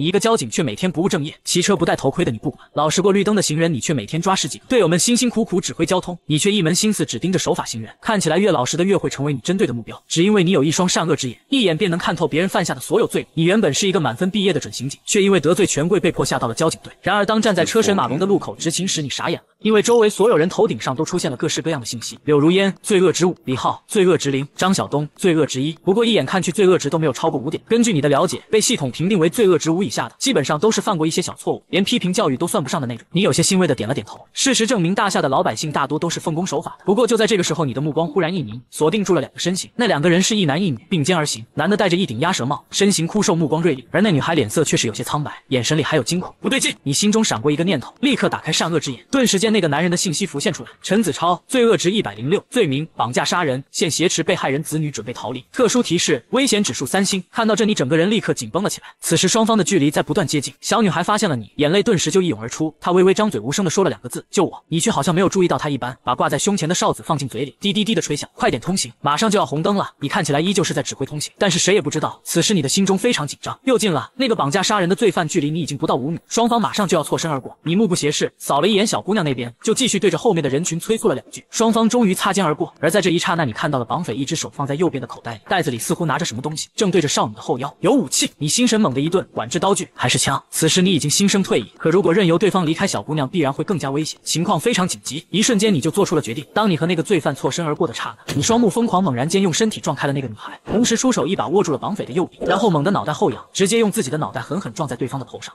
你一个交警却每天不务正业，骑车不戴头盔的你不管，老实过绿灯的行人你却每天抓十几个。队友们辛辛苦苦指挥交通，你却一门心思只盯着守法行人。看起来越老实的越会成为你针对的目标，只因为你有一双善恶之眼，一眼便能看透别人犯下的所有罪你原本是一个满分毕业的准刑警，却因为得罪权贵被迫下到了交警队。然而当站在车水马龙的路口执勤时，你傻眼了，因为周围所有人头顶上都出现了各式各样的信息：柳如烟罪恶值五，李浩罪恶值零，张晓东罪恶值一。不过一眼看去，罪恶值都没有超过五点。根据你的了解，被系统评定为罪恶值五。下的基本上都是犯过一些小错误，连批评教育都算不上的那种。你有些欣慰的点了点头。事实证明，大夏的老百姓大多都是奉公守法的。不过就在这个时候，你的目光忽然一凝，锁定住了两个身形。那两个人是一男一女并肩而行，男的戴着一顶鸭舌帽，身形枯瘦，目光锐利；而那女孩脸色却是有些苍白，眼神里还有惊恐。不对劲！你心中闪过一个念头，立刻打开善恶之眼。顿时间，那个男人的信息浮现出来：陈子超，罪恶值一百零六，罪名绑架杀人，现挟持被害人子女准备逃离。特殊提示：危险指数三星。看到这，你整个人立刻紧绷了起来。此时双方的距距离在不断接近，小女孩发现了你，眼泪顿时就一涌而出。她微微张嘴，无声的说了两个字：“救我！”你却好像没有注意到她一般，把挂在胸前的哨子放进嘴里，滴滴滴的吹响。快点通行，马上就要红灯了。你看起来依旧是在指挥通行，但是谁也不知道，此时你的心中非常紧张。又近了，那个绑架杀人的罪犯距离你已经不到五米，双方马上就要错身而过。你目不斜视，扫了一眼小姑娘那边，就继续对着后面的人群催促了两句。双方终于擦肩而过，而在这一刹那，你看到了绑匪一只手放在右边的口袋里，袋子里似乎拿着什么东西，正对着少女的后腰，有武器。你心神猛地一顿，管制刀。刀具还是枪？此时你已经心生退意，可如果任由对方离开，小姑娘必然会更加危险。情况非常紧急，一瞬间你就做出了决定。当你和那个罪犯错身而过的刹那，你双目疯狂，猛然间用身体撞开了那个女孩，同时出手一把握住了绑匪的右臂，然后猛地脑袋后仰，直接用自己的脑袋狠狠撞在对方的头上。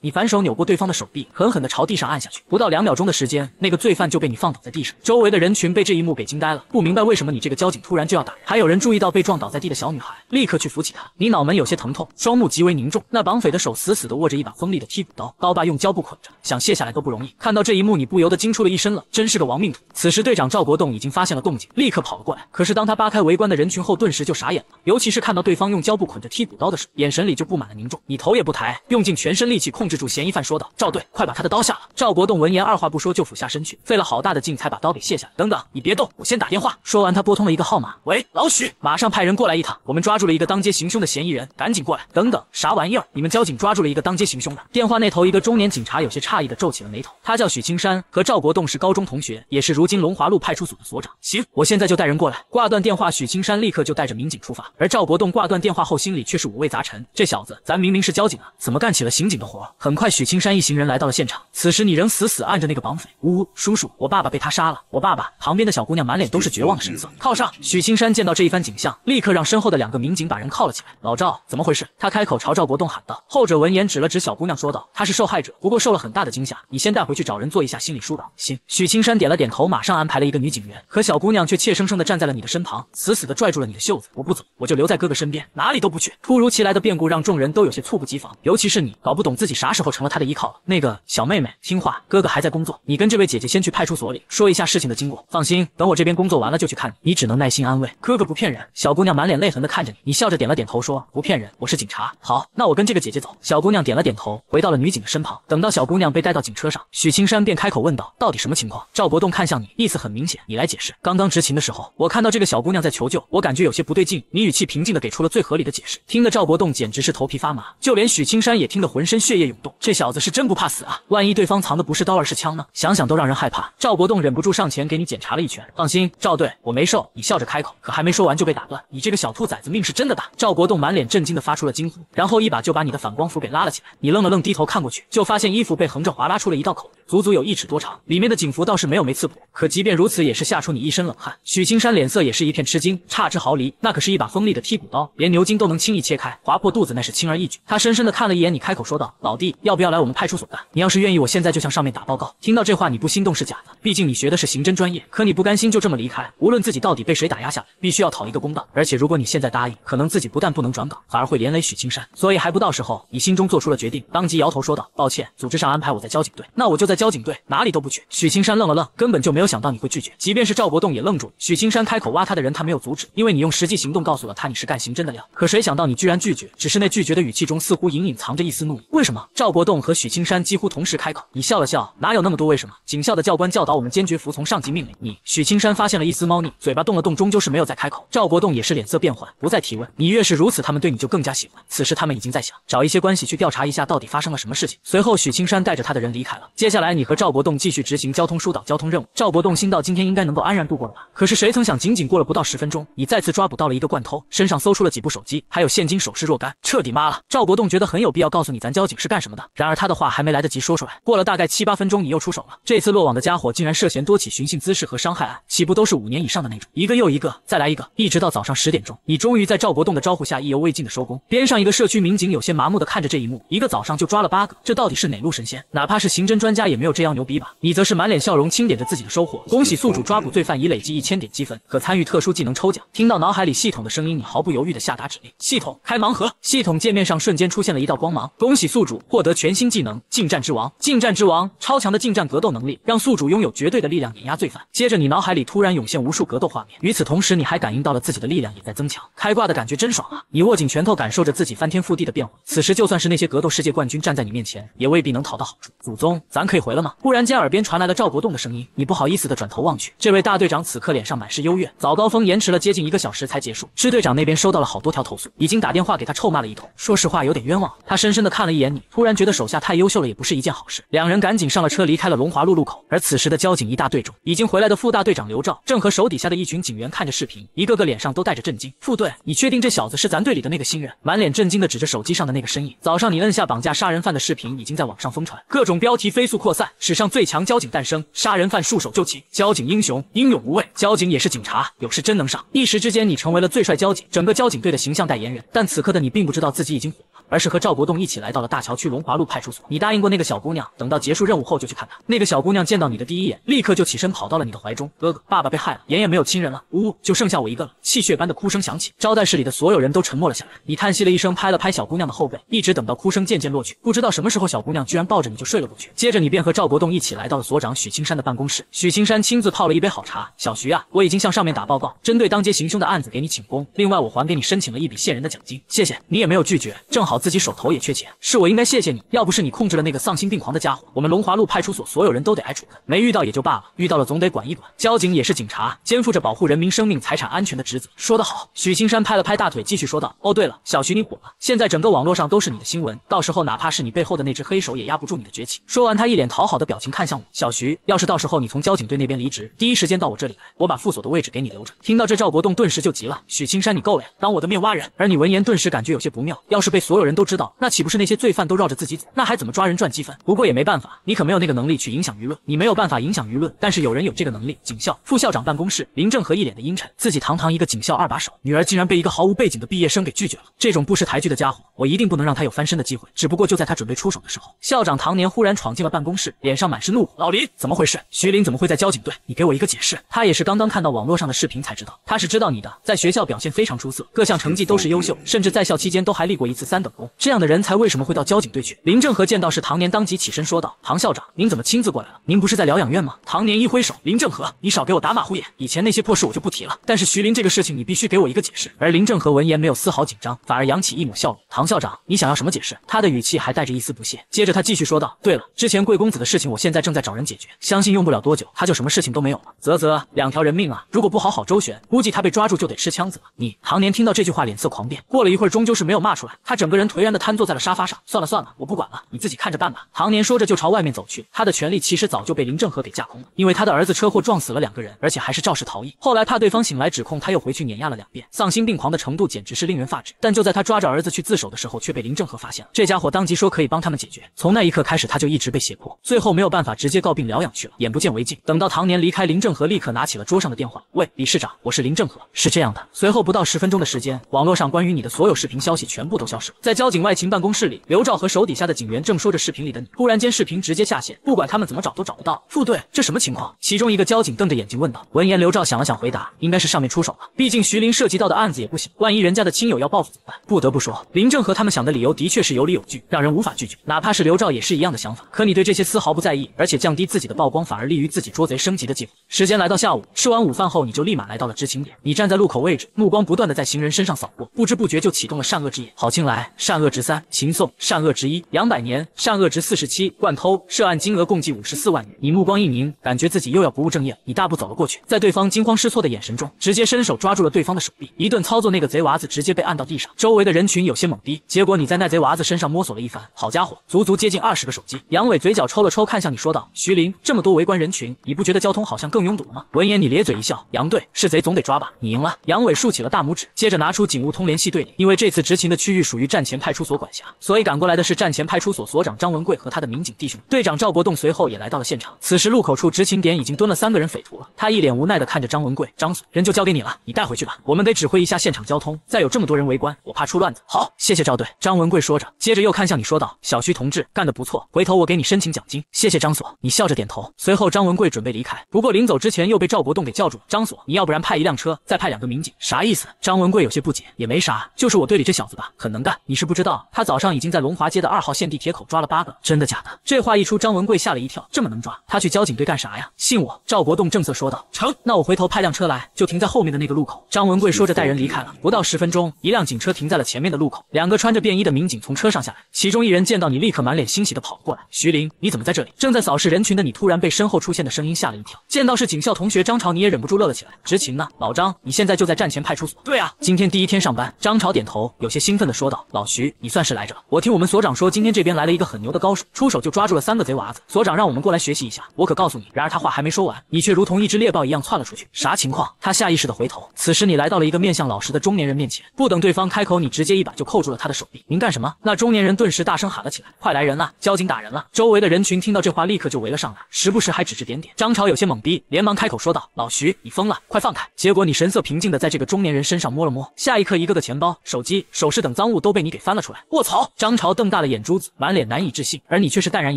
你反手扭过对方的手臂，狠狠地朝地上按下去。不到两秒钟的时间，那个罪犯就被你放倒在地上。周围的人群被这一幕给惊呆了，不明白为什么你这个交警突然就要打。还有人注意到被撞倒在地的小女孩，立刻去扶起她。你脑门有些疼痛，双目极为凝重。那绑匪。的手死死的握着一把锋利的剔骨刀，刀把用胶布捆着，想卸下来都不容易。看到这一幕，你不由得惊出了一身冷，真是个亡命徒。此时，队长赵国栋已经发现了动静，立刻跑了过来。可是当他扒开围观的人群后，顿时就傻眼了。尤其是看到对方用胶布捆着剔骨刀的时候，眼神里就布满了凝重。你头也不抬，用尽全身力气控制住嫌疑犯，说道：“赵队，快把他的刀下了。”赵国栋闻言，二话不说就俯下身去，费了好大的劲才把刀给卸下来。等等，你别动，我先打电话。说完，他拨通了一个号码，喂，老许，马上派人过来一趟，我们抓住了一个当街行凶的嫌疑人，赶紧过来。等等，啥玩意儿？你们。交警抓住了一个当街行凶的。电话那头，一个中年警察有些诧异的皱起了眉头。他叫许青山，和赵国栋是高中同学，也是如今龙华路派出所的所长。行，我现在就带人过来。挂断电话，许青山立刻就带着民警出发。而赵国栋挂断电话后，心里却是五味杂陈。这小子，咱明明是交警啊，怎么干起了刑警的活？很快，许青山一行人来到了现场。此时，你仍死死按着那个绑匪。呜呜，叔叔，我爸爸被他杀了，我爸爸。旁边的小姑娘满脸都是绝望的神色。靠上！许青山见到这一番景象，立刻让身后的两个民警把人铐了起来。老赵，怎么回事？他开口朝赵国栋喊道。后者闻言，指了指小姑娘，说道：“她是受害者，不过受了很大的惊吓，你先带回去找人做一下心理疏导。”行。许青山点了点头，马上安排了一个女警员。可小姑娘却怯生生地站在了你的身旁，死死地拽住了你的袖子：“我不走，我就留在哥哥身边，哪里都不去。”突如其来的变故让众人都有些猝不及防，尤其是你，搞不懂自己啥时候成了他的依靠了。那个小妹妹，听话，哥哥还在工作，你跟这位姐姐先去派出所里说一下事情的经过。放心，等我这边工作完了就去看你。你只能耐心安慰，哥哥不骗人。小姑娘满脸泪痕地看着你，你笑着点了点头，说：“不骗人，我是警察。”好，那我跟这个姐姐。小姑娘点了点头，回到了女警的身旁。等到小姑娘被带到警车上，许青山便开口问道：“到底什么情况？”赵国栋看向你，意思很明显，你来解释。刚刚执勤的时候，我看到这个小姑娘在求救，我感觉有些不对劲。你语气平静地给出了最合理的解释，听得赵国栋简直是头皮发麻，就连许青山也听得浑身血液涌动。这小子是真不怕死啊！万一对方藏的不是刀而是枪呢？想想都让人害怕。赵国栋忍不住上前给你检查了一圈，放心，赵队，我没瘦。你笑着开口，可还没说完就被打断。你这个小兔崽子命是真的大！赵国栋满脸震惊地发出了惊呼，然后一把就把你的。反光服给拉了起来，你愣了愣，低头看过去，就发现衣服被横着划拉出了一道口子。足足有一尺多长，里面的警服倒是没有没刺破，可即便如此，也是吓出你一身冷汗。许青山脸色也是一片吃惊，差之毫厘，那可是一把锋利的剔骨刀，连牛筋都能轻易切开，划破肚子那是轻而易举。他深深的看了一眼你，开口说道：“老弟，要不要来我们派出所干？你要是愿意，我现在就向上面打报告。”听到这话，你不心动是假的，毕竟你学的是刑侦专业，可你不甘心就这么离开，无论自己到底被谁打压下来，必须要讨一个公道。而且如果你现在答应，可能自己不但不能转岗，反而会连累许青山。所以还不到时候。你心中做出了决定，当即摇头说道：“抱歉，组织上安排我在交警队，那我就在交警队哪里都不去。许青山愣了愣，根本就没有想到你会拒绝。即便是赵国栋也愣住了。许青山开口挖他的人，他没有阻止，因为你用实际行动告诉了他你是干刑侦的料。可谁想到你居然拒绝？只是那拒绝的语气中似乎隐隐藏着一丝怒意。为什么？赵国栋和许青山几乎同时开口。你笑了笑，哪有那么多为什么？警校的教官教导我们坚决服从上级命令。你，许青山发现了一丝猫腻，嘴巴动了动，终究是没有再开口。赵国栋也是脸色变幻，不再提问。你越是如此，他们对你就更加喜欢。此时他们已经在想找一些关系去调查一下到底发生了什么事情。随后许青山带着他的人离开了。接下来。你和赵国栋继续执行交通疏导交通任务。赵国栋心道：今天应该能够安然度过了吧？可是谁曾想，仅仅过了不到十分钟，你再次抓捕到了一个惯偷，身上搜出了几部手机，还有现金、首饰若干，彻底麻了。赵国栋觉得很有必要告诉你，咱交警是干什么的。然而他的话还没来得及说出来，过了大概七八分钟，你又出手了。这次落网的家伙竟然涉嫌多起寻衅滋事和伤害案，岂不都是五年以上的那种？一个又一个，再来一个，一直到早上十点钟，你终于在赵国栋的招呼下，意犹未尽的收工。边上一个社区民警有些麻木的看着这一幕，一个早上就抓了八个，这到底是哪路神仙？哪怕是刑侦专家也。也没有这样牛逼吧？你则是满脸笑容，清点着自己的收获。恭喜宿主抓捕罪犯已累计一千点积分，可参与特殊技能抽奖。听到脑海里系统的声音，你毫不犹豫的下达指令：系统开盲盒。系统界面上瞬间出现了一道光芒。恭喜宿主获得全新技能近战之王。近战之王，超强的近战格斗能力，让宿主拥有绝对的力量碾压罪犯。接着你脑海里突然涌现无数格斗画面，与此同时你还感应到了自己的力量也在增强。开挂的感觉真爽啊！你握紧拳头，感受着自己翻天覆地的变化。此时就算是那些格斗世界冠军站在你面前，也未必能讨到好处。祖宗，咱可以。回了吗？忽然间，耳边传来了赵国栋的声音。你不好意思的转头望去，这位大队长此刻脸上满是幽怨。早高峰延迟了接近一个小时才结束，支队长那边收到了好多条投诉，已经打电话给他臭骂了一通。说实话，有点冤枉。他深深的看了一眼你，突然觉得手下太优秀了也不是一件好事。两人赶紧上了车，离开了龙华路路口。而此时的交警一大队中，已经回来的副大队长刘照正和手底下的一群警员看着视频，一个个脸上都带着震惊。副队，你确定这小子是咱队里的那个新人？满脸震惊的指着手机上的那个身影。早上你摁下绑架杀人犯的视频已经在网上疯传，各种标题飞速扩。散史上最强交警诞生，杀人犯束手就擒，交警英雄英勇无畏，交警也是警察，有事真能上。一时之间，你成为了最帅交警，整个交警队的形象代言人。但此刻的你并不知道自己已经火了，而是和赵国栋一起来到了大桥区龙华路派出所。你答应过那个小姑娘，等到结束任务后就去看她。那个小姑娘见到你的第一眼，立刻就起身跑到了你的怀中。哥哥，爸爸被害了，爷爷没有亲人了，呜，就剩下我一个了。泣血般的哭声响起，招待室里的所有人都沉默了下来。你叹息了一声，拍了拍小姑娘的后背，一直等到哭声渐渐落去。不知道什么时候，小姑娘居然抱着你就睡了过去。接着你便。和赵国栋一起来到了所长许青山的办公室，许青山亲自泡了一杯好茶。小徐啊，我已经向上面打报告，针对当街行凶的案子给你请功，另外我还给你申请了一笔线人的奖金，谢谢你也没有拒绝。正好自己手头也缺钱，是我应该谢谢你。要不是你控制了那个丧心病狂的家伙，我们龙华路派出所所有人都得挨处分。没遇到也就罢了，遇到了总得管一管。交警也是警察，肩负着保护人民生命财产安全的职责。说得好，许青山拍了拍大腿，继续说道。哦对了，小徐你火了，现在整个网络上都是你的新闻，到时候哪怕是你背后的那只黑手也压不住你的崛起。说完他一脸。讨好的表情看向我，小徐，要是到时候你从交警队那边离职，第一时间到我这里来，我把副所的位置给你留着。听到这，赵国栋顿时就急了，许青山，你够了呀，当我的面挖人。而你闻言顿时感觉有些不妙，要是被所有人都知道，那岂不是那些罪犯都绕着自己走，那还怎么抓人赚积分？不过也没办法，你可没有那个能力去影响舆论，你没有办法影响舆论，但是有人有这个能力。警校副校长办公室，林正和一脸的阴沉，自己堂堂一个警校二把手，女儿竟然被一个毫无背景的毕业生给拒绝了，这种不识抬举的家伙，我一定不能让他有翻身的机会。只不过就在他准备出手的时候，校长唐年忽然闯进了办公室。脸上满是怒火，老林怎么回事？徐林怎么会在交警队？你给我一个解释！他也是刚刚看到网络上的视频才知道，他是知道你的，在学校表现非常出色，各项成绩都是优秀，甚至在校期间都还立过一次三等功。这样的人才为什么会到交警队去？林正和见到是唐年，当即起身说道：“唐校长，您怎么亲自过来了？您不是在疗养院吗？”唐年一挥手，林正和，你少给我打马虎眼！以前那些破事我就不提了，但是徐林这个事情，你必须给我一个解释。而林正和闻言没有丝毫紧张，反而扬起一抹笑容：“唐校长，你想要什么解释？”他的语气还带着一丝不屑，接着他继续说道：“对了，之前贵公。”子的事情，我现在正在找人解决，相信用不了多久，他就什么事情都没有了。啧啧，两条人命啊！如果不好好周旋，估计他被抓住就得吃枪子了。你唐年听到这句话，脸色狂变。过了一会儿，终究是没有骂出来，他整个人颓然的瘫坐在了沙发上。算了算了，我不管了，你自己看着办吧。唐年说着就朝外面走去。他的权力其实早就被林正和给架空了，因为他的儿子车祸撞死了两个人，而且还是肇事逃逸。后来怕对方醒来指控他，又回去碾压了两遍，丧心病狂的程度简直是令人发指。但就在他抓着儿子去自首的时候，却被林正和发现了。这家伙当即说可以帮他们解决。从那一刻开始，他就一直被胁迫。最后没有办法，直接告病疗养去了。眼不见为净。等到唐年离开，林正和立刻拿起了桌上的电话。喂，理事长，我是林正和。是这样的，随后不到十分钟的时间，网络上关于你的所有视频消息全部都消失了。在交警外勤办公室里，刘兆和手底下的警员正说着视频里的你，突然间视频直接下线，不管他们怎么找都找不到。副队，这什么情况？其中一个交警瞪着眼睛问道。闻言，刘兆想了想，回答：“应该是上面出手了，毕竟徐林涉及到的案子也不小，万一人家的亲友要报复怎么办？”不得不说，林正和他们想的理由的确是有理有据，让人无法拒绝。哪怕是刘兆也是一样的想法。可你对这些。丝毫不在意，而且降低自己的曝光，反而利于自己捉贼升级的计划。时间来到下午，吃完午饭后，你就立马来到了知情点。你站在路口位置，目光不断的在行人身上扫过，不知不觉就启动了善恶之眼。好青来，善恶值三；行宋，善恶值一；两百年，善恶值四十七。惯偷涉案金额共计五十四万。你目光一凝，感觉自己又要不务正业。你大步走了过去，在对方惊慌失措的眼神中，直接伸手抓住了对方的手臂，一顿操作，那个贼娃子直接被按到地上。周围的人群有些懵逼。结果你在那贼娃子身上摸索了一番，好家伙，足足接近二十个手机。杨伟嘴角。抽了抽，看向你说道：“徐林，这么多围观人群，你不觉得交通好像更拥堵了吗？”闻言，你咧嘴一笑：“杨队，是贼总得抓吧？你赢了。”杨伟竖起了大拇指，接着拿出警务通联系队里。因为这次执勤的区域属于站前派出所管辖，所以赶过来的是站前派出所所长张文贵和他的民警弟兄。队长赵国栋随后也来到了现场。此时路口处执勤点已经蹲了三个人匪徒了。他一脸无奈地看着张文贵：“张所，人就交给你了，你带回去吧。我们得指挥一下现场交通，再有这么多人围观，我怕出乱子。”好，谢谢赵队。”张文贵说着，接着又看向你说道：“小徐同志，干得不错，回头我给你申请奖。”金，谢谢张锁，你笑着点头。随后张文贵准备离开，不过临走之前又被赵国栋给叫住了。张锁，你要不然派一辆车，再派两个民警，啥意思？张文贵有些不解。也没啥，就是我队里这小子吧，很能干。你是不知道，他早上已经在龙华街的二号线地铁口抓了八个。真的假的？这话一出，张文贵吓了一跳。这么能抓，他去交警队干啥呀？信我。赵国栋正色说道。成，那我回头派辆车来，就停在后面的那个路口。张文贵说着带人离开了。不到十分钟，一辆警车停在了前面的路口，两个穿着便衣的民警从车上下来，其中一人见到你立刻满脸欣喜的跑了过来。徐林，你。怎么在这里？正在扫视人群的你，突然被身后出现的声音吓了一跳。见到是警校同学张朝，你也忍不住乐了起来。执勤呢，老张，你现在就在站前派出所。对啊，今天第一天上班。张朝点头，有些兴奋地说道：“老徐，你算是来着了。我听我们所长说，今天这边来了一个很牛的高手，出手就抓住了三个贼娃子。所长让我们过来学习一下。我可告诉你，然而他话还没说完，你却如同一只猎豹一样窜了出去。啥情况？他下意识地回头。此时你来到了一个面相老实的中年人面前，不等对方开口，你直接一把就扣住了他的手臂。您干什么？那中年人顿时大声喊了起来：“快来人了，交警打人了！”周围的人。群听到这话，立刻就围了上来，时不时还指指点点。张朝有些懵逼，连忙开口说道：“老徐，你疯了，快放开！”结果你神色平静的在这个中年人身上摸了摸，下一刻，一个个钱包、手机、首饰等赃物都被你给翻了出来。卧槽！张朝瞪大了眼珠子，满脸难以置信。而你却是淡然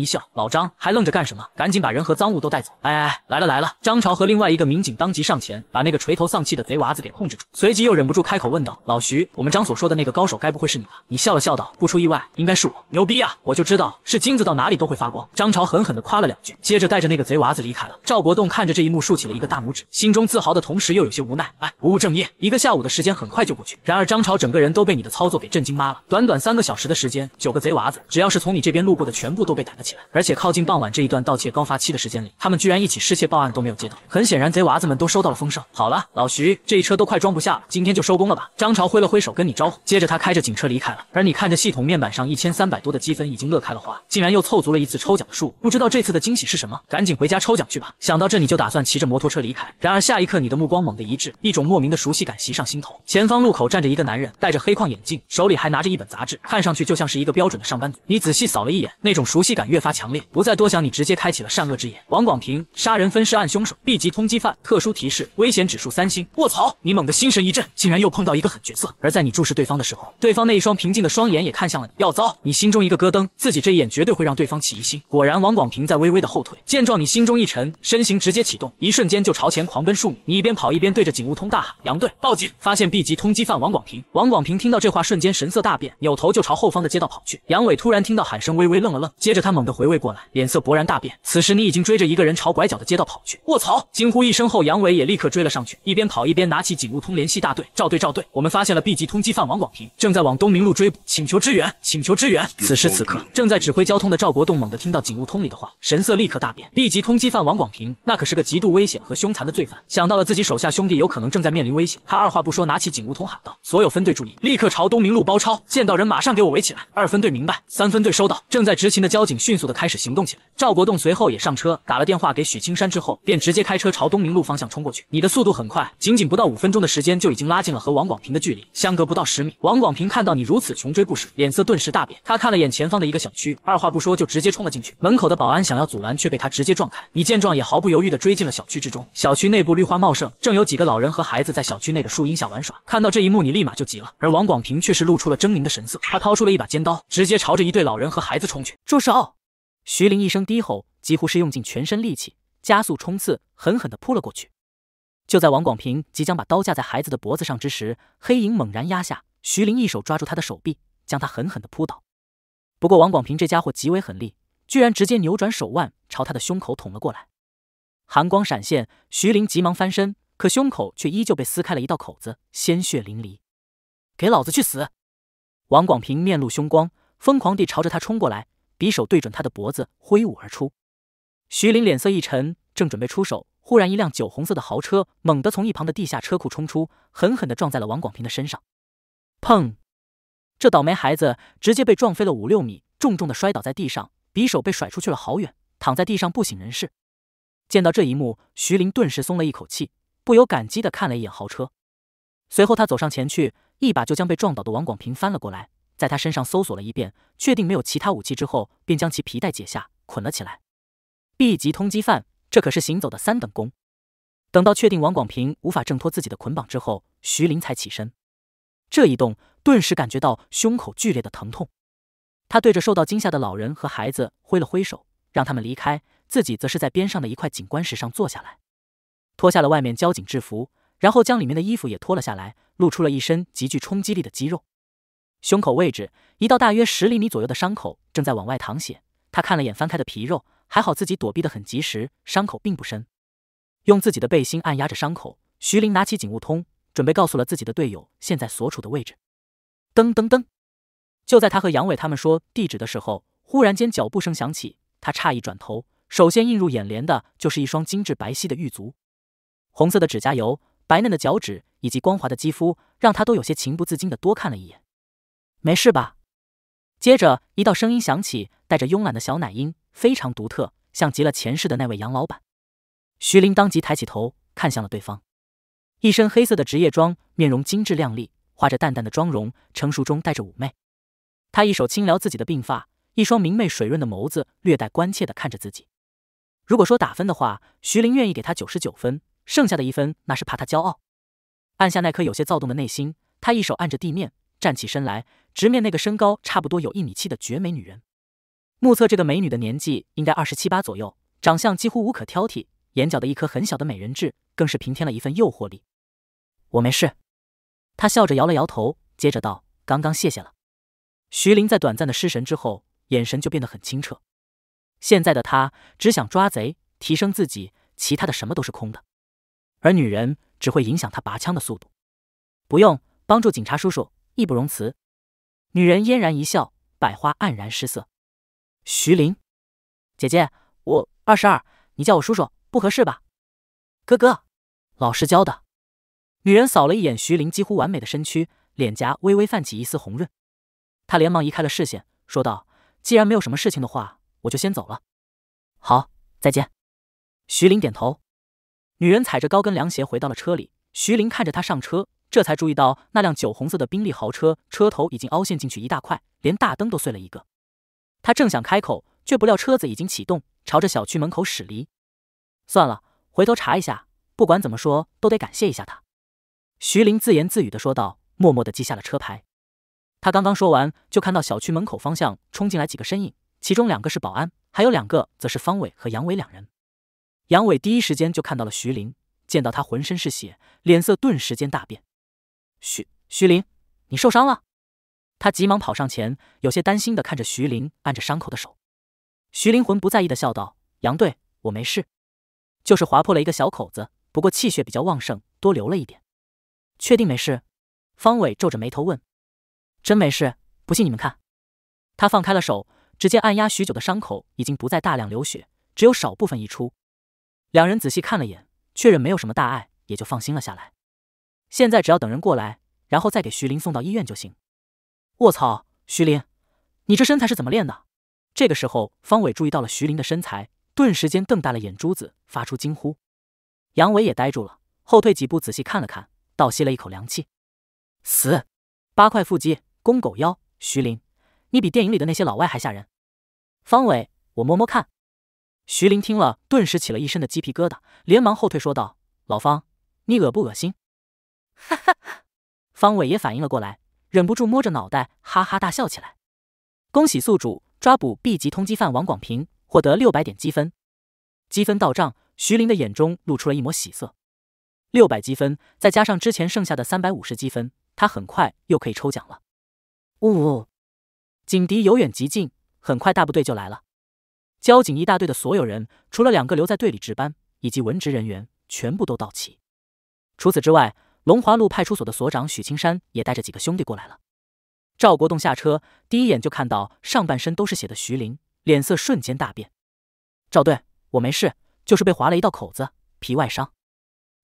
一笑：“老张，还愣着干什么？赶紧把人和赃物都带走！”哎哎，来了来了！张朝和另外一个民警当即上前，把那个垂头丧气的贼娃子给控制住，随即又忍不住开口问道：“老徐，我们张所说的那个高手，该不会是你吧？”你笑了笑道：“不出意外，应该是我。牛逼啊！我就知道是金子到哪里都会发光。”张朝狠狠地夸了两句，接着带着那个贼娃子离开了。赵国栋看着这一幕，竖起了一个大拇指，心中自豪的同时又有些无奈。哎，不务正业，一个下午的时间很快就过去。然而张朝整个人都被你的操作给震惊麻了。短短三个小时的时间，九个贼娃子，只要是从你这边路过的，全部都被逮了起来。而且靠近傍晚这一段盗窃高发期的时间里，他们居然一起失窃报案都没有接到。很显然，贼娃子们都收到了风声。好了，老徐，这一车都快装不下了，今天就收工了吧。张朝挥了挥手跟你招呼，接着他开着警车离开了。而你看着系统面板上一千三百多的积分，已经乐开了花，竟然又凑足了一次抽奖。不知道这次的惊喜是什么，赶紧回家抽奖去吧。想到这，你就打算骑着摩托车离开。然而下一刻，你的目光猛地一滞，一种莫名的熟悉感袭上心头。前方路口站着一个男人，戴着黑框眼镜，手里还拿着一本杂志，看上去就像是一个标准的上班族。你仔细扫了一眼，那种熟悉感越发强烈，不再多想，你直接开启了善恶之眼。王广平，杀人分尸案凶手，B 级通缉犯，特殊提示，危险指数三星。卧槽！你猛地心神一震，竟然又碰到一个狠角色。而在你注视对方的时候，对方那一双平静的双眼也看向了你，要遭！你心中一个咯噔，自己这一眼绝对会让对方起疑心。果然，王广平在微微的后退。见状，你心中一沉，身形直接启动，一瞬间就朝前狂奔数米。你一边跑一边对着警务通大喊：“杨队，报警！发现 B 级通缉犯王广平！”王广平听到这话，瞬间神色大变，扭头就朝后方的街道跑去。杨伟突然听到喊声，微微愣了愣，接着他猛地回味过来，脸色勃然大变。此时，你已经追着一个人朝拐角的街道跑去。卧槽！惊呼一声后，杨伟也立刻追了上去，一边跑一边拿起警务通联系大队：“赵队，赵队，我们发现了 B 级通缉犯王广平，正在往东明路追捕，请求支援，请求支援！”此时此刻，正在指挥交通的赵国栋猛地听到。到警务通里的话，神色立刻大变，立即通缉犯王广平，那可是个极度危险和凶残的罪犯。想到了自己手下兄弟有可能正在面临危险，他二话不说，拿起警务通喊道：“所有分队注意，立刻朝东明路包抄，见到人马上给我围起来。”二分队明白，三分队收到。正在执勤的交警迅速的开始行动起来。赵国栋随后也上车，打了电话给许青山之后，便直接开车朝东明路方向冲过去。你的速度很快，仅仅不到五分钟的时间就已经拉近了和王广平的距离，相隔不到十米。王广平看到你如此穷追不舍，脸色顿时大变。他看了眼前方的一个小区，二话不说就直接冲了进去。门口的保安想要阻拦，却被他直接撞开。你见状也毫不犹豫地追进了小区之中。小区内部绿化茂盛，正有几个老人和孩子在小区内的树荫下玩耍。看到这一幕，你立马就急了。而王广平却是露出了狰狞的神色，他掏出了一把尖刀，直接朝着一对老人和孩子冲去。住手！徐林一声低吼，几乎是用尽全身力气，加速冲刺，狠狠地扑了过去。就在王广平即将把刀架在孩子的脖子上之时，黑影猛然压下，徐林一手抓住他的手臂，将他狠狠地扑倒。不过王广平这家伙极为狠厉。居然直接扭转手腕，朝他的胸口捅了过来，寒光闪现，徐林急忙翻身，可胸口却依旧被撕开了一道口子，鲜血淋漓。给老子去死！王广平面露凶光，疯狂地朝着他冲过来，匕首对准他的脖子挥舞而出。徐林脸色一沉，正准备出手，忽然一辆酒红色的豪车猛地从一旁的地下车库冲出，狠狠地撞在了王广平的身上。砰！这倒霉孩子直接被撞飞了五六米，重重地摔倒在地上。匕首被甩出去了好远，躺在地上不省人事。见到这一幕，徐林顿时松了一口气，不由感激地看了一眼豪车。随后他走上前去，一把就将被撞倒的王广平翻了过来，在他身上搜索了一遍，确定没有其他武器之后，便将其皮带解下，捆了起来。B 级通缉犯，这可是行走的三等功。等到确定王广平无法挣脱自己的捆绑之后，徐林才起身。这一动，顿时感觉到胸口剧烈的疼痛。他对着受到惊吓的老人和孩子挥了挥手，让他们离开，自己则是在边上的一块景观石上坐下来，脱下了外面交警制服，然后将里面的衣服也脱了下来，露出了一身极具冲击力的肌肉。胸口位置，一道大约十厘米左右的伤口正在往外淌血。他看了眼翻开的皮肉，还好自己躲避得很及时，伤口并不深。用自己的背心按压着伤口，徐林拿起警务通，准备告诉了自己的队友现在所处的位置。噔噔噔。就在他和杨伟他们说地址的时候，忽然间脚步声响起，他诧异转头，首先映入眼帘的就是一双精致白皙的玉足，红色的指甲油、白嫩的脚趾以及光滑的肌肤，让他都有些情不自禁的多看了一眼。没事吧？接着一道声音响起，带着慵懒的小奶音，非常独特，像极了前世的那位杨老板。徐凌当即抬起头看向了对方，一身黑色的职业装，面容精致靓丽，化着淡淡的妆容，成熟中带着妩媚。他一手轻撩自己的鬓发，一双明媚水润的眸子略带关切的看着自己。如果说打分的话，徐凌愿意给他九十九分，剩下的一分那是怕他骄傲。按下那颗有些躁动的内心，他一手按着地面站起身来，直面那个身高差不多有一米七的绝美女人。目测这个美女的年纪应该二十七八左右，长相几乎无可挑剔，眼角的一颗很小的美人痣更是平添了一份诱惑力。我没事，他笑着摇了摇头，接着道：“刚刚谢谢了。”徐林在短暂的失神之后，眼神就变得很清澈。现在的他只想抓贼，提升自己，其他的什么都是空的。而女人只会影响他拔枪的速度。不用，帮助警察叔叔，义不容辞。女人嫣然一笑，百花黯然失色。徐林，姐姐，我二十二，你叫我叔叔不合适吧？哥哥，老师教的。女人扫了一眼徐林几乎完美的身躯，脸颊微微泛起一丝红润。他连忙移开了视线，说道：“既然没有什么事情的话，我就先走了。”“好，再见。”徐林点头。女人踩着高跟凉鞋回到了车里，徐林看着她上车，这才注意到那辆酒红色的宾利豪车车头已经凹陷进去一大块，连大灯都碎了一个。他正想开口，却不料车子已经启动，朝着小区门口驶离。算了，回头查一下。不管怎么说，都得感谢一下他。徐林自言自语地说道，默默地记下了车牌。他刚刚说完，就看到小区门口方向冲进来几个身影，其中两个是保安，还有两个则是方伟和杨伟两人。杨伟第一时间就看到了徐林，见到他浑身是血，脸色顿时间大变。“徐徐林，你受伤了！”他急忙跑上前，有些担心的看着徐林按着伤口的手。徐林魂不在意的笑道：“杨队，我没事，就是划破了一个小口子，不过气血比较旺盛，多流了一点。确定没事？”方伟皱着眉头问。真没事，不信你们看，他放开了手，只见按压许久的伤口已经不再大量流血，只有少部分溢出。两人仔细看了眼，确认没有什么大碍，也就放心了下来。现在只要等人过来，然后再给徐林送到医院就行。卧槽，徐林，你这身材是怎么练的？这个时候，方伟注意到了徐林的身材，顿时间瞪大了眼珠子，发出惊呼。杨伟也呆住了，后退几步，仔细看了看，倒吸了一口凉气。死，八块腹肌！公狗妖，徐林，你比电影里的那些老外还吓人。方伟，我摸摸看。徐林听了，顿时起了一身的鸡皮疙瘩，连忙后退，说道：“老方，你恶不恶心？” 哈哈，方伟也反应了过来，忍不住摸着脑袋，哈哈大笑起来。恭喜宿主抓捕 B 级通缉犯王广平，获得六百点积分。积分到账，徐林的眼中露出了一抹喜色。六百积分，再加上之前剩下的三百五十积分，他很快又可以抽奖了。呜呜，警笛由远及近，很快大部队就来了。交警一大队的所有人，除了两个留在队里值班以及文职人员，全部都到齐。除此之外，龙华路派出所的所长许青山也带着几个兄弟过来了。赵国栋下车，第一眼就看到上半身都是血的徐林，脸色瞬间大变。赵队，我没事，就是被划了一道口子，皮外伤。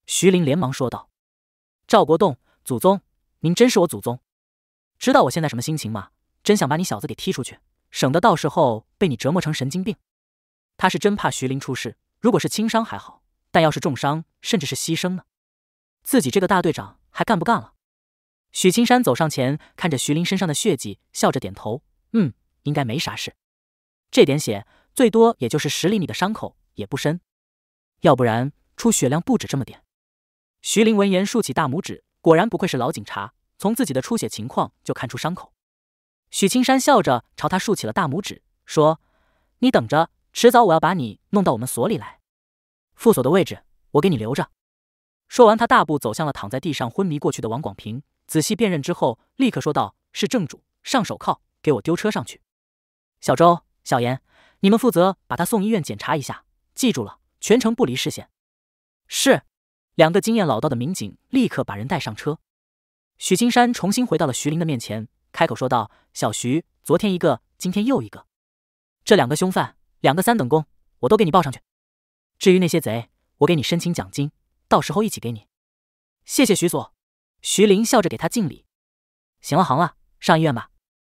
徐林连忙说道：“赵国栋，祖宗，您真是我祖宗！”知道我现在什么心情吗？真想把你小子给踢出去，省得到时候被你折磨成神经病。他是真怕徐林出事，如果是轻伤还好，但要是重伤，甚至是牺牲呢？自己这个大队长还干不干了？许青山走上前，看着徐林身上的血迹，笑着点头：“嗯，应该没啥事。这点血，最多也就是十厘米的伤口，也不深。要不然出血量不止这么点。”徐林闻言竖起大拇指，果然不愧是老警察。从自己的出血情况就看出伤口，许青山笑着朝他竖起了大拇指，说：“你等着，迟早我要把你弄到我们所里来，副所的位置我给你留着。”说完，他大步走向了躺在地上昏迷过去的王广平，仔细辨认之后，立刻说道：“是正主，上手铐，给我丢车上去。”小周、小严，你们负责把他送医院检查一下，记住了，全程不离视线。是，两个经验老道的民警立刻把人带上车。许青山重新回到了徐林的面前，开口说道：“小徐，昨天一个，今天又一个，这两个凶犯，两个三等功，我都给你报上去。至于那些贼，我给你申请奖金，到时候一起给你。”“谢谢徐所。”徐林笑着给他敬礼。“行了，行了，上医院吧。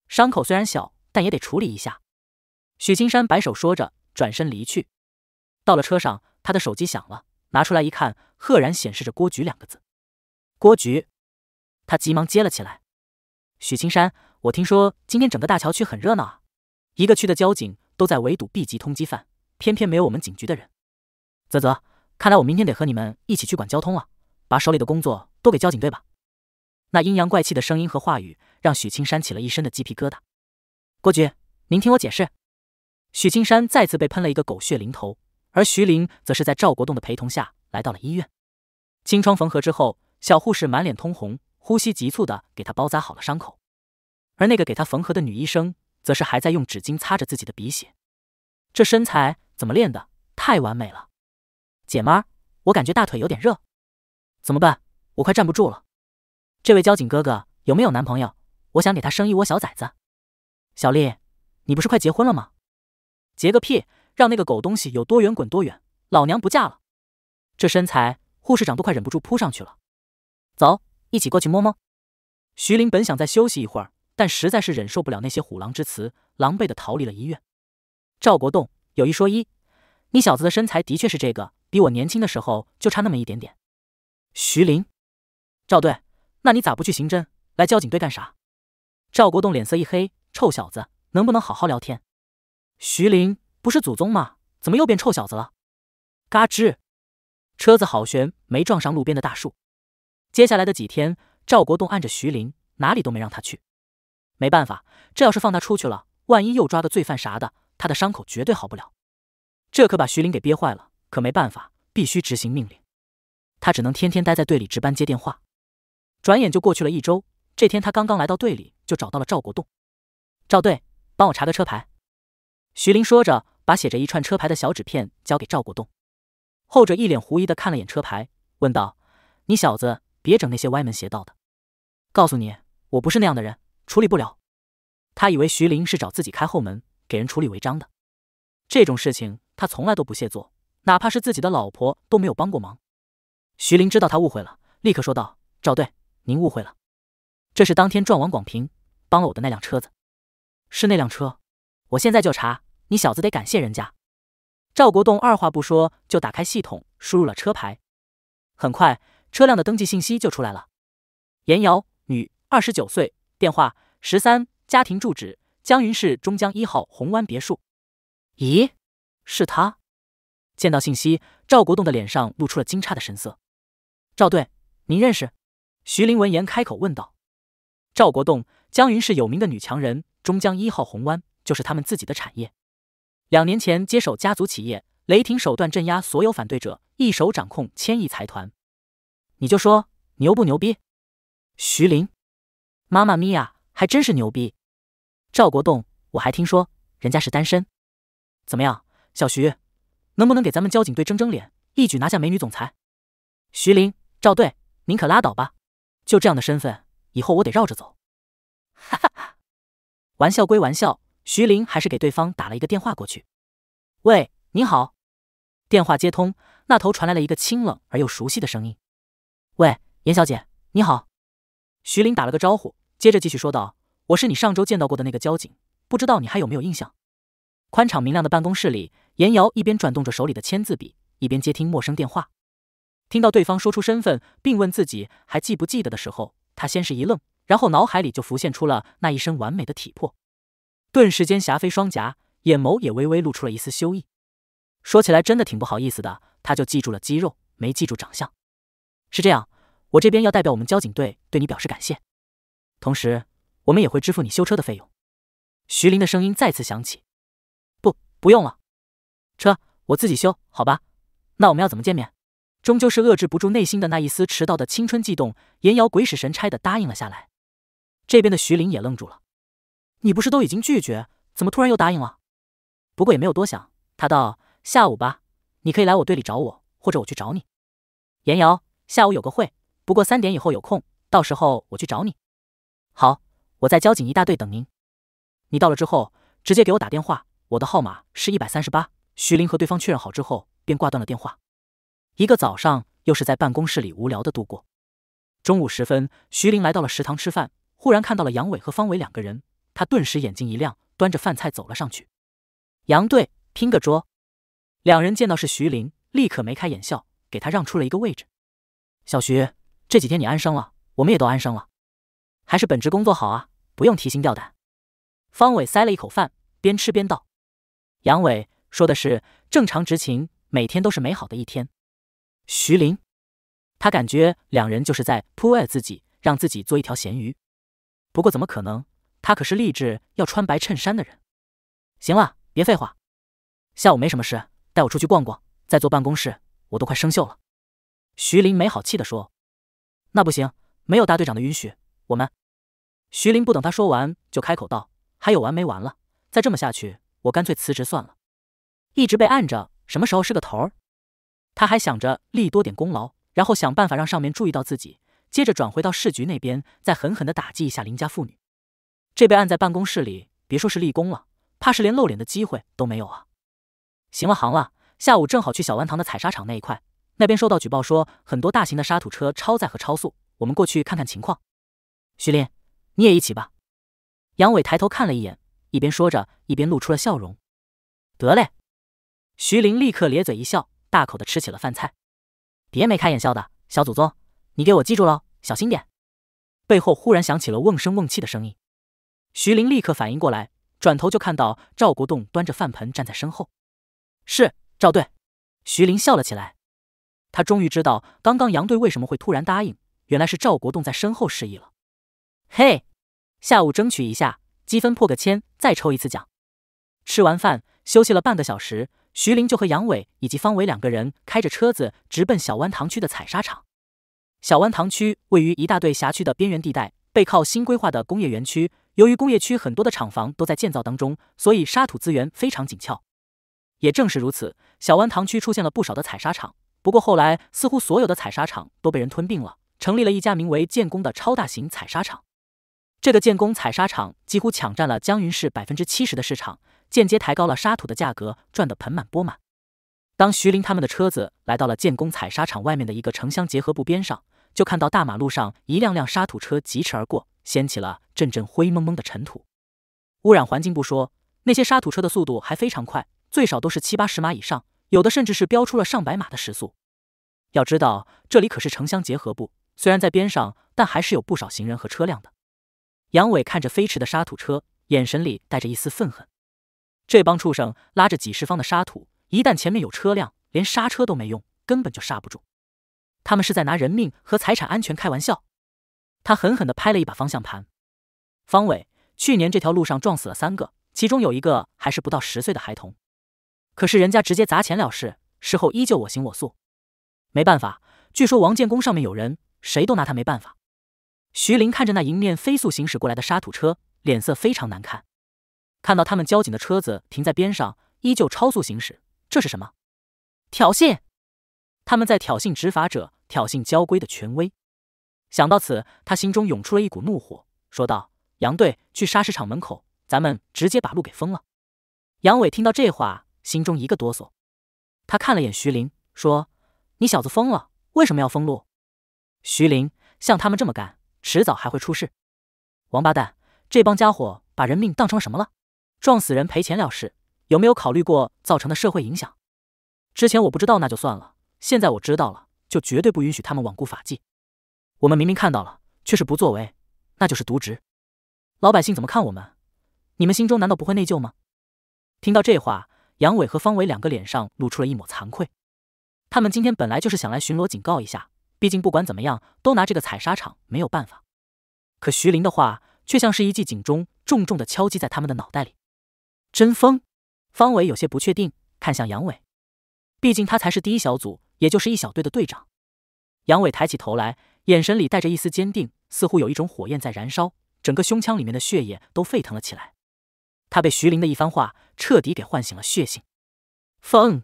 伤口虽然小，但也得处理一下。”许青山摆手说着，转身离去。到了车上，他的手机响了，拿出来一看，赫然显示着“郭局”两个字。“郭局。”他急忙接了起来。许青山，我听说今天整个大桥区很热闹啊，一个区的交警都在围堵 B 级通缉犯，偏偏没有我们警局的人。啧啧，看来我明天得和你们一起去管交通了，把手里的工作都给交警队吧。那阴阳怪气的声音和话语，让许青山起了一身的鸡皮疙瘩。郭局，您听我解释。许青山再次被喷了一个狗血淋头，而徐林则是在赵国栋的陪同下来到了医院。清窗缝合之后，小护士满脸通红。呼吸急促的给他包扎好了伤口，而那个给他缝合的女医生则是还在用纸巾擦着自己的鼻血。这身材怎么练的？太完美了！姐们儿，我感觉大腿有点热，怎么办？我快站不住了。这位交警哥哥有没有男朋友？我想给他生一窝小崽子。小丽，你不是快结婚了吗？结个屁！让那个狗东西有多远滚多远！老娘不嫁了。这身材，护士长都快忍不住扑上去了。走。一起过去摸摸。徐林本想再休息一会儿，但实在是忍受不了那些虎狼之词，狼狈地逃离了医院。赵国栋有一说一，你小子的身材的确是这个，比我年轻的时候就差那么一点点。徐林，赵队，那你咋不去刑侦，来交警队干啥？赵国栋脸色一黑，臭小子，能不能好好聊天？徐林不是祖宗吗？怎么又变臭小子了？嘎吱，车子好悬没撞上路边的大树。接下来的几天，赵国栋按着徐林哪里都没让他去。没办法，这要是放他出去了，万一又抓个罪犯啥的，他的伤口绝对好不了。这可把徐林给憋坏了，可没办法，必须执行命令。他只能天天待在队里值班接电话。转眼就过去了一周，这天他刚刚来到队里，就找到了赵国栋。赵队，帮我查个车牌。徐林说着，把写着一串车牌的小纸片交给赵国栋。后者一脸狐疑的看了眼车牌，问道：“你小子？”别整那些歪门邪道的！告诉你，我不是那样的人，处理不了。他以为徐林是找自己开后门给人处理违章的，这种事情他从来都不屑做，哪怕是自己的老婆都没有帮过忙。徐林知道他误会了，立刻说道：“赵队，您误会了，这是当天撞王广平帮了我的那辆车子，是那辆车。我现在就查，你小子得感谢人家。”赵国栋二话不说就打开系统，输入了车牌，很快。车辆的登记信息就出来了，严瑶，女，二十九岁，电话十三，家庭住址江云市中江一号红湾别墅。咦，是她？见到信息，赵国栋的脸上露出了惊诧的神色。赵队，您认识？徐林闻言开口问道。赵国栋，江云市有名的女强人，中江一号红湾就是他们自己的产业。两年前接手家族企业，雷霆手段镇压所有反对者，一手掌控千亿财团。你就说牛不牛逼？徐林，妈妈咪呀，还真是牛逼！赵国栋，我还听说人家是单身，怎么样，小徐，能不能给咱们交警队争争脸，一举拿下美女总裁？徐林，赵队，您可拉倒吧，就这样的身份，以后我得绕着走。哈哈哈，玩笑归玩笑，徐林还是给对方打了一个电话过去。喂，您好。电话接通，那头传来了一个清冷而又熟悉的声音。喂，严小姐，你好。徐林打了个招呼，接着继续说道：“我是你上周见到过的那个交警，不知道你还有没有印象？”宽敞明亮的办公室里，严瑶一边转动着手里的签字笔，一边接听陌生电话。听到对方说出身份，并问自己还记不记得的时候，她先是一愣，然后脑海里就浮现出了那一身完美的体魄，顿时间霞飞双颊，眼眸也微微露出了一丝羞意。说起来真的挺不好意思的，她就记住了肌肉，没记住长相。是这样，我这边要代表我们交警队对你表示感谢，同时我们也会支付你修车的费用。徐林的声音再次响起：“不，不用了，车我自己修，好吧？那我们要怎么见面？”终究是遏制不住内心的那一丝迟到的青春悸动，言瑶鬼使神差的答应了下来。这边的徐林也愣住了：“你不是都已经拒绝，怎么突然又答应了？”不过也没有多想，他道：“下午吧，你可以来我队里找我，或者我去找你。”言瑶。下午有个会，不过三点以后有空，到时候我去找你。好，我在交警一大队等您。你到了之后直接给我打电话，我的号码是一百三十八。徐林和对方确认好之后便挂断了电话。一个早上又是在办公室里无聊的度过。中午时分，徐林来到了食堂吃饭，忽然看到了杨伟和方伟两个人，他顿时眼睛一亮，端着饭菜走了上去。杨队，拼个桌。两人见到是徐林，立刻眉开眼笑，给他让出了一个位置。小徐，这几天你安生了，我们也都安生了，还是本职工作好啊，不用提心吊胆。方伟塞了一口饭，边吃边道：“杨伟说的是正常执勤，每天都是美好的一天。”徐林，他感觉两人就是在 PUA 自己，让自己做一条咸鱼。不过怎么可能？他可是立志要穿白衬衫的人。行了，别废话，下午没什么事，带我出去逛逛，再坐办公室，我都快生锈了。徐林没好气的说：“那不行，没有大队长的允许，我们。”徐林不等他说完，就开口道：“还有完没完了？再这么下去，我干脆辞职算了。一直被按着，什么时候是个头儿？”他还想着立多点功劳，然后想办法让上面注意到自己，接着转回到市局那边，再狠狠的打击一下林家妇女。这被按在办公室里，别说是立功了，怕是连露脸的机会都没有啊！行了行了，下午正好去小湾塘的采砂场那一块。那边收到举报说很多大型的沙土车超载和超速，我们过去看看情况。徐林，你也一起吧。杨伟抬头看了一眼，一边说着，一边露出了笑容。得嘞！徐林立刻咧嘴一笑，大口的吃起了饭菜。别眉开眼笑的小祖宗，你给我记住喽，小心点。背后忽然响起了瓮声瓮气的声音，徐林立刻反应过来，转头就看到赵国栋端着饭盆站在身后。是赵队，徐林笑了起来。他终于知道，刚刚杨队为什么会突然答应，原来是赵国栋在身后示意了。嘿，下午争取一下积分破个千，再抽一次奖。吃完饭，休息了半个小时，徐林就和杨伟以及方伟两个人开着车子直奔小湾塘区的采砂场。小湾塘区位于一大队辖区的边缘地带，背靠新规划的工业园区。由于工业区很多的厂房都在建造当中，所以沙土资源非常紧俏。也正是如此，小湾塘区出现了不少的采砂场。不过后来，似乎所有的采砂厂都被人吞并了，成立了一家名为建工的超大型采砂厂。这个建工采砂厂几乎抢占了江云市百分之七十的市场，间接抬高了沙土的价格，赚得盆满钵满。当徐林他们的车子来到了建工采砂厂外面的一个城乡结合部边上，就看到大马路上一辆辆沙土车疾驰而过，掀起了阵阵灰蒙蒙的尘土，污染环境不说，那些沙土车的速度还非常快，最少都是七八十码以上。有的甚至是飙出了上百码的时速。要知道，这里可是城乡结合部，虽然在边上，但还是有不少行人和车辆的。杨伟看着飞驰的沙土车，眼神里带着一丝愤恨。这帮畜生拉着几十方的沙土，一旦前面有车辆，连刹车都没用，根本就刹不住。他们是在拿人命和财产安全开玩笑。他狠狠的拍了一把方向盘。方伟去年这条路上撞死了三个，其中有一个还是不到十岁的孩童。可是人家直接砸钱了事，事后依旧我行我素，没办法。据说王建功上面有人，谁都拿他没办法。徐林看着那迎面飞速行驶过来的沙土车，脸色非常难看。看到他们交警的车子停在边上，依旧超速行驶，这是什么挑衅？他们在挑衅执法者，挑衅交规的权威。想到此，他心中涌出了一股怒火，说道：“杨队，去沙石场门口，咱们直接把路给封了。”杨伟听到这话。心中一个哆嗦，他看了眼徐林，说：“你小子疯了？为什么要封路？”徐林像他们这么干，迟早还会出事。王八蛋，这帮家伙把人命当成什么了？撞死人赔钱了事？有没有考虑过造成的社会影响？之前我不知道那就算了，现在我知道了，就绝对不允许他们罔顾法纪。我们明明看到了，却是不作为，那就是渎职。老百姓怎么看我们？你们心中难道不会内疚吗？听到这话。杨伟和方伟两个脸上露出了一抹惭愧，他们今天本来就是想来巡逻警告一下，毕竟不管怎么样都拿这个采砂场没有办法。可徐林的话却像是一记警钟，重重的敲击在他们的脑袋里。真疯！方伟有些不确定，看向杨伟，毕竟他才是第一小组，也就是一小队的队长。杨伟抬起头来，眼神里带着一丝坚定，似乎有一种火焰在燃烧，整个胸腔里面的血液都沸腾了起来。他被徐林的一番话。彻底给唤醒了血性，疯！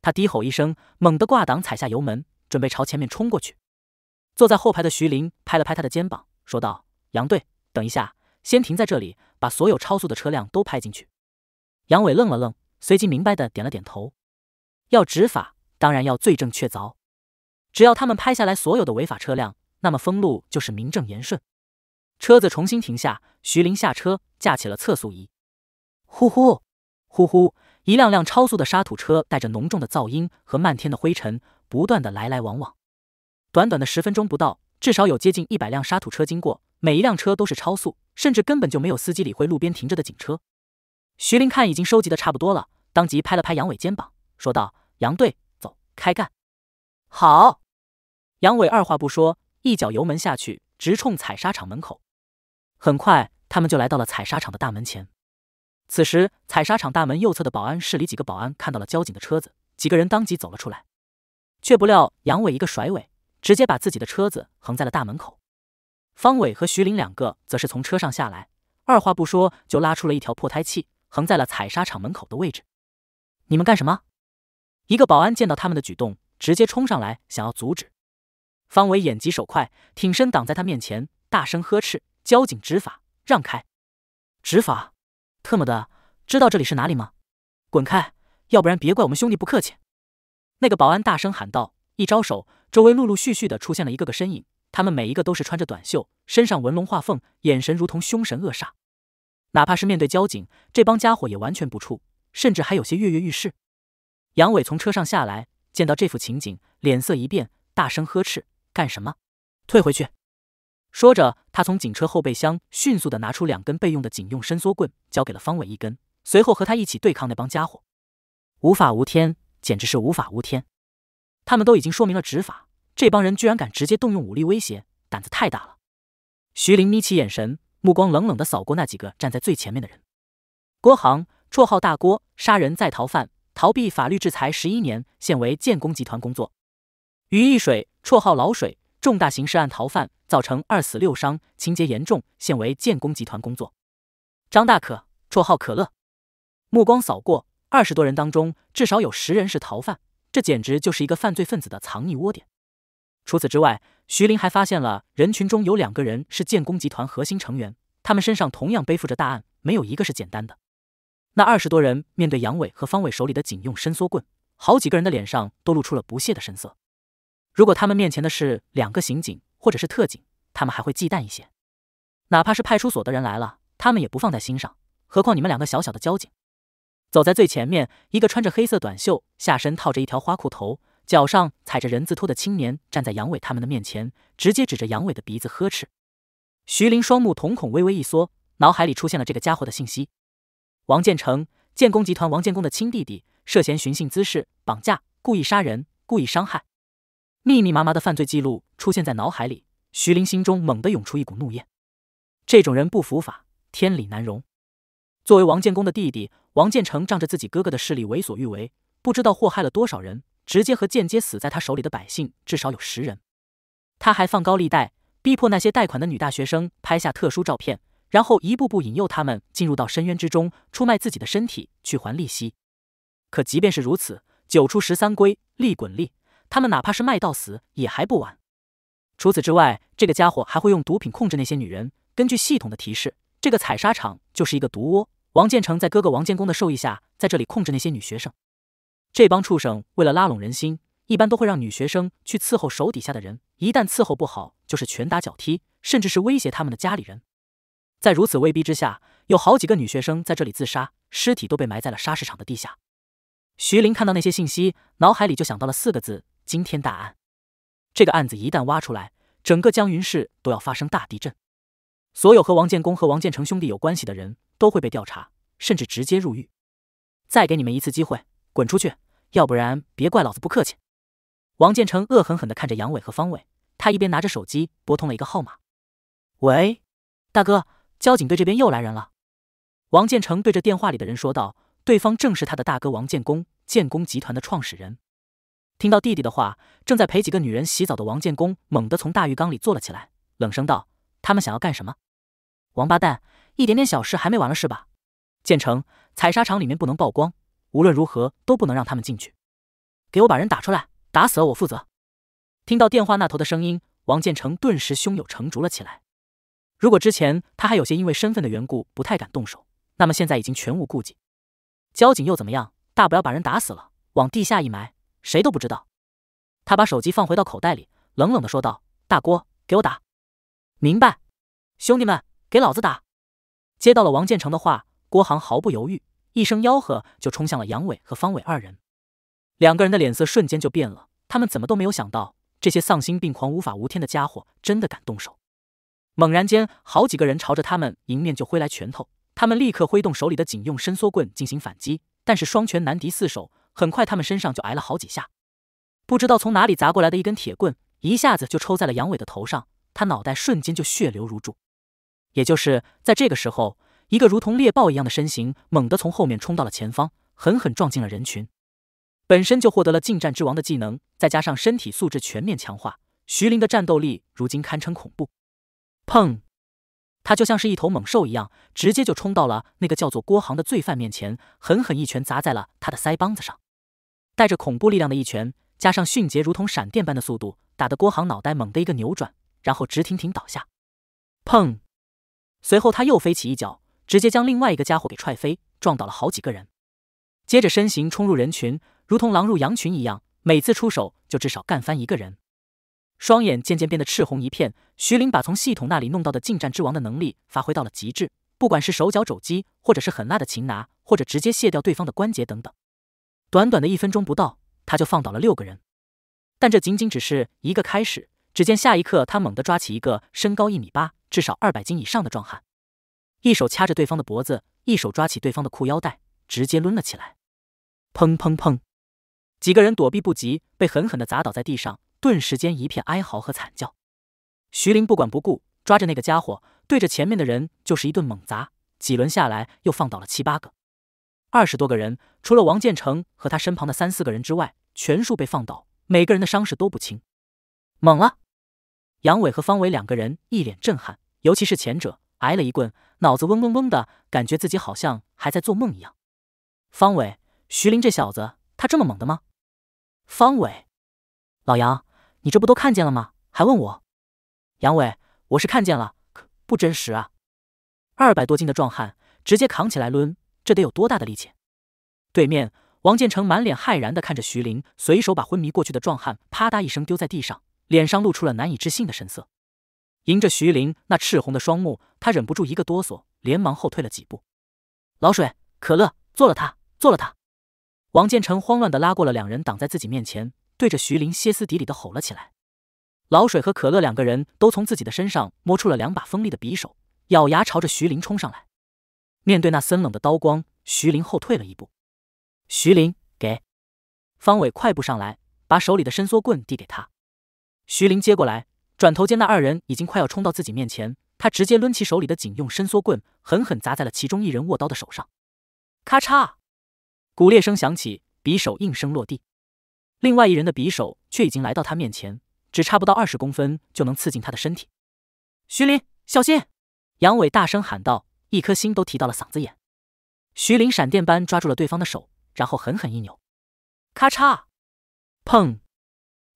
他低吼一声，猛地挂挡，踩下油门，准备朝前面冲过去。坐在后排的徐林拍了拍他的肩膀，说道：“杨队，等一下，先停在这里，把所有超速的车辆都拍进去。”杨伟愣了愣，随即明白的点了点头。要执法，当然要罪证确凿。只要他们拍下来所有的违法车辆，那么封路就是名正言顺。车子重新停下，徐林下车，架起了测速仪，呼呼。呼呼！一辆辆超速的沙土车带着浓重的噪音和漫天的灰尘，不断的来来往往。短短的十分钟不到，至少有接近一百辆沙土车经过，每一辆车都是超速，甚至根本就没有司机理会路边停着的警车。徐林看已经收集的差不多了，当即拍了拍杨伟肩膀，说道：“杨队，走，开干！”好！杨伟二话不说，一脚油门下去，直冲采砂场门口。很快，他们就来到了采砂场的大门前。此时，采砂场大门右侧的保安室里，几个保安看到了交警的车子，几个人当即走了出来，却不料杨伟一个甩尾，直接把自己的车子横在了大门口。方伟和徐林两个则是从车上下来，二话不说就拉出了一条破胎器，横在了采砂场门口的位置。你们干什么？一个保安见到他们的举动，直接冲上来想要阻止。方伟眼疾手快，挺身挡在他面前，大声呵斥：“交警执法，让开！执法！”特么的，知道这里是哪里吗？滚开，要不然别怪我们兄弟不客气！那个保安大声喊道，一招手，周围陆陆续续的出现了一个个身影，他们每一个都是穿着短袖，身上纹龙画凤，眼神如同凶神恶煞。哪怕是面对交警，这帮家伙也完全不怵，甚至还有些跃跃欲试。杨伟从车上下来，见到这副情景，脸色一变，大声呵斥：“干什么？退回去！”说着，他从警车后备箱迅速地拿出两根备用的警用伸缩棍，交给了方伟一根，随后和他一起对抗那帮家伙。无法无天，简直是无法无天！他们都已经说明了执法，这帮人居然敢直接动用武力威胁，胆子太大了。徐凌眯起眼神，目光冷冷地扫过那几个站在最前面的人。郭航，绰号大郭，杀人再逃犯，逃避法律制裁十一年，现为建工集团工作。于易水，绰号老水。重大刑事案逃犯，造成二死六伤，情节严重，现为建工集团工作。张大可，绰号可乐。目光扫过二十多人当中，至少有十人是逃犯，这简直就是一个犯罪分子的藏匿窝点。除此之外，徐林还发现了人群中有两个人是建工集团核心成员，他们身上同样背负着大案，没有一个是简单的。那二十多人面对杨伟和方伟手里的警用伸缩棍，好几个人的脸上都露出了不屑的神色。如果他们面前的是两个刑警或者是特警，他们还会忌惮一些；哪怕是派出所的人来了，他们也不放在心上。何况你们两个小小的交警，走在最前面，一个穿着黑色短袖、下身套着一条花裤头、脚上踩着人字拖的青年站在杨伟他们的面前，直接指着杨伟的鼻子呵斥。徐林双目瞳孔微微一缩，脑海里出现了这个家伙的信息：王建成，建工集团王建工的亲弟弟，涉嫌寻衅滋事、绑架、故意杀人、故意伤害。密密麻麻的犯罪记录出现在脑海里，徐林心中猛地涌出一股怒焰。这种人不服法，天理难容。作为王建功的弟弟，王建成仗着自己哥哥的势力为所欲为，不知道祸害了多少人。直接和间接死在他手里的百姓至少有十人。他还放高利贷，逼迫那些贷款的女大学生拍下特殊照片，然后一步步引诱他们进入到深渊之中，出卖自己的身体去还利息。可即便是如此，九出十三归，利滚利。他们哪怕是卖到死也还不晚。除此之外，这个家伙还会用毒品控制那些女人。根据系统的提示，这个采砂场就是一个毒窝。王建成在哥哥王建功的授意下，在这里控制那些女学生。这帮畜生为了拉拢人心，一般都会让女学生去伺候手底下的人。一旦伺候不好，就是拳打脚踢，甚至是威胁他们的家里人。在如此威逼之下，有好几个女学生在这里自杀，尸体都被埋在了砂石场的地下。徐林看到那些信息，脑海里就想到了四个字。惊天大案！这个案子一旦挖出来，整个江云市都要发生大地震。所有和王建功和王建成兄弟有关系的人都会被调查，甚至直接入狱。再给你们一次机会，滚出去，要不然别怪老子不客气！王建成恶狠狠的看着杨伟和方伟，他一边拿着手机拨通了一个号码：“喂，大哥，交警队这边又来人了。”王建成对着电话里的人说道，对方正是他的大哥王建功，建功集团的创始人。听到弟弟的话，正在陪几个女人洗澡的王建功猛地从大浴缸里坐了起来，冷声道：“他们想要干什么？王八蛋，一点点小事还没完了是吧？”建成，采砂场里面不能曝光，无论如何都不能让他们进去。给我把人打出来，打死了我负责。听到电话那头的声音，王建成顿时胸有成竹了起来。如果之前他还有些因为身份的缘故不太敢动手，那么现在已经全无顾忌。交警又怎么样？大不了把人打死了，往地下一埋。谁都不知道，他把手机放回到口袋里，冷冷的说道：“大郭，给我打！明白，兄弟们，给老子打！”接到了王建成的话，郭航毫不犹豫，一声吆喝就冲向了杨伟和方伟二人。两个人的脸色瞬间就变了，他们怎么都没有想到，这些丧心病狂、无法无天的家伙真的敢动手。猛然间，好几个人朝着他们迎面就挥来拳头，他们立刻挥动手里的警用伸缩棍进行反击，但是双拳难敌四手。很快，他们身上就挨了好几下。不知道从哪里砸过来的一根铁棍，一下子就抽在了杨伟的头上，他脑袋瞬间就血流如注。也就是在这个时候，一个如同猎豹一样的身形猛地从后面冲到了前方，狠狠撞进了人群。本身就获得了近战之王的技能，再加上身体素质全面强化，徐凌的战斗力如今堪称恐怖。砰！他就像是一头猛兽一样，直接就冲到了那个叫做郭航的罪犯面前，狠狠一拳砸在了他的腮帮子上。带着恐怖力量的一拳，加上迅捷如同闪电般的速度，打得郭航脑袋猛地一个扭转，然后直挺挺倒下。砰！随后他又飞起一脚，直接将另外一个家伙给踹飞，撞倒了好几个人。接着身形冲入人群，如同狼入羊群一样，每次出手就至少干翻一个人。双眼渐渐变得赤红一片，徐凌把从系统那里弄到的近战之王的能力发挥到了极致，不管是手脚肘击，或者是狠辣的擒拿，或者直接卸掉对方的关节等等。短短的一分钟不到，他就放倒了六个人，但这仅仅只是一个开始。只见下一刻，他猛地抓起一个身高一米八、至少二百斤以上的壮汉，一手掐着对方的脖子，一手抓起对方的裤腰带，直接抡了起来。砰砰砰！几个人躲避不及，被狠狠的砸倒在地上，顿时间一片哀嚎和惨叫。徐林不管不顾，抓着那个家伙，对着前面的人就是一顿猛砸，几轮下来，又放倒了七八个。二十多个人，除了王建成和他身旁的三四个人之外，全数被放倒，每个人的伤势都不轻。猛了！杨伟和方伟两个人一脸震撼，尤其是前者，挨了一棍，脑子嗡嗡嗡的，感觉自己好像还在做梦一样。方伟，徐林这小子，他这么猛的吗？方伟，老杨，你这不都看见了吗？还问我？杨伟，我是看见了，可不真实啊！二百多斤的壮汉，直接扛起来抡。这得有多大的力气！对面，王建成满脸骇然的看着徐林，随手把昏迷过去的壮汉啪嗒一声丢在地上，脸上露出了难以置信的神色。迎着徐林那赤红的双目，他忍不住一个哆嗦，连忙后退了几步。老水、可乐，做了他，做了他！王建成慌乱的拉过了两人，挡在自己面前，对着徐林歇斯底里的吼了起来。老水和可乐两个人都从自己的身上摸出了两把锋利的匕首，咬牙朝着徐林冲上来。面对那森冷的刀光，徐林后退了一步。徐林给方伟快步上来，把手里的伸缩棍递给他。徐林接过来，转头间，那二人已经快要冲到自己面前。他直接抡起手里的警用伸缩棍，狠狠砸在了其中一人握刀的手上。咔嚓，骨裂声响起，匕首应声落地。另外一人的匕首却已经来到他面前，只差不到二十公分就能刺进他的身体。徐林，小心！杨伟大声喊道。一颗心都提到了嗓子眼，徐林闪电般抓住了对方的手，然后狠狠一扭，咔嚓，砰！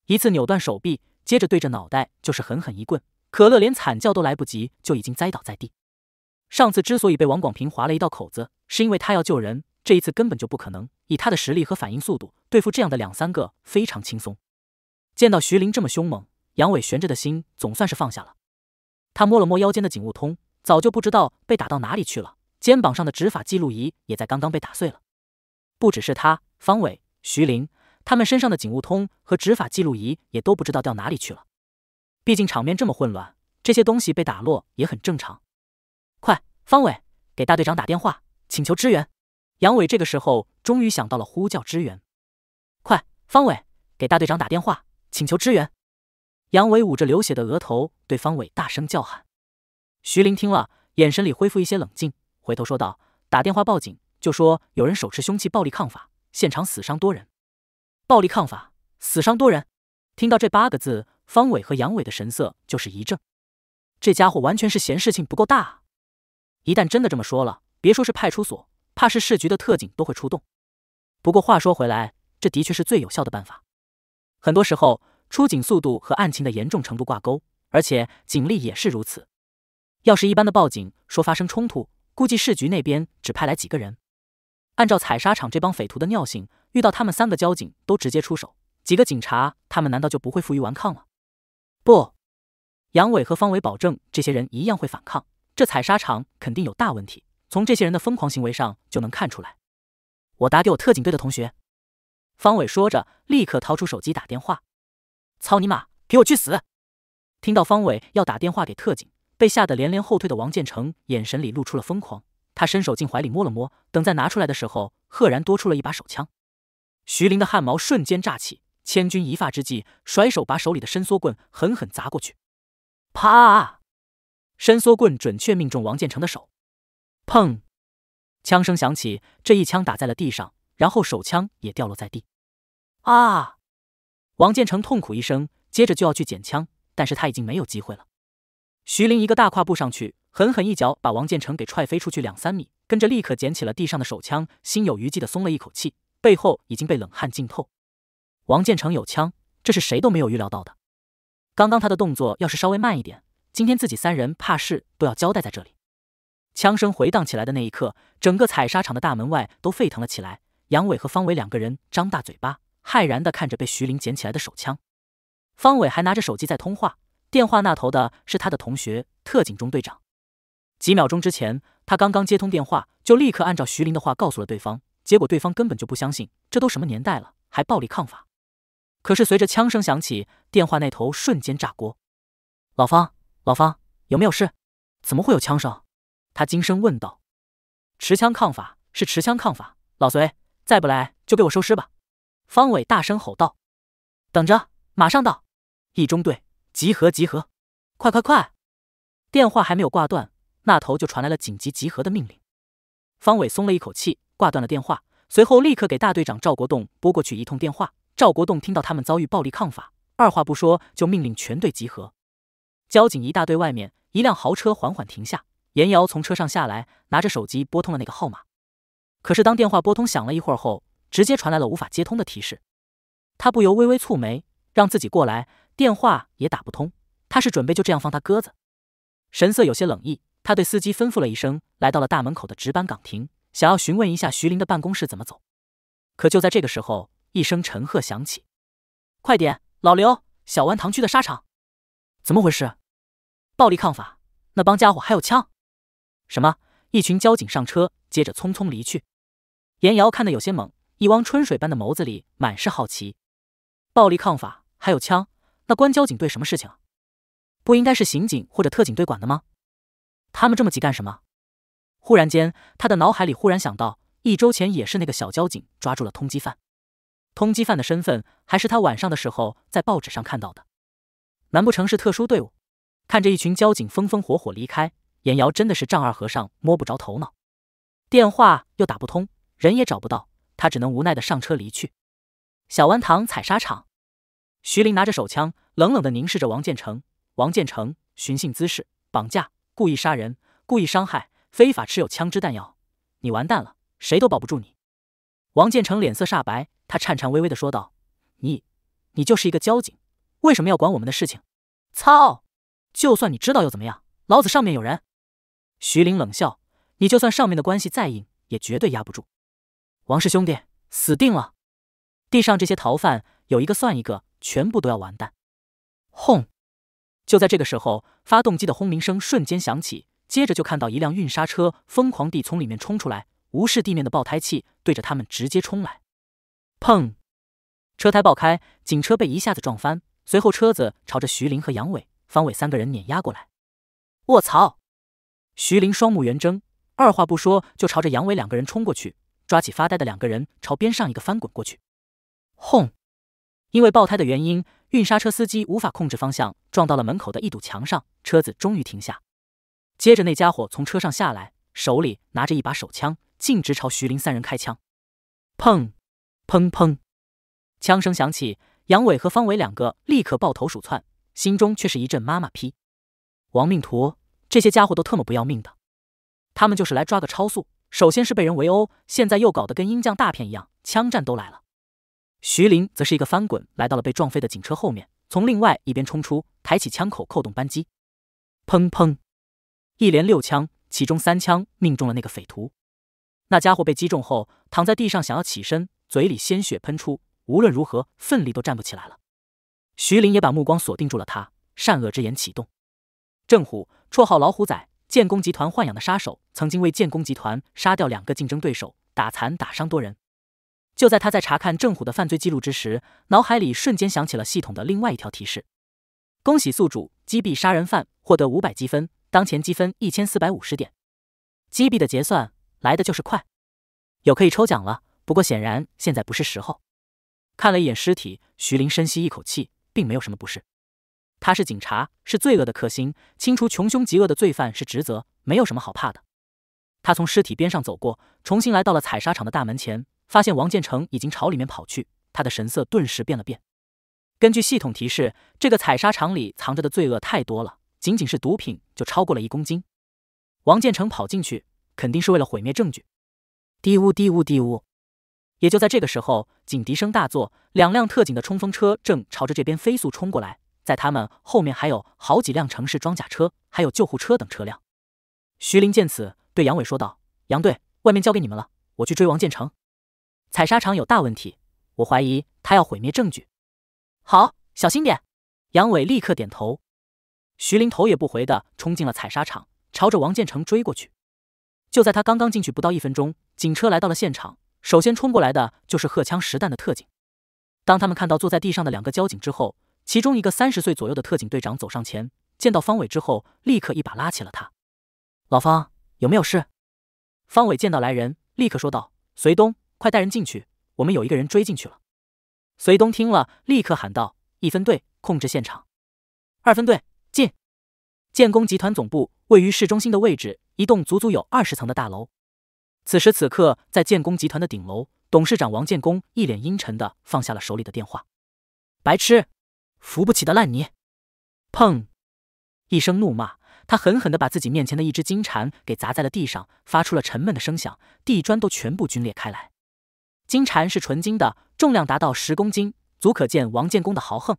一次扭断手臂，接着对着脑袋就是狠狠一棍，可乐连惨叫都来不及，就已经栽倒在地。上次之所以被王广平划了一道口子，是因为他要救人，这一次根本就不可能。以他的实力和反应速度，对付这样的两三个非常轻松。见到徐林这么凶猛，杨伟悬着的心总算是放下了。他摸了摸腰间的警务通。早就不知道被打到哪里去了，肩膀上的执法记录仪也在刚刚被打碎了。不只是他，方伟、徐林他们身上的警务通和执法记录仪也都不知道掉哪里去了。毕竟场面这么混乱，这些东西被打落也很正常。快，方伟，给大队长打电话，请求支援！杨伟这个时候终于想到了呼叫支援。快，方伟，给大队长打电话，请求支援！杨伟捂着流血的额头，对方伟大声叫喊。徐林听了，眼神里恢复一些冷静，回头说道：“打电话报警，就说有人手持凶器暴力抗法，现场死伤多人。”“暴力抗法，死伤多人。”听到这八个字，方伟和杨伟的神色就是一怔。这家伙完全是嫌事情不够大。一旦真的这么说了，别说是派出所，怕是市局的特警都会出动。不过话说回来，这的确是最有效的办法。很多时候，出警速度和案情的严重程度挂钩，而且警力也是如此。要是一般的报警说发生冲突，估计市局那边只派来几个人。按照采砂场这帮匪徒的尿性，遇到他们三个交警都直接出手，几个警察他们难道就不会负隅顽抗了？不，杨伟和方伟保证这些人一样会反抗。这采砂场肯定有大问题，从这些人的疯狂行为上就能看出来。我打给我特警队的同学，方伟说着，立刻掏出手机打电话。操你妈，给我去死！听到方伟要打电话给特警。被吓得连连后退的王建成眼神里露出了疯狂，他伸手进怀里摸了摸，等再拿出来的时候，赫然多出了一把手枪。徐林的汗毛瞬间炸起，千钧一发之际，甩手把手里的伸缩棍狠狠砸过去，啪！伸缩棍准确命中王建成的手，砰！枪声响起，这一枪打在了地上，然后手枪也掉落在地。啊！王建成痛苦一声，接着就要去捡枪，但是他已经没有机会了。徐林一个大跨步上去，狠狠一脚把王建成给踹飞出去两三米，跟着立刻捡起了地上的手枪，心有余悸的松了一口气，背后已经被冷汗浸透。王建成有枪，这是谁都没有预料到的。刚刚他的动作要是稍微慢一点，今天自己三人怕是都要交代在这里。枪声回荡起来的那一刻，整个采砂场的大门外都沸腾了起来。杨伟和方伟两个人张大嘴巴，骇然的看着被徐林捡起来的手枪。方伟还拿着手机在通话。电话那头的是他的同学，特警中队长。几秒钟之前，他刚刚接通电话，就立刻按照徐林的话告诉了对方。结果对方根本就不相信，这都什么年代了，还暴力抗法？可是随着枪声响起，电话那头瞬间炸锅：“老方，老方，有没有事？怎么会有枪声？”他惊声问道。“持枪抗法是持枪抗法！”老隋再不来就给我收尸吧！”方伟大声吼道。“等着，马上到！”一中队。集合，集合！快快快！电话还没有挂断，那头就传来了紧急集合的命令。方伟松了一口气，挂断了电话，随后立刻给大队长赵国栋拨过去一通电话。赵国栋听到他们遭遇暴力抗法，二话不说就命令全队集合。交警一大队外面，一辆豪车缓缓停下，严瑶从车上下来，拿着手机拨通了那个号码。可是当电话拨通，响了一会儿后，直接传来了无法接通的提示。他不由微微蹙眉，让自己过来。电话也打不通，他是准备就这样放他鸽子，神色有些冷意。他对司机吩咐了一声，来到了大门口的值班岗亭，想要询问一下徐林的办公室怎么走。可就在这个时候，一声陈赫响起：“快点，老刘，小湾塘区的沙场，怎么回事？暴力抗法，那帮家伙还有枪？什么？一群交警上车，接着匆匆离去。”严瑶看得有些懵，一汪春水般的眸子里满是好奇。暴力抗法，还有枪？那关交警队什么事情？不应该是刑警或者特警队管的吗？他们这么急干什么？忽然间，他的脑海里忽然想到，一周前也是那个小交警抓住了通缉犯，通缉犯的身份还是他晚上的时候在报纸上看到的。难不成是特殊队伍？看着一群交警风风火火离开，颜瑶真的是丈二和尚摸不着头脑。电话又打不通，人也找不到，他只能无奈的上车离去。小湾塘采砂场。徐林拿着手枪，冷冷的凝视着王建成。王建成，寻衅滋事、绑架、故意杀人、故意伤害、非法持有枪支弹药，你完蛋了，谁都保不住你。王建成脸色煞白，他颤颤巍巍的说道：“你，你就是一个交警，为什么要管我们的事情？”操！就算你知道又怎么样？老子上面有人。徐林冷笑：“你就算上面的关系再硬，也绝对压不住。王氏兄弟死定了。地上这些逃犯。”有一个算一个，全部都要完蛋！轰！就在这个时候，发动机的轰鸣声瞬间响起，接着就看到一辆运沙车疯狂地从里面冲出来，无视地面的爆胎气，对着他们直接冲来！砰！车胎爆开，警车被一下子撞翻，随后车子朝着徐林和杨伟、方伟三个人碾压过来！卧槽！徐林双目圆睁，二话不说就朝着杨伟两个人冲过去，抓起发呆的两个人朝边上一个翻滚过去！轰！因为爆胎的原因，运沙车司机无法控制方向，撞到了门口的一堵墙上，车子终于停下。接着，那家伙从车上下来，手里拿着一把手枪，径直朝徐林三人开枪。砰！砰砰！枪声响起，杨伟和方伟两个立刻抱头鼠窜，心中却是一阵妈妈批：亡命徒，这些家伙都特么不要命的！他们就是来抓个超速，首先是被人围殴，现在又搞得跟鹰酱大片一样，枪战都来了。徐林则是一个翻滚，来到了被撞飞的警车后面，从另外一边冲出，抬起枪口扣动扳机，砰砰，一连六枪，其中三枪命中了那个匪徒。那家伙被击中后，躺在地上想要起身，嘴里鲜血喷出，无论如何，奋力都站不起来了。徐林也把目光锁定住了他，善恶之眼启动。郑虎，绰号老虎仔，建工集团豢养的杀手，曾经为建工集团杀掉两个竞争对手，打残打伤多人。就在他在查看郑虎的犯罪记录之时，脑海里瞬间想起了系统的另外一条提示：“恭喜宿主击毙杀人犯，获得五百积分，当前积分一千四百五十点。”击毙的结算来的就是快，有可以抽奖了。不过显然现在不是时候。看了一眼尸体，徐林深吸一口气，并没有什么不适。他是警察，是罪恶的克星，清除穷凶极恶的罪犯是职责，没有什么好怕的。他从尸体边上走过，重新来到了采砂场的大门前。发现王建成已经朝里面跑去，他的神色顿时变了变。根据系统提示，这个采砂场里藏着的罪恶太多了，仅仅是毒品就超过了一公斤。王建成跑进去，肯定是为了毁灭证据。滴呜滴呜滴呜！也就在这个时候，警笛声大作，两辆特警的冲锋车正朝着这边飞速冲过来，在他们后面还有好几辆城市装甲车，还有救护车等车辆。徐林见此，对杨伟说道：“杨队，外面交给你们了，我去追王建成。”采砂场有大问题，我怀疑他要毁灭证据。好，小心点。杨伟立刻点头。徐林头也不回的冲进了采砂场，朝着王建成追过去。就在他刚刚进去不到一分钟，警车来到了现场。首先冲过来的就是荷枪实弹的特警。当他们看到坐在地上的两个交警之后，其中一个三十岁左右的特警队长走上前，见到方伟之后，立刻一把拉起了他。老方，有没有事？方伟见到来人，立刻说道：“随东。”快带人进去，我们有一个人追进去了。隋东听了，立刻喊道：“一分队控制现场，二分队进。”建工集团总部位于市中心的位置，一栋足足有二十层的大楼。此时此刻，在建工集团的顶楼，董事长王建工一脸阴沉的放下了手里的电话：“白痴，扶不起的烂泥！”砰！一声怒骂，他狠狠的把自己面前的一只金蝉给砸在了地上，发出了沉闷的声响，地砖都全部龟裂开来。金蝉是纯金的，重量达到十公斤，足可见王建功的豪横。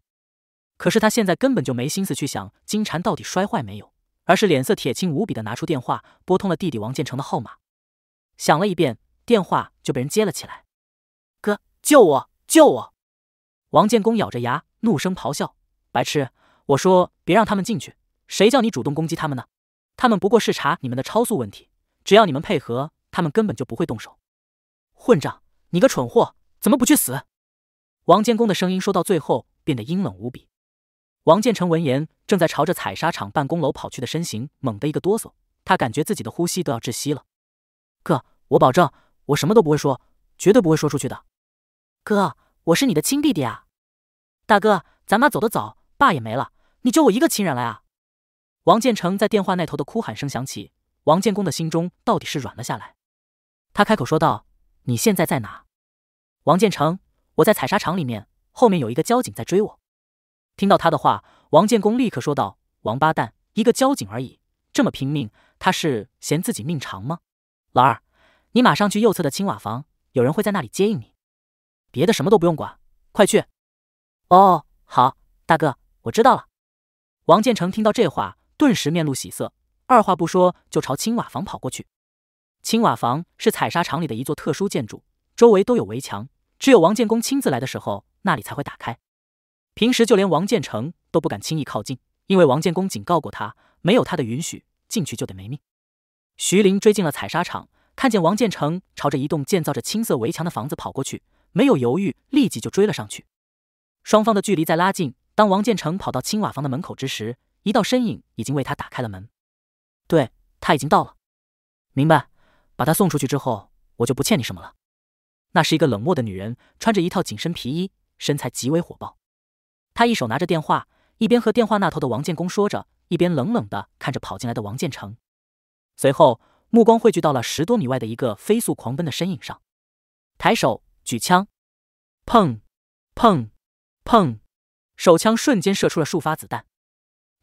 可是他现在根本就没心思去想金蝉到底摔坏没有，而是脸色铁青无比的拿出电话，拨通了弟弟王建成的号码。想了一遍，电话就被人接了起来。哥，救我！救我！王建功咬着牙，怒声咆哮：“白痴！我说别让他们进去，谁叫你主动攻击他们呢？他们不过是查你们的超速问题，只要你们配合，他们根本就不会动手。”混账！你个蠢货，怎么不去死？王建功的声音说到最后变得阴冷无比。王建成闻言，正在朝着采砂场办公楼跑去的身形猛地一个哆嗦，他感觉自己的呼吸都要窒息了。哥，我保证，我什么都不会说，绝对不会说出去的。哥，我是你的亲弟弟啊！大哥，咱妈走的早，爸也没了，你就我一个亲人了啊！王建成在电话那头的哭喊声响起，王建功的心中到底是软了下来，他开口说道。你现在在哪？王建成，我在采砂场里面，后面有一个交警在追我。听到他的话，王建功立刻说道：“王八蛋，一个交警而已，这么拼命，他是嫌自己命长吗？”老二，你马上去右侧的青瓦房，有人会在那里接应你，别的什么都不用管，快去！哦，好，大哥，我知道了。王建成听到这话，顿时面露喜色，二话不说就朝青瓦房跑过去。青瓦房是采砂厂里的一座特殊建筑，周围都有围墙，只有王建功亲自来的时候，那里才会打开。平时就连王建成都不敢轻易靠近，因为王建功警告过他，没有他的允许，进去就得没命。徐林追进了采砂厂，看见王建成朝着一栋建造着青色围墙的房子跑过去，没有犹豫，立即就追了上去。双方的距离在拉近。当王建成跑到青瓦房的门口之时，一道身影已经为他打开了门。对他已经到了，明白。把他送出去之后，我就不欠你什么了。那是一个冷漠的女人，穿着一套紧身皮衣，身材极为火爆。她一手拿着电话，一边和电话那头的王建功说着，一边冷冷地看着跑进来的王建成。随后，目光汇聚到了十多米外的一个飞速狂奔的身影上，抬手举枪，砰，砰，砰，手枪瞬间射出了数发子弹。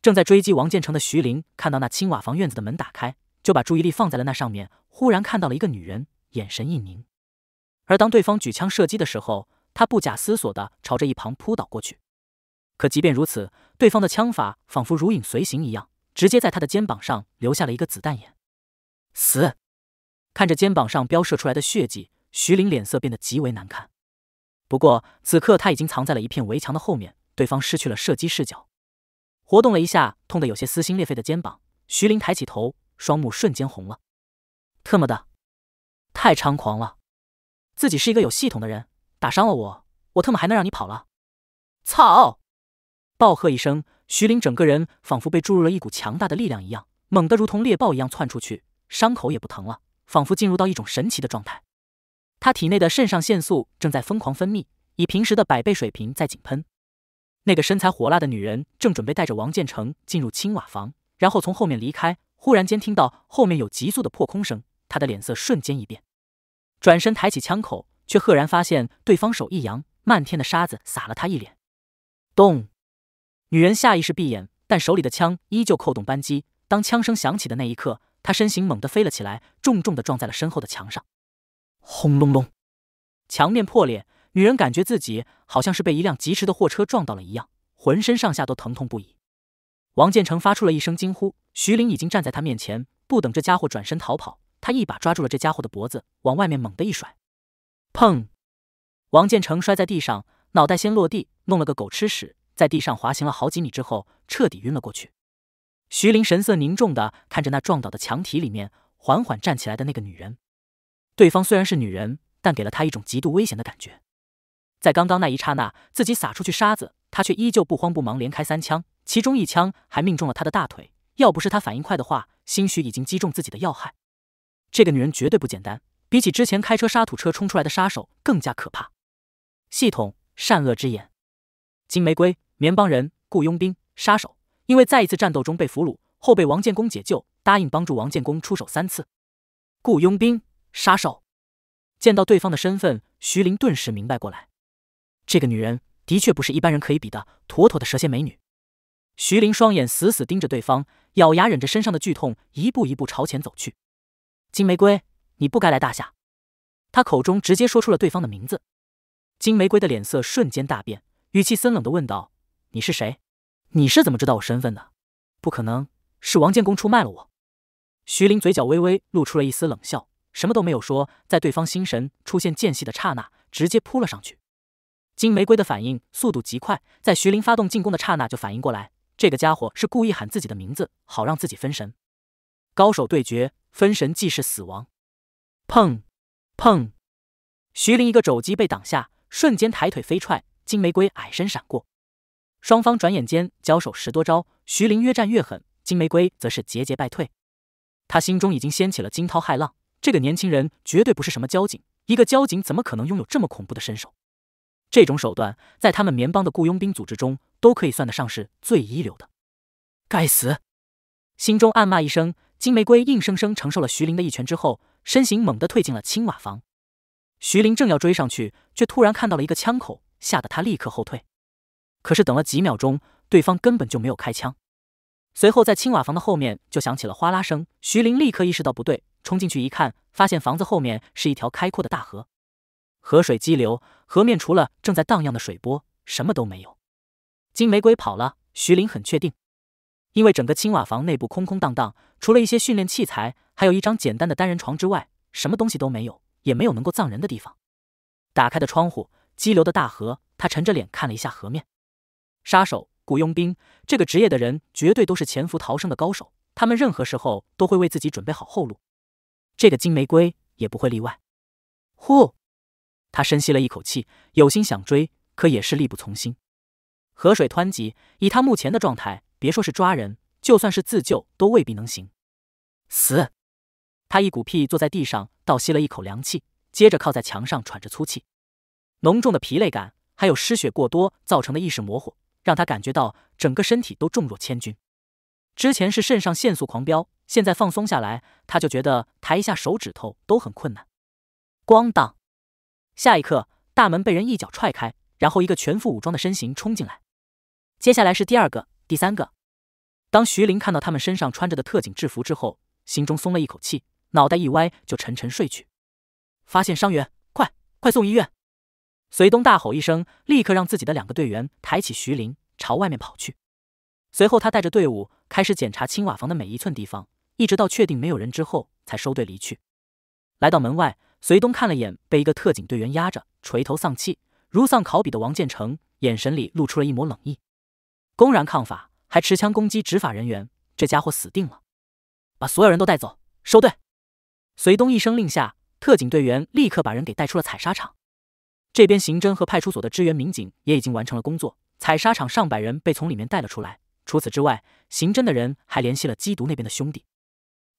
正在追击王建成的徐林看到那青瓦房院子的门打开。就把注意力放在了那上面，忽然看到了一个女人，眼神一凝。而当对方举枪射击的时候，他不假思索的朝着一旁扑倒过去。可即便如此，对方的枪法仿佛如影随形一样，直接在他的肩膀上留下了一个子弹眼。死！看着肩膀上飙射出来的血迹，徐林脸色变得极为难看。不过此刻他已经藏在了一片围墙的后面，对方失去了射击视角。活动了一下痛得有些撕心裂肺的肩膀，徐林抬起头。双目瞬间红了，特么的，太猖狂了！自己是一个有系统的人，打伤了我，我特么还能让你跑了？操！暴喝一声，徐林整个人仿佛被注入了一股强大的力量一样，猛地如同猎豹一样窜出去，伤口也不疼了，仿佛进入到一种神奇的状态。他体内的肾上腺素正在疯狂分泌，以平时的百倍水平在井喷。那个身材火辣的女人正准备带着王建成进入青瓦房，然后从后面离开。忽然间听到后面有急速的破空声，他的脸色瞬间一变，转身抬起枪口，却赫然发现对方手一扬，漫天的沙子洒了他一脸。咚！女人下意识闭眼，但手里的枪依旧扣动扳机。当枪声响起的那一刻，她身形猛地飞了起来，重重的撞在了身后的墙上。轰隆隆，墙面破裂，女人感觉自己好像是被一辆疾驰的货车撞到了一样，浑身上下都疼痛不已。王建成发出了一声惊呼，徐林已经站在他面前。不等这家伙转身逃跑，他一把抓住了这家伙的脖子，往外面猛地一甩。砰！王建成摔在地上，脑袋先落地，弄了个狗吃屎，在地上滑行了好几米之后，彻底晕了过去。徐林神色凝重地看着那撞倒的墙体里面缓缓站起来的那个女人。对方虽然是女人，但给了他一种极度危险的感觉。在刚刚那一刹那，自己撒出去沙子，他却依旧不慌不忙，连开三枪。其中一枪还命中了他的大腿，要不是他反应快的话，兴许已经击中自己的要害。这个女人绝对不简单，比起之前开车沙土车冲出来的杀手更加可怕。系统，善恶之眼，金玫瑰，棉帮人，雇佣兵，杀手。因为在一次战斗中被俘虏后被王建功解救，答应帮助王建功出手三次。雇佣兵，杀手。见到对方的身份，徐林顿时明白过来，这个女人的确不是一般人可以比的，妥妥的蛇蝎美女。徐凌双眼死死盯着对方，咬牙忍着身上的剧痛，一步一步朝前走去。金玫瑰，你不该来大夏。他口中直接说出了对方的名字。金玫瑰的脸色瞬间大变，语气森冷的问道：“你是谁？你是怎么知道我身份的？不可能，是王建功出卖了我。”徐凌嘴角微微露出了一丝冷笑，什么都没有说，在对方心神出现间隙的刹那，直接扑了上去。金玫瑰的反应速度极快，在徐林发动进攻的刹那就反应过来。这个家伙是故意喊自己的名字，好让自己分神。高手对决，分神即是死亡。砰！砰！徐林一个肘击被挡下，瞬间抬腿飞踹，金玫瑰矮身闪过。双方转眼间交手十多招，徐林越战越狠，金玫瑰则是节节败退。他心中已经掀起了惊涛骇浪。这个年轻人绝对不是什么交警，一个交警怎么可能拥有这么恐怖的身手？这种手段在他们棉邦的雇佣兵组织中。都可以算得上是最一流的。该死！心中暗骂一声，金玫瑰硬生生承受了徐林的一拳之后，身形猛地退进了青瓦房。徐林正要追上去，却突然看到了一个枪口，吓得他立刻后退。可是等了几秒钟，对方根本就没有开枪。随后，在青瓦房的后面就响起了哗啦声。徐林立刻意识到不对，冲进去一看，发现房子后面是一条开阔的大河，河水激流，河面除了正在荡漾的水波，什么都没有。金玫瑰跑了，徐林很确定，因为整个青瓦房内部空空荡荡，除了一些训练器材，还有一张简单的单人床之外，什么东西都没有，也没有能够葬人的地方。打开的窗户，激流的大河，他沉着脸看了一下河面。杀手、雇佣兵这个职业的人，绝对都是潜伏、逃生的高手，他们任何时候都会为自己准备好后路。这个金玫瑰也不会例外。呼，他深吸了一口气，有心想追，可也是力不从心。河水湍急，以他目前的状态，别说是抓人，就算是自救都未必能行。死！他一股屁坐在地上，倒吸了一口凉气，接着靠在墙上喘着粗气。浓重的疲累感，还有失血过多造成的意识模糊，让他感觉到整个身体都重若千钧。之前是肾上腺素狂飙，现在放松下来，他就觉得抬一下手指头都很困难。咣当！下一刻，大门被人一脚踹开，然后一个全副武装的身形冲进来。接下来是第二个、第三个。当徐林看到他们身上穿着的特警制服之后，心中松了一口气，脑袋一歪就沉沉睡去。发现伤员，快快送医院！隋东大吼一声，立刻让自己的两个队员抬起徐林，朝外面跑去。随后，他带着队伍开始检查青瓦房的每一寸地方，一直到确定没有人之后，才收队离去。来到门外，隋东看了眼被一个特警队员压着、垂头丧气、如丧考妣的王建成，眼神里露出了一抹冷意。公然抗法，还持枪攻击执法人员，这家伙死定了！把所有人都带走，收队。随东一声令下，特警队员立刻把人给带出了采砂场。这边刑侦和派出所的支援民警也已经完成了工作，采砂场上百人被从里面带了出来。除此之外，刑侦的人还联系了缉毒那边的兄弟，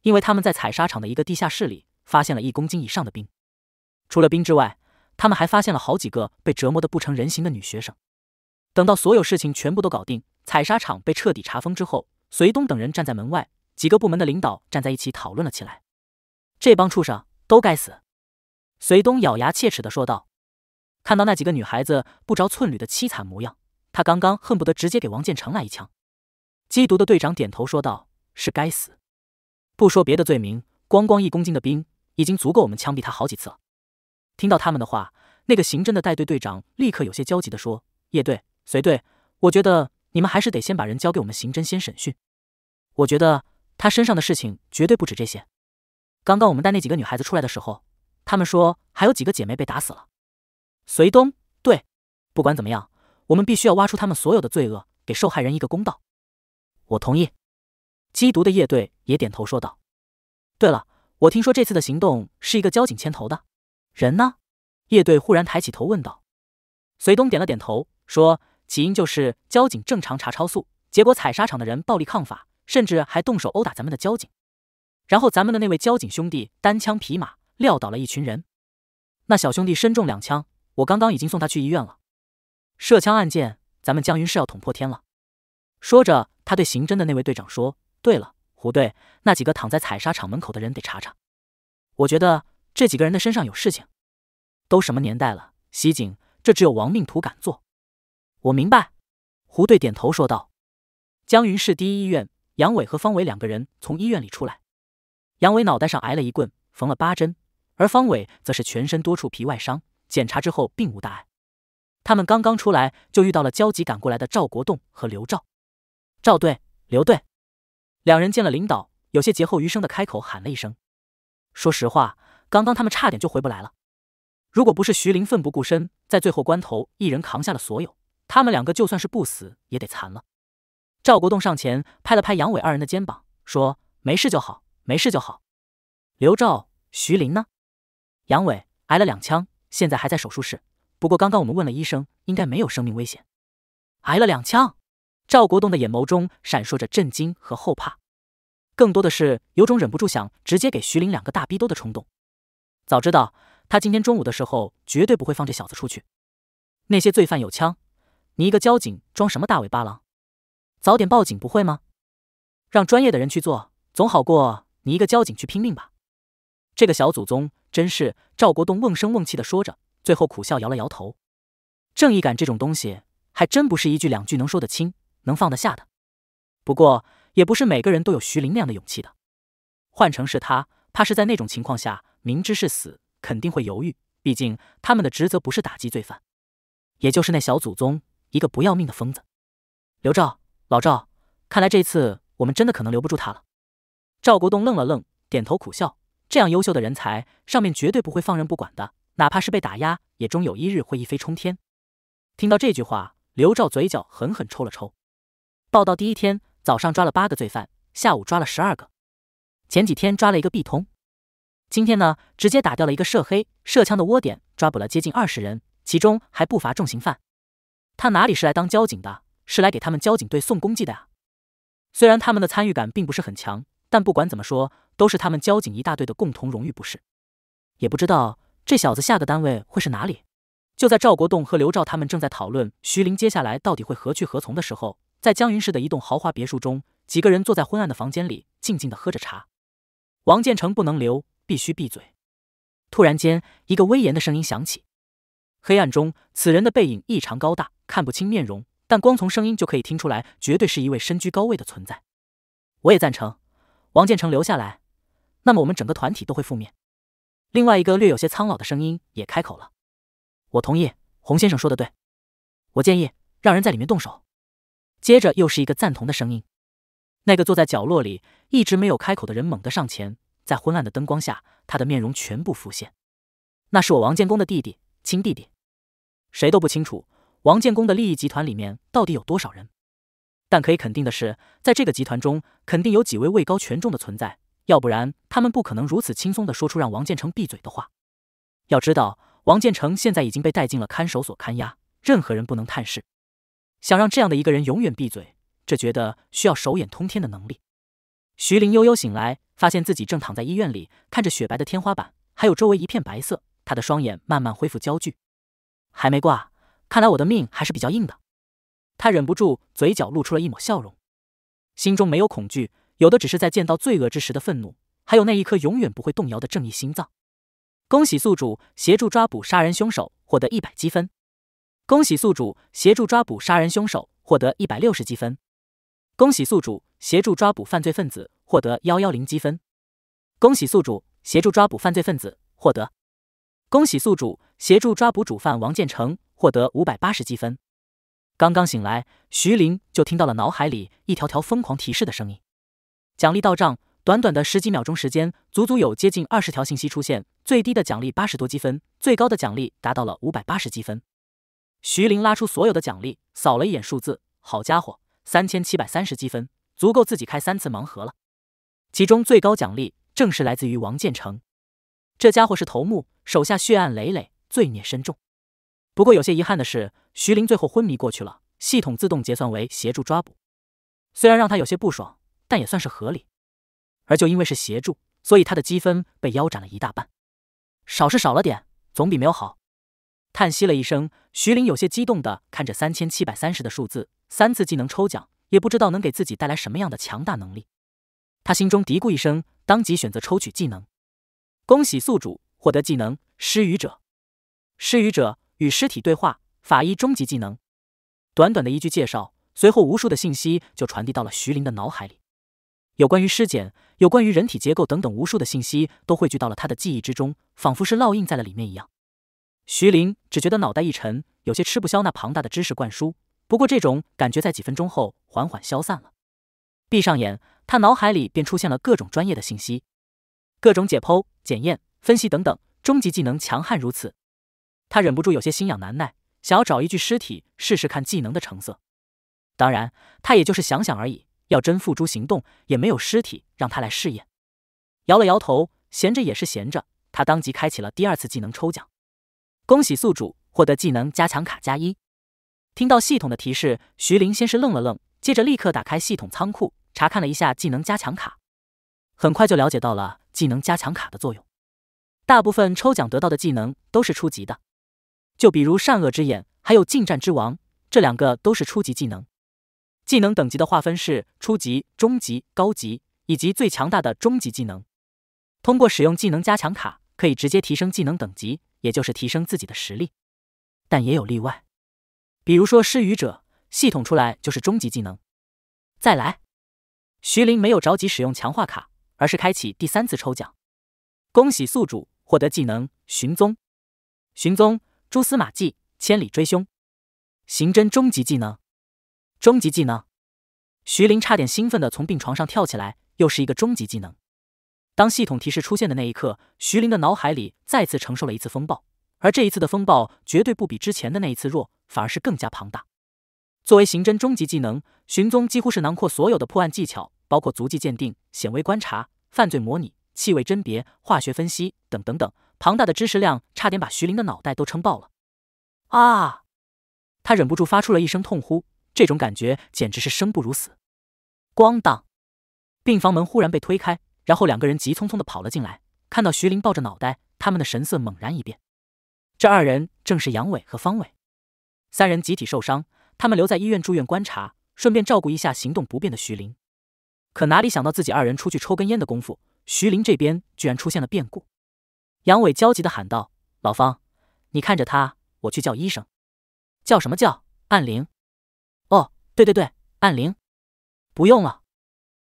因为他们在采砂场的一个地下室里发现了一公斤以上的冰。除了冰之外，他们还发现了好几个被折磨得不成人形的女学生。等到所有事情全部都搞定。采砂场被彻底查封之后，隋东等人站在门外，几个部门的领导站在一起讨论了起来。这帮畜生都该死！隋东咬牙切齿的说道。看到那几个女孩子不着寸缕的凄惨模样，他刚刚恨不得直接给王建成来一枪。缉毒的队长点头说道：“是该死，不说别的罪名，光光一公斤的冰已经足够我们枪毙他好几次了。”听到他们的话，那个刑侦的带队队长立刻有些焦急的说：“叶队，隋队，我觉得……”你们还是得先把人交给我们刑侦先审讯，我觉得他身上的事情绝对不止这些。刚刚我们带那几个女孩子出来的时候，他们说还有几个姐妹被打死了。隋东，对，不管怎么样，我们必须要挖出他们所有的罪恶，给受害人一个公道。我同意。缉毒的叶队也点头说道。对了，我听说这次的行动是一个交警牵头的，人呢？叶队忽然抬起头问道。隋东点了点头，说。起因就是交警正常查超速，结果采砂场的人暴力抗法，甚至还动手殴打咱们的交警。然后咱们的那位交警兄弟单枪匹马撂倒了一群人，那小兄弟身中两枪，我刚刚已经送他去医院了。涉枪案件，咱们江云是要捅破天了。说着，他对刑侦的那位队长说：“对了，胡队，那几个躺在采砂场门口的人得查查，我觉得这几个人的身上有事情。都什么年代了，袭警，这只有亡命徒敢做。”我明白，胡队点头说道。江云市第一医院，杨伟和方伟两个人从医院里出来。杨伟脑袋上挨了一棍，缝了八针；而方伟则是全身多处皮外伤，检查之后并无大碍。他们刚刚出来，就遇到了焦急赶过来的赵国栋和刘照。赵队、刘队，两人见了领导，有些劫后余生的开口喊了一声。说实话，刚刚他们差点就回不来了。如果不是徐林奋不顾身，在最后关头一人扛下了所有。他们两个就算是不死也得残了。赵国栋上前拍了拍杨伟二人的肩膀，说：“没事就好，没事就好。”刘赵、徐林呢？杨伟挨了两枪，现在还在手术室。不过刚刚我们问了医生，应该没有生命危险。挨了两枪？赵国栋的眼眸中闪烁着震惊和后怕，更多的是有种忍不住想直接给徐林两个大逼兜的冲动。早知道他今天中午的时候绝对不会放这小子出去。那些罪犯有枪。你一个交警装什么大尾巴狼？早点报警不会吗？让专业的人去做总好过你一个交警去拼命吧。这个小祖宗真是赵国栋瓮声瓮气的说着，最后苦笑摇了摇头。正义感这种东西，还真不是一句两句能说得清、能放得下的。不过，也不是每个人都有徐林那样的勇气的。换成是他，怕是在那种情况下，明知是死，肯定会犹豫。毕竟他们的职责不是打击罪犯，也就是那小祖宗。一个不要命的疯子，刘兆老赵，看来这次我们真的可能留不住他了。赵国栋愣了愣，点头苦笑：“这样优秀的人才，上面绝对不会放任不管的，哪怕是被打压，也终有一日会一飞冲天。”听到这句话，刘兆嘴角狠狠抽了抽。报道第一天，早上抓了八个罪犯，下午抓了十二个，前几天抓了一个币通，今天呢，直接打掉了一个涉黑涉枪的窝点，抓捕了接近二十人，其中还不乏重刑犯。他哪里是来当交警的，是来给他们交警队送功绩的呀！虽然他们的参与感并不是很强，但不管怎么说，都是他们交警一大队的共同荣誉，不是？也不知道这小子下个单位会是哪里。就在赵国栋和刘照他们正在讨论徐林接下来到底会何去何从的时候，在江云市的一栋豪华别墅中，几个人坐在昏暗的房间里，静静的喝着茶。王建成不能留，必须闭嘴。突然间，一个威严的声音响起。黑暗中，此人的背影异常高大，看不清面容，但光从声音就可以听出来，绝对是一位身居高位的存在。我也赞成，王建成留下来，那么我们整个团体都会覆灭。另外一个略有些苍老的声音也开口了：“我同意，洪先生说的对，我建议让人在里面动手。”接着又是一个赞同的声音。那个坐在角落里一直没有开口的人猛地上前，在昏暗的灯光下，他的面容全部浮现。那是我王建功的弟弟，亲弟弟。谁都不清楚王建功的利益集团里面到底有多少人，但可以肯定的是，在这个集团中肯定有几位位高权重的存在，要不然他们不可能如此轻松地说出让王建成闭嘴的话。要知道，王建成现在已经被带进了看守所看押，任何人不能探视。想让这样的一个人永远闭嘴，这觉得需要手眼通天的能力。徐林悠悠醒来，发现自己正躺在医院里，看着雪白的天花板，还有周围一片白色，他的双眼慢慢恢复焦距。还没挂，看来我的命还是比较硬的。他忍不住嘴角露出了一抹笑容，心中没有恐惧，有的只是在见到罪恶之时的愤怒，还有那一颗永远不会动摇的正义心脏。恭喜宿主协助抓捕杀人凶手，获得一百积分。恭喜宿主协助抓捕杀人凶手，获得一百六十积分。恭喜宿主协助抓捕犯罪分子，获得幺幺零积分。恭喜宿主协助抓捕犯罪分子，获得。恭喜宿主。协助抓捕主犯王建成，获得五百八十积分。刚刚醒来，徐林就听到了脑海里一条条疯狂提示的声音。奖励到账，短短的十几秒钟时间，足足有接近二十条信息出现。最低的奖励八十多积分，最高的奖励达到了五百八十积分。徐林拉出所有的奖励，扫了一眼数字，好家伙，三千七百三十积分，足够自己开三次盲盒了。其中最高奖励正是来自于王建成，这家伙是头目，手下血案累累。罪孽深重，不过有些遗憾的是，徐林最后昏迷过去了。系统自动结算为协助抓捕，虽然让他有些不爽，但也算是合理。而就因为是协助，所以他的积分被腰斩了一大半，少是少了点，总比没有好。叹息了一声，徐林有些激动的看着三千七百三十的数字，三次技能抽奖也不知道能给自己带来什么样的强大能力。他心中嘀咕一声，当即选择抽取技能。恭喜宿主获得技能：施语者。失语者与尸体对话，法医终极技能。短短的一句介绍，随后无数的信息就传递到了徐林的脑海里，有关于尸检，有关于人体结构等等，无数的信息都汇聚到了他的记忆之中，仿佛是烙印在了里面一样。徐林只觉得脑袋一沉，有些吃不消那庞大的知识灌输。不过这种感觉在几分钟后缓缓消散了。闭上眼，他脑海里便出现了各种专业的信息，各种解剖、检验、分析等等。终极技能强悍如此。他忍不住有些心痒难耐，想要找一具尸体试试看技能的成色。当然，他也就是想想而已，要真付诸行动也没有尸体让他来试验。摇了摇头，闲着也是闲着，他当即开启了第二次技能抽奖。恭喜宿主获得技能加强卡加一。听到系统的提示，徐林先是愣了愣，接着立刻打开系统仓库查看了一下技能加强卡，很快就了解到了技能加强卡的作用。大部分抽奖得到的技能都是初级的。就比如善恶之眼，还有近战之王，这两个都是初级技能。技能等级的划分是初级、中级、高级，以及最强大的终极技能。通过使用技能加强卡，可以直接提升技能等级，也就是提升自己的实力。但也有例外，比如说失语者，系统出来就是终极技能。再来，徐林没有着急使用强化卡，而是开启第三次抽奖。恭喜宿主获得技能寻踪。寻踪。蛛丝马迹，千里追凶，刑侦终极技能，终极技能！徐林差点兴奋的从病床上跳起来，又是一个终极技能！当系统提示出现的那一刻，徐林的脑海里再次承受了一次风暴，而这一次的风暴绝对不比之前的那一次弱，反而是更加庞大。作为刑侦终极技能，寻踪几乎是囊括所有的破案技巧，包括足迹鉴定、显微观察、犯罪模拟、气味甄别、化学分析等等等。庞大的知识量差点把徐林的脑袋都撑爆了，啊！他忍不住发出了一声痛呼，这种感觉简直是生不如死。咣当！病房门忽然被推开，然后两个人急匆匆的跑了进来，看到徐林抱着脑袋，他们的神色猛然一变。这二人正是杨伟和方伟，三人集体受伤，他们留在医院住院观察，顺便照顾一下行动不便的徐林。可哪里想到自己二人出去抽根烟的功夫，徐林这边居然出现了变故。杨伟焦急的喊道：“老方，你看着他，我去叫医生。叫什么？叫按铃。”“哦，对对对，按铃。”“不用了。”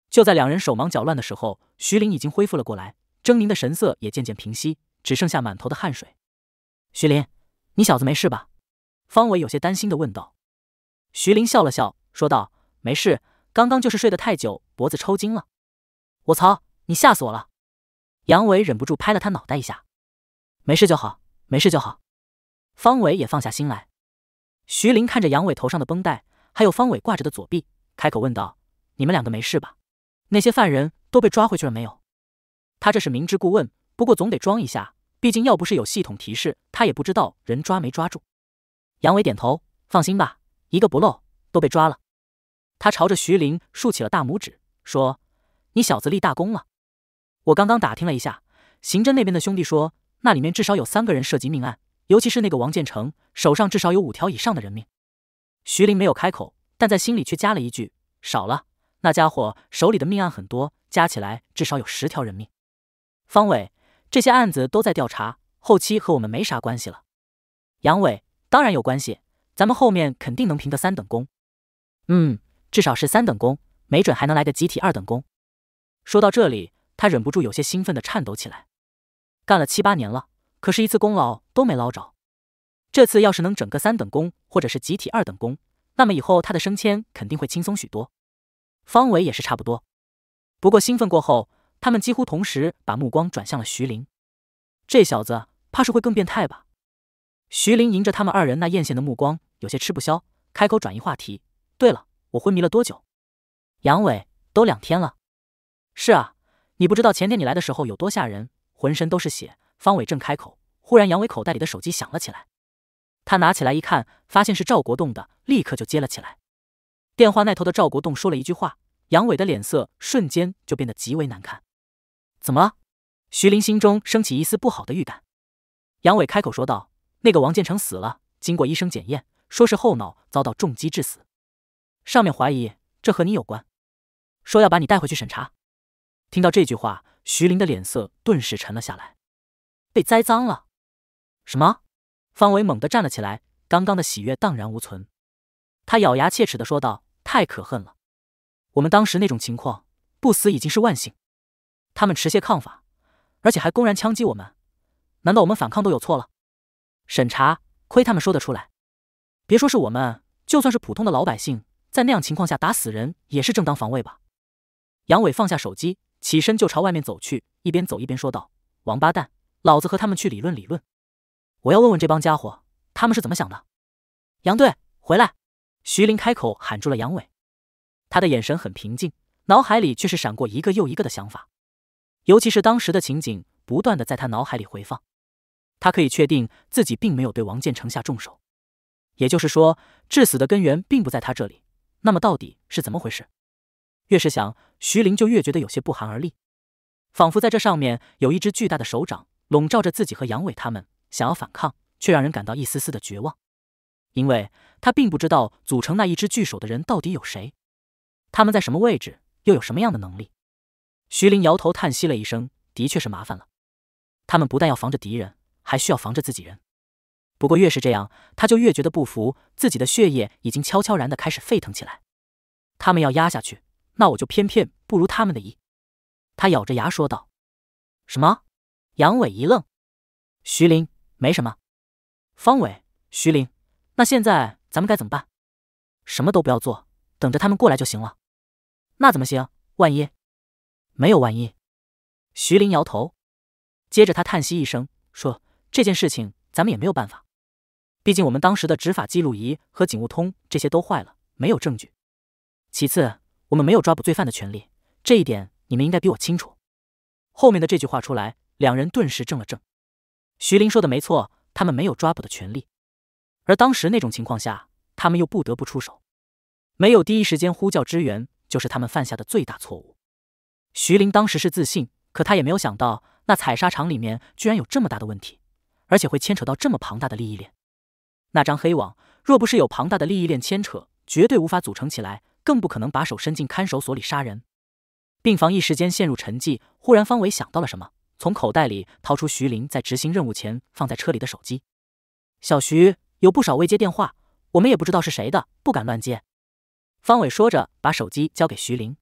就在两人手忙脚乱的时候，徐林已经恢复了过来，狰狞的神色也渐渐平息，只剩下满头的汗水。徐林，你小子没事吧？”方伟有些担心的问道。徐林笑了笑，说道：“没事，刚刚就是睡得太久，脖子抽筋了。我操，你吓死我了！”杨伟忍不住拍了他脑袋一下，没事就好，没事就好。方伟也放下心来。徐林看着杨伟头上的绷带，还有方伟挂着的左臂，开口问道：“你们两个没事吧？那些犯人都被抓回去了没有？”他这是明知故问，不过总得装一下，毕竟要不是有系统提示，他也不知道人抓没抓住。杨伟点头，放心吧，一个不漏，都被抓了。他朝着徐林竖起了大拇指，说：“你小子立大功了。”我刚刚打听了一下，刑侦那边的兄弟说，那里面至少有三个人涉及命案，尤其是那个王建成，手上至少有五条以上的人命。徐林没有开口，但在心里却加了一句：“少了，那家伙手里的命案很多，加起来至少有十条人命。”方伟，这些案子都在调查，后期和我们没啥关系了。杨伟，当然有关系，咱们后面肯定能评个三等功。嗯，至少是三等功，没准还能来个集体二等功。说到这里。他忍不住有些兴奋地颤抖起来，干了七八年了，可是一次功劳都没捞着。这次要是能整个三等功，或者是集体二等功，那么以后他的升迁肯定会轻松许多。方伟也是差不多。不过兴奋过后，他们几乎同时把目光转向了徐林，这小子怕是会更变态吧？徐林迎着他们二人那艳羡的目光，有些吃不消，开口转移话题：“对了，我昏迷了多久？”杨伟：“都两天了。”“是啊。”你不知道前天你来的时候有多吓人，浑身都是血。方伟正开口，忽然杨伟口袋里的手机响了起来，他拿起来一看，发现是赵国栋的，立刻就接了起来。电话那头的赵国栋说了一句话，杨伟的脸色瞬间就变得极为难看。怎么了？徐林心中升起一丝不好的预感。杨伟开口说道：“那个王建成死了，经过医生检验，说是后脑遭到重击致死，上面怀疑这和你有关，说要把你带回去审查。”听到这句话，徐林的脸色顿时沉了下来。被栽赃了？什么？方伟猛地站了起来，刚刚的喜悦荡然无存。他咬牙切齿的说道：“太可恨了！我们当时那种情况，不死已经是万幸。他们持械抗法，而且还公然枪击我们，难道我们反抗都有错了？审查亏他们说得出来！别说是我们，就算是普通的老百姓，在那样情况下打死人也是正当防卫吧？”杨伟放下手机。起身就朝外面走去，一边走一边说道：“王八蛋，老子和他们去理论理论。我要问问这帮家伙，他们是怎么想的。”杨队，回来！徐林开口喊住了杨伟。他的眼神很平静，脑海里却是闪过一个又一个的想法，尤其是当时的情景，不断的在他脑海里回放。他可以确定自己并没有对王建成下重手，也就是说，致死的根源并不在他这里。那么到底是怎么回事？越是想，徐凌就越觉得有些不寒而栗，仿佛在这上面有一只巨大的手掌笼罩着自己和杨伟他们。想要反抗，却让人感到一丝丝的绝望，因为他并不知道组成那一只巨手的人到底有谁，他们在什么位置，又有什么样的能力。徐凌摇头叹息了一声，的确是麻烦了。他们不但要防着敌人，还需要防着自己人。不过越是这样，他就越觉得不服。自己的血液已经悄悄然的开始沸腾起来。他们要压下去。那我就偏偏不如他们的意，他咬着牙说道：“什么？”杨伟一愣，“徐林，没什么。”方伟，徐林，那现在咱们该怎么办？什么都不要做，等着他们过来就行了。那怎么行？万一没有万一，徐林摇头，接着他叹息一声说：“这件事情咱们也没有办法，毕竟我们当时的执法记录仪和警务通这些都坏了，没有证据。其次。”我们没有抓捕罪犯的权利，这一点你们应该比我清楚。后面的这句话出来，两人顿时怔了怔。徐林说的没错，他们没有抓捕的权利，而当时那种情况下，他们又不得不出手，没有第一时间呼叫支援，就是他们犯下的最大错误。徐林当时是自信，可他也没有想到，那采砂场里面居然有这么大的问题，而且会牵扯到这么庞大的利益链。那张黑网，若不是有庞大的利益链牵扯，绝对无法组成起来。更不可能把手伸进看守所里杀人。病房一时间陷入沉寂。忽然，方伟想到了什么，从口袋里掏出徐林在执行任务前放在车里的手机。小徐有不少未接电话，我们也不知道是谁的，不敢乱接。方伟说着，把手机交给徐林。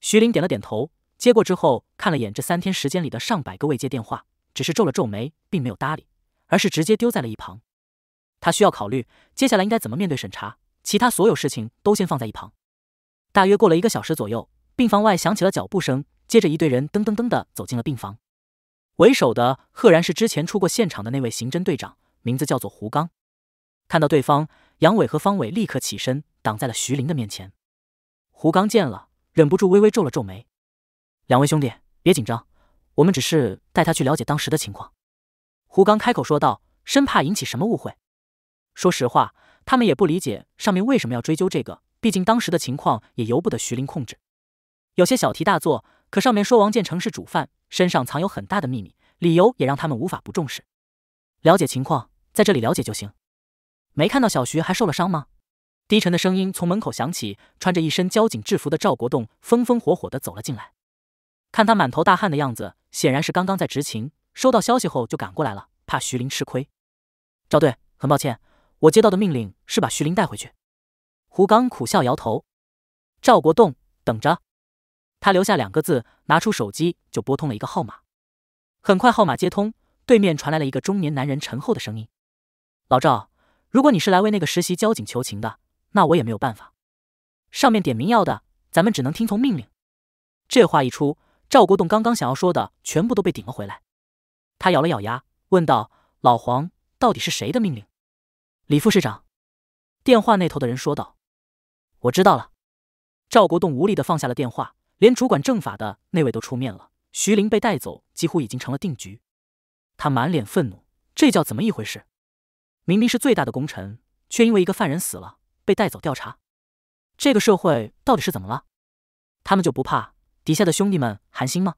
徐林点了点头，接过之后看了眼这三天时间里的上百个未接电话，只是皱了皱眉，并没有搭理，而是直接丢在了一旁。他需要考虑接下来应该怎么面对审查。其他所有事情都先放在一旁。大约过了一个小时左右，病房外响起了脚步声，接着一队人噔噔噔的走进了病房。为首的赫然是之前出过现场的那位刑侦队长，名字叫做胡刚。看到对方，杨伟和方伟立刻起身挡在了徐林的面前。胡刚见了，忍不住微微皱了皱眉：“两位兄弟，别紧张，我们只是带他去了解当时的情况。”胡刚开口说道，生怕引起什么误会。说实话。他们也不理解上面为什么要追究这个，毕竟当时的情况也由不得徐林控制，有些小题大做。可上面说王建成是主犯，身上藏有很大的秘密，理由也让他们无法不重视。了解情况，在这里了解就行。没看到小徐还受了伤吗？低沉的声音从门口响起，穿着一身交警制服的赵国栋风风火火地走了进来。看他满头大汗的样子，显然是刚刚在执勤，收到消息后就赶过来了，怕徐林吃亏。赵队，很抱歉。我接到的命令是把徐林带回去。胡刚苦笑摇头。赵国栋，等着。他留下两个字，拿出手机就拨通了一个号码。很快号码接通，对面传来了一个中年男人沉厚的声音：“老赵，如果你是来为那个实习交警求情的，那我也没有办法。上面点名要的，咱们只能听从命令。”这话一出，赵国栋刚刚想要说的全部都被顶了回来。他咬了咬牙，问道：“老黄，到底是谁的命令？”李副市长，电话那头的人说道：“我知道了。”赵国栋无力的放下了电话，连主管政法的那位都出面了。徐林被带走，几乎已经成了定局。他满脸愤怒：“这叫怎么一回事？明明是最大的功臣，却因为一个犯人死了被带走调查，这个社会到底是怎么了？他们就不怕底下的兄弟们寒心吗？”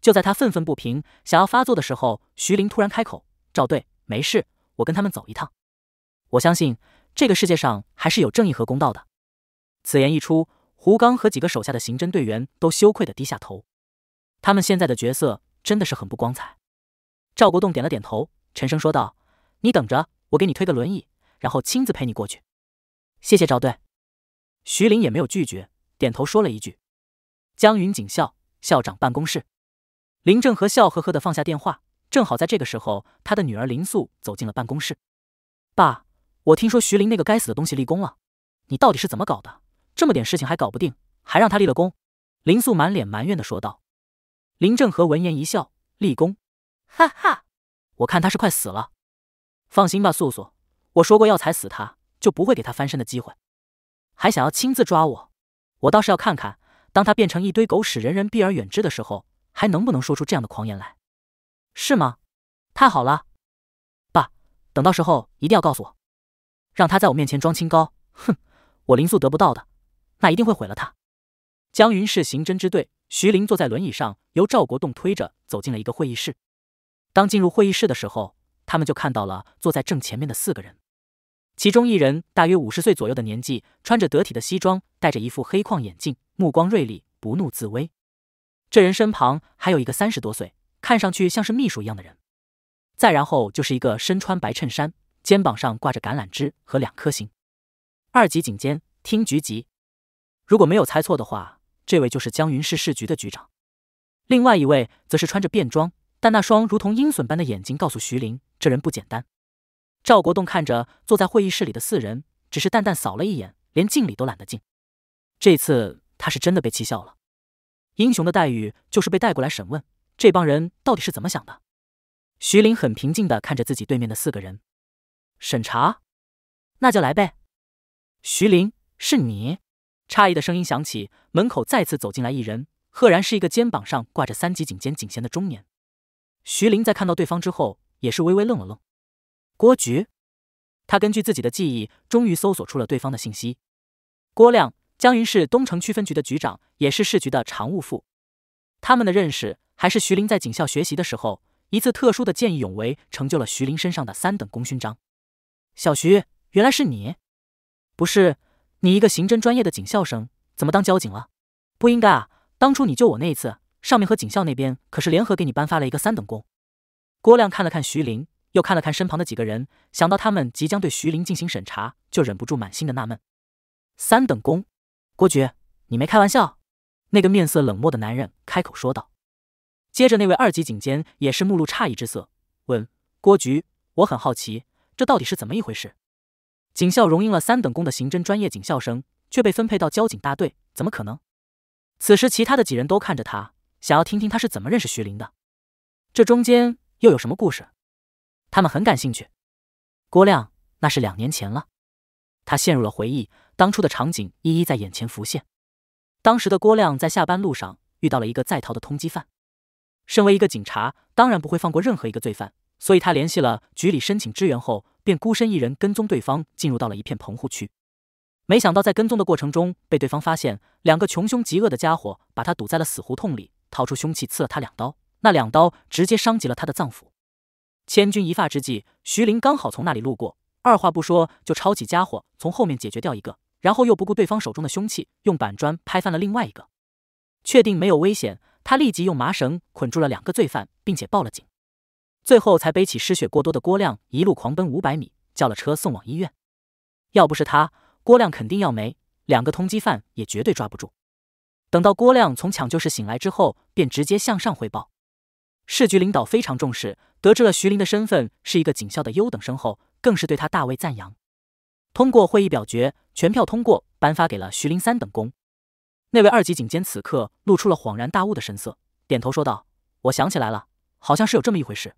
就在他愤愤不平、想要发作的时候，徐林突然开口：“赵队，没事，我跟他们走一趟。”我相信这个世界上还是有正义和公道的。此言一出，胡刚和几个手下的刑侦队员都羞愧的低下头。他们现在的角色真的是很不光彩。赵国栋点了点头，沉声说道：“你等着，我给你推个轮椅，然后亲自陪你过去。”谢谢赵队。徐林也没有拒绝，点头说了一句。江云警校校长办公室，林正和笑呵呵的放下电话。正好在这个时候，他的女儿林素走进了办公室，爸。我听说徐林那个该死的东西立功了，你到底是怎么搞的？这么点事情还搞不定，还让他立了功？林素满脸埋怨的说道。林正和闻言一笑：“立功，哈哈，我看他是快死了。放心吧，素素，我说过要踩死他，就不会给他翻身的机会。还想要亲自抓我？我倒是要看看，当他变成一堆狗屎，人人避而远之的时候，还能不能说出这样的狂言来？是吗？太好了，爸，等到时候一定要告诉我。”让他在我面前装清高，哼！我林素得不到的，那一定会毁了他。江云市刑侦支队，徐林坐在轮椅上，由赵国栋推着走进了一个会议室。当进入会议室的时候，他们就看到了坐在正前面的四个人，其中一人大约五十岁左右的年纪，穿着得体的西装，戴着一副黑框眼镜，目光锐利，不怒自威。这人身旁还有一个三十多岁，看上去像是秘书一样的人，再然后就是一个身穿白衬衫。肩膀上挂着橄榄枝和两颗星，二级警监，厅局级。如果没有猜错的话，这位就是江云市市局的局长。另外一位则是穿着便装，但那双如同鹰隼般的眼睛告诉徐林，这人不简单。赵国栋看着坐在会议室里的四人，只是淡淡扫了一眼，连敬礼都懒得敬。这次他是真的被气笑了。英雄的待遇就是被带过来审问，这帮人到底是怎么想的？徐林很平静地看着自己对面的四个人。审查，那就来呗。徐林，是你？诧异的声音响起，门口再次走进来一人，赫然是一个肩膀上挂着三级警监警衔的中年。徐林在看到对方之后，也是微微愣了愣。郭局，他根据自己的记忆，终于搜索出了对方的信息。郭亮，江云市东城区分局的局长，也是市局的常务副。他们的认识还是徐林在警校学习的时候，一次特殊的见义勇为，成就了徐林身上的三等功勋章。小徐，原来是你！不是你一个刑侦专业的警校生，怎么当交警了？不应该啊！当初你救我那一次，上面和警校那边可是联合给你颁发了一个三等功。郭亮看了看徐林，又看了看身旁的几个人，想到他们即将对徐林进行审查，就忍不住满心的纳闷。三等功，郭局，你没开玩笑？那个面色冷漠的男人开口说道。接着，那位二级警监也是目露诧异之色，问郭局：“我很好奇。”这到底是怎么一回事？警校荣膺了三等功的刑侦专业警校生，却被分配到交警大队，怎么可能？此时，其他的几人都看着他，想要听听他是怎么认识徐林的，这中间又有什么故事？他们很感兴趣。郭亮，那是两年前了。他陷入了回忆，当初的场景一一在眼前浮现。当时的郭亮在下班路上遇到了一个在逃的通缉犯，身为一个警察，当然不会放过任何一个罪犯。所以他联系了局里申请支援后，便孤身一人跟踪对方进入到了一片棚户区。没想到在跟踪的过程中被对方发现，两个穷凶极恶的家伙把他堵在了死胡同里，掏出凶器刺了他两刀。那两刀直接伤及了他的脏腑。千钧一发之际，徐林刚好从那里路过，二话不说就抄起家伙从后面解决掉一个，然后又不顾对方手中的凶器，用板砖拍翻了另外一个。确定没有危险，他立即用麻绳捆住了两个罪犯，并且报了警。最后才背起失血过多的郭亮，一路狂奔五百米，叫了车送往医院。要不是他，郭亮肯定要没。两个通缉犯也绝对抓不住。等到郭亮从抢救室醒来之后，便直接向上汇报。市局领导非常重视，得知了徐林的身份是一个警校的优等生后，更是对他大为赞扬。通过会议表决，全票通过，颁发给了徐林三等功。那位二级警监此刻露出了恍然大悟的神色，点头说道：“我想起来了，好像是有这么一回事。”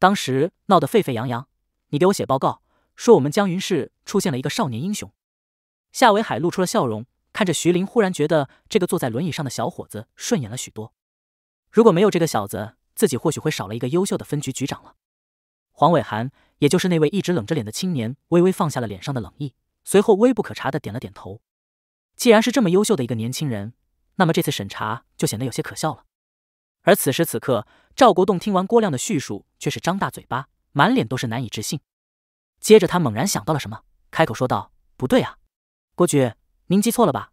当时闹得沸沸扬扬，你给我写报告说我们江云市出现了一个少年英雄。夏维海露出了笑容，看着徐林，忽然觉得这个坐在轮椅上的小伙子顺眼了许多。如果没有这个小子，自己或许会少了一个优秀的分局局长了。黄伟涵，也就是那位一直冷着脸的青年，微微放下了脸上的冷意，随后微不可察的点了点头。既然是这么优秀的一个年轻人，那么这次审查就显得有些可笑了。而此时此刻。赵国栋听完郭亮的叙述，却是张大嘴巴，满脸都是难以置信。接着他猛然想到了什么，开口说道：“不对啊，郭局，您记错了吧？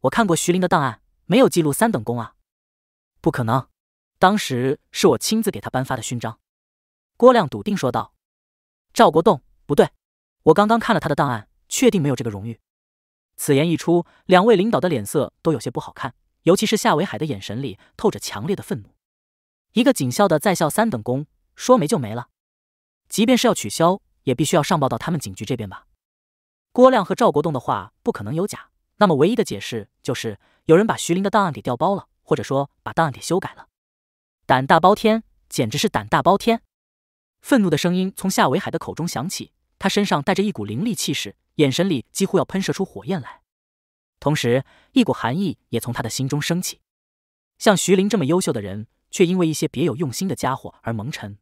我看过徐林的档案，没有记录三等功啊，不可能，当时是我亲自给他颁发的勋章。”郭亮笃定说道。赵国栋，不对，我刚刚看了他的档案，确定没有这个荣誉。此言一出，两位领导的脸色都有些不好看，尤其是夏维海的眼神里透着强烈的愤怒。一个警校的在校三等功，说没就没了。即便是要取消，也必须要上报到他们警局这边吧？郭亮和赵国栋的话不可能有假，那么唯一的解释就是有人把徐林的档案给调包了，或者说把档案给修改了。胆大包天，简直是胆大包天！愤怒的声音从夏维海的口中响起，他身上带着一股凌厉气势，眼神里几乎要喷射出火焰来。同时，一股寒意也从他的心中升起。像徐林这么优秀的人。却因为一些别有用心的家伙而蒙尘，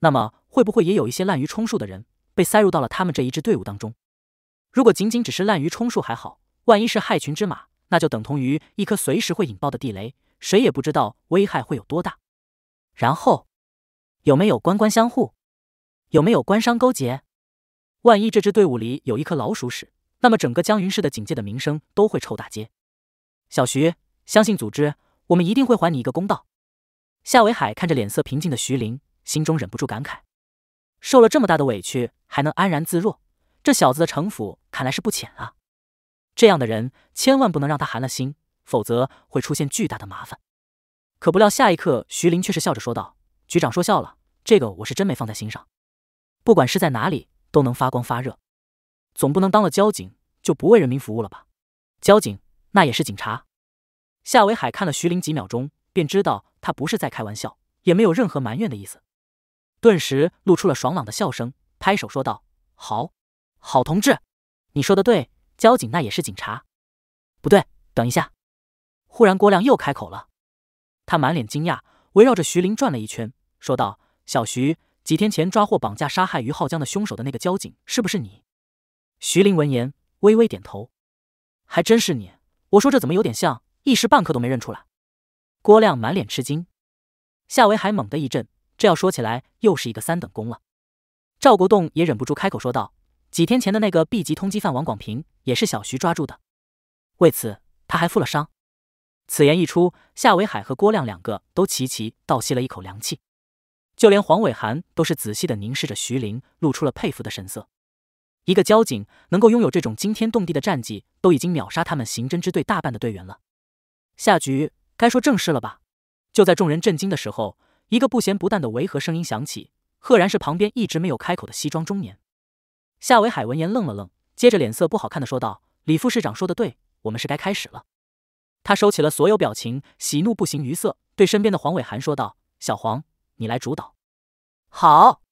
那么会不会也有一些滥竽充数的人被塞入到了他们这一支队伍当中？如果仅仅只是滥竽充数还好，万一是害群之马，那就等同于一颗随时会引爆的地雷，谁也不知道危害会有多大。然后有没有官官相护？有没有官商勾结？万一这支队伍里有一颗老鼠屎，那么整个江云市的警界的名声都会臭大街。小徐，相信组织，我们一定会还你一个公道。夏维海看着脸色平静的徐林，心中忍不住感慨：受了这么大的委屈，还能安然自若，这小子的城府看来是不浅啊！这样的人千万不能让他寒了心，否则会出现巨大的麻烦。可不料，下一刻，徐林却是笑着说道：“局长说笑了，这个我是真没放在心上。不管是在哪里，都能发光发热，总不能当了交警就不为人民服务了吧？交警那也是警察。”夏维海看了徐林几秒钟，便知道。他不是在开玩笑，也没有任何埋怨的意思，顿时露出了爽朗的笑声，拍手说道：“好，好同志，你说的对，交警那也是警察。不对，等一下。”忽然，郭亮又开口了，他满脸惊讶，围绕着徐林转了一圈，说道：“小徐，几天前抓获绑架杀害于浩江的凶手的那个交警，是不是你？”徐林闻言微微点头，还真是你。我说这怎么有点像，一时半刻都没认出来。郭亮满脸吃惊，夏维海猛地一震，这要说起来又是一个三等功了。赵国栋也忍不住开口说道：“几天前的那个 B 级通缉犯王广平也是小徐抓住的，为此他还负了伤。”此言一出，夏维海和郭亮两个都齐齐倒吸了一口凉气，就连黄伟涵都是仔细的凝视着徐凌，露出了佩服的神色。一个交警能够拥有这种惊天动地的战绩，都已经秒杀他们刑侦支队大半的队员了。下局。该说正事了吧？就在众人震惊的时候，一个不咸不淡的违和声音响起，赫然是旁边一直没有开口的西装中年夏维海。闻言愣了愣，接着脸色不好看的说道：“李副市长说的对，我们是该开始了。”他收起了所有表情，喜怒不形于色，对身边的黄伟涵说道：“小黄，你来主导。”“好。”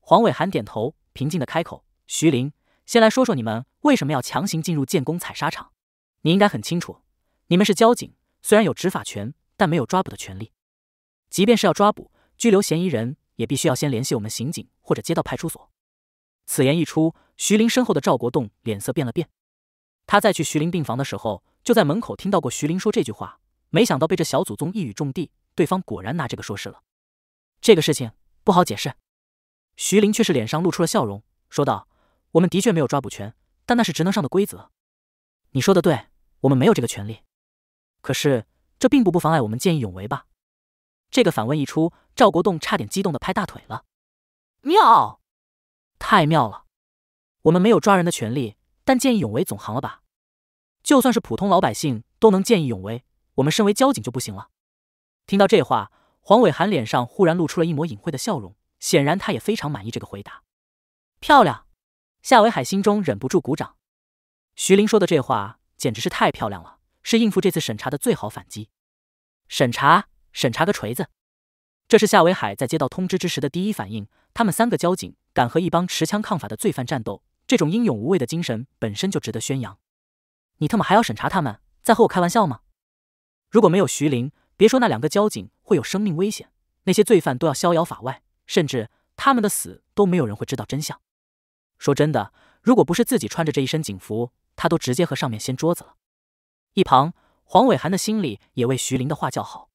黄伟涵点头，平静的开口：“徐林，先来说说你们为什么要强行进入建工采砂场？你应该很清楚，你们是交警。”虽然有执法权，但没有抓捕的权利。即便是要抓捕、拘留嫌疑人，也必须要先联系我们刑警或者街道派出所。此言一出，徐林身后的赵国栋脸色变了变。他再去徐林病房的时候，就在门口听到过徐林说这句话。没想到被这小祖宗一语中的，对方果然拿这个说事了。这个事情不好解释。徐林却是脸上露出了笑容，说道：“我们的确没有抓捕权，但那是职能上的规则。你说的对，我们没有这个权利。”可是，这并不不妨碍我们见义勇为吧？这个反问一出，赵国栋差点激动的拍大腿了。妙，太妙了！我们没有抓人的权利，但见义勇为总行了吧？就算是普通老百姓都能见义勇为，我们身为交警就不行了。听到这话，黄伟涵脸上忽然露出了一抹隐晦的笑容，显然他也非常满意这个回答。漂亮！夏维海心中忍不住鼓掌。徐林说的这话简直是太漂亮了。是应付这次审查的最好反击。审查？审查个锤子！这是夏维海在接到通知之时的第一反应。他们三个交警敢和一帮持枪抗法的罪犯战斗，这种英勇无畏的精神本身就值得宣扬。你他妈还要审查他们？在和我开玩笑吗？如果没有徐林，别说那两个交警会有生命危险，那些罪犯都要逍遥法外，甚至他们的死都没有人会知道真相。说真的，如果不是自己穿着这一身警服，他都直接和上面掀桌子了。一旁，黄伟涵的心里也为徐林的话叫好。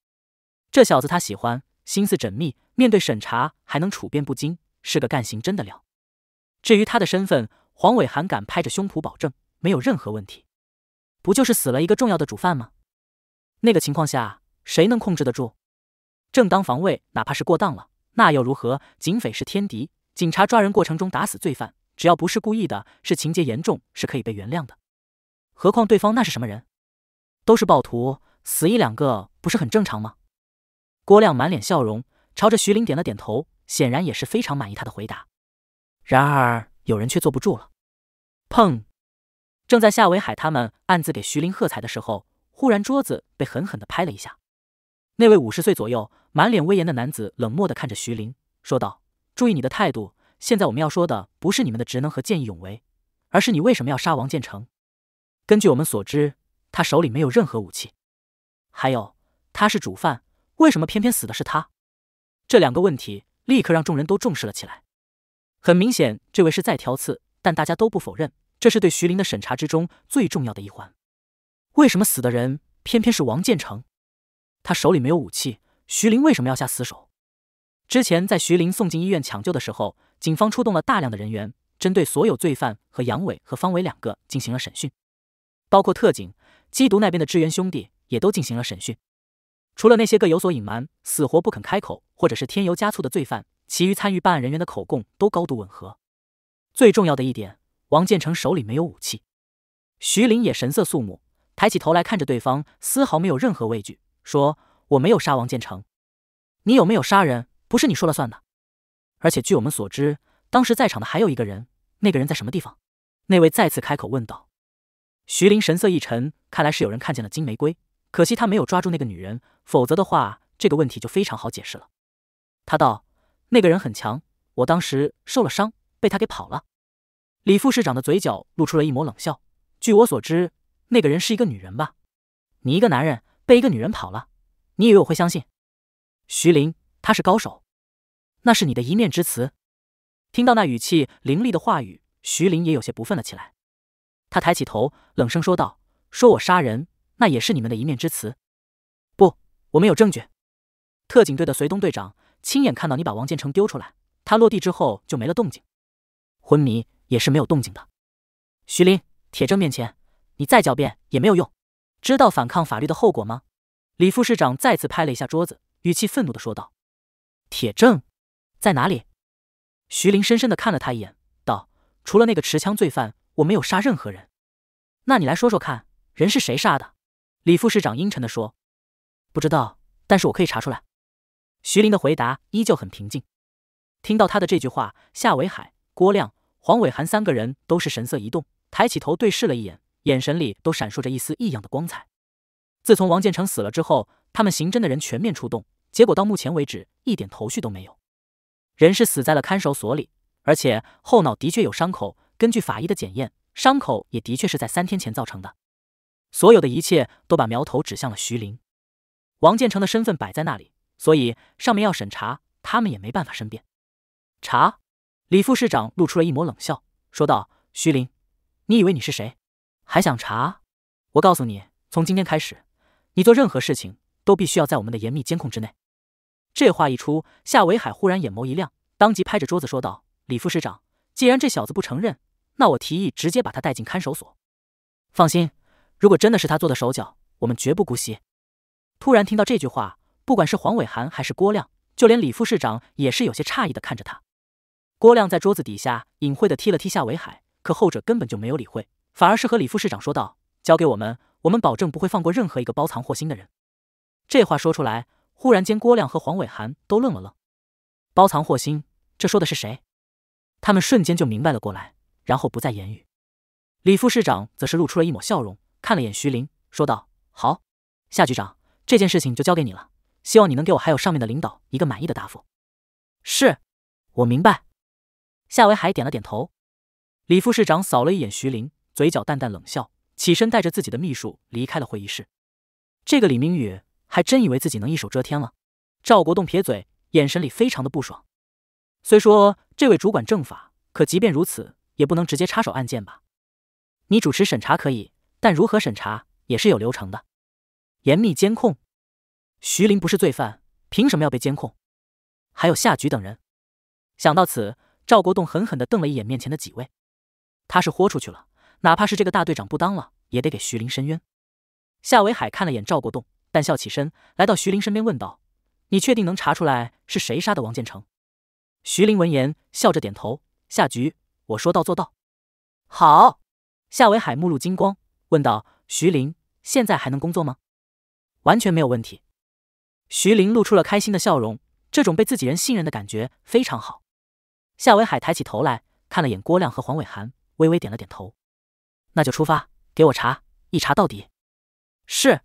这小子他喜欢，心思缜密，面对审查还能处变不惊，是个干刑侦的料。至于他的身份，黄伟涵敢拍着胸脯保证，没有任何问题。不就是死了一个重要的主犯吗？那个情况下，谁能控制得住？正当防卫，哪怕是过当了，那又如何？警匪是天敌，警察抓人过程中打死罪犯，只要不是故意的，是情节严重，是可以被原谅的。何况对方那是什么人？都是暴徒，死一两个不是很正常吗？郭亮满脸笑容，朝着徐林点了点头，显然也是非常满意他的回答。然而，有人却坐不住了。砰！正在夏维海他们暗自给徐林喝彩的时候，忽然桌子被狠狠的拍了一下。那位五十岁左右、满脸威严的男子冷漠的看着徐林，说道：“注意你的态度！现在我们要说的不是你们的职能和见义勇为，而是你为什么要杀王建成？根据我们所知。”他手里没有任何武器，还有他是主犯，为什么偏偏死的是他？这两个问题立刻让众人都重视了起来。很明显，这位是在挑刺，但大家都不否认，这是对徐林的审查之中最重要的一环。为什么死的人偏偏是王建成？他手里没有武器，徐林为什么要下死手？之前在徐林送进医院抢救的时候，警方出动了大量的人员，针对所有罪犯和杨伟和方伟两个进行了审讯，包括特警。缉毒那边的支援兄弟也都进行了审讯，除了那些个有所隐瞒、死活不肯开口或者是添油加醋的罪犯，其余参与办案人员的口供都高度吻合。最重要的一点，王建成手里没有武器。徐林也神色肃穆，抬起头来看着对方，丝毫没有任何畏惧，说：“我没有杀王建成，你有没有杀人，不是你说了算的。而且据我们所知，当时在场的还有一个人，那个人在什么地方？”那位再次开口问道。徐林神色一沉，看来是有人看见了金玫瑰，可惜他没有抓住那个女人，否则的话，这个问题就非常好解释了。他道：“那个人很强，我当时受了伤，被他给跑了。”李副市长的嘴角露出了一抹冷笑：“据我所知，那个人是一个女人吧？你一个男人被一个女人跑了，你以为我会相信？”徐林，他是高手，那是你的一面之词。听到那语气凌厉的话语，徐林也有些不忿了起来。他抬起头，冷声说道：“说我杀人，那也是你们的一面之词。不，我们有证据。特警队的随东队长亲眼看到你把王建成丢出来，他落地之后就没了动静，昏迷也是没有动静的。徐林，铁证面前，你再狡辩也没有用。知道反抗法律的后果吗？”李副市长再次拍了一下桌子，语气愤怒的说道：“铁证在哪里？”徐林深深的看了他一眼，道：“除了那个持枪罪犯。”我没有杀任何人，那你来说说看，人是谁杀的？李副市长阴沉的说：“不知道，但是我可以查出来。”徐林的回答依旧很平静。听到他的这句话，夏伟海、郭亮、黄伟涵三个人都是神色一动，抬起头对视了一眼，眼神里都闪烁着一丝异样的光彩。自从王建成死了之后，他们刑侦的人全面出动，结果到目前为止一点头绪都没有。人是死在了看守所里，而且后脑的确有伤口。根据法医的检验，伤口也的确是在三天前造成的。所有的一切都把苗头指向了徐林、王建成的身份摆在那里，所以上面要审查，他们也没办法申辩。查！李副市长露出了一抹冷笑，说道：“徐林，你以为你是谁？还想查？我告诉你，从今天开始，你做任何事情都必须要在我们的严密监控之内。”这话一出，夏维海忽然眼眸一亮，当即拍着桌子说道：“李副市长，既然这小子不承认，那我提议直接把他带进看守所。放心，如果真的是他做的手脚，我们绝不姑息。突然听到这句话，不管是黄伟涵还是郭亮，就连李副市长也是有些诧异的看着他。郭亮在桌子底下隐晦的踢了踢夏维海，可后者根本就没有理会，反而是和李副市长说道：“交给我们，我们保证不会放过任何一个包藏祸心的人。”这话说出来，忽然间郭亮和黄伟涵都愣了愣，“包藏祸心”这说的是谁？他们瞬间就明白了过来。然后不再言语，李副市长则是露出了一抹笑容，看了眼徐林，说道：“好，夏局长，这件事情就交给你了，希望你能给我还有上面的领导一个满意的答复。”“是，我明白。”夏维海点了点头。李副市长扫了一眼徐林，嘴角淡淡冷笑，起身带着自己的秘书离开了会议室。这个李明宇还真以为自己能一手遮天了？赵国栋撇嘴，眼神里非常的不爽。虽说这位主管政法，可即便如此。也不能直接插手案件吧？你主持审查可以，但如何审查也是有流程的。严密监控，徐林不是罪犯，凭什么要被监控？还有夏菊等人。想到此，赵国栋狠狠地瞪了一眼面前的几位。他是豁出去了，哪怕是这个大队长不当了，也得给徐林伸冤。夏维海看了眼赵国栋，但笑起身，来到徐林身边问道：“你确定能查出来是谁杀的王建成？”徐林闻言笑着点头。夏菊。我说到做到，好。夏维海目露金光，问道：“徐林，现在还能工作吗？”完全没有问题。徐林露出了开心的笑容，这种被自己人信任的感觉非常好。夏维海抬起头来看了眼郭亮和黄伟涵，微微点了点头：“那就出发，给我查，一查到底。”是。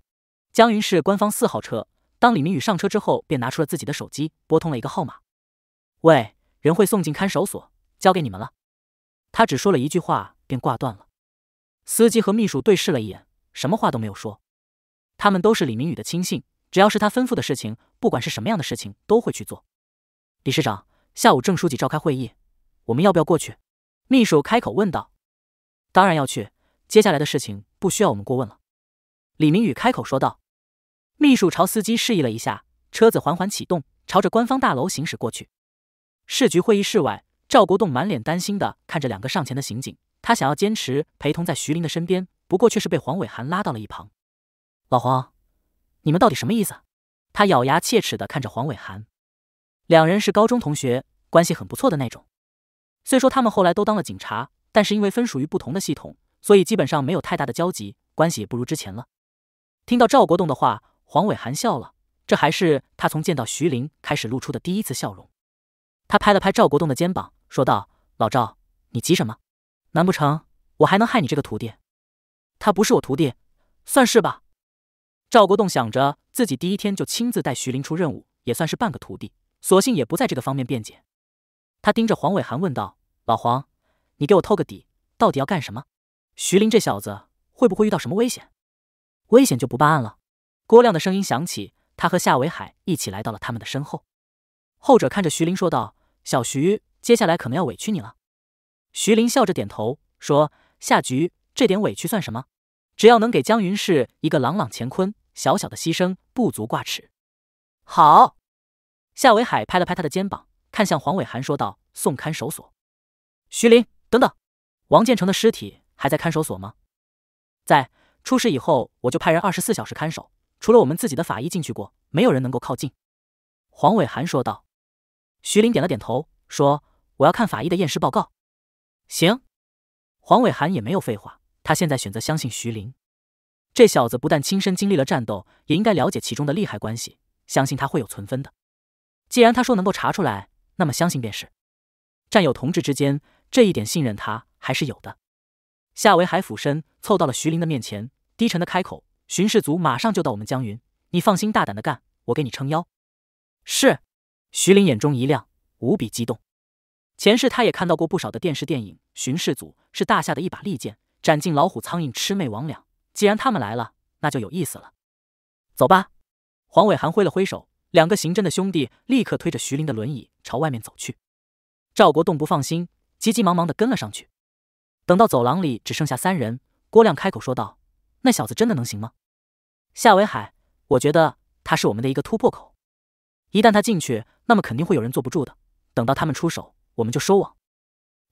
江云市官方四号车，当李明宇上车之后，便拿出了自己的手机，拨通了一个号码：“喂，人会送进看守所，交给你们了。”他只说了一句话，便挂断了。司机和秘书对视了一眼，什么话都没有说。他们都是李明宇的亲信，只要是他吩咐的事情，不管是什么样的事情，都会去做。李市长，下午郑书记召开会议，我们要不要过去？秘书开口问道。当然要去。接下来的事情不需要我们过问了。李明宇开口说道。秘书朝司机示意了一下，车子缓缓启动，朝着官方大楼行驶过去。市局会议室外。赵国栋满脸担心的看着两个上前的刑警，他想要坚持陪同在徐林的身边，不过却是被黄伟涵拉到了一旁。老黄，你们到底什么意思？他咬牙切齿的看着黄伟涵，两人是高中同学，关系很不错的那种。虽说他们后来都当了警察，但是因为分属于不同的系统，所以基本上没有太大的交集，关系也不如之前了。听到赵国栋的话，黄伟涵笑了。这还是他从见到徐林开始露出的第一次笑容。他拍了拍赵国栋的肩膀。说道：“老赵，你急什么？难不成我还能害你这个徒弟？他不是我徒弟，算是吧。”赵国栋想着自己第一天就亲自带徐林出任务，也算是半个徒弟，索性也不在这个方面辩解。他盯着黄伟寒问道：“老黄，你给我透个底，到底要干什么？徐林这小子会不会遇到什么危险？危险就不办案了。”郭亮的声音响起，他和夏维海一起来到了他们的身后。后者看着徐林说道：“小徐。”接下来可能要委屈你了，徐林笑着点头说：“夏局，这点委屈算什么？只要能给江云氏一个朗朗乾坤，小小的牺牲不足挂齿。”好，夏伟海拍了拍他的肩膀，看向黄伟涵说道：“送看守所。”徐林，等等，王建成的尸体还在看守所吗？在出事以后，我就派人二十四小时看守，除了我们自己的法医进去过，没有人能够靠近。”黄伟涵说道。徐林点了点头说。我要看法医的验尸报告。行，黄伟涵也没有废话。他现在选择相信徐林，这小子不但亲身经历了战斗，也应该了解其中的利害关系。相信他会有存分的。既然他说能够查出来，那么相信便是。战友同志之间这一点信任，他还是有的。夏维海俯身凑到了徐林的面前，低沉的开口：“巡视组马上就到，我们江云，你放心大胆的干，我给你撑腰。”是。徐林眼中一亮，无比激动。前世他也看到过不少的电视电影。巡视组是大夏的一把利剑，斩尽老虎苍蝇魑魅魍魉。既然他们来了，那就有意思了。走吧。黄伟寒挥了挥手，两个刑侦的兄弟立刻推着徐林的轮椅朝外面走去。赵国栋不放心，急急忙忙的跟了上去。等到走廊里只剩下三人，郭亮开口说道：“那小子真的能行吗？”夏维海，我觉得他是我们的一个突破口。一旦他进去，那么肯定会有人坐不住的。等到他们出手。我们就收网。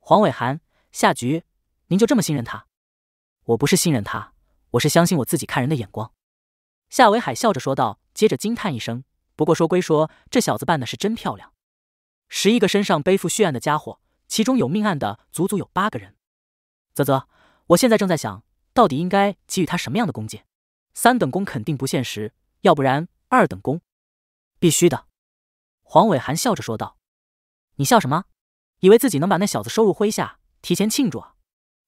黄伟涵，夏局，您就这么信任他？我不是信任他，我是相信我自己看人的眼光。夏维海笑着说道，接着惊叹一声：“不过说归说，这小子办的是真漂亮。”十一个身上背负血案的家伙，其中有命案的足足有八个人。啧啧，我现在正在想，到底应该给予他什么样的弓箭。三等功肯定不现实，要不然二等功？必须的。黄伟涵笑着说道：“你笑什么？”以为自己能把那小子收入麾下，提前庆祝。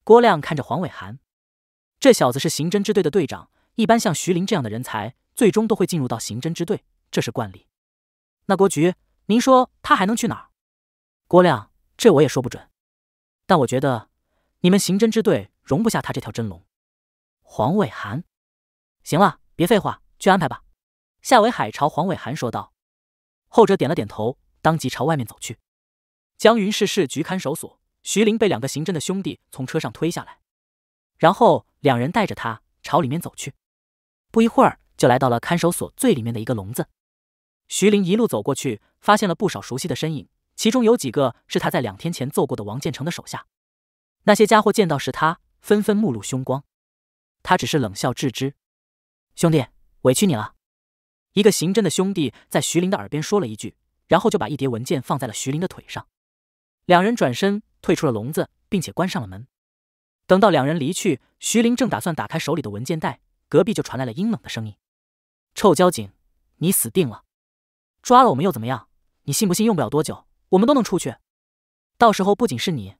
郭亮看着黄伟寒，这小子是刑侦支队的队长，一般像徐林这样的人才，最终都会进入到刑侦支队，这是惯例。那郭局，您说他还能去哪儿？郭亮，这我也说不准，但我觉得你们刑侦支队容不下他这条真龙。黄伟寒，行了，别废话，去安排吧。夏伟海朝黄伟寒说道。后者点了点头，当即朝外面走去。江云市市局看守所，徐林被两个刑侦的兄弟从车上推下来，然后两人带着他朝里面走去，不一会儿就来到了看守所最里面的一个笼子。徐林一路走过去，发现了不少熟悉的身影，其中有几个是他在两天前揍过的王建成的手下。那些家伙见到是他，纷纷目露凶光。他只是冷笑置之：“兄弟，委屈你了。”一个刑侦的兄弟在徐林的耳边说了一句，然后就把一叠文件放在了徐林的腿上。两人转身退出了笼子，并且关上了门。等到两人离去，徐林正打算打开手里的文件袋，隔壁就传来了阴冷的声音：“臭交警，你死定了！抓了我们又怎么样？你信不信？用不了多久，我们都能出去。到时候不仅是你，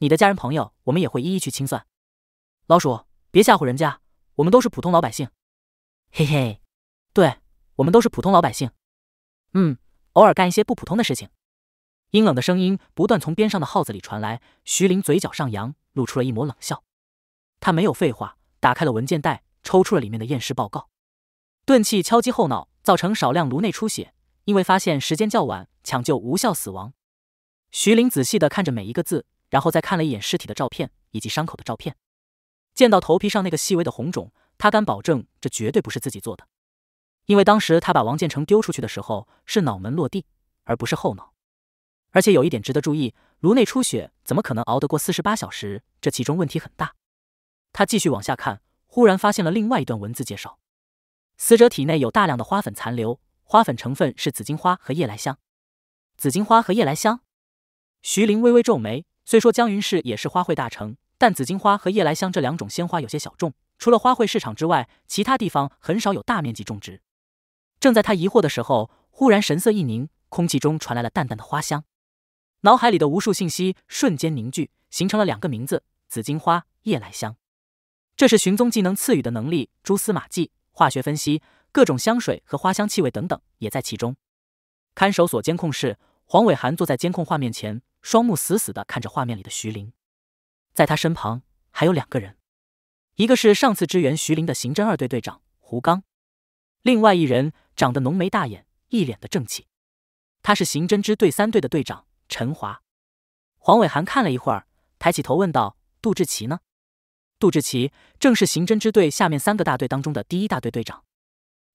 你的家人朋友，我们也会一一去清算。”老鼠，别吓唬人家，我们都是普通老百姓。嘿嘿，对，我们都是普通老百姓。嗯，偶尔干一些不普通的事情。阴冷的声音不断从边上的号子里传来，徐林嘴角上扬，露出了一抹冷笑。他没有废话，打开了文件袋，抽出了里面的验尸报告。钝器敲击后脑，造成少量颅内出血，因为发现时间较晚，抢救无效死亡。徐林仔细的看着每一个字，然后再看了一眼尸体的照片以及伤口的照片。见到头皮上那个细微的红肿，他敢保证这绝对不是自己做的，因为当时他把王建成丢出去的时候是脑门落地，而不是后脑。而且有一点值得注意，颅内出血怎么可能熬得过四十八小时？这其中问题很大。他继续往下看，忽然发现了另外一段文字介绍：死者体内有大量的花粉残留，花粉成分是紫荆花和夜来香。紫荆花和夜来香，徐林微微皱眉。虽说江云市也是花卉大城，但紫荆花和夜来香这两种鲜花有些小众，除了花卉市场之外，其他地方很少有大面积种植。正在他疑惑的时候，忽然神色一凝，空气中传来了淡淡的花香。脑海里的无数信息瞬间凝聚，形成了两个名字：紫荆花、夜来香。这是寻踪技能赐予的能力，蛛丝马迹、化学分析、各种香水和花香气味等等也在其中。看守所监控室，黄伟涵坐在监控画面前，双目死死的看着画面里的徐林。在他身旁还有两个人，一个是上次支援徐林的刑侦二队队长胡刚，另外一人长得浓眉大眼，一脸的正气，他是刑侦支队三队的队长。陈华、黄伟涵看了一会儿，抬起头问道：“杜志奇呢？”杜志奇正是刑侦支队下面三个大队当中的第一大队队长。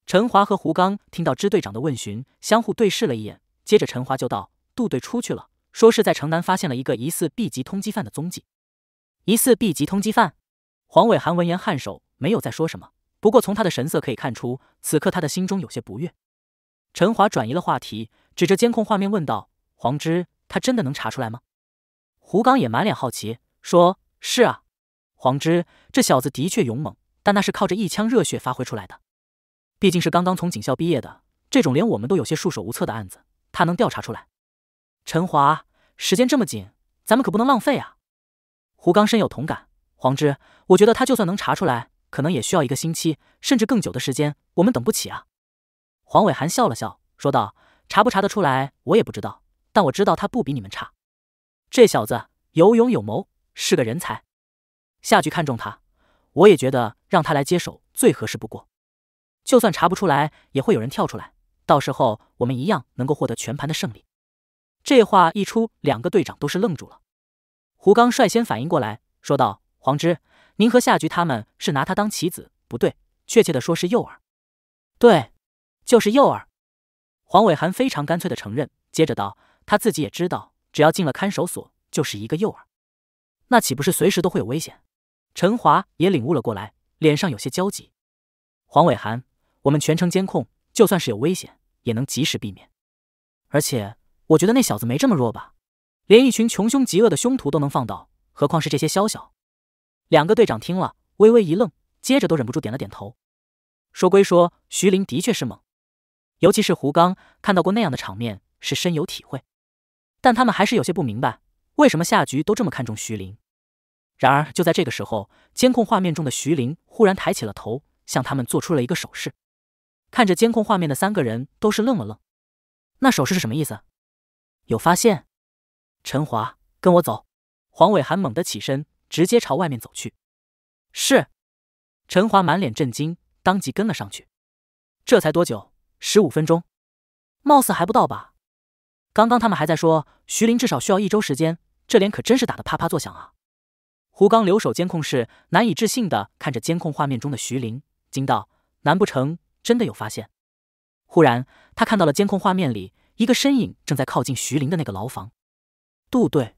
陈华和胡刚听到支队长的问询，相互对视了一眼，接着陈华就道：“杜队出去了，说是在城南发现了一个疑似 B 级通缉犯的踪迹。”“疑似 B 级通缉犯？”黄伟涵闻言颔首，没有再说什么。不过从他的神色可以看出，此刻他的心中有些不悦。陈华转移了话题，指着监控画面问道：“黄之。”他真的能查出来吗？胡刚也满脸好奇，说：“是啊，黄之这小子的确勇猛，但那是靠着一腔热血发挥出来的。毕竟是刚刚从警校毕业的，这种连我们都有些束手无策的案子，他能调查出来？”陈华，时间这么紧，咱们可不能浪费啊！胡刚深有同感：“黄之，我觉得他就算能查出来，可能也需要一个星期，甚至更久的时间。我们等不起啊！”黄伟涵笑了笑，说道：“查不查得出来，我也不知道。”但我知道他不比你们差，这小子有勇有谋，是个人才。夏局看中他，我也觉得让他来接手最合适不过。就算查不出来，也会有人跳出来，到时候我们一样能够获得全盘的胜利。这话一出，两个队长都是愣住了。胡刚率先反应过来，说道：“黄之，您和夏局他们是拿他当棋子，不对，确切的说是诱饵。对，就是诱饵。”黄伟涵非常干脆的承认，接着道。他自己也知道，只要进了看守所，就是一个诱饵，那岂不是随时都会有危险？陈华也领悟了过来，脸上有些焦急。黄伟涵，我们全程监控，就算是有危险，也能及时避免。而且，我觉得那小子没这么弱吧？连一群穷凶极恶的凶徒都能放倒，何况是这些宵小？两个队长听了，微微一愣，接着都忍不住点了点头。说归说，徐林的确是猛，尤其是胡刚看到过那样的场面，是深有体会。但他们还是有些不明白，为什么夏局都这么看重徐林。然而就在这个时候，监控画面中的徐林忽然抬起了头，向他们做出了一个手势。看着监控画面的三个人都是愣了愣。那手势是什么意思？有发现？陈华，跟我走！黄伟涵猛地起身，直接朝外面走去。是。陈华满脸震惊，当即跟了上去。这才多久？十五分钟？貌似还不到吧？刚刚他们还在说徐林至少需要一周时间，这脸可真是打得啪啪作响啊！胡刚留守监控室，难以置信的看着监控画面中的徐林，惊道：“难不成真的有发现？”忽然，他看到了监控画面里一个身影正在靠近徐林的那个牢房。杜队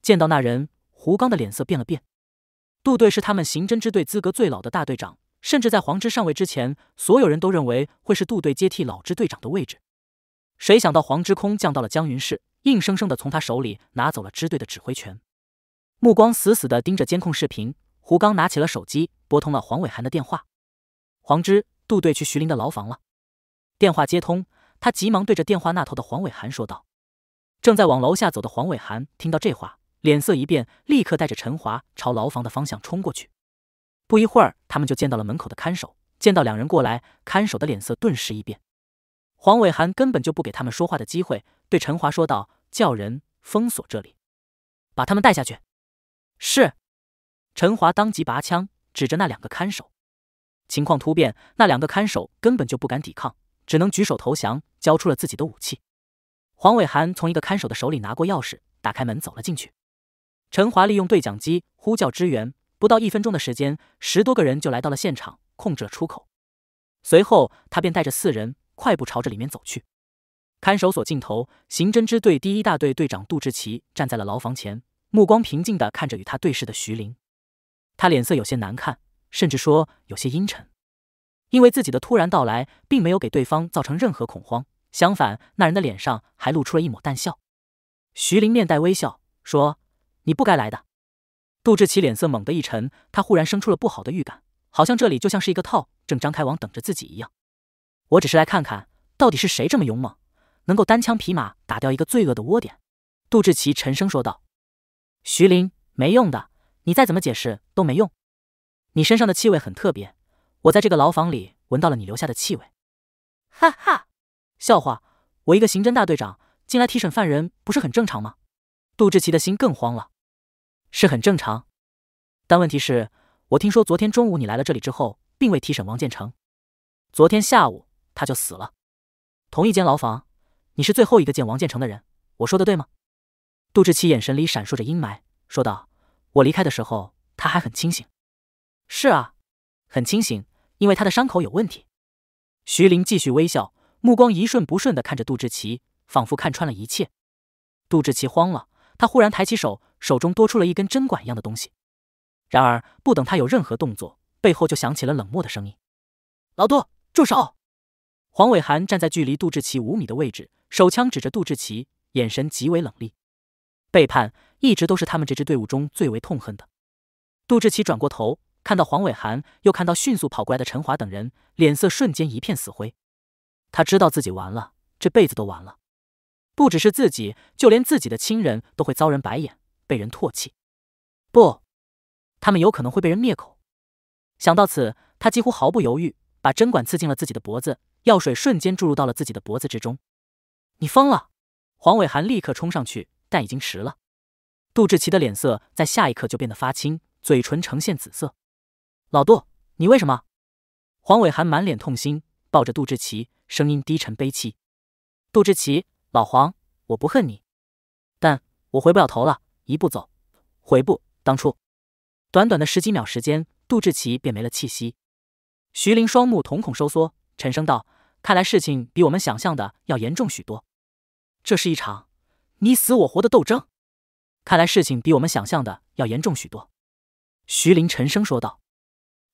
见到那人，胡刚的脸色变了变。杜队是他们刑侦支队资格最老的大队长，甚至在黄之上位之前，所有人都认为会是杜队接替老支队长的位置。谁想到黄之空降到了江云市，硬生生的从他手里拿走了支队的指挥权。目光死死的盯着监控视频，胡刚拿起了手机，拨通了黄伟涵的电话。黄之杜队去徐林的牢房了。电话接通，他急忙对着电话那头的黄伟涵说道：“正在往楼下走的黄伟涵听到这话，脸色一变，立刻带着陈华朝牢房的方向冲过去。不一会儿，他们就见到了门口的看守，见到两人过来，看守的脸色顿时一变。”黄伟涵根本就不给他们说话的机会，对陈华说道：“叫人封锁这里，把他们带下去。”是陈华当即拔枪指着那两个看守。情况突变，那两个看守根本就不敢抵抗，只能举手投降，交出了自己的武器。黄伟涵从一个看守的手里拿过钥匙，打开门走了进去。陈华利用对讲机呼叫支援，不到一分钟的时间，十多个人就来到了现场，控制了出口。随后，他便带着四人。快步朝着里面走去。看守所尽头，刑侦支队第一大队队长杜志奇站在了牢房前，目光平静的看着与他对视的徐林。他脸色有些难看，甚至说有些阴沉。因为自己的突然到来，并没有给对方造成任何恐慌，相反，那人的脸上还露出了一抹淡笑。徐林面带微笑说：“你不该来的。”杜志奇脸色猛地一沉，他忽然生出了不好的预感，好像这里就像是一个套，正张开网等着自己一样。我只是来看看，到底是谁这么勇猛，能够单枪匹马打掉一个罪恶的窝点？杜志奇沉声说道：“徐林，没用的，你再怎么解释都没用。你身上的气味很特别，我在这个牢房里闻到了你留下的气味。”哈哈，笑话！我一个刑侦大队长进来提审犯人，不是很正常吗？杜志奇的心更慌了。是很正常，但问题是，我听说昨天中午你来了这里之后，并未提审王建成，昨天下午。他就死了。同一间牢房，你是最后一个见王建成的人，我说的对吗？杜志奇眼神里闪烁着阴霾，说道：“我离开的时候，他还很清醒。”“是啊，很清醒，因为他的伤口有问题。”徐林继续微笑，目光一瞬不瞬的看着杜志奇，仿佛看穿了一切。杜志奇慌了，他忽然抬起手，手中多出了一根针管一样的东西。然而，不等他有任何动作，背后就响起了冷漠的声音：“老杜，住手！”黄伟涵站在距离杜志奇五米的位置，手枪指着杜志奇，眼神极为冷厉。背叛一直都是他们这支队伍中最为痛恨的。杜志奇转过头，看到黄伟涵，又看到迅速跑过来的陈华等人，脸色瞬间一片死灰。他知道自己完了，这辈子都完了。不只是自己，就连自己的亲人都会遭人白眼，被人唾弃。不，他们有可能会被人灭口。想到此，他几乎毫不犹豫，把针管刺进了自己的脖子。药水瞬间注入到了自己的脖子之中。你疯了！黄伟涵立刻冲上去，但已经迟了。杜志奇的脸色在下一刻就变得发青，嘴唇呈现紫色。老杜，你为什么？黄伟涵满脸痛心，抱着杜志奇，声音低沉悲戚：“杜志奇，老黄，我不恨你，但我回不了头了。一步走，悔不当初。”短短的十几秒时间，杜志奇便没了气息。徐凌双目瞳孔收缩，沉声道。看来事情比我们想象的要严重许多，这是一场你死我活的斗争。看来事情比我们想象的要严重许多，徐林沉声说道：“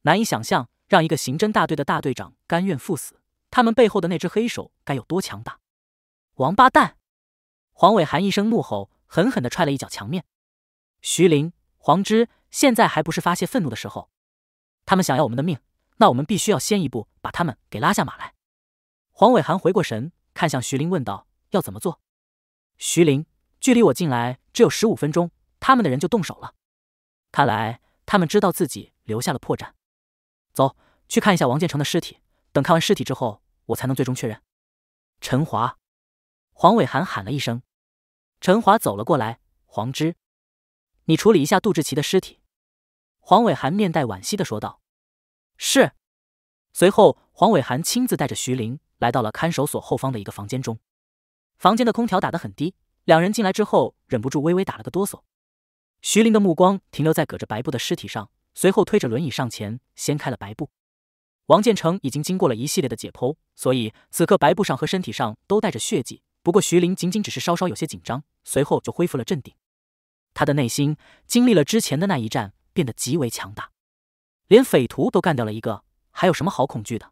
难以想象，让一个刑侦大队的大队长甘愿赴死，他们背后的那只黑手该有多强大！”王八蛋！黄伟寒一声怒吼，狠狠地踹了一脚墙面。徐林、黄之，现在还不是发泄愤怒的时候。他们想要我们的命，那我们必须要先一步把他们给拉下马来。黄伟涵回过神，看向徐林问道：“要怎么做？”徐林，距离我进来只有十五分钟，他们的人就动手了。看来他们知道自己留下了破绽。走，去看一下王建成的尸体。等看完尸体之后，我才能最终确认。”陈华，黄伟涵喊了一声。陈华走了过来。黄之，你处理一下杜志奇的尸体。黄伟涵面带惋惜的说道：“是。”随后，黄伟涵亲自带着徐凌。来到了看守所后方的一个房间中，房间的空调打得很低。两人进来之后，忍不住微微打了个哆嗦。徐林的目光停留在隔着白布的尸体上，随后推着轮椅上前，掀开了白布。王建成已经经过了一系列的解剖，所以此刻白布上和身体上都带着血迹。不过徐林仅仅只是稍稍有些紧张，随后就恢复了镇定。他的内心经历了之前的那一战，变得极为强大，连匪徒都干掉了一个，还有什么好恐惧的？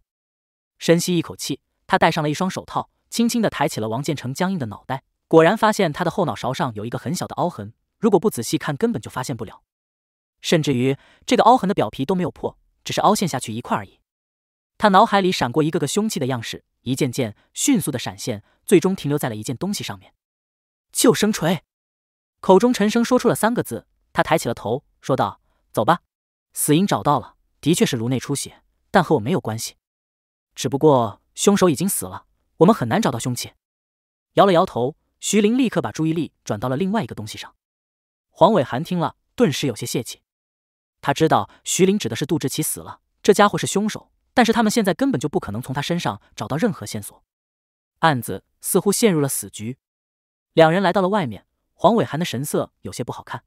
深吸一口气。他戴上了一双手套，轻轻地抬起了王建成僵硬的脑袋，果然发现他的后脑勺上有一个很小的凹痕，如果不仔细看，根本就发现不了。甚至于这个凹痕的表皮都没有破，只是凹陷下去一块而已。他脑海里闪过一个个凶器的样式，一件件迅速的闪现，最终停留在了一件东西上面——救生锤。口中沉声说出了三个字，他抬起了头，说道：“走吧，死因找到了，的确是颅内出血，但和我没有关系。只不过……”凶手已经死了，我们很难找到凶器。摇了摇头，徐林立刻把注意力转到了另外一个东西上。黄伟涵听了，顿时有些泄气。他知道徐林指的是杜志奇死了，这家伙是凶手，但是他们现在根本就不可能从他身上找到任何线索，案子似乎陷入了死局。两人来到了外面，黄伟涵的神色有些不好看。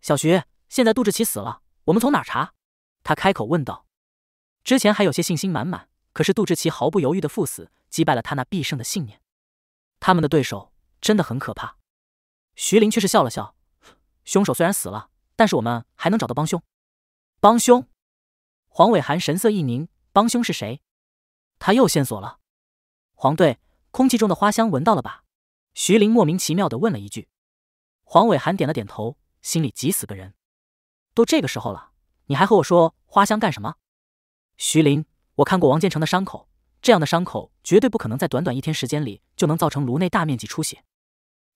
小徐，现在杜志奇死了，我们从哪查？他开口问道，之前还有些信心满满。可是杜志奇毫不犹豫的赴死，击败了他那必胜的信念。他们的对手真的很可怕。徐林却是笑了笑：“凶手虽然死了，但是我们还能找到帮凶。”帮凶？黄伟涵神色一凝：“帮凶是谁？”他又线索了。黄队，空气中的花香闻到了吧？徐林莫名其妙的问了一句。黄伟寒点了点头，心里急死个人。都这个时候了，你还和我说花香干什么？徐林。我看过王建成的伤口，这样的伤口绝对不可能在短短一天时间里就能造成颅内大面积出血。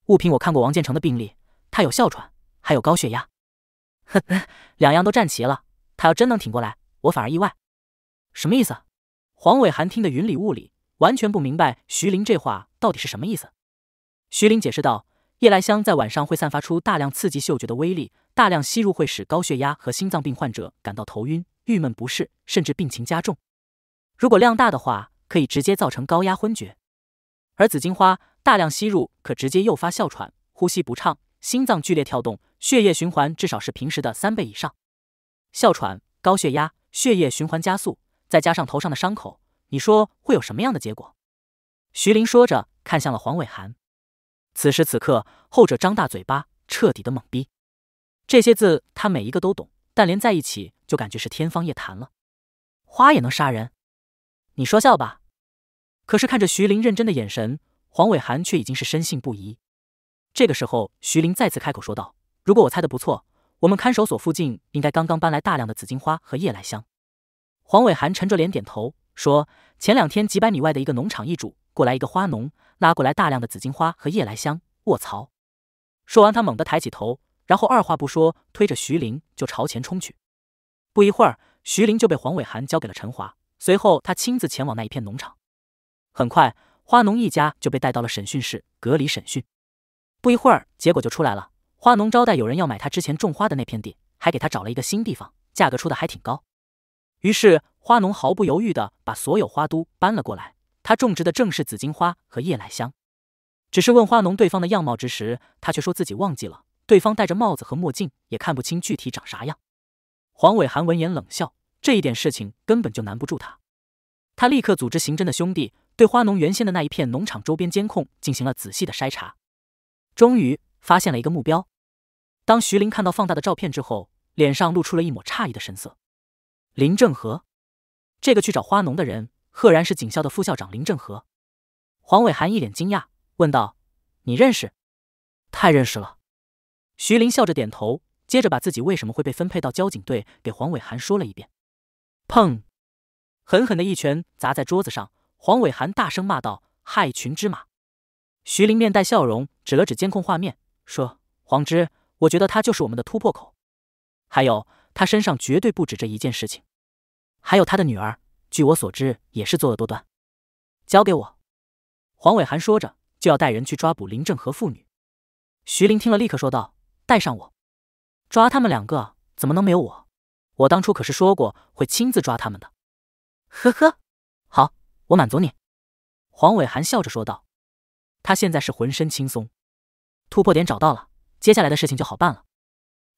物品我看过王建成的病历，他有哮喘，还有高血压，呵呵，两样都占齐了。他要真能挺过来，我反而意外。什么意思？黄伟涵听得云里雾里，完全不明白徐林这话到底是什么意思。徐林解释道：“夜来香在晚上会散发出大量刺激嗅觉的威力，大量吸入会使高血压和心脏病患者感到头晕、郁闷、不适，甚至病情加重。”如果量大的话，可以直接造成高压昏厥；而紫荆花大量吸入，可直接诱发哮喘、呼吸不畅、心脏剧烈跳动、血液循环至少是平时的三倍以上。哮喘、高血压、血液循环加速，再加上头上的伤口，你说会有什么样的结果？徐林说着，看向了黄伟涵。此时此刻，后者张大嘴巴，彻底的懵逼。这些字他每一个都懂，但连在一起就感觉是天方夜谭了。花也能杀人？你说笑吧，可是看着徐林认真的眼神，黄伟涵却已经是深信不疑。这个时候，徐林再次开口说道：“如果我猜的不错，我们看守所附近应该刚刚搬来大量的紫荆花和夜来香。”黄伟涵沉着脸点头说：“前两天几百米外的一个农场一主，过来一个花农，拉过来大量的紫荆花和夜来香。”卧槽！说完，他猛地抬起头，然后二话不说，推着徐林就朝前冲去。不一会儿，徐林就被黄伟涵交给了陈华。随后，他亲自前往那一片农场。很快，花农一家就被带到了审讯室隔离审讯。不一会儿，结果就出来了。花农招待有人要买他之前种花的那片地，还给他找了一个新地方，价格出的还挺高。于是，花农毫不犹豫地把所有花都搬了过来。他种植的正是紫荆花和夜来香。只是问花农对方的样貌之时，他却说自己忘记了。对方戴着帽子和墨镜，也看不清具体长啥样。黄伟寒闻言冷笑。这一点事情根本就难不住他，他立刻组织刑侦的兄弟对花农原先的那一片农场周边监控进行了仔细的筛查，终于发现了一个目标。当徐林看到放大的照片之后，脸上露出了一抹诧异的神色。林正和，这个去找花农的人，赫然是警校的副校长林正和。黄伟涵一脸惊讶问道：“你认识？太认识了。”徐林笑着点头，接着把自己为什么会被分配到交警队给黄伟涵说了一遍。砰！狠狠的一拳砸在桌子上，黄伟涵大声骂道：“害群之马！”徐林面带笑容，指了指监控画面，说：“黄之，我觉得他就是我们的突破口。还有，他身上绝对不止这一件事情。还有他的女儿，据我所知也是作恶多端。交给我。”黄伟涵说着就要带人去抓捕林正和妇女。徐林听了，立刻说道：“带上我，抓他们两个怎么能没有我？”我当初可是说过会亲自抓他们的，呵呵，好，我满足你。”黄伟涵笑着说道。他现在是浑身轻松，突破点找到了，接下来的事情就好办了。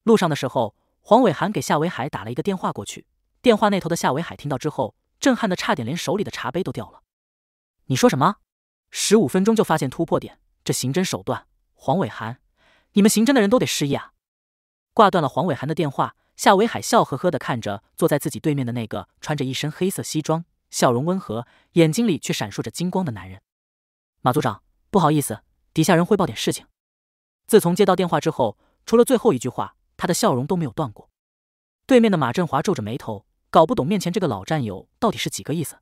路上的时候，黄伟涵给夏维海打了一个电话过去。电话那头的夏维海听到之后，震撼的差点连手里的茶杯都掉了。“你说什么？十五分钟就发现突破点？这刑侦手段，黄伟涵，你们刑侦的人都得失忆啊！”挂断了黄伟涵的电话。夏维海笑呵呵地看着坐在自己对面的那个穿着一身黑色西装、笑容温和、眼睛里却闪烁着金光的男人，马组长，不好意思，底下人汇报点事情。自从接到电话之后，除了最后一句话，他的笑容都没有断过。对面的马振华皱着眉头，搞不懂面前这个老战友到底是几个意思。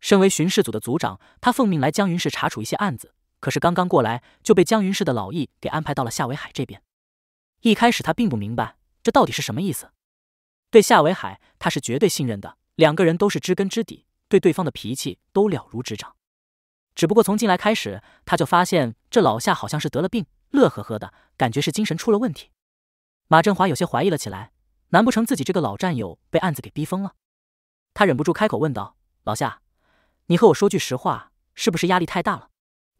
身为巡视组的组长，他奉命来江云市查处一些案子，可是刚刚过来就被江云市的老易给安排到了夏维海这边。一开始他并不明白。这到底是什么意思？对夏维海，他是绝对信任的，两个人都是知根知底，对对方的脾气都了如指掌。只不过从进来开始，他就发现这老夏好像是得了病，乐呵呵的感觉是精神出了问题。马振华有些怀疑了起来，难不成自己这个老战友被案子给逼疯了？他忍不住开口问道：“老夏，你和我说句实话，是不是压力太大了？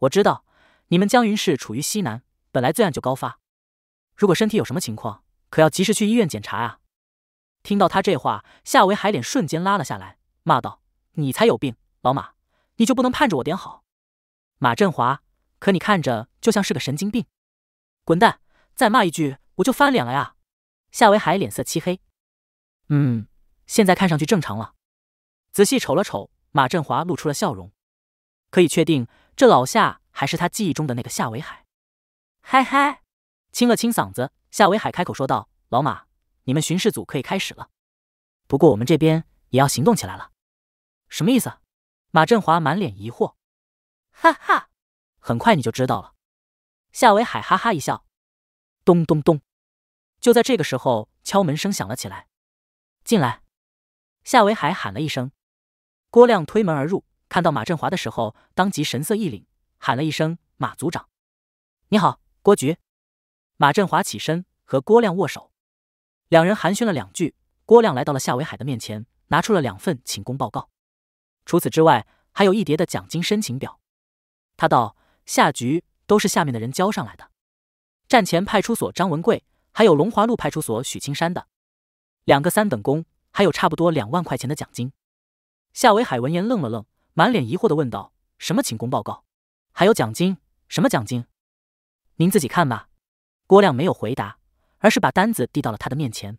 我知道你们江云市处于西南，本来罪案就高发，如果身体有什么情况……”可要及时去医院检查啊！听到他这话，夏维海脸瞬间拉了下来，骂道：“你才有病，老马，你就不能盼着我点好？”马振华，可你看着就像是个神经病！滚蛋！再骂一句我就翻脸了呀！夏维海脸色漆黑。嗯，现在看上去正常了。仔细瞅了瞅，马振华露出了笑容，可以确定这老夏还是他记忆中的那个夏维海。嗨嗨，清了清嗓子。夏维海开口说道：“老马，你们巡视组可以开始了，不过我们这边也要行动起来了。什么意思？”马振华满脸疑惑。哈哈，很快你就知道了。”夏维海哈哈一笑。咚咚咚！就在这个时候，敲门声响了起来。进来！”夏维海喊了一声。郭亮推门而入，看到马振华的时候，当即神色一凛，喊了一声：“马组长，你好，郭局。”马振华起身和郭亮握手，两人寒暄了两句。郭亮来到了夏维海的面前，拿出了两份请功报告，除此之外，还有一叠的奖金申请表。他道：“下局都是下面的人交上来的，站前派出所张文贵，还有龙华路派出所许青山的两个三等功，还有差不多两万块钱的奖金。”夏维海闻言愣了愣，满脸疑惑的问道：“什么请功报告？还有奖金？什么奖金？您自己看吧。”郭亮没有回答，而是把单子递到了他的面前。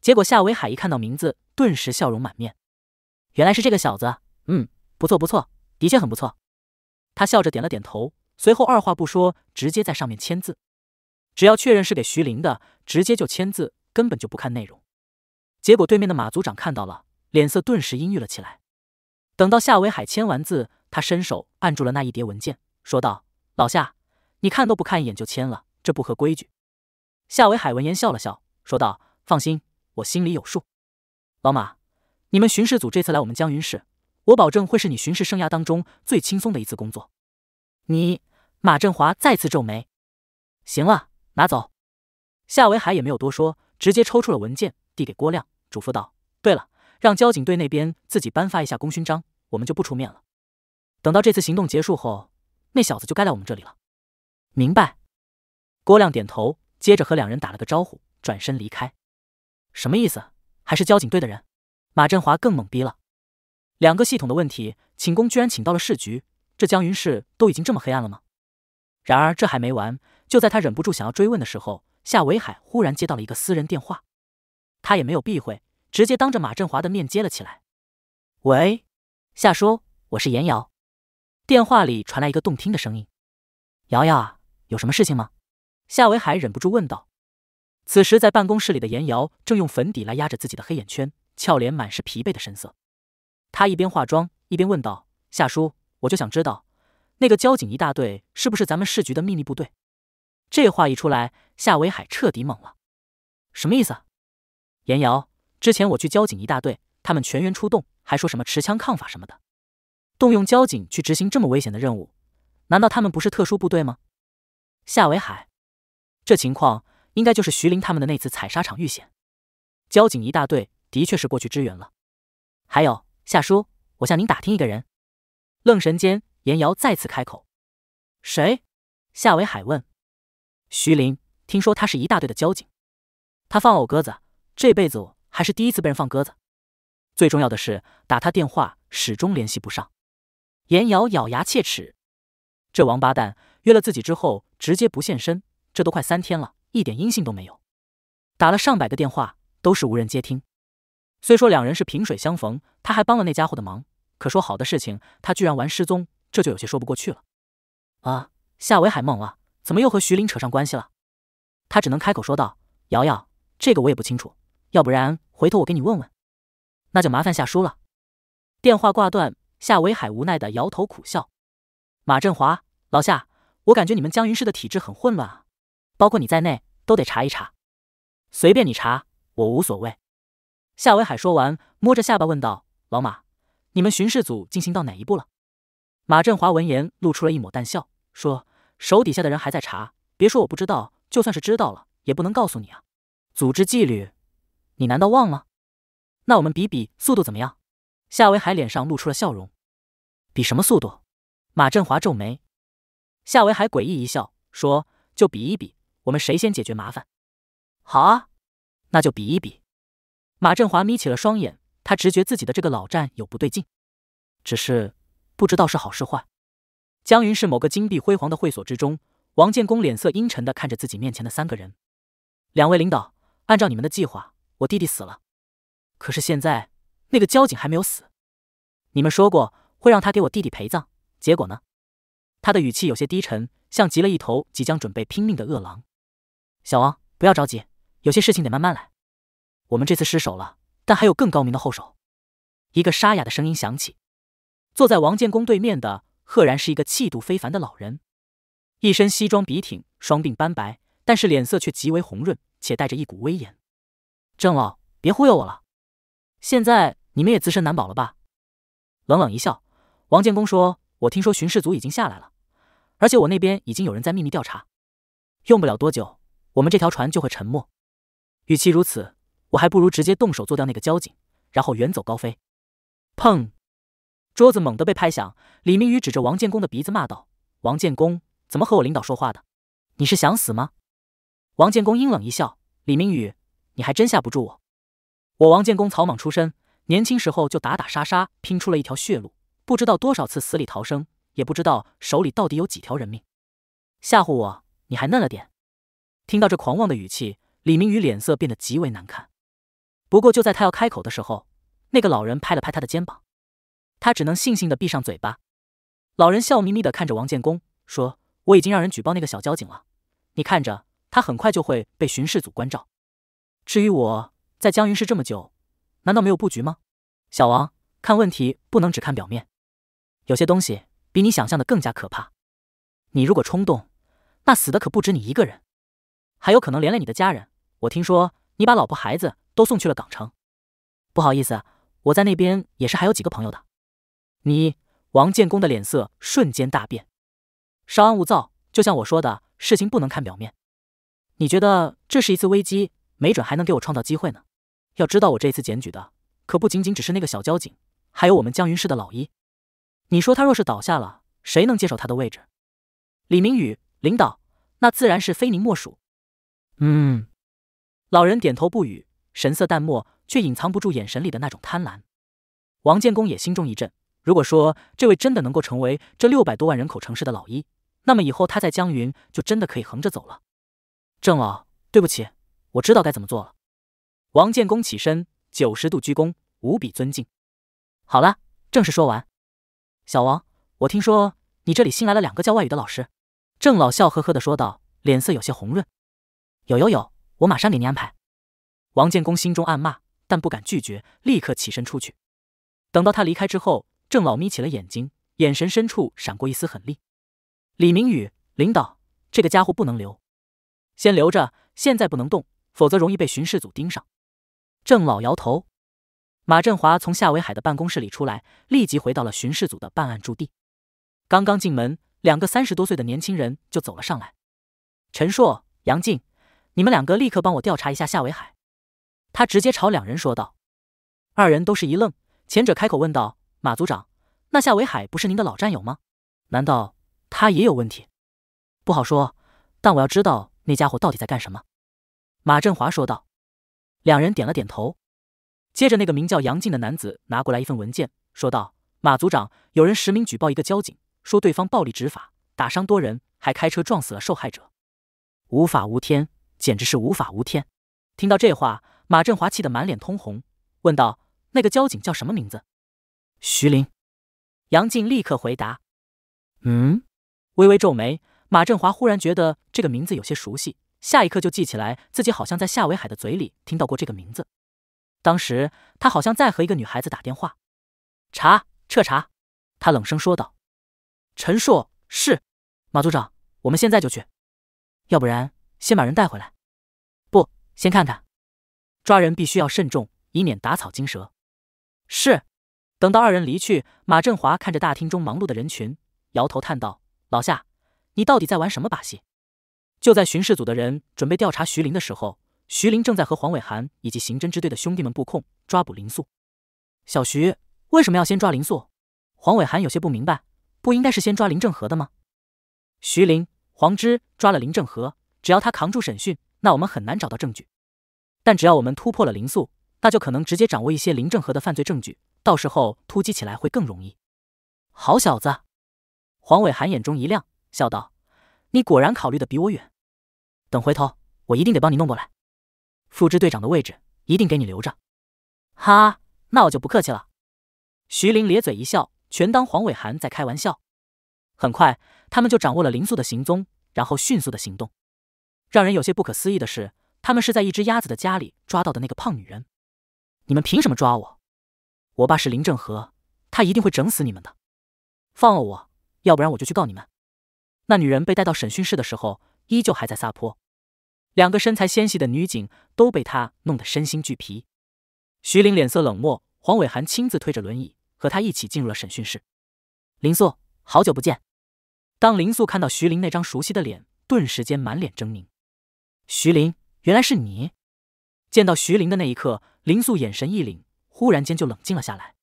结果夏维海一看到名字，顿时笑容满面。原来是这个小子，嗯，不错不错，的确很不错。他笑着点了点头，随后二话不说，直接在上面签字。只要确认是给徐林的，直接就签字，根本就不看内容。结果对面的马组长看到了，脸色顿时阴郁了起来。等到夏维海签完字，他伸手按住了那一叠文件，说道：“老夏，你看都不看一眼就签了。”这不合规矩。夏维海闻言笑了笑，说道：“放心，我心里有数。老马，你们巡视组这次来我们江云市，我保证会是你巡视生涯当中最轻松的一次工作。”你，马振华再次皱眉。行了，拿走。夏维海也没有多说，直接抽出了文件，递给郭亮，嘱咐道：“对了，让交警队那边自己颁发一下功勋章，我们就不出面了。等到这次行动结束后，那小子就该来我们这里了。”明白。郭亮点头，接着和两人打了个招呼，转身离开。什么意思？还是交警队的人？马振华更懵逼了。两个系统的问题，请宫居然请到了市局，这江云市都已经这么黑暗了吗？然而这还没完，就在他忍不住想要追问的时候，夏维海忽然接到了一个私人电话，他也没有避讳，直接当着马振华的面接了起来。“喂，夏叔，我是严瑶。”电话里传来一个动听的声音，“瑶瑶啊，有什么事情吗？”夏维海忍不住问道：“此时在办公室里的严瑶正用粉底来压着自己的黑眼圈，俏脸满是疲惫的神色。他一边化妆一边问道：‘夏叔，我就想知道，那个交警一大队是不是咱们市局的秘密部队？’这话一出来，夏维海彻底懵了：‘什么意思？严瑶，之前我去交警一大队，他们全员出动，还说什么持枪抗法什么的，动用交警去执行这么危险的任务，难道他们不是特殊部队吗？’夏维海。”这情况应该就是徐林他们的那次采砂场遇险，交警一大队的确是过去支援了。还有夏叔，我向您打听一个人。愣神间，严瑶再次开口：“谁？”夏维海问。徐林听说他是一大队的交警，他放我鸽子，这辈子我还是第一次被人放鸽子。最重要的是，打他电话始终联系不上。严瑶咬牙切齿：“这王八蛋约了自己之后，直接不现身。”这都快三天了，一点音信都没有，打了上百个电话都是无人接听。虽说两人是萍水相逢，他还帮了那家伙的忙，可说好的事情，他居然玩失踪，这就有些说不过去了。啊！夏维海懵了，怎么又和徐林扯上关系了？他只能开口说道：“瑶瑶，这个我也不清楚，要不然回头我给你问问。”那就麻烦夏叔了。电话挂断，夏维海无奈的摇头苦笑。马振华，老夏，我感觉你们江云市的体制很混乱啊！包括你在内，都得查一查。随便你查，我无所谓。夏维海说完，摸着下巴问道：“老马，你们巡视组进行到哪一步了？”马振华闻言露出了一抹淡笑，说：“手底下的人还在查，别说我不知道，就算是知道了，也不能告诉你啊。组织纪律，你难道忘了？那我们比比速度怎么样？”夏维海脸上露出了笑容：“比什么速度？”马振华皱眉。夏维海诡异一笑，说：“就比一比。”我们谁先解决麻烦？好啊，那就比一比。马振华眯起了双眼，他直觉自己的这个老战友不对劲，只是不知道是好是坏。江云是某个金碧辉煌的会所之中，王建功脸色阴沉的看着自己面前的三个人。两位领导，按照你们的计划，我弟弟死了，可是现在那个交警还没有死。你们说过会让他给我弟弟陪葬，结果呢？他的语气有些低沉，像极了一头即将准备拼命的饿狼。小王，不要着急，有些事情得慢慢来。我们这次失手了，但还有更高明的后手。一个沙哑的声音响起，坐在王建功对面的，赫然是一个气度非凡的老人，一身西装笔挺，双鬓斑白，但是脸色却极为红润，且带着一股威严。郑老，别忽悠我了，现在你们也自身难保了吧？冷冷一笑，王建功说：“我听说巡视组已经下来了，而且我那边已经有人在秘密调查，用不了多久。”我们这条船就会沉没。与其如此，我还不如直接动手做掉那个交警，然后远走高飞。砰！桌子猛地被拍响，李明宇指着王建功的鼻子骂道：“王建功，怎么和我领导说话的？你是想死吗？”王建功阴冷一笑：“李明宇，你还真吓不住我。我王建功草莽出身，年轻时候就打打杀杀，拼出了一条血路，不知道多少次死里逃生，也不知道手里到底有几条人命。吓唬我，你还嫩了点。”听到这狂妄的语气，李明宇脸色变得极为难看。不过就在他要开口的时候，那个老人拍了拍他的肩膀，他只能悻悻地闭上嘴巴。老人笑眯眯地看着王建功，说：“我已经让人举报那个小交警了，你看着他很快就会被巡视组关照。至于我在江云市这么久，难道没有布局吗？小王，看问题不能只看表面，有些东西比你想象的更加可怕。你如果冲动，那死的可不止你一个人。”还有可能连累你的家人。我听说你把老婆孩子都送去了港城，不好意思，我在那边也是还有几个朋友的。你王建功的脸色瞬间大变。稍安勿躁，就像我说的，事情不能看表面。你觉得这是一次危机？没准还能给我创造机会呢。要知道，我这次检举的可不仅仅只是那个小交警，还有我们江云市的老一。你说他若是倒下了，谁能接手他的位置？李明宇，领导，那自然是非您莫属。嗯，老人点头不语，神色淡漠，却隐藏不住眼神里的那种贪婪。王建功也心中一震。如果说这位真的能够成为这六百多万人口城市的老一，那么以后他在江云就真的可以横着走了。郑老，对不起，我知道该怎么做了。王建功起身，九十度鞠躬，无比尊敬。好了，正式说完。小王，我听说你这里新来了两个教外语的老师。郑老笑呵呵的说道，脸色有些红润。有有有，我马上给您安排。王建功心中暗骂，但不敢拒绝，立刻起身出去。等到他离开之后，郑老眯起了眼睛，眼神深处闪过一丝狠厉。李明宇，领导，这个家伙不能留，先留着，现在不能动，否则容易被巡视组盯上。郑老摇头。马振华从夏维海的办公室里出来，立即回到了巡视组的办案驻地。刚刚进门，两个三十多岁的年轻人就走了上来。陈硕、杨静。你们两个立刻帮我调查一下夏维海，他直接朝两人说道。二人都是一愣，前者开口问道：“马组长，那夏维海不是您的老战友吗？难道他也有问题？”“不好说，但我要知道那家伙到底在干什么。”马振华说道。两人点了点头，接着那个名叫杨静的男子拿过来一份文件，说道：“马组长，有人实名举报一个交警，说对方暴力执法，打伤多人，还开车撞死了受害者，无法无天。”简直是无法无天！听到这话，马振华气得满脸通红，问道：“那个交警叫什么名字？”徐林、杨静立刻回答：“嗯。”微微皱眉，马振华忽然觉得这个名字有些熟悉，下一刻就记起来自己好像在夏维海的嘴里听到过这个名字。当时他好像在和一个女孩子打电话。查，彻查！他冷声说道：“陈硕，是马组长，我们现在就去，要不然。”先把人带回来，不，先看看。抓人必须要慎重，以免打草惊蛇。是。等到二人离去，马振华看着大厅中忙碌的人群，摇头叹道：“老夏，你到底在玩什么把戏？”就在巡视组的人准备调查徐林的时候，徐林正在和黄伟涵以及刑侦支队的兄弟们布控抓捕林素。小徐，为什么要先抓林素？黄伟涵有些不明白，不应该是先抓林正和的吗？徐林、黄之抓了林正和。只要他扛住审讯，那我们很难找到证据；但只要我们突破了林素，那就可能直接掌握一些林正和的犯罪证据，到时候突击起来会更容易。好小子，黄伟涵眼中一亮，笑道：“你果然考虑的比我远。等回头，我一定得帮你弄过来，副支队长的位置一定给你留着。”哈，那我就不客气了。徐林咧嘴一笑，全当黄伟涵在开玩笑。很快，他们就掌握了林素的行踪，然后迅速的行动。让人有些不可思议的是，他们是在一只鸭子的家里抓到的那个胖女人。你们凭什么抓我？我爸是林正和，他一定会整死你们的。放了我，要不然我就去告你们。那女人被带到审讯室的时候，依旧还在撒泼。两个身材纤细的女警都被她弄得身心俱疲。徐凌脸色冷漠，黄伟涵亲自推着轮椅和他一起进入了审讯室。林素，好久不见。当林素看到徐凌那张熟悉的脸，顿时间满脸狰狞。徐林，原来是你！见到徐林的那一刻，林素眼神一凛，忽然间就冷静了下来。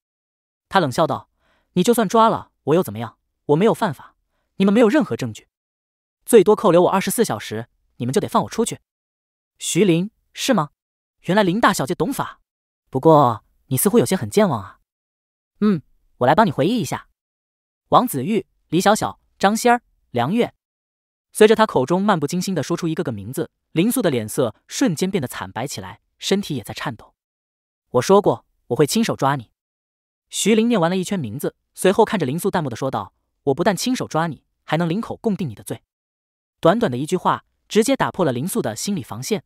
他冷笑道：“你就算抓了我又怎么样？我没有犯法，你们没有任何证据，最多扣留我二十四小时，你们就得放我出去。”徐林是吗？原来林大小姐懂法，不过你似乎有些很健忘啊。嗯，我来帮你回忆一下：王子玉、李小小、张仙儿、梁月。随着他口中漫不经心地说出一个个名字，林素的脸色瞬间变得惨白起来，身体也在颤抖。我说过，我会亲手抓你。徐凌念完了一圈名字，随后看着林素淡漠地说道：“我不但亲手抓你，还能领口供定你的罪。”短短的一句话，直接打破了林素的心理防线。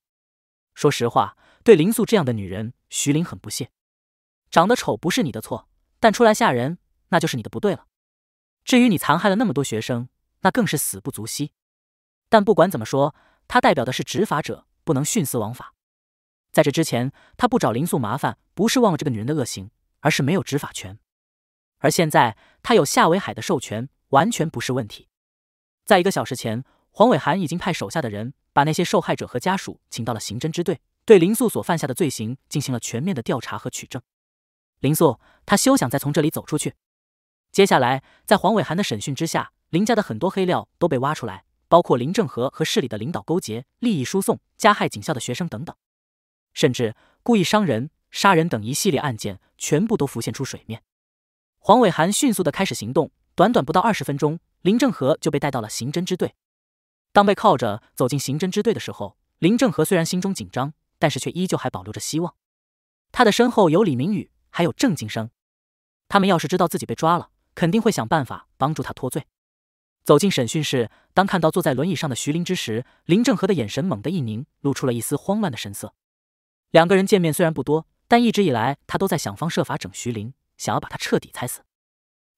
说实话，对林素这样的女人，徐凌很不屑。长得丑不是你的错，但出来吓人，那就是你的不对了。至于你残害了那么多学生，那更是死不足惜。但不管怎么说，他代表的是执法者，不能徇私枉法。在这之前，他不找林素麻烦，不是忘了这个女人的恶行，而是没有执法权。而现在，他有夏维海的授权，完全不是问题。在一个小时前，黄伟涵已经派手下的人把那些受害者和家属请到了刑侦支队，对林素所犯下的罪行进行了全面的调查和取证。林素，他休想再从这里走出去。接下来，在黄伟涵的审讯之下，林家的很多黑料都被挖出来。包括林正和和市里的领导勾结、利益输送、加害警校的学生等等，甚至故意伤人、杀人等一系列案件，全部都浮现出水面。黄伟涵迅速的开始行动，短短不到二十分钟，林正和就被带到了刑侦支队。当被铐着走进刑侦支队的时候，林正和虽然心中紧张，但是却依旧还保留着希望。他的身后有李明宇，还有郑金生，他们要是知道自己被抓了，肯定会想办法帮助他脱罪。走进审讯室，当看到坐在轮椅上的徐林之时，林正和的眼神猛地一凝，露出了一丝慌乱的神色。两个人见面虽然不多，但一直以来他都在想方设法整徐林，想要把他彻底踩死。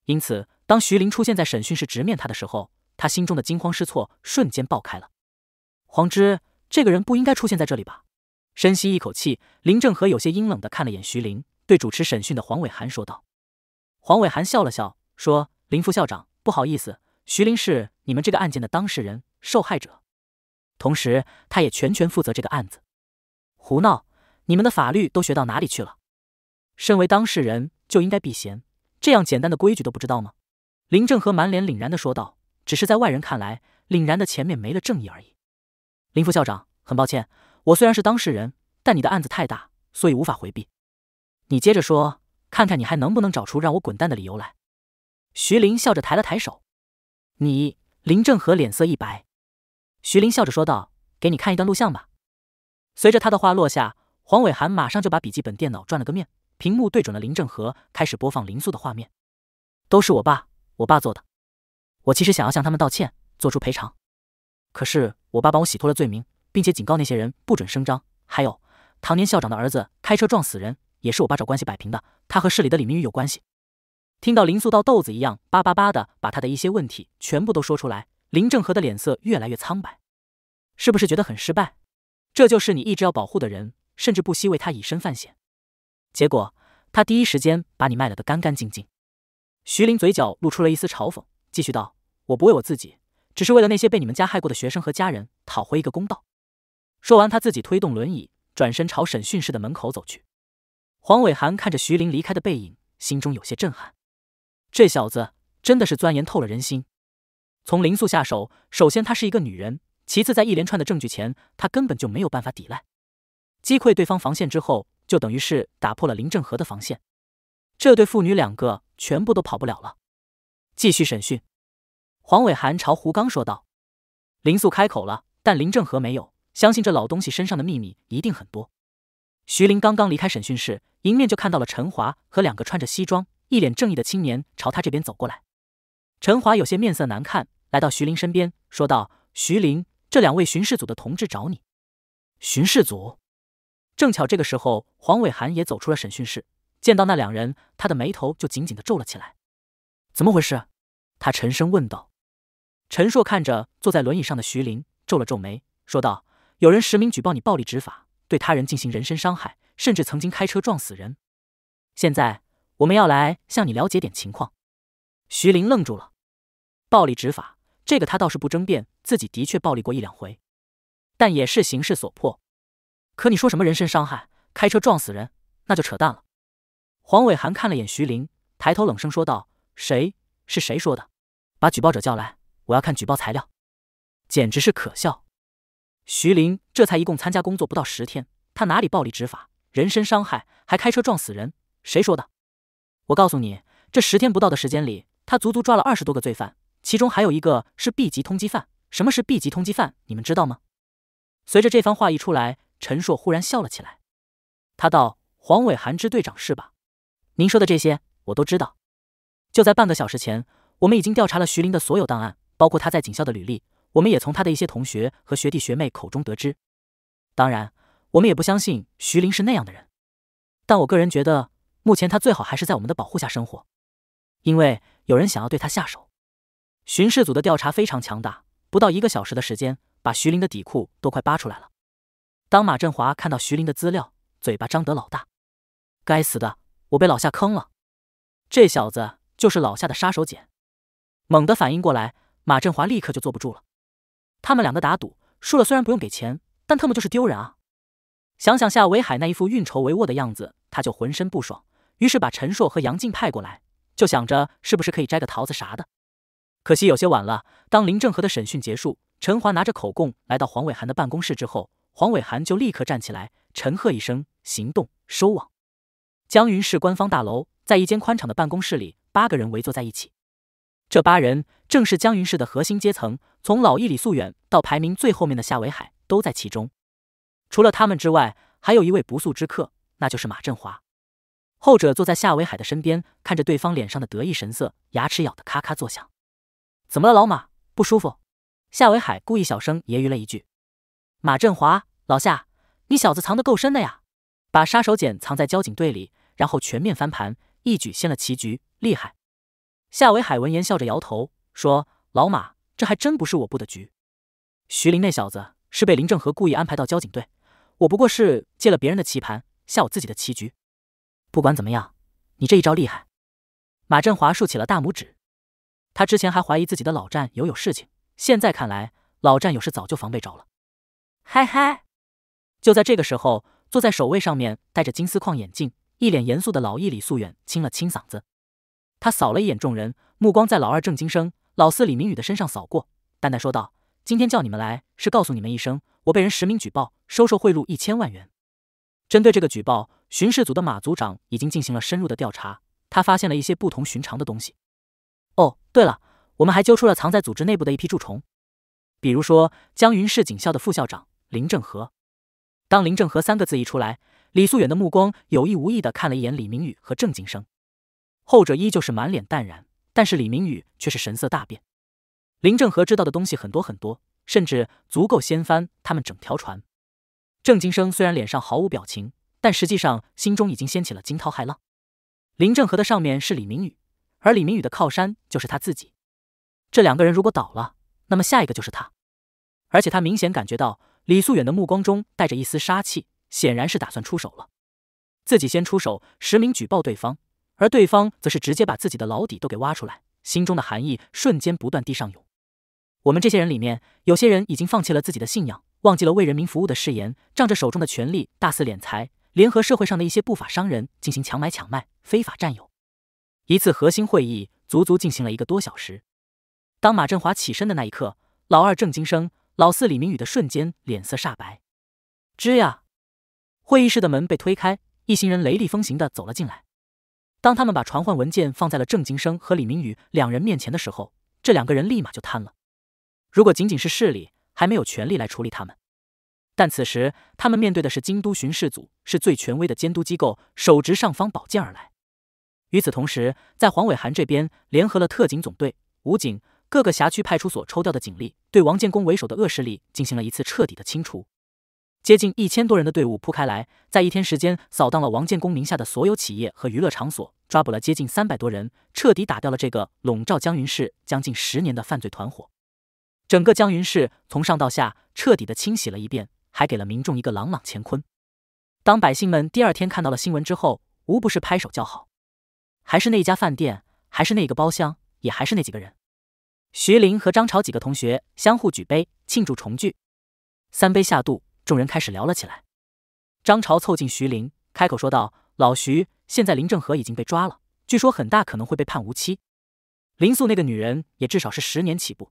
因此，当徐林出现在审讯室直面他的时候，他心中的惊慌失措瞬间爆开了。黄之这个人不应该出现在这里吧？深吸一口气，林正和有些阴冷的看了眼徐林，对主持审讯的黄伟涵说道：“黄伟涵笑了笑，说：林副校长，不好意思。”徐林是你们这个案件的当事人、受害者，同时他也全权负责这个案子。胡闹！你们的法律都学到哪里去了？身为当事人就应该避嫌，这样简单的规矩都不知道吗？林正和满脸凛然的说道：“只是在外人看来，凛然的前面没了正义而已。”林副校长，很抱歉，我虽然是当事人，但你的案子太大，所以无法回避。你接着说，看看你还能不能找出让我滚蛋的理由来。”徐林笑着抬了抬手。你林正和脸色一白，徐林笑着说道：“给你看一段录像吧。”随着他的话落下，黄伟涵马上就把笔记本电脑转了个面，屏幕对准了林正和，开始播放林素的画面。都是我爸，我爸做的。我其实想要向他们道歉，做出赔偿，可是我爸帮我洗脱了罪名，并且警告那些人不准声张。还有，唐年校长的儿子开车撞死人，也是我爸找关系摆平的。他和市里的李明宇有关系。听到林素道豆子一样叭叭叭的把他的一些问题全部都说出来，林正和的脸色越来越苍白。是不是觉得很失败？这就是你一直要保护的人，甚至不惜为他以身犯险，结果他第一时间把你卖了个干干净净。徐林嘴角露出了一丝嘲讽，继续道：“我不为我自己，只是为了那些被你们加害过的学生和家人讨回一个公道。”说完，他自己推动轮椅，转身朝审讯室的门口走去。黄伟涵看着徐林离开的背影，心中有些震撼。这小子真的是钻研透了人心。从林素下手，首先她是一个女人，其次在一连串的证据前，她根本就没有办法抵赖。击溃对方防线之后，就等于是打破了林正和的防线，这对父女两个全部都跑不了了。继续审讯，黄伟涵朝胡刚说道。林素开口了，但林正和没有。相信这老东西身上的秘密一定很多。徐林刚刚离开审讯室，迎面就看到了陈华和两个穿着西装。一脸正义的青年朝他这边走过来，陈华有些面色难看，来到徐林身边，说道：“徐林，这两位巡视组的同志找你。”巡视组。正巧这个时候，黄伟涵也走出了审讯室，见到那两人，他的眉头就紧紧的皱了起来。怎么回事？他沉声问道。陈硕看着坐在轮椅上的徐林，皱了皱眉，说道：“有人实名举报你暴力执法，对他人进行人身伤害，甚至曾经开车撞死人。现在。”我们要来向你了解点情况。徐林愣住了。暴力执法，这个他倒是不争辩，自己的确暴力过一两回，但也是形势所迫。可你说什么人身伤害、开车撞死人，那就扯淡了。黄伟涵看了眼徐林，抬头冷声说道：“谁是谁说的？把举报者叫来，我要看举报材料。简直是可笑！徐林这才一共参加工作不到十天，他哪里暴力执法、人身伤害，还开车撞死人？谁说的？”我告诉你，这十天不到的时间里，他足足抓了二十多个罪犯，其中还有一个是 B 级通缉犯。什么是 B 级通缉犯？你们知道吗？随着这番话一出来，陈硕忽然笑了起来。他道：“黄伟韩之队长是吧？您说的这些我都知道。就在半个小时前，我们已经调查了徐林的所有档案，包括他在警校的履历。我们也从他的一些同学和学弟学妹口中得知。当然，我们也不相信徐林是那样的人。但我个人觉得。”目前他最好还是在我们的保护下生活，因为有人想要对他下手。巡视组的调查非常强大，不到一个小时的时间，把徐林的底裤都快扒出来了。当马振华看到徐林的资料，嘴巴张得老大：“该死的，我被老夏坑了！这小子就是老夏的杀手锏！”猛地反应过来，马振华立刻就坐不住了。他们两个打赌输了，虽然不用给钱，但特么就是丢人啊！想想夏维海那一副运筹帷幄的样子，他就浑身不爽。于是把陈硕和杨静派过来，就想着是不是可以摘个桃子啥的。可惜有些晚了。当林正和的审讯结束，陈华拿着口供来到黄伟涵的办公室之后，黄伟涵就立刻站起来，陈赫一声：“行动，收网！”江云市官方大楼，在一间宽敞的办公室里，八个人围坐在一起。这八人正是江云市的核心阶层，从老一李素远到排名最后面的夏维海都在其中。除了他们之外，还有一位不速之客，那就是马振华。后者坐在夏维海的身边，看着对方脸上的得意神色，牙齿咬得咔咔作响。怎么了，老马不舒服？夏维海故意小声揶揄了一句：“马振华，老夏，你小子藏得够深的呀，把杀手锏藏在交警队里，然后全面翻盘，一举掀了棋局，厉害！”夏维海闻言笑着摇头说：“老马，这还真不是我布的局。徐林那小子是被林正和故意安排到交警队，我不过是借了别人的棋盘下我自己的棋局。”不管怎么样，你这一招厉害！马振华竖起了大拇指。他之前还怀疑自己的老战友有事情，现在看来，老战友是早就防备着了。嗨嗨！就在这个时候，坐在守卫上面，戴着金丝框眼镜、一脸严肃的老易李素远清了清嗓子，他扫了一眼众人，目光在老二郑金生、老四李明宇的身上扫过，淡淡说道：“今天叫你们来，是告诉你们一声，我被人实名举报收受贿赂一千万元。针对这个举报。”巡视组的马组长已经进行了深入的调查，他发现了一些不同寻常的东西。哦，对了，我们还揪出了藏在组织内部的一批蛀虫，比如说江云市警校的副校长林正和。当“林正和”三个字一出来，李素远的目光有意无意地看了一眼李明宇和郑金生，后者依旧是满脸淡然，但是李明宇却是神色大变。林正和知道的东西很多很多，甚至足够掀翻他们整条船。郑金生虽然脸上毫无表情。但实际上，心中已经掀起了惊涛骇浪。林正和的上面是李明宇，而李明宇的靠山就是他自己。这两个人如果倒了，那么下一个就是他。而且他明显感觉到李素远的目光中带着一丝杀气，显然是打算出手了。自己先出手，实名举报对方，而对方则是直接把自己的老底都给挖出来，心中的寒意瞬间不断地上涌。我们这些人里面，有些人已经放弃了自己的信仰，忘记了为人民服务的誓言，仗着手中的权力大肆敛财。联合社会上的一些不法商人进行强买强卖、非法占有。一次核心会议足足进行了一个多小时。当马振华起身的那一刻，老二郑金生、老四李明宇的瞬间脸色煞白。吱呀，会议室的门被推开，一行人雷厉风行的走了进来。当他们把传唤文件放在了郑金生和李明宇两人面前的时候，这两个人立马就瘫了。如果仅仅是势力，还没有权利来处理他们。但此时，他们面对的是京都巡视组，是最权威的监督机构，手执尚方宝剑而来。与此同时，在黄伟涵这边，联合了特警总队、武警各个辖区派出所抽调的警力，对王建功为首的恶势力进行了一次彻底的清除。接近一千多人的队伍铺开来，在一天时间扫荡了王建功名下的所有企业和娱乐场所，抓捕了接近三百多人，彻底打掉了这个笼罩江云市将近十年的犯罪团伙。整个江云市从上到下彻底的清洗了一遍。还给了民众一个朗朗乾坤。当百姓们第二天看到了新闻之后，无不是拍手叫好。还是那家饭店，还是那个包厢，也还是那几个人。徐林和张朝几个同学相互举杯庆祝重聚。三杯下肚，众人开始聊了起来。张朝凑近徐林，开口说道：“老徐，现在林正和已经被抓了，据说很大可能会被判无期。林素那个女人也至少是十年起步。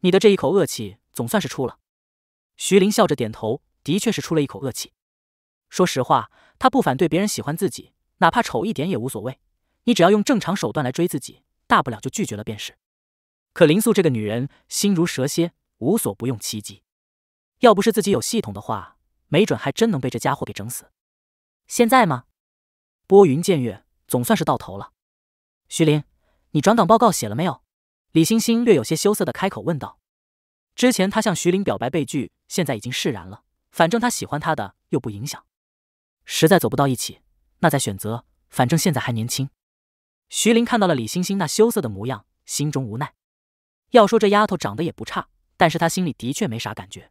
你的这一口恶气总算是出了。”徐林笑着点头，的确是出了一口恶气。说实话，他不反对别人喜欢自己，哪怕丑一点也无所谓。你只要用正常手段来追自己，大不了就拒绝了便是。可林素这个女人心如蛇蝎，无所不用其极。要不是自己有系统的话，没准还真能被这家伙给整死。现在吗？拨云见月，总算是到头了。徐林，你转岗报告写了没有？李星星略有些羞涩的开口问道。之前他向徐林表白被拒。现在已经释然了，反正他喜欢他的又不影响，实在走不到一起，那再选择。反正现在还年轻。徐林看到了李星星那羞涩的模样，心中无奈。要说这丫头长得也不差，但是他心里的确没啥感觉。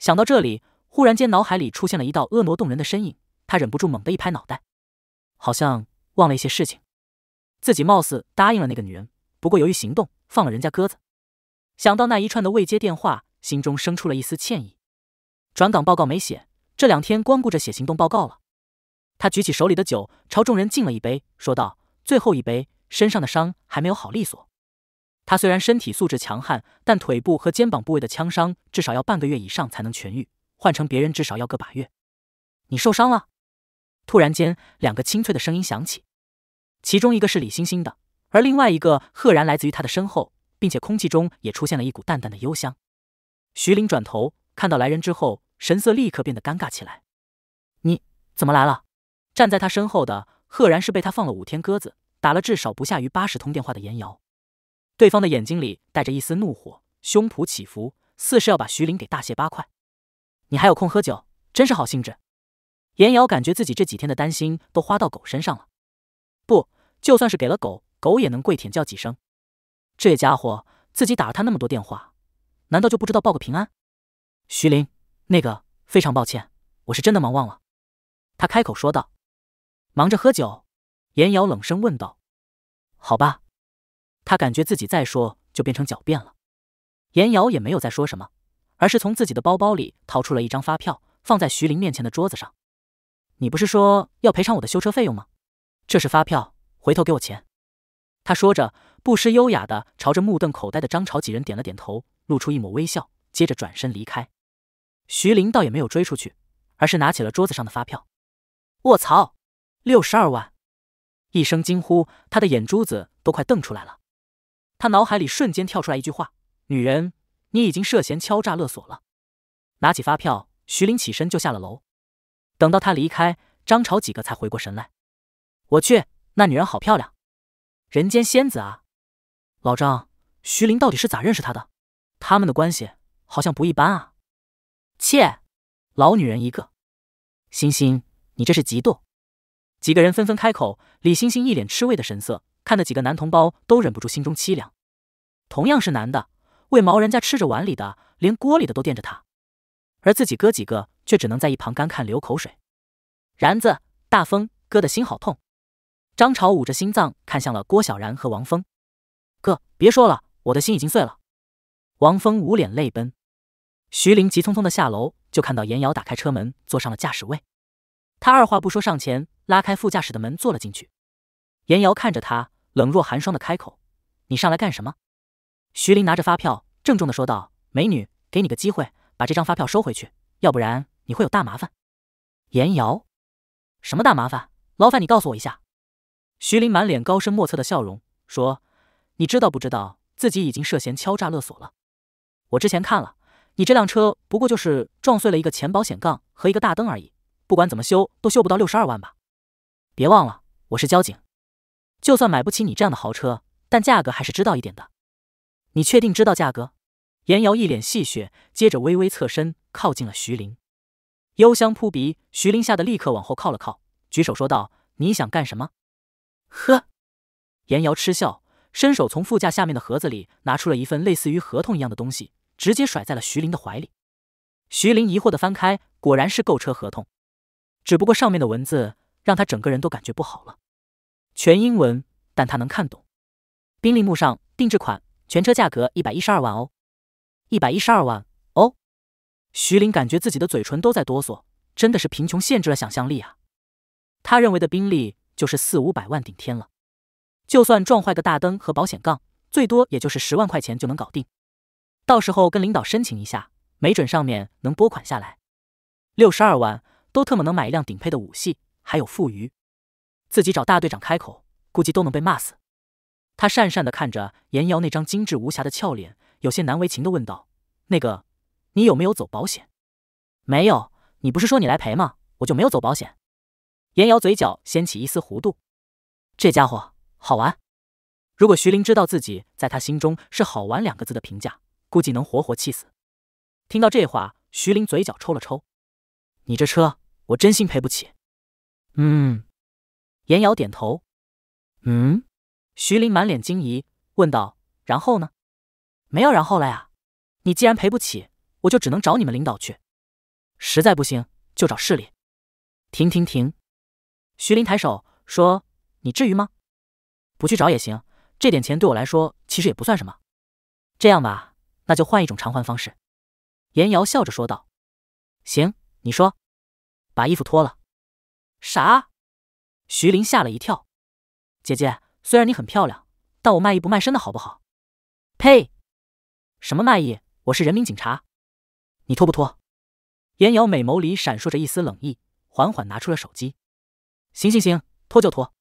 想到这里，忽然间脑海里出现了一道婀娜动人的身影，他忍不住猛地一拍脑袋，好像忘了一些事情。自己貌似答应了那个女人，不过由于行动放了人家鸽子。想到那一串的未接电话。心中生出了一丝歉意，转岗报告没写，这两天光顾着写行动报告了。他举起手里的酒，朝众人敬了一杯，说道：“最后一杯，身上的伤还没有好利索。”他虽然身体素质强悍，但腿部和肩膀部位的枪伤至少要半个月以上才能痊愈，换成别人至少要个把月。你受伤了？突然间，两个清脆的声音响起，其中一个是李星星的，而另外一个赫然来自于他的身后，并且空气中也出现了一股淡淡的幽香。徐林转头看到来人之后，神色立刻变得尴尬起来。你怎么来了？站在他身后的赫然是被他放了五天鸽子、打了至少不下于八十通电话的严瑶。对方的眼睛里带着一丝怒火，胸脯起伏，似是要把徐林给大卸八块。你还有空喝酒，真是好兴致。严瑶感觉自己这几天的担心都花到狗身上了。不，就算是给了狗狗，也能跪舔叫几声。这家伙自己打了他那么多电话。难道就不知道报个平安？徐林，那个非常抱歉，我是真的忙忘了。他开口说道：“忙着喝酒。”严瑶冷声问道：“好吧。”他感觉自己再说就变成狡辩了。严瑶也没有再说什么，而是从自己的包包里掏出了一张发票，放在徐林面前的桌子上：“你不是说要赔偿我的修车费用吗？这是发票，回头给我钱。”他说着，不失优雅的朝着目瞪口呆的张朝几人点了点头。露出一抹微笑，接着转身离开。徐林倒也没有追出去，而是拿起了桌子上的发票。卧槽，六十二万！一声惊呼，他的眼珠子都快瞪出来了。他脑海里瞬间跳出来一句话：“女人，你已经涉嫌敲诈勒索了。”拿起发票，徐林起身就下了楼。等到他离开，张朝几个才回过神来：“我去，那女人好漂亮，人间仙子啊！”老张，徐林到底是咋认识她的？他们的关系好像不一般啊！切，老女人一个，星星，你这是嫉妒？几个人纷纷开口，李星星一脸吃味的神色，看的几个男同胞都忍不住心中凄凉。同样是男的，为毛人家吃着碗里的，连锅里的都惦着他，而自己哥几个却只能在一旁干看流口水。然子、大风哥的心好痛。张超捂着心脏，看向了郭小然和王峰。哥，别说了，我的心已经碎了。王峰捂脸泪奔，徐林急匆匆的下楼，就看到严瑶打开车门坐上了驾驶位，他二话不说上前拉开副驾驶的门坐了进去。严瑶看着他，冷若寒霜的开口：“你上来干什么？”徐林拿着发票，郑重的说道：“美女，给你个机会，把这张发票收回去，要不然你会有大麻烦。”严瑶：“什么大麻烦？劳烦你告诉我一下。”徐林满脸高深莫测的笑容，说：“你知道不知道自己已经涉嫌敲诈勒索了？”我之前看了，你这辆车不过就是撞碎了一个前保险杠和一个大灯而已，不管怎么修都修不到六十二万吧？别忘了我是交警，就算买不起你这样的豪车，但价格还是知道一点的。你确定知道价格？严瑶一脸戏谑，接着微微侧身靠近了徐林，幽香扑鼻，徐林吓得立刻往后靠了靠，举手说道：“你想干什么？”呵，严瑶嗤笑，伸手从副驾下面的盒子里拿出了一份类似于合同一样的东西。直接甩在了徐林的怀里，徐林疑惑的翻开，果然是购车合同，只不过上面的文字让他整个人都感觉不好了。全英文，但他能看懂。宾利慕尚定制款，全车价格一百一十二万欧。一百一十二万欧，徐林感觉自己的嘴唇都在哆嗦，真的是贫穷限制了想象力啊！他认为的宾利就是四五百万顶天了，就算撞坏个大灯和保险杠，最多也就是十万块钱就能搞定。到时候跟领导申请一下，没准上面能拨款下来，六十二万都特么能买一辆顶配的五系，还有富余。自己找大队长开口，估计都能被骂死。他讪讪地看着严瑶那张精致无瑕的俏脸，有些难为情地问道：“那个，你有没有走保险？没有，你不是说你来赔吗？我就没有走保险。”严瑶嘴角掀起一丝弧度，这家伙好玩。如果徐林知道自己在他心中是“好玩”两个字的评价。估计能活活气死。听到这话，徐林嘴角抽了抽：“你这车，我真心赔不起。”“嗯。”严瑶点头。“嗯。”徐林满脸惊疑，问道：“然后呢？”“没有然后了呀。你既然赔不起，我就只能找你们领导去。实在不行，就找市里。”“停停停！”徐林抬手说：“你至于吗？不去找也行，这点钱对我来说其实也不算什么。这样吧。”那就换一种偿还方式，严瑶笑着说道：“行，你说，把衣服脱了。”啥？徐林吓了一跳。姐姐，虽然你很漂亮，但我卖艺不卖身的好不好？呸！什么卖艺？我是人民警察，你脱不脱？严瑶美眸里闪烁着一丝冷意，缓缓拿出了手机。行行行，脱就脱。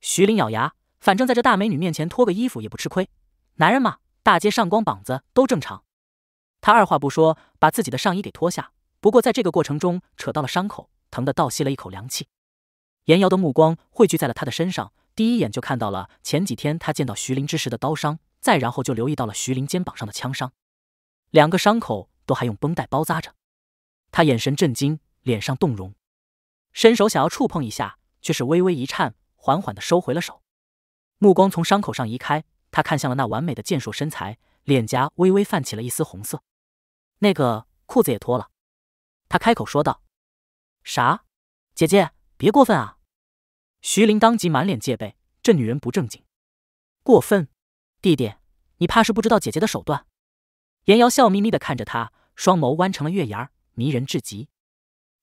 徐林咬牙，反正在这大美女面前脱个衣服也不吃亏，男人嘛。大街上光膀子都正常，他二话不说把自己的上衣给脱下，不过在这个过程中扯到了伤口，疼得倒吸了一口凉气。严瑶的目光汇聚在了他的身上，第一眼就看到了前几天他见到徐林之时的刀伤，再然后就留意到了徐林肩膀上的枪伤，两个伤口都还用绷带包扎着。他眼神震惊，脸上动容，伸手想要触碰一下，却是微微一颤，缓缓地收回了手，目光从伤口上移开。他看向了那完美的健硕身材，脸颊微微泛起了一丝红色。那个裤子也脱了，他开口说道：“啥？姐姐别过分啊！”徐林当即满脸戒备，这女人不正经，过分！弟弟，你怕是不知道姐姐的手段。颜瑶笑眯眯的看着他，双眸弯成了月牙迷人至极。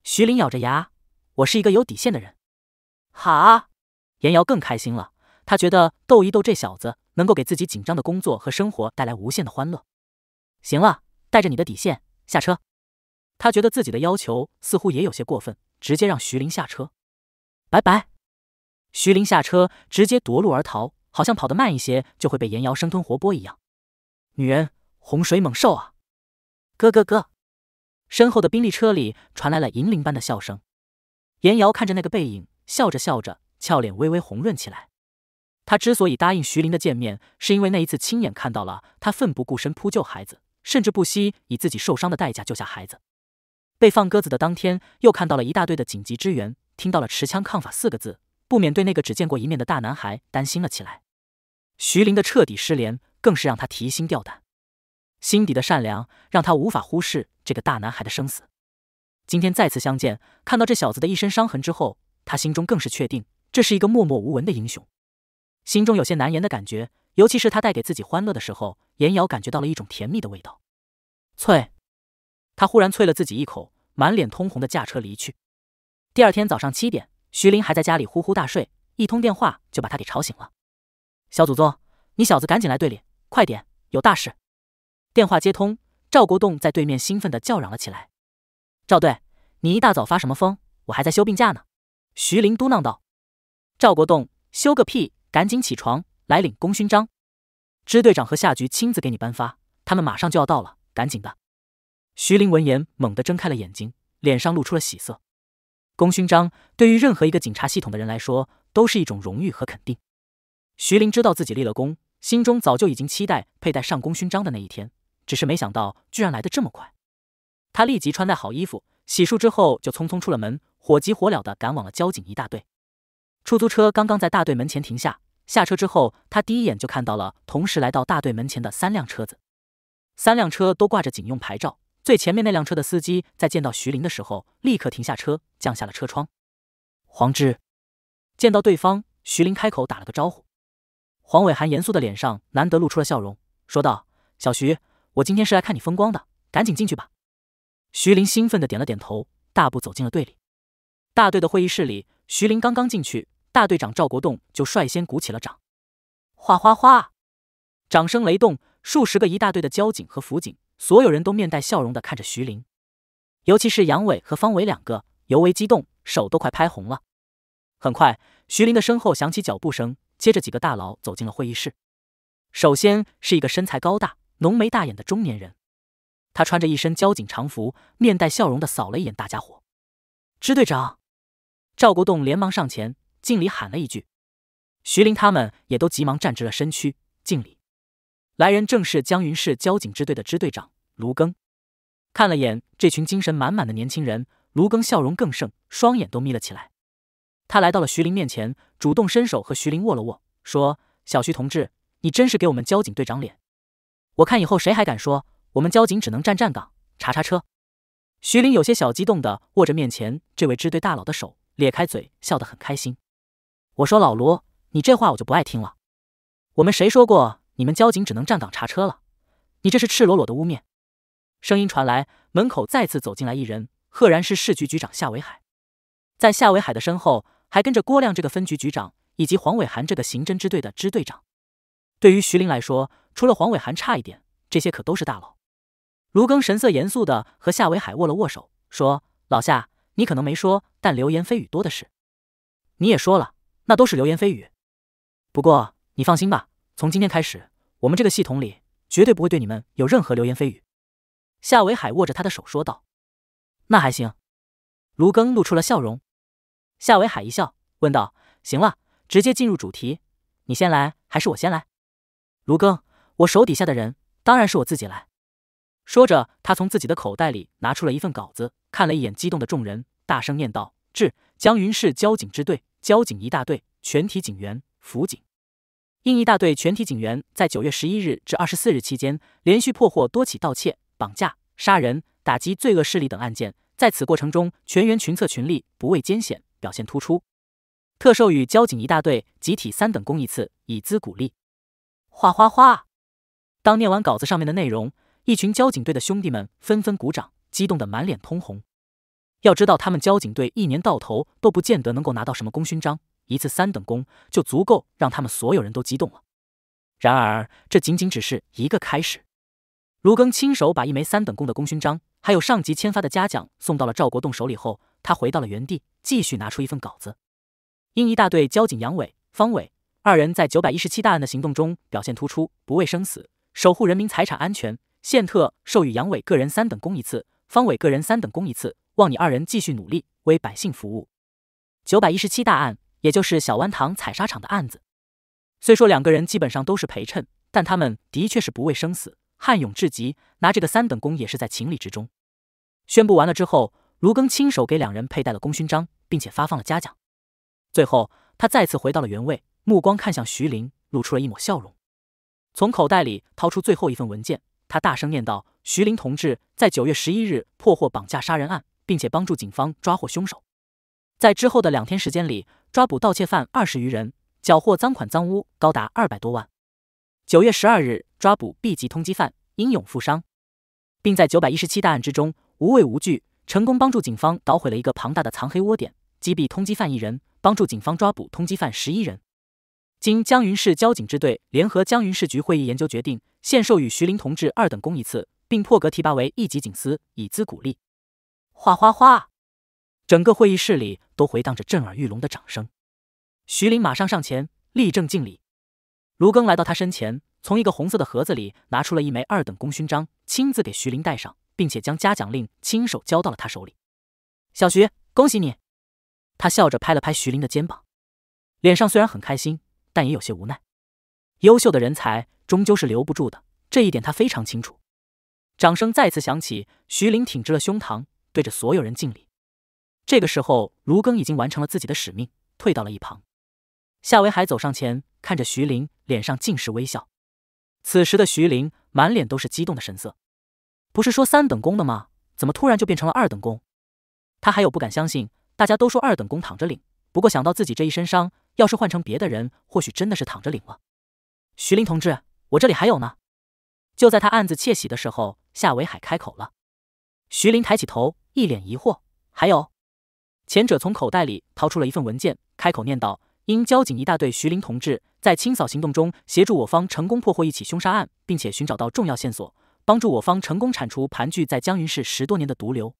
徐林咬着牙：“我是一个有底线的人。”好，颜瑶更开心了，她觉得逗一逗这小子。能够给自己紧张的工作和生活带来无限的欢乐。行了，带着你的底线下车。他觉得自己的要求似乎也有些过分，直接让徐林下车。拜拜。徐林下车，直接夺路而逃，好像跑得慢一些就会被严瑶生吞活剥一样。女人，洪水猛兽啊！咯咯咯！身后的宾利车里传来了银铃般的笑声。严瑶看着那个背影，笑着笑着，俏脸微微红润起来。他之所以答应徐林的见面，是因为那一次亲眼看到了他奋不顾身扑救孩子，甚至不惜以自己受伤的代价救下孩子。被放鸽子的当天，又看到了一大堆的紧急支援，听到了“持枪抗法”四个字，不免对那个只见过一面的大男孩担心了起来。徐林的彻底失联，更是让他提心吊胆。心底的善良让他无法忽视这个大男孩的生死。今天再次相见，看到这小子的一身伤痕之后，他心中更是确定，这是一个默默无闻的英雄。心中有些难言的感觉，尤其是他带给自己欢乐的时候，严瑶感觉到了一种甜蜜的味道。啐！他忽然啐了自己一口，满脸通红的驾车离去。第二天早上七点，徐林还在家里呼呼大睡，一通电话就把他给吵醒了。小祖宗，你小子赶紧来队里，快点，有大事！电话接通，赵国栋在对面兴奋地叫嚷了起来。赵队，你一大早发什么疯？我还在休病假呢。徐林嘟囔道。赵国栋，休个屁！赶紧起床，来领功勋章！支队长和夏菊亲自给你颁发，他们马上就要到了，赶紧的！徐林闻言猛地睁开了眼睛，脸上露出了喜色。功勋章对于任何一个警察系统的人来说，都是一种荣誉和肯定。徐林知道自己立了功，心中早就已经期待佩戴上功勋章的那一天，只是没想到居然来得这么快。他立即穿戴好衣服，洗漱之后就匆匆出了门，火急火燎的赶往了交警一大队。出租车刚刚在大队门前停下，下车之后，他第一眼就看到了同时来到大队门前的三辆车子。三辆车都挂着警用牌照。最前面那辆车的司机在见到徐林的时候，立刻停下车，降下了车窗。黄之见到对方，徐林开口打了个招呼。黄伟涵严肃的脸上难得露出了笑容，说道：“小徐，我今天是来看你风光的，赶紧进去吧。”徐林兴奋的点了点头，大步走进了队里。大队的会议室里，徐林刚刚进去。大队长赵国栋就率先鼓起了掌，哗哗哗，掌声雷动。数十个一大队的交警和辅警，所有人都面带笑容的看着徐林，尤其是杨伟和方伟两个尤为激动，手都快拍红了。很快，徐林的身后响起脚步声，接着几个大佬走进了会议室。首先是一个身材高大、浓眉大眼的中年人，他穿着一身交警常服，面带笑容的扫了一眼大家伙。支队长赵国栋连忙上前。敬礼！喊了一句，徐林他们也都急忙站直了身躯，敬礼。来人正是江云市交警支队的支队长卢庚。看了眼这群精神满满的年轻人，卢庚笑容更盛，双眼都眯了起来。他来到了徐林面前，主动伸手和徐林握了握，说：“小徐同志，你真是给我们交警队长脸！我看以后谁还敢说我们交警只能站站岗、查查车？”徐林有些小激动的握着面前这位支队大佬的手，咧开嘴笑得很开心。我说老卢，你这话我就不爱听了。我们谁说过你们交警只能站岗查车了？你这是赤裸裸的污蔑！声音传来，门口再次走进来一人，赫然是市局局长夏维海。在夏维海的身后，还跟着郭亮这个分局局长，以及黄伟涵这个刑侦支队的支队长。对于徐林来说，除了黄伟涵差一点，这些可都是大佬。卢庚神色严肃的和夏维海握了握手，说：“老夏，你可能没说，但流言蜚语多的是。你也说了。”那都是流言蜚语，不过你放心吧，从今天开始，我们这个系统里绝对不会对你们有任何流言蜚语。夏维海握着他的手说道：“那还行。”卢庚露出了笑容。夏维海一笑，问道：“行了，直接进入主题，你先来还是我先来？”卢庚：“我手底下的人当然是我自己来。”说着，他从自己的口袋里拿出了一份稿子，看了一眼激动的众人，大声念道：“致江云市交警支队。”交警一大队全体警员、辅警应一大队全体警员在九月十一日至二十四日期间，连续破获多起盗窃、绑架、杀人、打击罪恶势力等案件，在此过程中，全员群策群力，不畏艰险，表现突出，特授予交警一大队集体三等功一次，以资鼓励。哗哗哗！当念完稿子上面的内容，一群交警队的兄弟们纷纷鼓掌，激动得满脸通红。要知道，他们交警队一年到头都不见得能够拿到什么功勋章，一次三等功就足够让他们所有人都激动了。然而，这仅仅只是一个开始。卢庚亲手把一枚三等功的功勋章，还有上级签发的嘉奖，送到了赵国栋手里后，他回到了原地，继续拿出一份稿子。因一大队交警杨伟、方伟二人在九百一十七大案的行动中表现突出，不畏生死，守护人民财产安全，县特授予杨伟个人三等功一次，方伟个人三等功一次。望你二人继续努力，为百姓服务。九百一十七大案，也就是小湾塘采砂场的案子。虽说两个人基本上都是陪衬，但他们的确是不畏生死，悍勇至极，拿这个三等功也是在情理之中。宣布完了之后，卢庚亲手给两人佩戴了功勋章，并且发放了嘉奖。最后，他再次回到了原位，目光看向徐林，露出了一抹笑容。从口袋里掏出最后一份文件，他大声念道：“徐林同志，在九月十一日破获绑架杀人案。”并且帮助警方抓获凶手，在之后的两天时间里，抓捕盗窃犯二十余人，缴获赃款赃物高达二百多万。九月十二日，抓捕 B 级通缉犯，英勇负伤，并在九百一十七大案之中无畏无惧，成功帮助警方捣毁了一个庞大的藏黑窝点，击毙通缉犯一人，帮助警方抓捕通缉犯十一人。经江云市交警支队联合江云市局会议研究决定，现授予徐林同志二等功一次，并破格提拔为一级警司，以资鼓励。哗哗哗！整个会议室里都回荡着震耳欲聋的掌声。徐林马上上前立正敬礼，卢庚来到他身前，从一个红色的盒子里拿出了一枚二等功勋章，亲自给徐林戴上，并且将嘉奖令亲手交到了他手里。小徐，恭喜你！他笑着拍了拍徐林的肩膀，脸上虽然很开心，但也有些无奈。优秀的人才终究是留不住的，这一点他非常清楚。掌声再次响起，徐林挺直了胸膛。对着所有人敬礼。这个时候，卢庚已经完成了自己的使命，退到了一旁。夏维海走上前，看着徐林，脸上尽是微笑。此时的徐林满脸都是激动的神色。不是说三等功的吗？怎么突然就变成了二等功？他还有不敢相信。大家都说二等功躺着领，不过想到自己这一身伤，要是换成别的人，或许真的是躺着领了。徐林同志，我这里还有呢。就在他暗自窃喜的时候，夏维海开口了。徐林抬起头。一脸疑惑，还有，前者从口袋里掏出了一份文件，开口念道：“因交警一大队徐林同志在清扫行动中协助我方成功破获一起凶杀案，并且寻找到重要线索，帮助我方成功铲除盘踞在江云市十多年的毒瘤。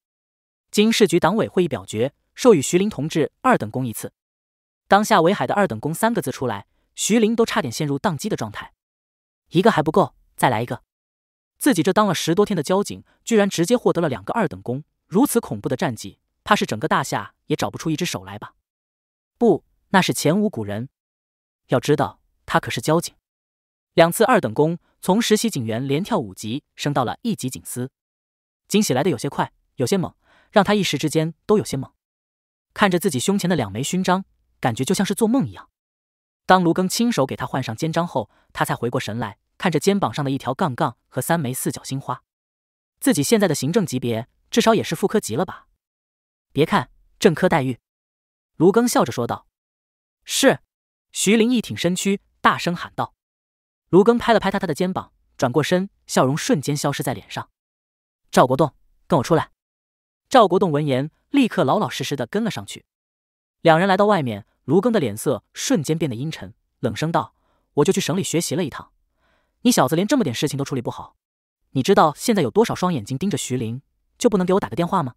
经市局党委会议表决，授予徐林同志二等功一次。”当下，韦海的二等功三个字出来，徐林都差点陷入宕机的状态。一个还不够，再来一个。自己这当了十多天的交警，居然直接获得了两个二等功。如此恐怖的战绩，怕是整个大夏也找不出一只手来吧？不，那是前无古人。要知道，他可是交警，两次二等功，从实习警员连跳五级，升到了一级警司。惊喜来的有些快，有些猛，让他一时之间都有些懵。看着自己胸前的两枚勋章，感觉就像是做梦一样。当卢庚亲手给他换上肩章后，他才回过神来，看着肩膀上的一条杠杠和三枚四角星花，自己现在的行政级别。至少也是副科级了吧？别看正科待遇，卢庚笑着说道。是，徐林一挺身躯，大声喊道。卢庚拍了拍他他的肩膀，转过身，笑容瞬间消失在脸上。赵国栋，跟我出来。赵国栋闻言，立刻老老实实的跟了上去。两人来到外面，卢庚的脸色瞬间变得阴沉，冷声道：“我就去省里学习了一趟，你小子连这么点事情都处理不好。你知道现在有多少双眼睛盯着徐林？”就不能给我打个电话吗？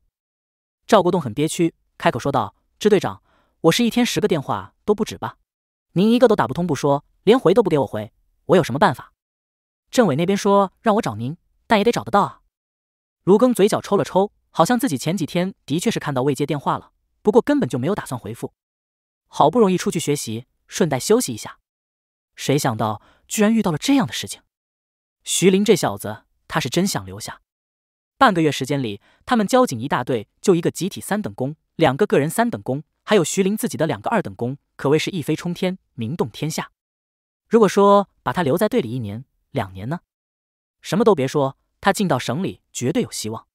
赵国栋很憋屈，开口说道：“支队长，我是一天十个电话都不止吧？您一个都打不通不说，连回都不给我回，我有什么办法？政委那边说让我找您，但也得找得到啊。”卢庚嘴角抽了抽，好像自己前几天的确是看到未接电话了，不过根本就没有打算回复。好不容易出去学习，顺带休息一下，谁想到居然遇到了这样的事情。徐林这小子，他是真想留下。半个月时间里，他们交警一大队就一个集体三等功，两个个人三等功，还有徐林自己的两个二等功，可谓是一飞冲天，名动天下。如果说把他留在队里一年、两年呢？什么都别说，他进到省里绝对有希望。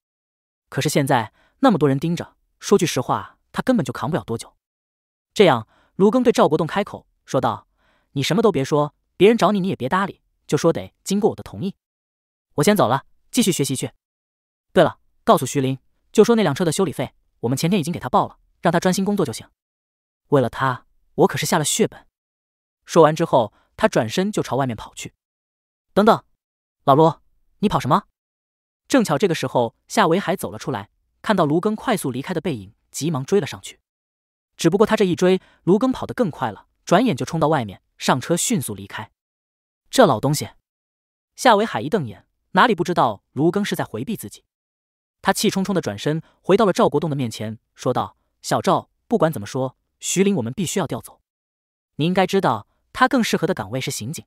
可是现在那么多人盯着，说句实话，他根本就扛不了多久。这样，卢庚对赵国栋开口说道：“你什么都别说，别人找你你也别搭理，就说得经过我的同意。我先走了，继续学习去。”对了，告诉徐林，就说那辆车的修理费，我们前天已经给他报了，让他专心工作就行。为了他，我可是下了血本。说完之后，他转身就朝外面跑去。等等，老罗，你跑什么？正巧这个时候，夏维海走了出来，看到卢庚快速离开的背影，急忙追了上去。只不过他这一追，卢庚跑得更快了，转眼就冲到外面，上车迅速离开。这老东西！夏维海一瞪眼，哪里不知道卢庚是在回避自己？他气冲冲的转身回到了赵国栋的面前，说道：“小赵，不管怎么说，徐林我们必须要调走。你应该知道，他更适合的岗位是刑警。”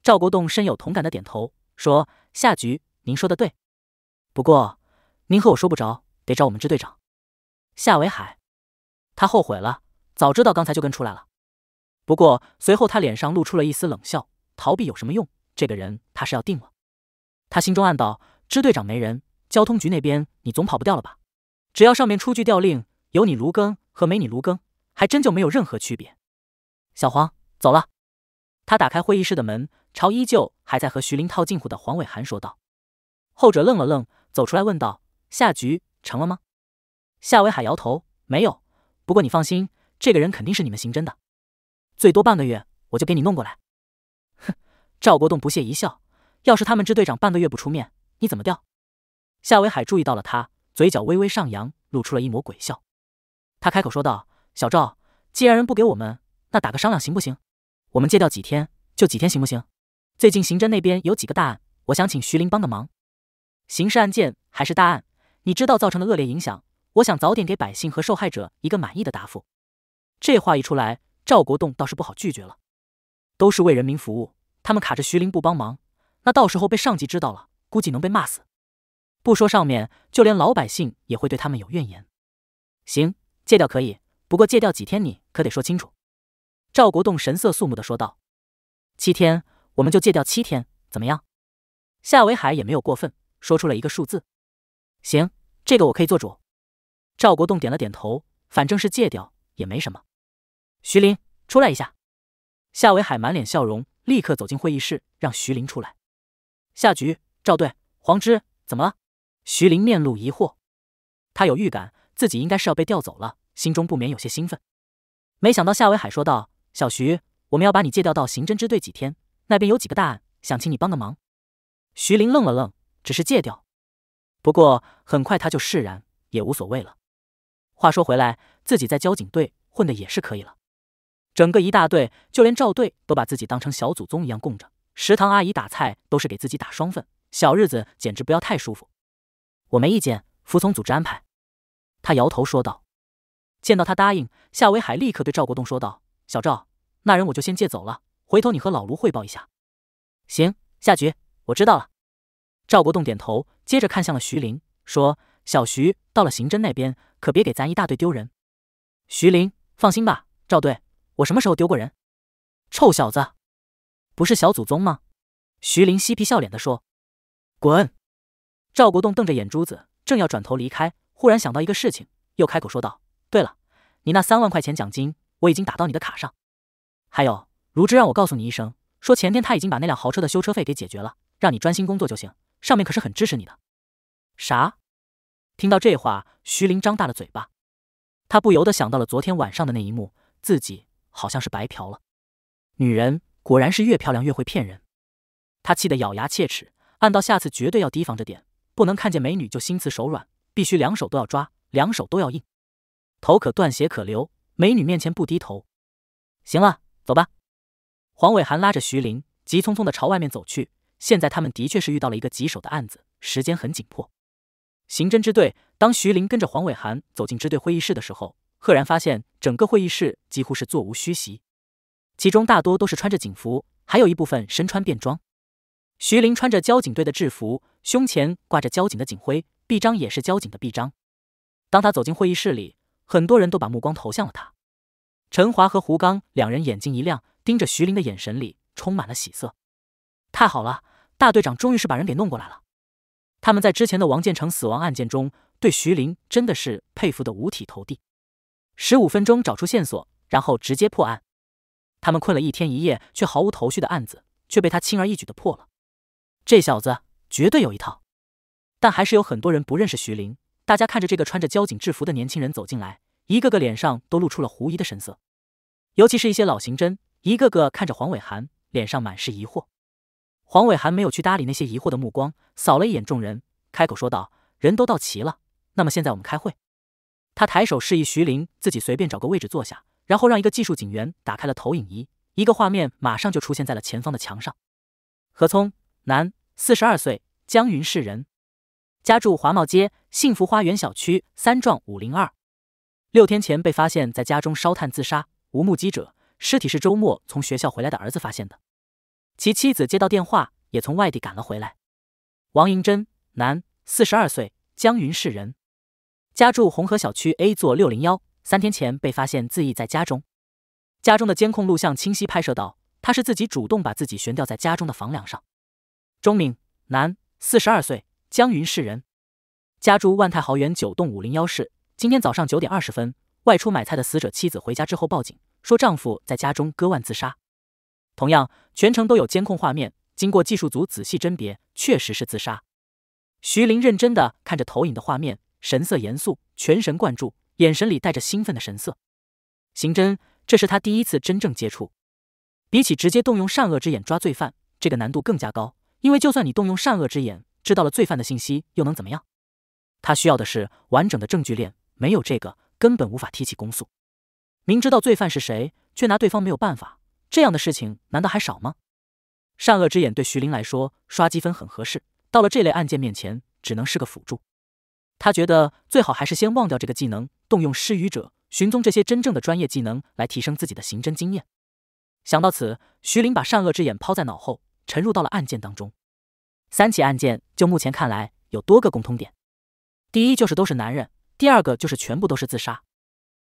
赵国栋深有同感的点头，说：“夏局，您说的对。不过，您和我说不着，得找我们支队长夏维海。”他后悔了，早知道刚才就跟出来了。不过，随后他脸上露出了一丝冷笑：“逃避有什么用？这个人他是要定了。”他心中暗道：“支队长没人。”交通局那边，你总跑不掉了吧？只要上面出具调令，有你卢庚和没你卢庚，还真就没有任何区别。小黄走了，他打开会议室的门，朝依旧还在和徐林套近乎的黄伟涵说道。后者愣了愣，走出来问道：“夏局成了吗？”夏伟海摇头：“没有。不过你放心，这个人肯定是你们刑侦的，最多半个月我就给你弄过来。”哼，赵国栋不屑一笑：“要是他们支队长半个月不出面，你怎么调？”夏维海注意到了他，嘴角微微上扬，露出了一抹鬼笑。他开口说道：“小赵，既然人不给我们，那打个商量行不行？我们借调几天，就几天行不行？最近刑侦那边有几个大案，我想请徐林帮个忙。刑事案件还是大案，你知道造成的恶劣影响。我想早点给百姓和受害者一个满意的答复。”这话一出来，赵国栋倒是不好拒绝了。都是为人民服务，他们卡着徐林不帮忙，那到时候被上级知道了，估计能被骂死。不说上面，就连老百姓也会对他们有怨言。行，戒掉可以，不过戒掉几天你可得说清楚。”赵国栋神色肃穆的说道，“七天，我们就戒掉七天，怎么样？”夏维海也没有过分说出了一个数字，“行，这个我可以做主。”赵国栋点了点头，反正是戒掉也没什么。徐林，出来一下。”夏维海满脸笑容，立刻走进会议室，让徐林出来。“夏局，赵队，黄之，怎么了？”徐林面露疑惑，他有预感自己应该是要被调走了，心中不免有些兴奋。没想到夏维海说道：“小徐，我们要把你借调到刑侦支队几天，那边有几个大案，想请你帮个忙。”徐林愣了愣，只是借调。不过很快他就释然，也无所谓了。话说回来，自己在交警队混的也是可以了，整个一大队，就连赵队都把自己当成小祖宗一样供着，食堂阿姨打菜都是给自己打双份，小日子简直不要太舒服。我没意见，服从组织安排。”他摇头说道。见到他答应，夏威海立刻对赵国栋说道：“小赵，那人我就先借走了，回头你和老卢汇报一下。”“行，夏局，我知道了。”赵国栋点头，接着看向了徐林，说：“小徐，到了刑侦那边，可别给咱一大队丢人。”“徐林，放心吧，赵队，我什么时候丢过人？”“臭小子，不是小祖宗吗？”徐林嬉皮笑脸的说：“滚。”赵国栋瞪着眼珠子，正要转头离开，忽然想到一个事情，又开口说道：“对了，你那三万块钱奖金我已经打到你的卡上。还有，如芝让我告诉你一声，说前天他已经把那辆豪车的修车费给解决了，让你专心工作就行。上面可是很支持你的。”啥？听到这话，徐林张大了嘴巴，他不由得想到了昨天晚上的那一幕，自己好像是白嫖了。女人果然是越漂亮越会骗人，他气得咬牙切齿，暗道下次绝对要提防着点。不能看见美女就心慈手软，必须两手都要抓，两手都要硬，头可断血可流，美女面前不低头。行了，走吧。黄伟涵拉着徐林，急匆匆的朝外面走去。现在他们的确是遇到了一个棘手的案子，时间很紧迫。刑侦支队，当徐林跟着黄伟涵走进支队会议室的时候，赫然发现整个会议室几乎是座无虚席，其中大多都是穿着警服，还有一部分身穿便装。徐林穿着交警队的制服。胸前挂着交警的警徽，臂章也是交警的臂章。当他走进会议室里，很多人都把目光投向了他。陈华和胡刚两人眼睛一亮，盯着徐林的眼神里充满了喜色。太好了，大队长终于是把人给弄过来了。他们在之前的王建成死亡案件中，对徐林真的是佩服的五体投地。十五分钟找出线索，然后直接破案。他们困了一天一夜却毫无头绪的案子，却被他轻而易举的破了。这小子！绝对有一套，但还是有很多人不认识徐林。大家看着这个穿着交警制服的年轻人走进来，一个个脸上都露出了狐疑的神色。尤其是一些老刑侦，一个个看着黄伟涵，脸上满是疑惑。黄伟涵没有去搭理那些疑惑的目光，扫了一眼众人，开口说道：“人都到齐了，那么现在我们开会。”他抬手示意徐林自己随便找个位置坐下，然后让一个技术警员打开了投影仪，一个画面马上就出现在了前方的墙上。何聪，男。四十二岁，江云市人，家住华茂街幸福花园小区三幢五零二。六天前被发现，在家中烧炭自杀，无目击者，尸体是周末从学校回来的儿子发现的。其妻子接到电话，也从外地赶了回来。王银珍，男，四十二岁，江云市人，家住红河小区 A 座六零幺。三天前被发现自缢在家中，家中的监控录像清晰拍摄到，他是自己主动把自己悬吊在家中的房梁上。钟敏，男，四十二岁，江云市人，家住万泰豪园九栋五零幺室。今天早上九点二十分，外出买菜的死者妻子回家之后报警，说丈夫在家中割腕自杀。同样，全程都有监控画面。经过技术组仔细甄别，确实是自杀。徐林认真的看着投影的画面，神色严肃，全神贯注，眼神里带着兴奋的神色。刑侦，这是他第一次真正接触。比起直接动用善恶之眼抓罪犯，这个难度更加高。因为就算你动用善恶之眼知道了罪犯的信息，又能怎么样？他需要的是完整的证据链，没有这个根本无法提起公诉。明知道罪犯是谁，却拿对方没有办法，这样的事情难道还少吗？善恶之眼对徐林来说刷积分很合适，到了这类案件面前只能是个辅助。他觉得最好还是先忘掉这个技能，动用失语者、寻踪这些真正的专业技能来提升自己的刑侦经验。想到此，徐林把善恶之眼抛在脑后。沉入到了案件当中，三起案件就目前看来有多个共通点，第一就是都是男人，第二个就是全部都是自杀，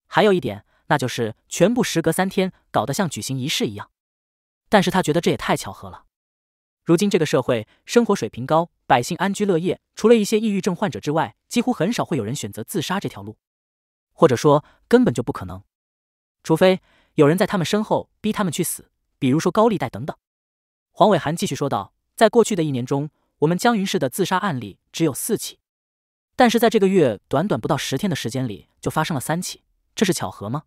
还有一点那就是全部时隔三天搞得像举行仪式一样，但是他觉得这也太巧合了。如今这个社会生活水平高，百姓安居乐业，除了一些抑郁症患者之外，几乎很少会有人选择自杀这条路，或者说根本就不可能，除非有人在他们身后逼他们去死，比如说高利贷等等。黄伟涵继续说道：“在过去的一年中，我们江云市的自杀案例只有四起，但是在这个月短短不到十天的时间里就发生了三起，这是巧合吗？”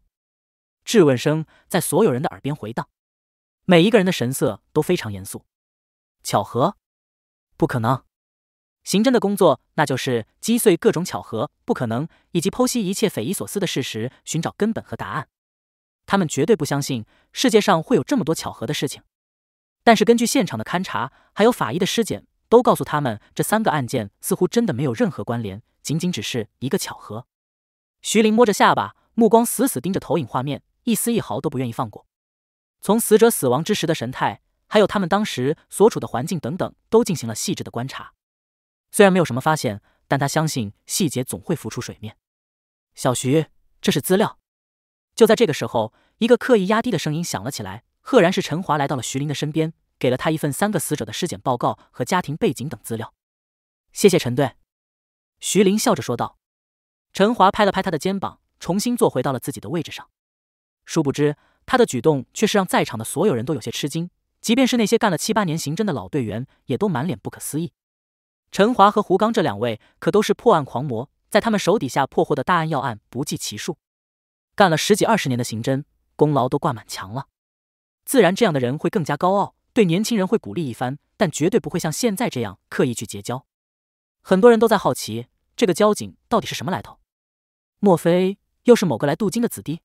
质问声在所有人的耳边回荡，每一个人的神色都非常严肃。巧合？不可能！刑侦的工作，那就是击碎各种巧合、不可能，以及剖析一切匪夷所思的事实，寻找根本和答案。他们绝对不相信世界上会有这么多巧合的事情。但是根据现场的勘查，还有法医的尸检，都告诉他们这三个案件似乎真的没有任何关联，仅仅只是一个巧合。徐林摸着下巴，目光死死盯着投影画面，一丝一毫都不愿意放过。从死者死亡之时的神态，还有他们当时所处的环境等等，都进行了细致的观察。虽然没有什么发现，但他相信细节总会浮出水面。小徐，这是资料。就在这个时候，一个刻意压低的声音响了起来。赫然是陈华来到了徐林的身边，给了他一份三个死者的尸检报告和家庭背景等资料。谢谢陈队，徐林笑着说道。陈华拍了拍他的肩膀，重新坐回到了自己的位置上。殊不知，他的举动却是让在场的所有人都有些吃惊，即便是那些干了七八年刑侦的老队员，也都满脸不可思议。陈华和胡刚这两位可都是破案狂魔，在他们手底下破获的大案要案不计其数，干了十几二十年的刑侦，功劳都挂满墙了。自然，这样的人会更加高傲，对年轻人会鼓励一番，但绝对不会像现在这样刻意去结交。很多人都在好奇，这个交警到底是什么来头？莫非又是某个来镀金的子弟？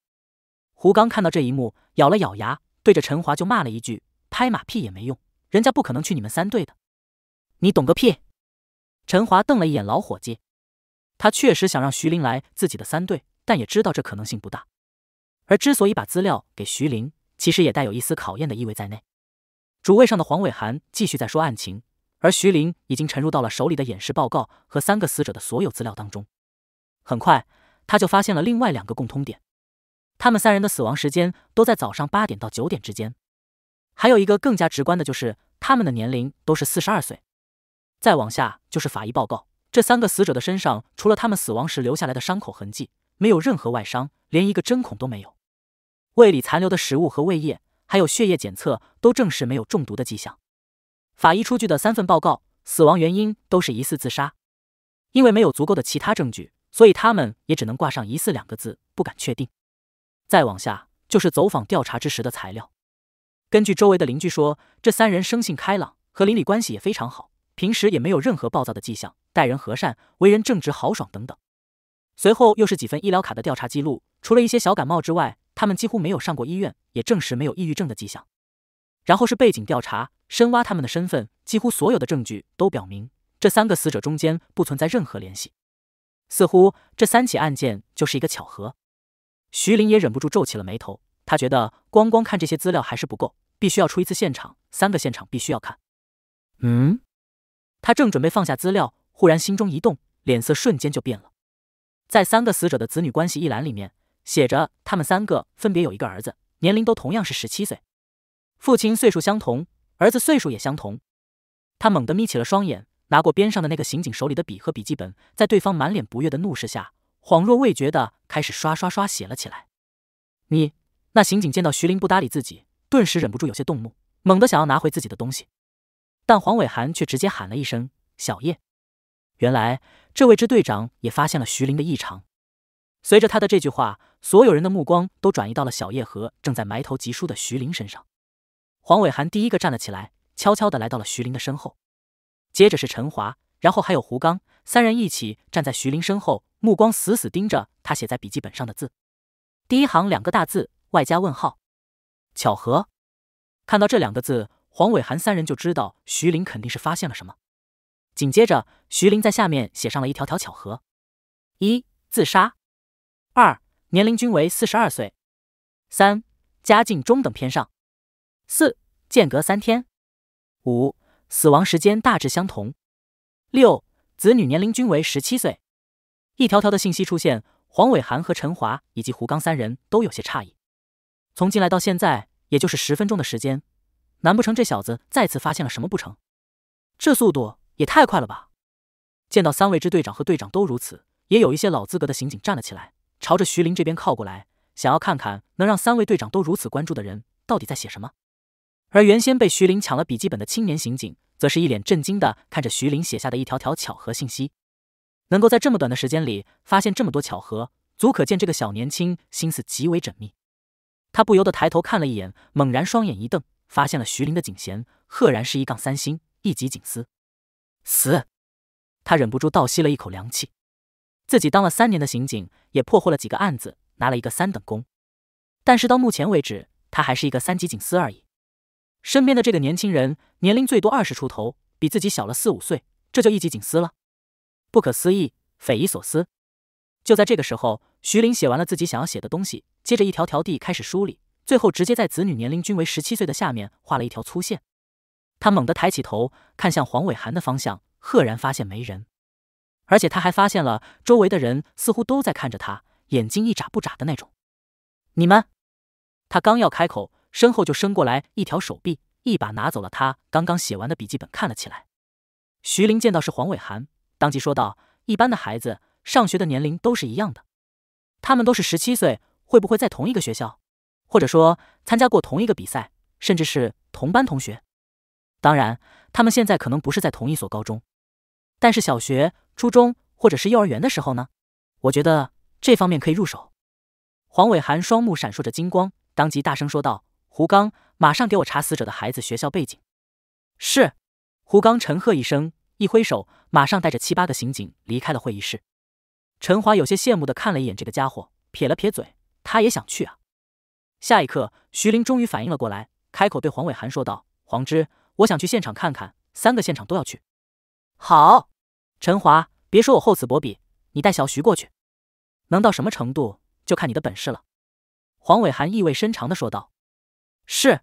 胡刚看到这一幕，咬了咬牙，对着陈华就骂了一句：“拍马屁也没用，人家不可能去你们三队的。”你懂个屁！陈华瞪了一眼老伙计，他确实想让徐林来自己的三队，但也知道这可能性不大。而之所以把资料给徐林，其实也带有一丝考验的意味在内。主位上的黄伟涵继续在说案情，而徐林已经沉入到了手里的演示报告和三个死者的所有资料当中。很快，他就发现了另外两个共通点：他们三人的死亡时间都在早上八点到九点之间；还有一个更加直观的就是，他们的年龄都是四十二岁。再往下就是法医报告：这三个死者的身上除了他们死亡时留下来的伤口痕迹，没有任何外伤，连一个针孔都没有。胃里残留的食物和胃液，还有血液检测都证实没有中毒的迹象。法医出具的三份报告，死亡原因都是疑似自杀。因为没有足够的其他证据，所以他们也只能挂上“疑似”两个字，不敢确定。再往下就是走访调查之时的材料。根据周围的邻居说，这三人生性开朗，和邻里关系也非常好，平时也没有任何暴躁的迹象，待人和善，为人正直豪爽等等。随后又是几份医疗卡的调查记录，除了一些小感冒之外。他们几乎没有上过医院，也证实没有抑郁症的迹象。然后是背景调查，深挖他们的身份。几乎所有的证据都表明，这三个死者中间不存在任何联系，似乎这三起案件就是一个巧合。徐林也忍不住皱起了眉头，他觉得光光看这些资料还是不够，必须要出一次现场，三个现场必须要看。嗯，他正准备放下资料，忽然心中一动，脸色瞬间就变了。在三个死者的子女关系一栏里面。写着，他们三个分别有一个儿子，年龄都同样是十七岁，父亲岁数相同，儿子岁数也相同。他猛地眯起了双眼，拿过边上的那个刑警手里的笔和笔记本，在对方满脸不悦的怒视下，恍若未觉的开始刷刷刷写了起来。你那刑警见到徐林不搭理自己，顿时忍不住有些动怒，猛地想要拿回自己的东西，但黄伟涵却直接喊了一声：“小叶。”原来这位支队长也发现了徐林的异常。随着他的这句话，所有人的目光都转移到了小叶和正在埋头疾书的徐凌身上。黄伟涵第一个站了起来，悄悄地来到了徐凌的身后，接着是陈华，然后还有胡刚，三人一起站在徐凌身后，目光死死盯着他写在笔记本上的字。第一行两个大字，外加问号。巧合。看到这两个字，黄伟涵三人就知道徐凌肯定是发现了什么。紧接着，徐凌在下面写上了一条条巧合：一、自杀。二年龄均为四十二岁，三家境中等偏上，四间隔三天，五死亡时间大致相同，六子女年龄均为十七岁。一条条的信息出现，黄伟涵和陈华以及胡刚三人都有些诧异。从进来到现在，也就是十分钟的时间，难不成这小子再次发现了什么不成？这速度也太快了吧！见到三位支队长和队长都如此，也有一些老资格的刑警站了起来。朝着徐林这边靠过来，想要看看能让三位队长都如此关注的人到底在写什么。而原先被徐林抢了笔记本的青年刑警，则是一脸震惊的看着徐林写下的一条条巧合信息。能够在这么短的时间里发现这么多巧合，足可见这个小年轻心思极为缜密。他不由得抬头看了一眼，猛然双眼一瞪，发现了徐林的警衔，赫然是一杠三星，一级警司。死！他忍不住倒吸了一口凉气。自己当了三年的刑警，也破获了几个案子，拿了一个三等功，但是到目前为止，他还是一个三级警司而已。身边的这个年轻人，年龄最多二十出头，比自己小了四五岁，这就一级警司了，不可思议，匪夷所思。就在这个时候，徐林写完了自己想要写的东西，接着一条条地开始梳理，最后直接在子女年龄均为十七岁的下面画了一条粗线。他猛地抬起头，看向黄伟涵的方向，赫然发现没人。而且他还发现了周围的人似乎都在看着他，眼睛一眨不眨的那种。你们，他刚要开口，身后就伸过来一条手臂，一把拿走了他刚刚写完的笔记本，看了起来。徐林见到是黄伟涵，当即说道：“一般的孩子上学的年龄都是一样的，他们都是十七岁，会不会在同一个学校，或者说参加过同一个比赛，甚至是同班同学？当然，他们现在可能不是在同一所高中，但是小学。”初中或者是幼儿园的时候呢，我觉得这方面可以入手。黄伟涵双目闪烁着金光，当即大声说道：“胡刚，马上给我查死者的孩子学校背景。”是，胡刚沉喝一声，一挥手，马上带着七八个刑警离开了会议室。陈华有些羡慕的看了一眼这个家伙，撇了撇嘴，他也想去啊。下一刻，徐林终于反应了过来，开口对黄伟涵说道：“黄之，我想去现场看看，三个现场都要去。”好。陈华，别说我厚此薄彼，你带小徐过去，能到什么程度就看你的本事了。”黄伟涵意味深长的说道。“是。”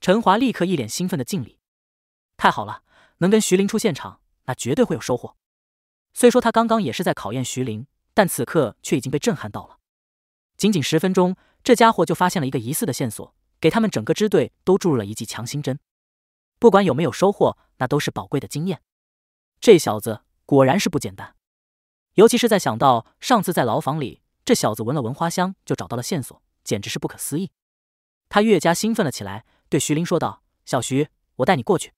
陈华立刻一脸兴奋的敬礼。“太好了，能跟徐林出现场，那绝对会有收获。”虽说他刚刚也是在考验徐林，但此刻却已经被震撼到了。仅仅十分钟，这家伙就发现了一个疑似的线索，给他们整个支队都注入了一剂强心针。不管有没有收获，那都是宝贵的经验。这小子。果然是不简单，尤其是在想到上次在牢房里，这小子闻了闻花香就找到了线索，简直是不可思议。他越加兴奋了起来，对徐林说道：“小徐，我带你过去。”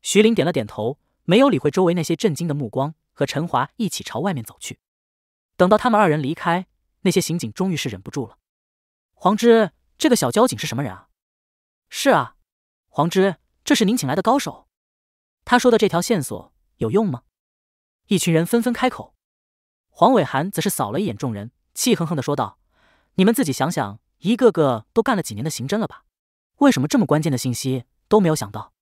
徐林点了点头，没有理会周围那些震惊的目光，和陈华一起朝外面走去。等到他们二人离开，那些刑警终于是忍不住了：“黄之，这个小交警是什么人啊？”“是啊，黄之，这是您请来的高手。”他说的这条线索有用吗？一群人纷纷开口，黄伟涵则是扫了一眼众人，气哼哼的说道：“你们自己想想，一个个都干了几年的刑侦了吧？为什么这么关键的信息都没有想到？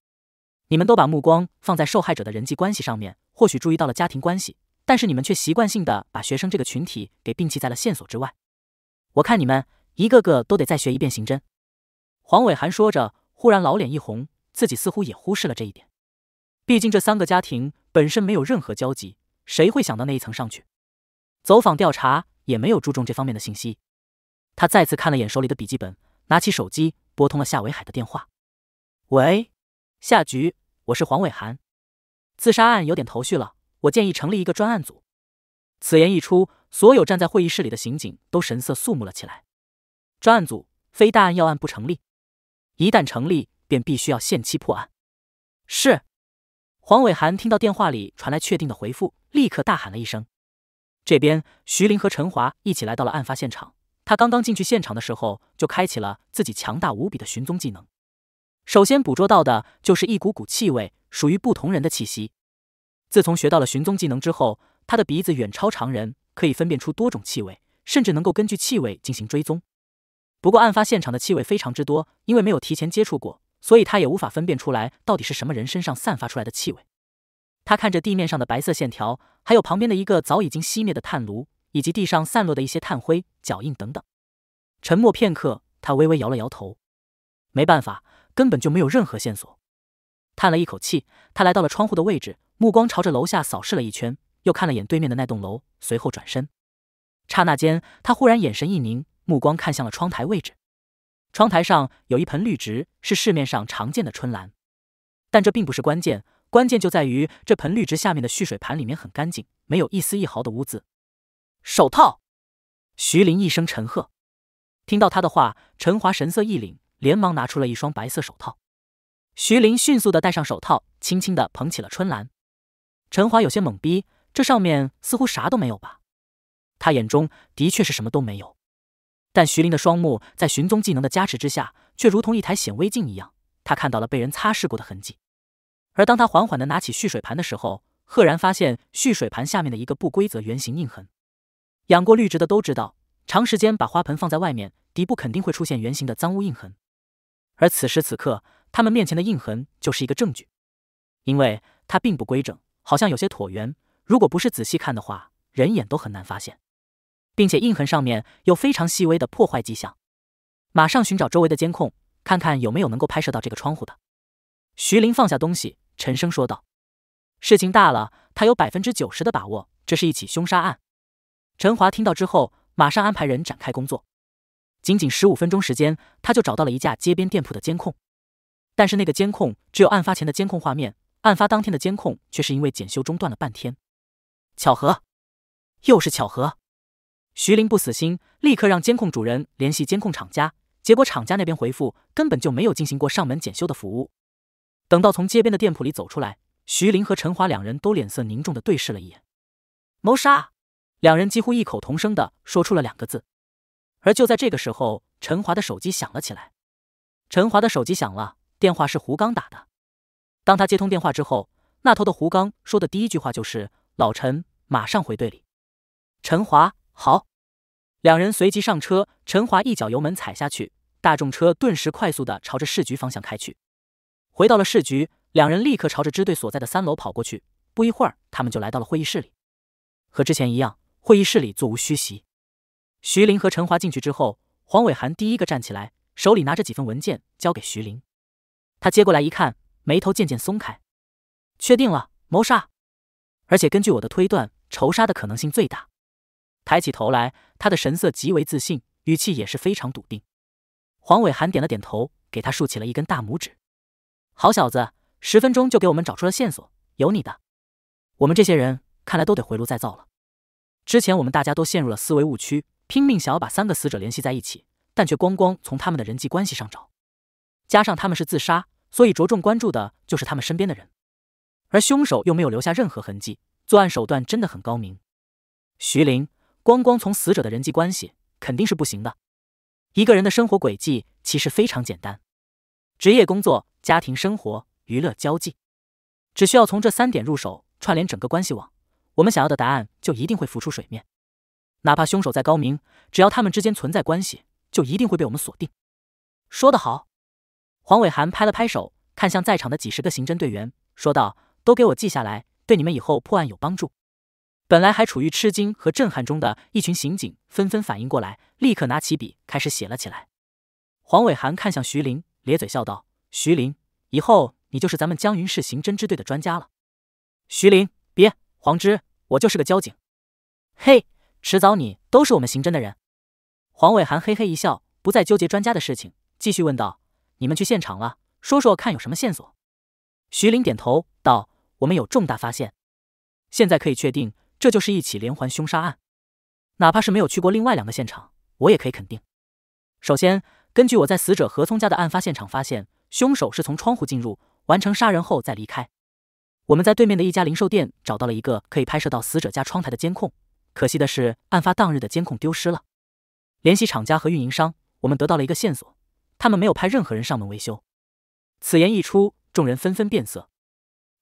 你们都把目光放在受害者的人际关系上面，或许注意到了家庭关系，但是你们却习惯性的把学生这个群体给摒弃在了线索之外。我看你们一个个都得再学一遍刑侦。”黄伟涵说着，忽然老脸一红，自己似乎也忽视了这一点，毕竟这三个家庭。本身没有任何交集，谁会想到那一层上去？走访调查也没有注重这方面的信息。他再次看了眼手里的笔记本，拿起手机拨通了夏维海的电话：“喂，夏局，我是黄伟涵。自杀案有点头绪了，我建议成立一个专案组。”此言一出，所有站在会议室里的刑警都神色肃穆了起来。专案组非大案要案不成立，一旦成立，便必须要限期破案。是。黄伟涵听到电话里传来确定的回复，立刻大喊了一声。这边，徐林和陈华一起来到了案发现场。他刚刚进去现场的时候，就开启了自己强大无比的寻踪技能。首先捕捉到的就是一股股气味，属于不同人的气息。自从学到了寻踪技能之后，他的鼻子远超常人，可以分辨出多种气味，甚至能够根据气味进行追踪。不过，案发现场的气味非常之多，因为没有提前接触过。所以他也无法分辨出来到底是什么人身上散发出来的气味。他看着地面上的白色线条，还有旁边的一个早已经熄灭的炭炉，以及地上散落的一些炭灰、脚印等等。沉默片刻，他微微摇了摇头。没办法，根本就没有任何线索。叹了一口气，他来到了窗户的位置，目光朝着楼下扫视了一圈，又看了眼对面的那栋楼，随后转身。刹那间，他忽然眼神一凝，目光看向了窗台位置。窗台上有一盆绿植，是市面上常见的春兰，但这并不是关键，关键就在于这盆绿植下面的蓄水盘里面很干净，没有一丝一毫的污渍。手套，徐林一声沉喝，听到他的话，陈华神色一凛，连忙拿出了一双白色手套。徐林迅速的戴上手套，轻轻的捧起了春兰。陈华有些懵逼，这上面似乎啥都没有吧？他眼中的确是什么都没有。但徐林的双目在寻踪技能的加持之下，却如同一台显微镜一样，他看到了被人擦拭过的痕迹。而当他缓缓地拿起蓄水盘的时候，赫然发现蓄水盘下面的一个不规则圆形印痕。养过绿植的都知道，长时间把花盆放在外面，底部肯定会出现圆形的脏污印痕。而此时此刻，他们面前的印痕就是一个证据，因为它并不规整，好像有些椭圆。如果不是仔细看的话，人眼都很难发现。并且印痕上面有非常细微的破坏迹象，马上寻找周围的监控，看看有没有能够拍摄到这个窗户的。徐林放下东西，沉声说道：“事情大了，他有百分之九十的把握，这是一起凶杀案。”陈华听到之后，马上安排人展开工作。仅仅十五分钟时间，他就找到了一家街边店铺的监控，但是那个监控只有案发前的监控画面，案发当天的监控却是因为检修中断了半天。巧合，又是巧合。徐林不死心，立刻让监控主人联系监控厂家。结果厂家那边回复，根本就没有进行过上门检修的服务。等到从街边的店铺里走出来，徐林和陈华两人都脸色凝重的对视了一眼。谋杀！两人几乎异口同声的说出了两个字。而就在这个时候，陈华的手机响了起来。陈华的手机响了，电话是胡刚打的。当他接通电话之后，那头的胡刚说的第一句话就是：“老陈，马上回队里。”陈华。好，两人随即上车，陈华一脚油门踩下去，大众车顿时快速的朝着市局方向开去。回到了市局，两人立刻朝着支队所在的三楼跑过去。不一会儿，他们就来到了会议室里。和之前一样，会议室里座无虚席。徐林和陈华进去之后，黄伟涵第一个站起来，手里拿着几份文件交给徐林。他接过来一看，眉头渐渐松开。确定了谋杀，而且根据我的推断，仇杀的可能性最大。抬起头来，他的神色极为自信，语气也是非常笃定。黄伟涵点了点头，给他竖起了一根大拇指：“好小子，十分钟就给我们找出了线索，有你的！我们这些人看来都得回炉再造了。之前我们大家都陷入了思维误区，拼命想要把三个死者联系在一起，但却光光从他们的人际关系上找。加上他们是自杀，所以着重关注的就是他们身边的人。而凶手又没有留下任何痕迹，作案手段真的很高明。”徐凌。光光从死者的人际关系肯定是不行的。一个人的生活轨迹其实非常简单：职业、工作、家庭生活、娱乐、交际，只需要从这三点入手，串联整个关系网，我们想要的答案就一定会浮出水面。哪怕凶手再高明，只要他们之间存在关系，就一定会被我们锁定。说得好，黄伟涵拍了拍手，看向在场的几十个刑侦队员，说道：“都给我记下来，对你们以后破案有帮助。”本来还处于吃惊和震撼中的一群刑警纷纷反应过来，立刻拿起笔开始写了起来。黄伟涵看向徐林，咧嘴笑道：“徐林，以后你就是咱们江云市刑侦支队的专家了。”徐林，别，黄支，我就是个交警。嘿，迟早你都是我们刑侦的人。黄伟涵嘿嘿一笑，不再纠结专家的事情，继续问道：“你们去现场了，说说看，有什么线索？”徐林点头道：“我们有重大发现，现在可以确定。”这就是一起连环凶杀案，哪怕是没有去过另外两个现场，我也可以肯定。首先，根据我在死者何聪家的案发现场发现，凶手是从窗户进入，完成杀人后再离开。我们在对面的一家零售店找到了一个可以拍摄到死者家窗台的监控，可惜的是，案发当日的监控丢失了。联系厂家和运营商，我们得到了一个线索：他们没有派任何人上门维修。此言一出，众人纷纷变色。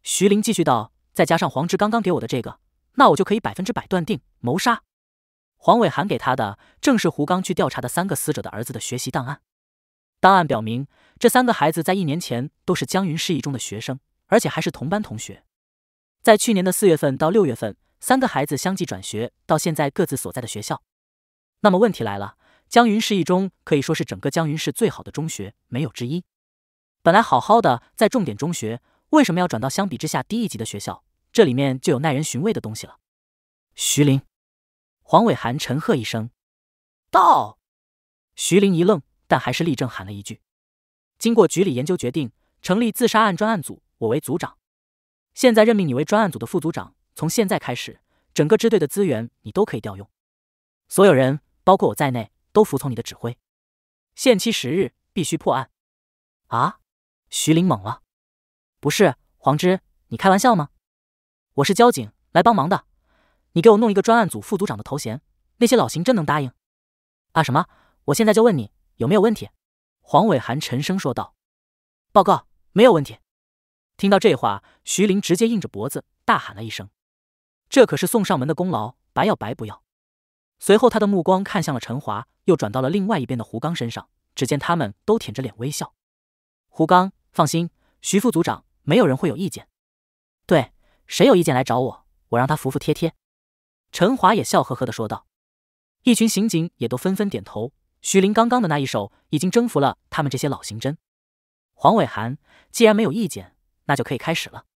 徐林继续道：“再加上黄志刚刚给我的这个。”那我就可以百分之百断定谋杀。黄伟涵给他的正是胡刚去调查的三个死者的儿子的学习档案。档案表明，这三个孩子在一年前都是江云市一中的学生，而且还是同班同学。在去年的四月份到六月份，三个孩子相继转学到现在各自所在的学校。那么问题来了，江云市一中可以说是整个江云市最好的中学，没有之一。本来好好的在重点中学，为什么要转到相比之下低一级的学校？这里面就有耐人寻味的东西了。徐林、黄伟寒沉喝一声：“到！”徐林一愣，但还是立正喊了一句：“经过局里研究决定，成立自杀案专案组，我为组长。现在任命你为专案组的副组长。从现在开始，整个支队的资源你都可以调用，所有人，包括我在内，都服从你的指挥。限期十日，必须破案！”啊！徐林懵了：“不是黄之，你开玩笑吗？”我是交警，来帮忙的。你给我弄一个专案组副组长的头衔，那些老邢真能答应啊？什么？我现在就问你有没有问题？黄伟涵沉声说道：“报告，没有问题。”听到这话，徐林直接硬着脖子大喊了一声：“这可是送上门的功劳，白要白不要。”随后，他的目光看向了陈华，又转到了另外一边的胡刚身上。只见他们都腆着脸微笑。胡刚，放心，徐副组长，没有人会有意见。对。谁有意见来找我，我让他服服帖帖。陈华也笑呵呵地说道。一群刑警也都纷纷点头。徐林刚刚的那一手已经征服了他们这些老刑侦。黄伟涵既然没有意见，那就可以开始了。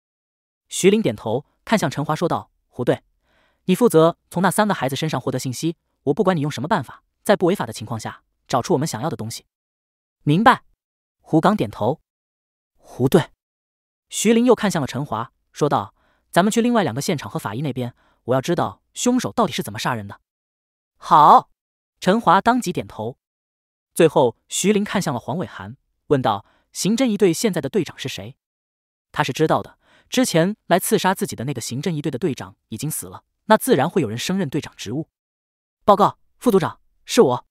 徐林点头，看向陈华说道：“胡队，你负责从那三个孩子身上获得信息。我不管你用什么办法，在不违法的情况下，找出我们想要的东西。”明白。胡刚点头。胡队。徐林又看向了陈华，说道。咱们去另外两个现场和法医那边，我要知道凶手到底是怎么杀人的。好，陈华当即点头。最后，徐林看向了黄伟涵，问道：“刑侦一队现在的队长是谁？”他是知道的，之前来刺杀自己的那个刑侦一队的队长已经死了，那自然会有人升任队长职务。报告副组长，是我，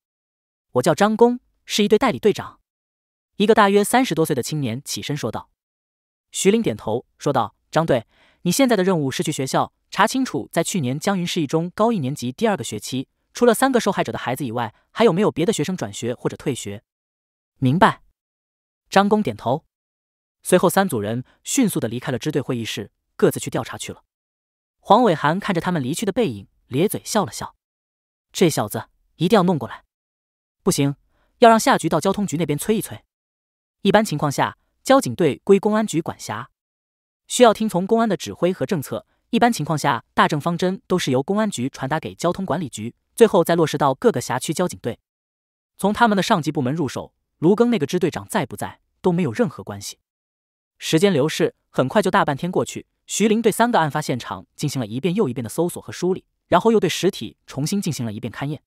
我叫张工，是一队代理队长。一个大约三十多岁的青年起身说道。徐林点头说道：“张队。”你现在的任务是去学校查清楚，在去年江云市一中高一年级第二个学期，除了三个受害者的孩子以外，还有没有别的学生转学或者退学？明白。张工点头。随后，三组人迅速地离开了支队会议室，各自去调查去了。黄伟涵看着他们离去的背影，咧嘴笑了笑。这小子一定要弄过来。不行，要让夏局到交通局那边催一催。一般情况下，交警队归公安局管辖。需要听从公安的指挥和政策。一般情况下，大政方针都是由公安局传达给交通管理局，最后再落实到各个辖区交警队。从他们的上级部门入手，卢庚那个支队长在不在都没有任何关系。时间流逝，很快就大半天过去。徐林对三个案发现场进行了一遍又一遍的搜索和梳理，然后又对尸体重新进行了一遍勘验。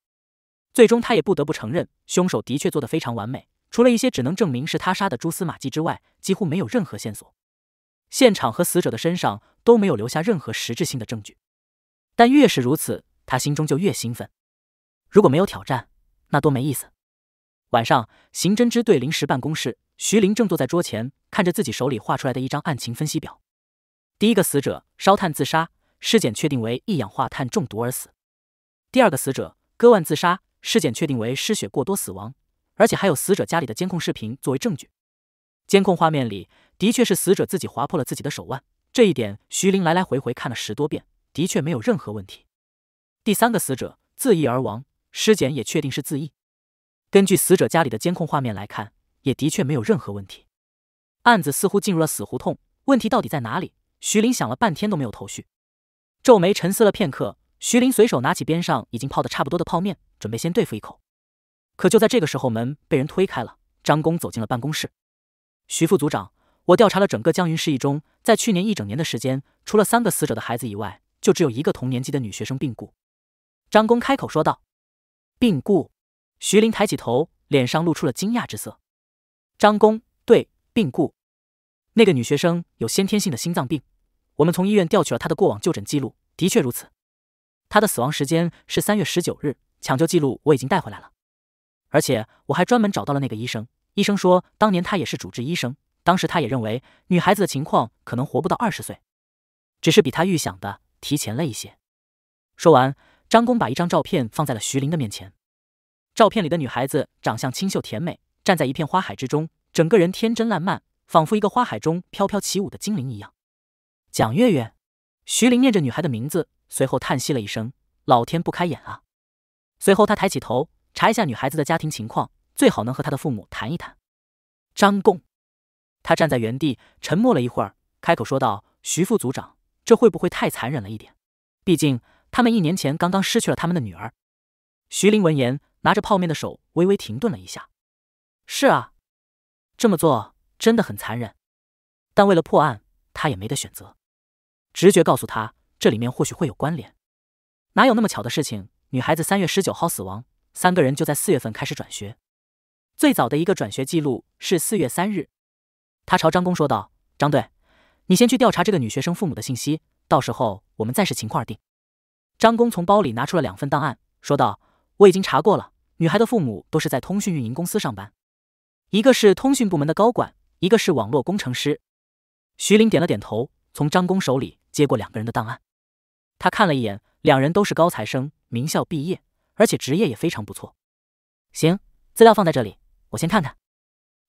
最终，他也不得不承认，凶手的确做得非常完美。除了一些只能证明是他杀的蛛丝马迹之外，几乎没有任何线索。现场和死者的身上都没有留下任何实质性的证据，但越是如此，他心中就越兴奋。如果没有挑战，那多没意思。晚上，刑侦支队临时办公室，徐林正坐在桌前，看着自己手里画出来的一张案情分析表。第一个死者烧炭自杀，尸检确定为一氧化碳中毒而死；第二个死者割腕自杀，尸检确定为失血过多死亡，而且还有死者家里的监控视频作为证据。监控画面里。的确是死者自己划破了自己的手腕，这一点徐林来来回回看了十多遍，的确没有任何问题。第三个死者自缢而亡，尸检也确定是自缢。根据死者家里的监控画面来看，也的确没有任何问题。案子似乎进入了死胡同，问题到底在哪里？徐林想了半天都没有头绪，皱眉沉思了片刻，徐林随手拿起边上已经泡得差不多的泡面，准备先对付一口。可就在这个时候，门被人推开了，张工走进了办公室，徐副组长。我调查了整个江云市一中，在去年一整年的时间，除了三个死者的孩子以外，就只有一个同年级的女学生病故。张公开口说道：“病故。”徐林抬起头，脸上露出了惊讶之色。张工，对，病故。那个女学生有先天性的心脏病，我们从医院调取了她的过往就诊记录，的确如此。她的死亡时间是三月十九日，抢救记录我已经带回来了，而且我还专门找到了那个医生，医生说当年他也是主治医生。当时他也认为女孩子的情况可能活不到二十岁，只是比他预想的提前了一些。说完，张工把一张照片放在了徐林的面前。照片里的女孩子长相清秀甜美，站在一片花海之中，整个人天真烂漫，仿佛一个花海中飘飘起舞的精灵一样。蒋月月，徐林念着女孩的名字，随后叹息了一声：“老天不开眼啊！”随后他抬起头，查一下女孩子的家庭情况，最好能和她的父母谈一谈。张工。他站在原地，沉默了一会儿，开口说道：“徐副组长，这会不会太残忍了一点？毕竟他们一年前刚刚失去了他们的女儿。”徐林闻言，拿着泡面的手微微停顿了一下。“是啊，这么做真的很残忍。但为了破案，他也没得选择。直觉告诉他，这里面或许会有关联。哪有那么巧的事情？女孩子三月十九号死亡，三个人就在四月份开始转学，最早的一个转学记录是四月三日。”他朝张工说道：“张队，你先去调查这个女学生父母的信息，到时候我们再视情况而定。”张工从包里拿出了两份档案，说道：“我已经查过了，女孩的父母都是在通讯运营公司上班，一个是通讯部门的高管，一个是网络工程师。”徐林点了点头，从张工手里接过两个人的档案，他看了一眼，两人都是高材生，名校毕业，而且职业也非常不错。行，资料放在这里，我先看看。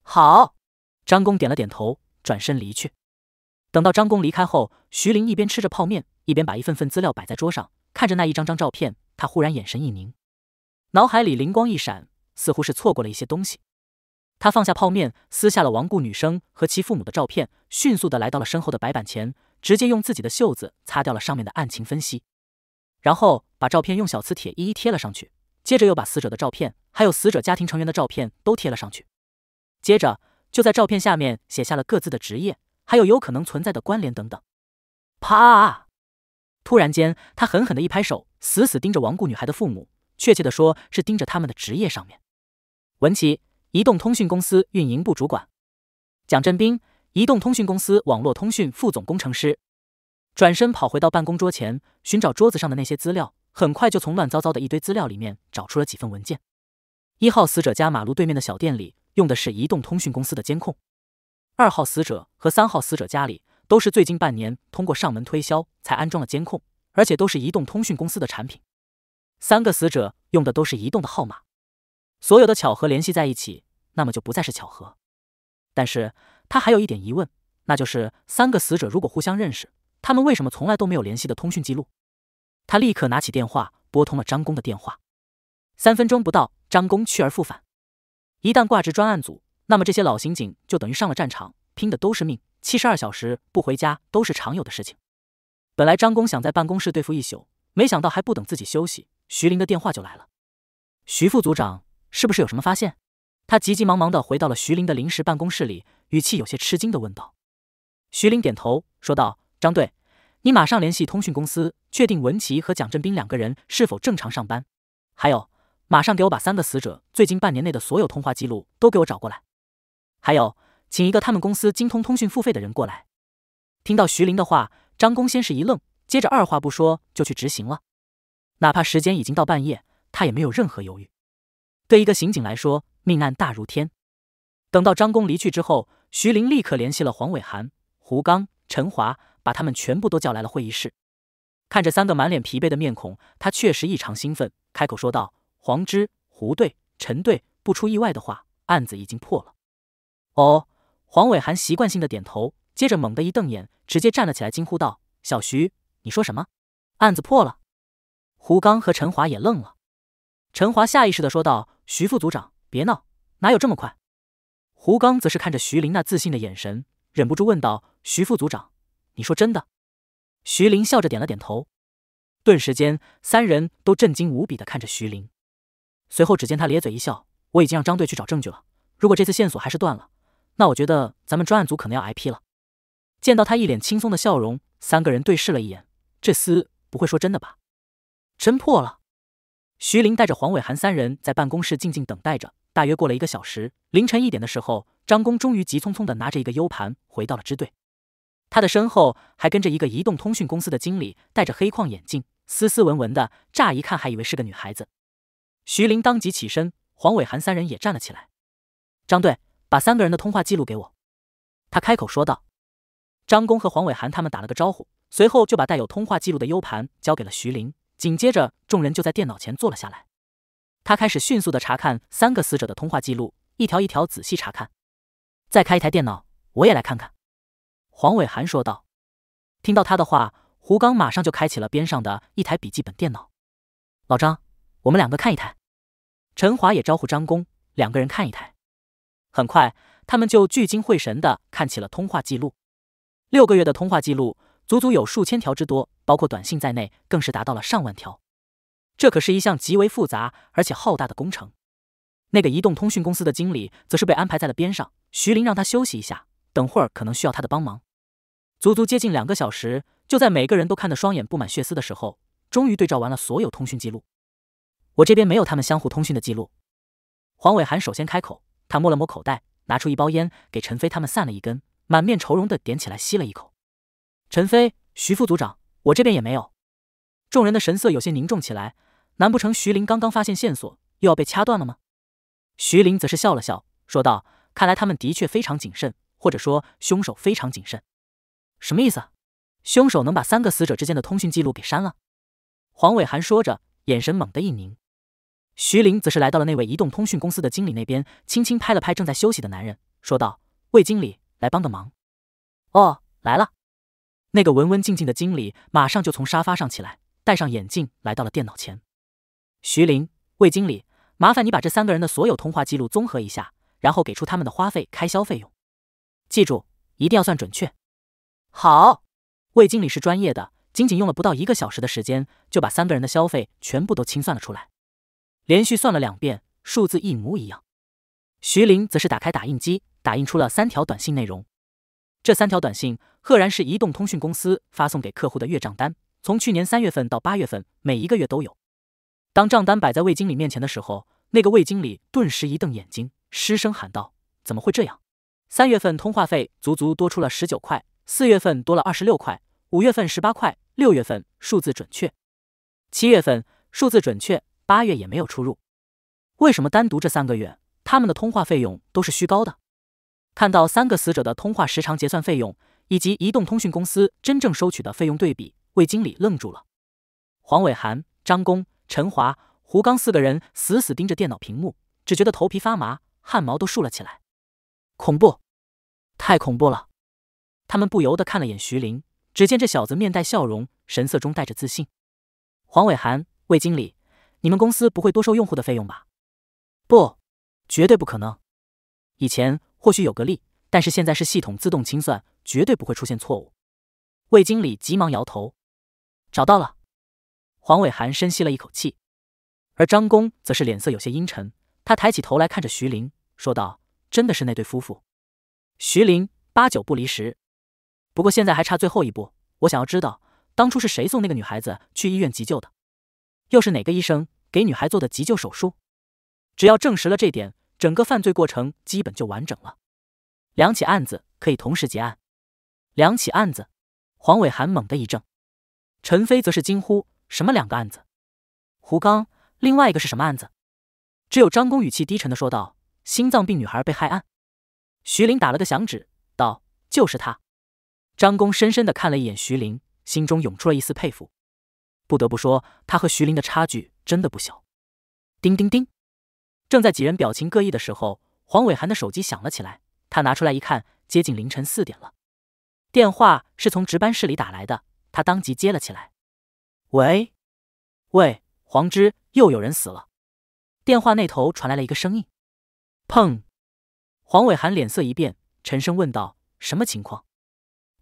好。张工点了点头，转身离去。等到张工离开后，徐林一边吃着泡面，一边把一份份资料摆在桌上，看着那一张张照片，他忽然眼神一凝，脑海里灵光一闪，似乎是错过了一些东西。他放下泡面，撕下了亡故女生和其父母的照片，迅速的来到了身后的白板前，直接用自己的袖子擦掉了上面的案情分析，然后把照片用小磁铁一一贴了上去，接着又把死者的照片，还有死者家庭成员的照片都贴了上去，接着。就在照片下面写下了各自的职业，还有有可能存在的关联等等。啪！突然间，他狠狠的一拍手，死死盯着亡故女孩的父母，确切的说是盯着他们的职业上面。文琪，移动通讯公司运营部主管；蒋振兵，移动通讯公司网络通讯副总工程师。转身跑回到办公桌前，寻找桌子上的那些资料，很快就从乱糟糟的一堆资料里面找出了几份文件。一号死者家马路对面的小店里。用的是移动通讯公司的监控。二号死者和三号死者家里都是最近半年通过上门推销才安装了监控，而且都是移动通讯公司的产品。三个死者用的都是移动的号码。所有的巧合联系在一起，那么就不再是巧合。但是他还有一点疑问，那就是三个死者如果互相认识，他们为什么从来都没有联系的通讯记录？他立刻拿起电话拨通了张工的电话。三分钟不到，张工去而复返。一旦挂职专案组，那么这些老刑警就等于上了战场，拼的都是命。七十二小时不回家都是常有的事情。本来张工想在办公室对付一宿，没想到还不等自己休息，徐林的电话就来了。徐副组长是不是有什么发现？他急急忙忙地回到了徐林的临时办公室里，语气有些吃惊地问道。徐林点头说道：“张队，你马上联系通讯公司，确定文琪和蒋振斌两个人是否正常上班，还有。”马上给我把三个死者最近半年内的所有通话记录都给我找过来，还有，请一个他们公司精通通讯付费的人过来。听到徐林的话，张工先是一愣，接着二话不说就去执行了。哪怕时间已经到半夜，他也没有任何犹豫。对一个刑警来说，命案大如天。等到张工离去之后，徐林立刻联系了黄伟涵、胡刚、陈华，把他们全部都叫来了会议室。看着三个满脸疲惫的面孔，他确实异常兴奋，开口说道。黄之胡队、陈队，不出意外的话，案子已经破了。哦，黄伟涵习惯性的点头，接着猛地一瞪眼，直接站了起来，惊呼道：“小徐，你说什么？案子破了？”胡刚和陈华也愣了。陈华下意识的说道：“徐副组长，别闹，哪有这么快？”胡刚则是看着徐林那自信的眼神，忍不住问道：“徐副组长，你说真的？”徐林笑着点了点头。顿时间，三人都震惊无比的看着徐林。随后，只见他咧嘴一笑：“我已经让张队去找证据了。如果这次线索还是断了，那我觉得咱们专案组可能要挨批了。”见到他一脸轻松的笑容，三个人对视了一眼：“这厮不会说真的吧？”“真破了。”徐林带着黄伟涵三人在办公室静静等待着。大约过了一个小时，凌晨一点的时候，张工终于急匆匆的拿着一个 U 盘回到了支队，他的身后还跟着一个移动通讯公司的经理，戴着黑框眼镜，斯斯文文的，乍一看还以为是个女孩子。徐林当即起身，黄伟涵三人也站了起来。张队，把三个人的通话记录给我。”他开口说道。张工和黄伟涵他们打了个招呼，随后就把带有通话记录的 U 盘交给了徐林。紧接着，众人就在电脑前坐了下来。他开始迅速的查看三个死者的通话记录，一条一条仔细查看。再开一台电脑，我也来看看。”黄伟涵说道。听到他的话，胡刚马上就开启了边上的一台笔记本电脑。老张，我们两个看一台。陈华也招呼张工，两个人看一台。很快，他们就聚精会神地看起了通话记录。六个月的通话记录，足足有数千条之多，包括短信在内，更是达到了上万条。这可是一项极为复杂而且浩大的工程。那个移动通讯公司的经理则是被安排在了边上，徐林让他休息一下，等会儿可能需要他的帮忙。足足接近两个小时，就在每个人都看得双眼布满血丝的时候，终于对照完了所有通讯记录。我这边没有他们相互通讯的记录。黄伟涵首先开口，他摸了摸口袋，拿出一包烟，给陈飞他们散了一根，满面愁容的点起来吸了一口。陈飞，徐副组长，我这边也没有。众人的神色有些凝重起来，难不成徐林刚刚发现线索，又要被掐断了吗？徐林则是笑了笑，说道：“看来他们的确非常谨慎，或者说凶手非常谨慎。什么意思？凶手能把三个死者之间的通讯记录给删了？”黄伟涵说着，眼神猛地一凝。徐凌则是来到了那位移动通讯公司的经理那边，轻轻拍了拍正在休息的男人，说道：“魏经理，来帮个忙。”“哦，来了。”那个文文静静的经理马上就从沙发上起来，戴上眼镜，来到了电脑前。“徐凌，魏经理，麻烦你把这三个人的所有通话记录综合一下，然后给出他们的花费开销费用。记住，一定要算准确。”“好。”魏经理是专业的，仅仅用了不到一个小时的时间，就把三个人的消费全部都清算了出来。连续算了两遍，数字一模一样。徐林则是打开打印机，打印出了三条短信内容。这三条短信赫然是移动通讯公司发送给客户的月账单，从去年三月份到八月份，每一个月都有。当账单摆在魏经理面前的时候，那个魏经理顿时一瞪眼睛，失声喊道：“怎么会这样？三月份通话费足足多出了十九块，四月份多了二十六块，五月份十八块，六月份数字准确，七月份数字准确。”八月也没有出入，为什么单独这三个月他们的通话费用都是虚高的？看到三个死者的通话时长、结算费用以及移动通讯公司真正收取的费用对比，魏经理愣住了。黄伟涵、张工、陈华、胡刚四个人死死盯着电脑屏幕，只觉得头皮发麻，汗毛都竖了起来，恐怖，太恐怖了！他们不由得看了眼徐林，只见这小子面带笑容，神色中带着自信。黄伟涵，魏经理。你们公司不会多收用户的费用吧？不，绝对不可能。以前或许有个例，但是现在是系统自动清算，绝对不会出现错误。魏经理急忙摇头。找到了。黄伟涵深吸了一口气，而张工则是脸色有些阴沉。他抬起头来看着徐林，说道：“真的是那对夫妇。”徐林八九不离十。不过现在还差最后一步，我想要知道当初是谁送那个女孩子去医院急救的。又是哪个医生给女孩做的急救手术？只要证实了这点，整个犯罪过程基本就完整了。两起案子可以同时结案。两起案子？黄伟涵猛地一怔，陈飞则是惊呼：“什么？两个案子？”胡刚，另外一个是什么案子？只有张工语气低沉的说道：“心脏病女孩被害案。”徐林打了个响指，道：“就是他。”张工深深的看了一眼徐林，心中涌出了一丝佩服。不得不说，他和徐林的差距真的不小。叮叮叮！正在几人表情各异的时候，黄伟涵的手机响了起来。他拿出来一看，接近凌晨四点了。电话是从值班室里打来的，他当即接了起来。“喂，喂，黄之，又有人死了。”电话那头传来了一个声音。砰！黄伟涵脸色一变，沉声问道：“什么情况？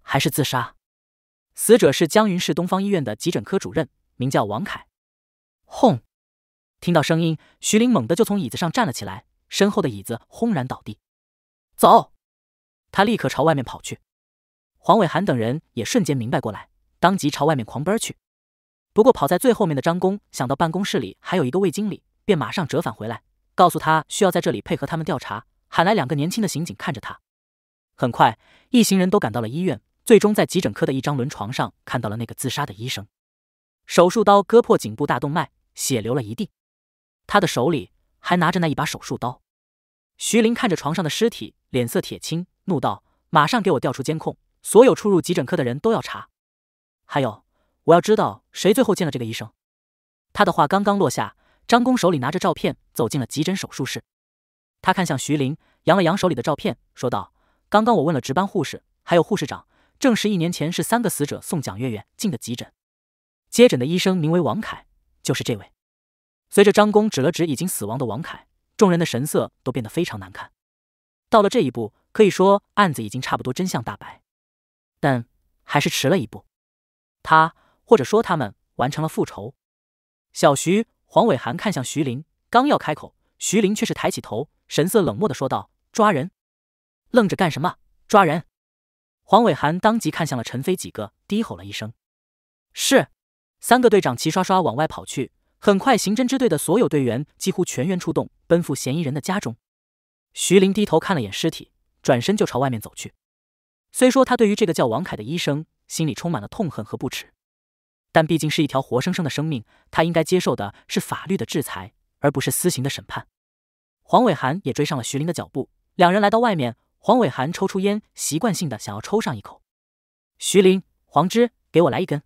还是自杀？死者是江云市东方医院的急诊科主任。”名叫王凯，轰！听到声音，徐凌猛地就从椅子上站了起来，身后的椅子轰然倒地。走！他立刻朝外面跑去。黄伟涵等人也瞬间明白过来，当即朝外面狂奔去。不过跑在最后面的张工想到办公室里还有一个魏经理，便马上折返回来，告诉他需要在这里配合他们调查，喊来两个年轻的刑警看着他。很快，一行人都赶到了医院，最终在急诊科的一张轮床上看到了那个自杀的医生。手术刀割破颈部大动脉，血流了一地。他的手里还拿着那一把手术刀。徐林看着床上的尸体，脸色铁青，怒道：“马上给我调出监控，所有出入急诊科的人都要查。还有，我要知道谁最后见了这个医生。”他的话刚刚落下，张工手里拿着照片走进了急诊手术室。他看向徐林，扬了扬手里的照片，说道：“刚刚我问了值班护士，还有护士长，证实一年前是三个死者送蒋月月进的急诊。”接诊的医生名为王凯，就是这位。随着张工指了指已经死亡的王凯，众人的神色都变得非常难看。到了这一步，可以说案子已经差不多真相大白，但还是迟了一步。他或者说他们完成了复仇。小徐、黄伟涵看向徐林，刚要开口，徐林却是抬起头，神色冷漠的说道：“抓人！愣着干什么？抓人！”黄伟涵当即看向了陈飞几个，低吼了一声：“是。”三个队长齐刷刷往外跑去。很快，刑侦支队的所有队员几乎全员出动，奔赴嫌疑人的家中。徐林低头看了眼尸体，转身就朝外面走去。虽说他对于这个叫王凯的医生心里充满了痛恨和不耻，但毕竟是一条活生生的生命，他应该接受的是法律的制裁，而不是私刑的审判。黄伟涵也追上了徐林的脚步，两人来到外面。黄伟涵抽出烟，习惯性的想要抽上一口。徐林，黄之，给我来一根。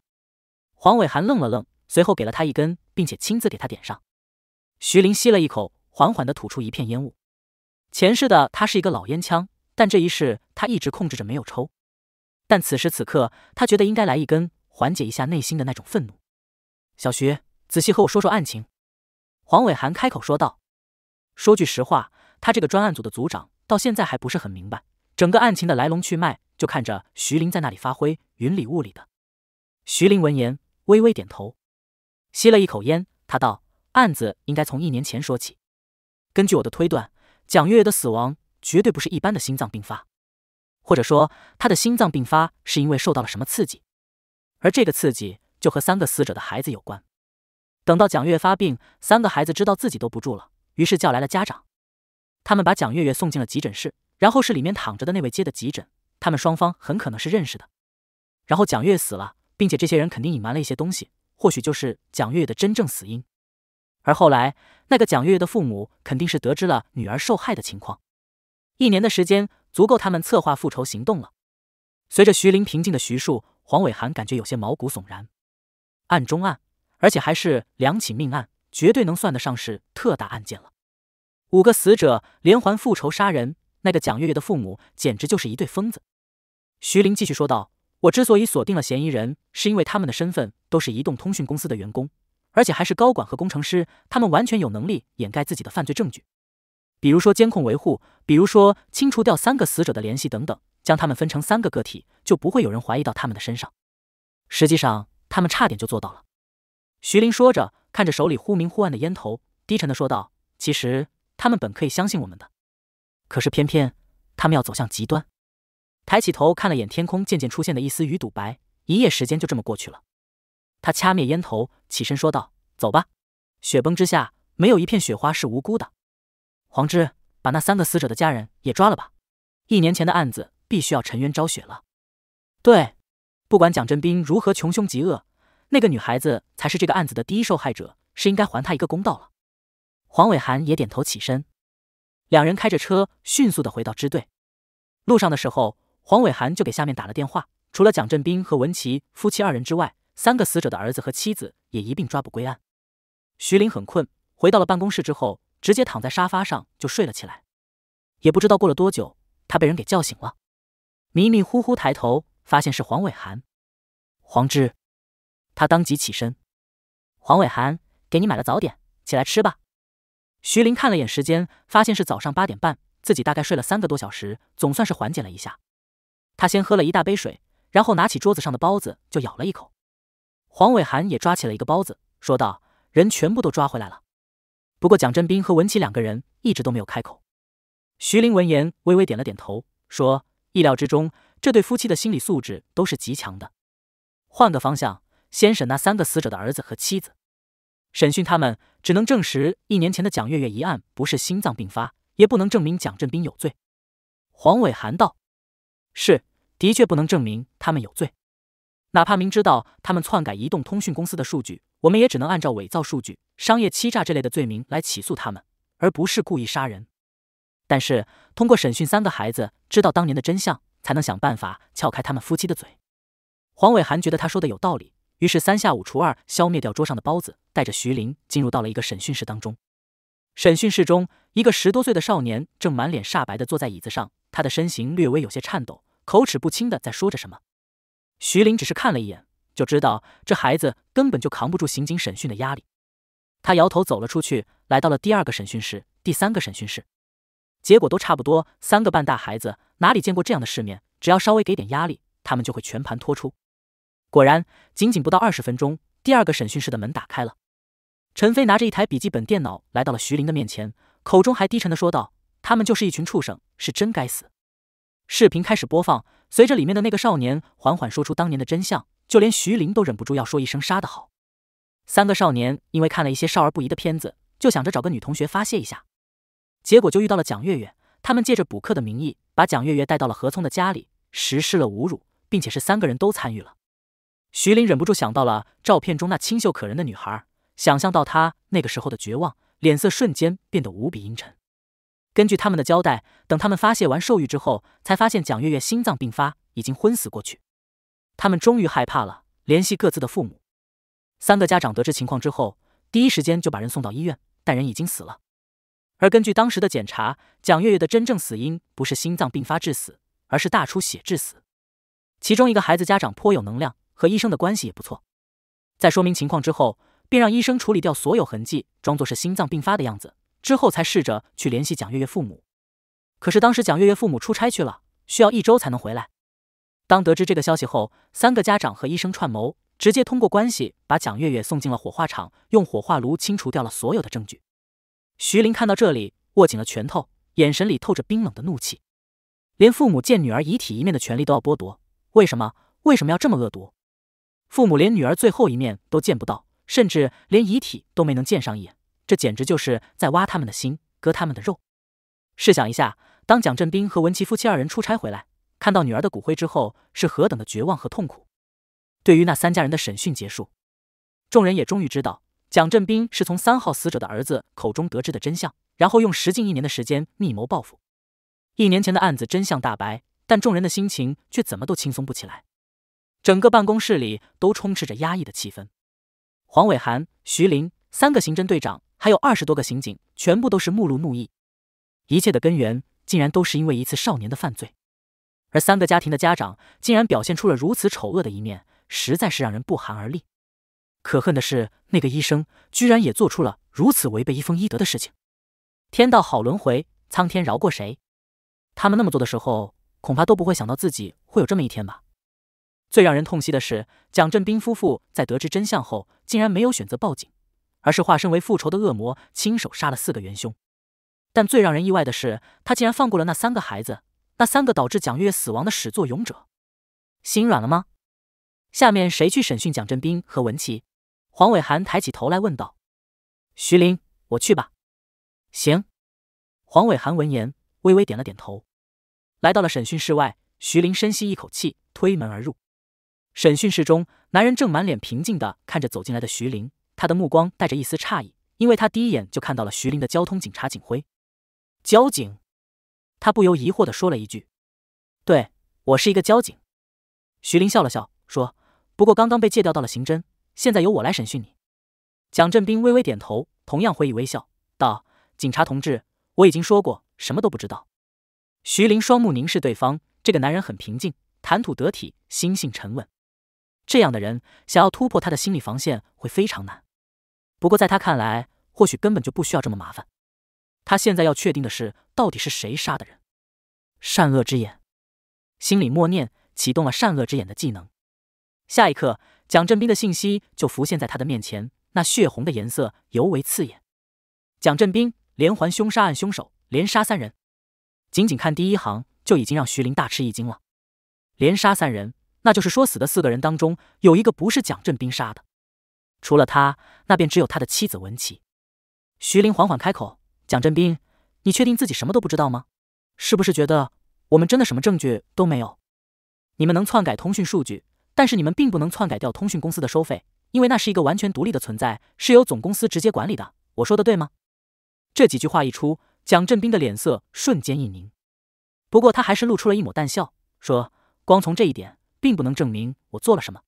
黄伟涵愣了愣，随后给了他一根，并且亲自给他点上。徐林吸了一口，缓缓地吐出一片烟雾。前世的他是一个老烟枪，但这一世他一直控制着没有抽。但此时此刻，他觉得应该来一根，缓解一下内心的那种愤怒。小徐，仔细和我说说案情。”黄伟涵开口说道。“说句实话，他这个专案组的组长到现在还不是很明白整个案情的来龙去脉，就看着徐林在那里发挥，云里雾里的。”徐林闻言。微微点头，吸了一口烟，他道：“案子应该从一年前说起。根据我的推断，蒋月月的死亡绝对不是一般的心脏病发，或者说她的心脏病发是因为受到了什么刺激，而这个刺激就和三个死者的孩子有关。等到蒋月发病，三个孩子知道自己都不住了，于是叫来了家长，他们把蒋月月送进了急诊室，然后是里面躺着的那位接的急诊，他们双方很可能是认识的。然后蒋月死了。”并且这些人肯定隐瞒了一些东西，或许就是蒋月月的真正死因。而后来，那个蒋月月的父母肯定是得知了女儿受害的情况。一年的时间足够他们策划复仇行动了。随着徐林平静的叙述，黄伟涵感觉有些毛骨悚然。案中案，而且还是两起命案，绝对能算得上是特大案件了。五个死者连环复仇杀人，那个蒋月月的父母简直就是一对疯子。徐林继续说道。我之所以锁定了嫌疑人，是因为他们的身份都是移动通讯公司的员工，而且还是高管和工程师，他们完全有能力掩盖自己的犯罪证据，比如说监控维护，比如说清除掉三个死者的联系等等，将他们分成三个个体，就不会有人怀疑到他们的身上。实际上，他们差点就做到了。徐林说着，看着手里忽明忽暗的烟头，低沉的说道：“其实他们本可以相信我们的，可是偏偏他们要走向极端。”抬起头看了眼天空，渐渐出现的一丝鱼肚白。一夜时间就这么过去了。他掐灭烟头，起身说道：“走吧，雪崩之下没有一片雪花是无辜的。黄之，把那三个死者的家人也抓了吧。一年前的案子必须要沉冤昭雪了。”“对，不管蒋振斌如何穷凶极恶，那个女孩子才是这个案子的第一受害者，是应该还她一个公道了。”黄伟涵也点头起身，两人开着车迅速的回到支队。路上的时候。黄伟涵就给下面打了电话，除了蒋振斌和文琪夫妻二人之外，三个死者的儿子和妻子也一并抓捕归案。徐林很困，回到了办公室之后，直接躺在沙发上就睡了起来。也不知道过了多久，他被人给叫醒了，迷迷糊糊抬头发现是黄伟涵。黄志。他当即起身，黄伟涵，给你买了早点，起来吃吧。徐林看了眼时间，发现是早上八点半，自己大概睡了三个多小时，总算是缓解了一下。他先喝了一大杯水，然后拿起桌子上的包子就咬了一口。黄伟涵也抓起了一个包子，说道：“人全部都抓回来了，不过蒋振斌和文琪两个人一直都没有开口。”徐凌闻言微微点了点头，说：“意料之中，这对夫妻的心理素质都是极强的。换个方向，先审那三个死者的儿子和妻子。审讯他们，只能证实一年前的蒋月月一案不是心脏病发，也不能证明蒋振斌有罪。”黄伟涵道：“是。”的确不能证明他们有罪，哪怕明知道他们篡改移动通讯公司的数据，我们也只能按照伪造数据、商业欺诈这类的罪名来起诉他们，而不是故意杀人。但是通过审讯三个孩子，知道当年的真相，才能想办法撬开他们夫妻的嘴。黄伟涵觉得他说的有道理，于是三下五除二消灭掉桌上的包子，带着徐林进入到了一个审讯室当中。审讯室中，一个十多岁的少年正满脸煞白地坐在椅子上，他的身形略微有些颤抖。口齿不清的在说着什么，徐林只是看了一眼，就知道这孩子根本就扛不住刑警审讯的压力。他摇头走了出去，来到了第二个审讯室、第三个审讯室，结果都差不多。三个半大孩子哪里见过这样的世面，只要稍微给点压力，他们就会全盘托出。果然，仅仅不到二十分钟，第二个审讯室的门打开了，陈飞拿着一台笔记本电脑来到了徐林的面前，口中还低沉的说道：“他们就是一群畜生，是真该死。”视频开始播放，随着里面的那个少年缓缓说出当年的真相，就连徐林都忍不住要说一声“杀得好”。三个少年因为看了一些少儿不宜的片子，就想着找个女同学发泄一下，结果就遇到了蒋月月。他们借着补课的名义，把蒋月月带到了何聪的家里，实施了侮辱，并且是三个人都参与了。徐林忍不住想到了照片中那清秀可人的女孩，想象到她那个时候的绝望，脸色瞬间变得无比阴沉。根据他们的交代，等他们发泄完兽欲之后，才发现蒋月月心脏病发，已经昏死过去。他们终于害怕了，联系各自的父母。三个家长得知情况之后，第一时间就把人送到医院，但人已经死了。而根据当时的检查，蒋月月的真正死因不是心脏病发致死，而是大出血致死。其中一个孩子家长颇有能量，和医生的关系也不错。在说明情况之后，便让医生处理掉所有痕迹，装作是心脏病发的样子。之后才试着去联系蒋月月父母，可是当时蒋月月父母出差去了，需要一周才能回来。当得知这个消息后，三个家长和医生串谋，直接通过关系把蒋月月送进了火化场，用火化炉清除掉了所有的证据。徐林看到这里，握紧了拳头，眼神里透着冰冷的怒气。连父母见女儿遗体一面的权利都要剥夺，为什么？为什么要这么恶毒？父母连女儿最后一面都见不到，甚至连遗体都没能见上一眼。这简直就是在挖他们的心，割他们的肉。试想一下，当蒋振斌和文琪夫妻二人出差回来，看到女儿的骨灰之后，是何等的绝望和痛苦。对于那三家人的审讯结束，众人也终于知道，蒋振斌是从三号死者的儿子口中得知的真相，然后用十近一年的时间密谋报复。一年前的案子真相大白，但众人的心情却怎么都轻松不起来。整个办公室里都充斥着压抑的气氛。黄伟涵、徐林三个刑侦队长。还有二十多个刑警，全部都是目露怒意。一切的根源，竟然都是因为一次少年的犯罪，而三个家庭的家长竟然表现出了如此丑恶的一面，实在是让人不寒而栗。可恨的是，那个医生居然也做出了如此违背医风医德的事情。天道好轮回，苍天饶过谁？他们那么做的时候，恐怕都不会想到自己会有这么一天吧。最让人痛惜的是，蒋振斌夫妇在得知真相后，竟然没有选择报警。而是化身为复仇的恶魔，亲手杀了四个元凶。但最让人意外的是，他竟然放过了那三个孩子，那三个导致蒋月死亡的始作俑者，心软了吗？下面谁去审讯蒋振斌和文琪？黄伟涵抬起头来问道：“徐林，我去吧。”“行。”黄伟涵闻言微微点了点头，来到了审讯室外。徐林深吸一口气，推门而入。审讯室中，男人正满脸平静的看着走进来的徐林。他的目光带着一丝诧异，因为他第一眼就看到了徐林的交通警察警徽。交警，他不由疑惑的说了一句：“对我是一个交警。”徐林笑了笑说：“不过刚刚被借调到了刑侦，现在由我来审讯你。”蒋振斌微微点头，同样回以微笑道：“警察同志，我已经说过什么都不知道。”徐林双目凝视对方，这个男人很平静，谈吐得体，心性沉稳。这样的人想要突破他的心理防线会非常难。不过在他看来，或许根本就不需要这么麻烦。他现在要确定的是，到底是谁杀的人？善恶之眼，心里默念，启动了善恶之眼的技能。下一刻，蒋振斌的信息就浮现在他的面前，那血红的颜色尤为刺眼。蒋振斌连环凶杀案凶手，连杀三人。仅仅看第一行，就已经让徐林大吃一惊了。连杀三人，那就是说，死的四个人当中有一个不是蒋振斌杀的。除了他，那便只有他的妻子文琪。徐林缓缓开口：“蒋振斌，你确定自己什么都不知道吗？是不是觉得我们真的什么证据都没有？你们能篡改通讯数据，但是你们并不能篡改掉通讯公司的收费，因为那是一个完全独立的存在，是由总公司直接管理的。我说的对吗？”这几句话一出，蒋振斌的脸色瞬间一凝，不过他还是露出了一抹淡笑，说：“光从这一点，并不能证明我做了什么。”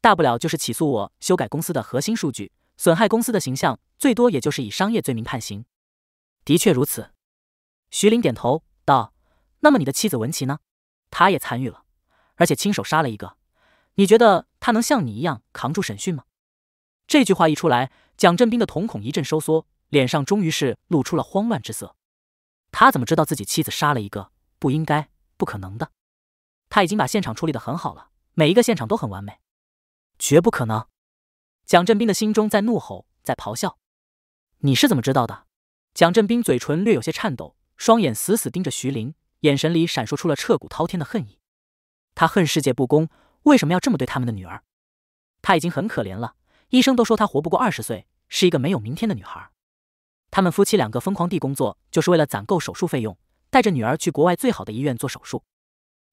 大不了就是起诉我修改公司的核心数据，损害公司的形象，最多也就是以商业罪名判刑。的确如此，徐林点头道：“那么你的妻子文琪呢？她也参与了，而且亲手杀了一个。你觉得她能像你一样扛住审讯吗？”这句话一出来，蒋振斌的瞳孔一阵收缩，脸上终于是露出了慌乱之色。他怎么知道自己妻子杀了一个？不应该，不可能的。他已经把现场处理的很好了，每一个现场都很完美。绝不可能！蒋振斌的心中在怒吼，在咆哮。你是怎么知道的？蒋振斌嘴唇略有些颤抖，双眼死死盯着徐林，眼神里闪烁出了彻骨滔天的恨意。他恨世界不公，为什么要这么对他们的女儿？她已经很可怜了，医生都说她活不过二十岁，是一个没有明天的女孩。他们夫妻两个疯狂地工作，就是为了攒够手术费用，带着女儿去国外最好的医院做手术。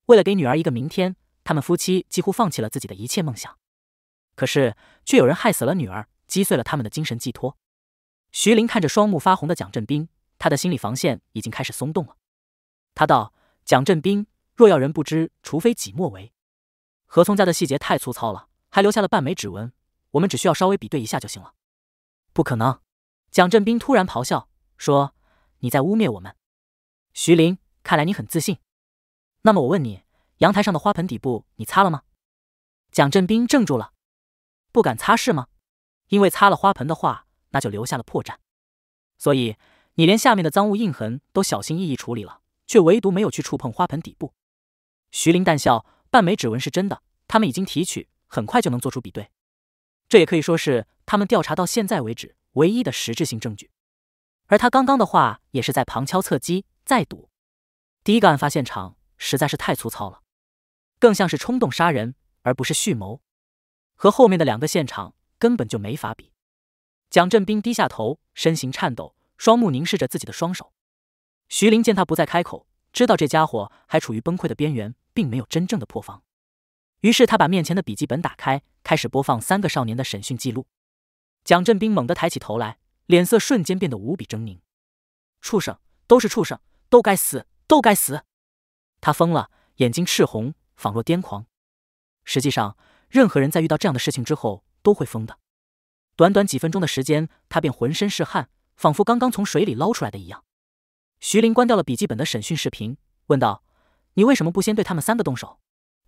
为了给女儿一个明天，他们夫妻几乎放弃了自己的一切梦想。可是，却有人害死了女儿，击碎了他们的精神寄托。徐林看着双目发红的蒋振斌，他的心理防线已经开始松动了。他道：“蒋振斌，若要人不知，除非己莫为。何聪家的细节太粗糙了，还留下了半枚指纹，我们只需要稍微比对一下就行了。”不可能！蒋振斌突然咆哮说：“你在污蔑我们！”徐林，看来你很自信。那么我问你，阳台上的花盆底部你擦了吗？蒋振斌怔住了。不敢擦拭吗？因为擦了花盆的话，那就留下了破绽。所以你连下面的脏物印痕都小心翼翼处理了，却唯独没有去触碰花盆底部。徐林淡笑，半枚指纹是真的，他们已经提取，很快就能做出比对。这也可以说是他们调查到现在为止唯一的实质性证据。而他刚刚的话，也是在旁敲侧击，再赌。第一个案发现场实在是太粗糙了，更像是冲动杀人，而不是蓄谋。和后面的两个现场根本就没法比。蒋振兵低下头，身形颤抖，双目凝视着自己的双手。徐林见他不再开口，知道这家伙还处于崩溃的边缘，并没有真正的破防。于是他把面前的笔记本打开，开始播放三个少年的审讯记录。蒋振兵猛地抬起头来，脸色瞬间变得无比狰狞：“畜生，都是畜生，都该死，都该死！”他疯了，眼睛赤红，仿若癫狂。实际上，任何人在遇到这样的事情之后都会疯的。短短几分钟的时间，他便浑身是汗，仿佛刚刚从水里捞出来的一样。徐林关掉了笔记本的审讯视频，问道：“你为什么不先对他们三个动手？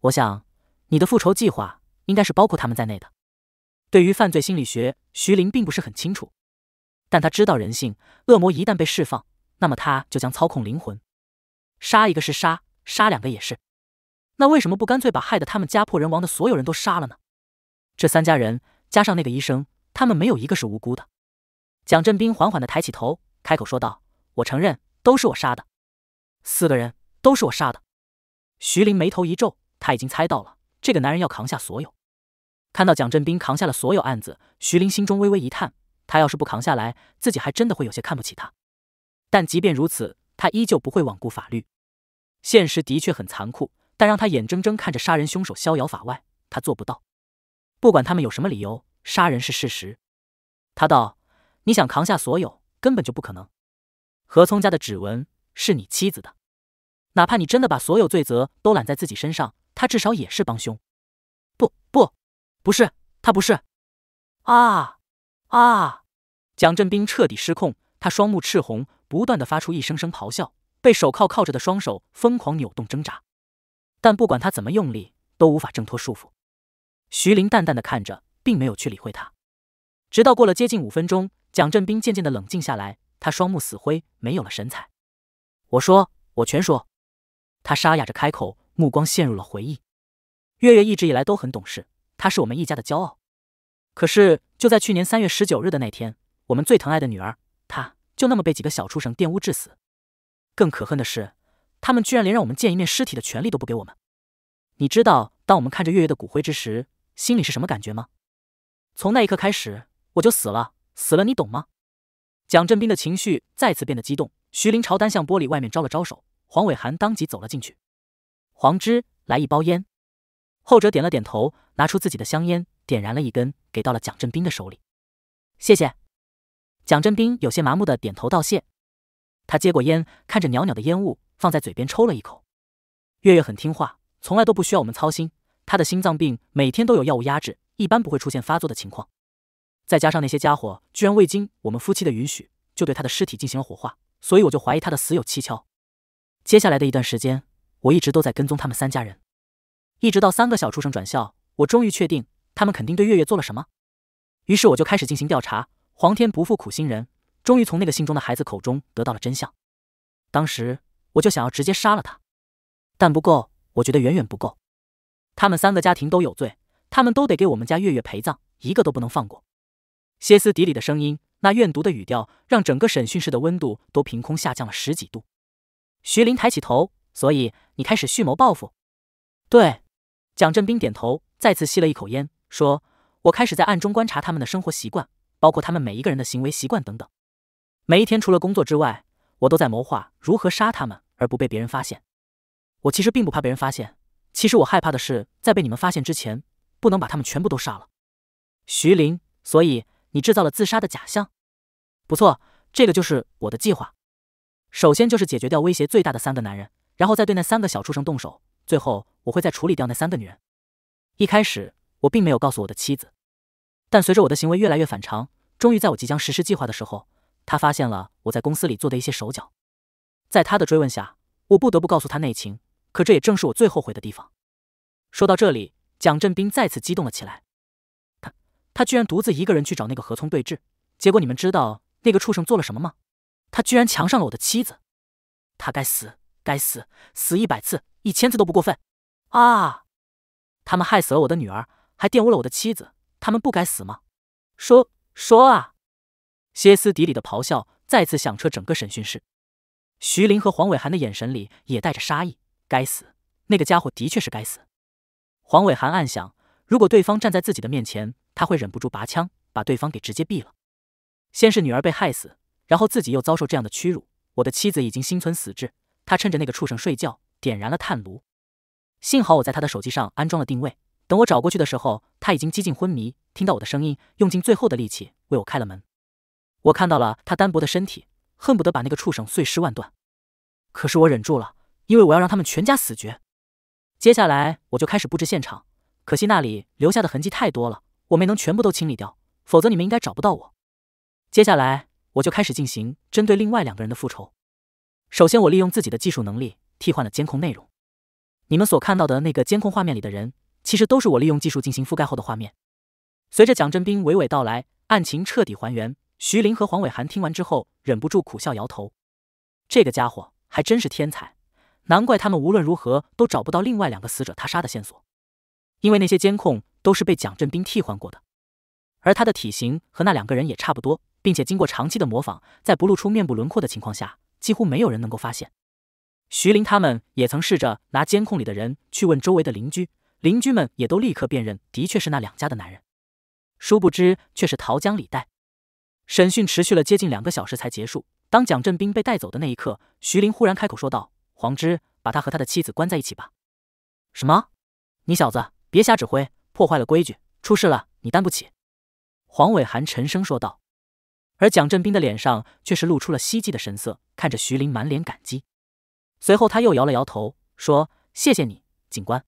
我想你的复仇计划应该是包括他们在内的。”对于犯罪心理学，徐林并不是很清楚，但他知道人性，恶魔一旦被释放，那么他就将操控灵魂，杀一个是杀，杀两个也是。那为什么不干脆把害得他们家破人亡的所有人都杀了呢？这三家人加上那个医生，他们没有一个是无辜的。蒋振斌缓缓的抬起头，开口说道：“我承认，都是我杀的，四个人都是我杀的。”徐林眉头一皱，他已经猜到了这个男人要扛下所有。看到蒋振斌扛下了所有案子，徐林心中微微一叹。他要是不扛下来，自己还真的会有些看不起他。但即便如此，他依旧不会罔顾法律。现实的确很残酷。但让他眼睁睁看着杀人凶手逍遥法外，他做不到。不管他们有什么理由，杀人是事实。他道：“你想扛下所有，根本就不可能。”何聪家的指纹是你妻子的，哪怕你真的把所有罪责都揽在自己身上，他至少也是帮凶。不不，不是他不是。啊啊！蒋振兵彻底失控，他双目赤红，不断的发出一声声咆哮，被手铐铐着的双手疯狂扭动挣扎。但不管他怎么用力，都无法挣脱束缚。徐林淡淡的看着，并没有去理会他。直到过了接近五分钟，蒋振兵渐渐的冷静下来，他双目死灰，没有了神采。我说，我全说。他沙哑着开口，目光陷入了回忆。月月一直以来都很懂事，她是我们一家的骄傲。可是就在去年三月十九日的那天，我们最疼爱的女儿，她就那么被几个小畜生玷污致死。更可恨的是。他们居然连让我们见一面尸体的权利都不给我们！你知道，当我们看着月月的骨灰之时，心里是什么感觉吗？从那一刻开始，我就死了，死了，你懂吗？蒋振斌的情绪再次变得激动。徐林朝单向玻璃外面招了招手，黄伟涵当即走了进去。黄之，来一包烟。后者点了点头，拿出自己的香烟，点燃了一根，给到了蒋振斌的手里。谢谢。蒋振斌有些麻木的点头道谢。他接过烟，看着袅袅的烟雾。放在嘴边抽了一口，月月很听话，从来都不需要我们操心。他的心脏病每天都有药物压制，一般不会出现发作的情况。再加上那些家伙居然未经我们夫妻的允许，就对他的尸体进行了火化，所以我就怀疑他的死有蹊跷。接下来的一段时间，我一直都在跟踪他们三家人，一直到三个小畜生转校，我终于确定他们肯定对月月做了什么。于是我就开始进行调查。皇天不负苦心人，终于从那个姓钟的孩子口中得到了真相。当时。我就想要直接杀了他，但不够，我觉得远远不够。他们三个家庭都有罪，他们都得给我们家月月陪葬，一个都不能放过。歇斯底里的声音，那怨毒的语调，让整个审讯室的温度都凭空下降了十几度。徐林抬起头，所以你开始蓄谋报复？对，蒋振斌点头，再次吸了一口烟，说：“我开始在暗中观察他们的生活习惯，包括他们每一个人的行为习惯等等。每一天除了工作之外。”我都在谋划如何杀他们而不被别人发现。我其实并不怕被人发现，其实我害怕的是在被你们发现之前，不能把他们全部都杀了。徐林，所以你制造了自杀的假象？不错，这个就是我的计划。首先就是解决掉威胁最大的三个男人，然后再对那三个小畜生动手，最后我会再处理掉那三个女人。一开始我并没有告诉我的妻子，但随着我的行为越来越反常，终于在我即将实施计划的时候。他发现了我在公司里做的一些手脚，在他的追问下，我不得不告诉他内情。可这也正是我最后悔的地方。说到这里，蒋振斌再次激动了起来。他他居然独自一个人去找那个何聪对峙，结果你们知道那个畜生做了什么吗？他居然强上了我的妻子！他该死，该死，死一百次、一千次都不过分！啊！他们害死了我的女儿，还玷污了我的妻子，他们不该死吗？说说啊！歇斯底里的咆哮再次响彻整个审讯室，徐林和黄伟涵的眼神里也带着杀意。该死，那个家伙的确是该死。黄伟涵暗想：如果对方站在自己的面前，他会忍不住拔枪把对方给直接毙了。先是女儿被害死，然后自己又遭受这样的屈辱。我的妻子已经心存死志，她趁着那个畜生睡觉，点燃了炭炉。幸好我在他的手机上安装了定位，等我找过去的时候，他已经几近昏迷。听到我的声音，用尽最后的力气为我开了门。我看到了他单薄的身体，恨不得把那个畜生碎尸万段。可是我忍住了，因为我要让他们全家死绝。接下来我就开始布置现场，可惜那里留下的痕迹太多了，我没能全部都清理掉，否则你们应该找不到我。接下来我就开始进行针对另外两个人的复仇。首先，我利用自己的技术能力替换了监控内容。你们所看到的那个监控画面里的人，其实都是我利用技术进行覆盖后的画面。随着蒋振兵娓娓道来，案情彻底还原。徐林和黄伟涵听完之后，忍不住苦笑摇头。这个家伙还真是天才，难怪他们无论如何都找不到另外两个死者他杀的线索，因为那些监控都是被蒋振兵替换过的。而他的体型和那两个人也差不多，并且经过长期的模仿，在不露出面部轮廓的情况下，几乎没有人能够发现。徐林他们也曾试着拿监控里的人去问周围的邻居，邻居们也都立刻辨认，的确是那两家的男人，殊不知却是桃江李代。审讯持续了接近两个小时才结束。当蒋振兵被带走的那一刻，徐林忽然开口说道：“黄之，把他和他的妻子关在一起吧。”“什么？你小子别瞎指挥，破坏了规矩，出事了你担不起。”黄伟寒沉声说道。而蒋振兵的脸上却是露出了希冀的神色，看着徐林满脸感激。随后他又摇了摇头，说：“谢谢你，警官。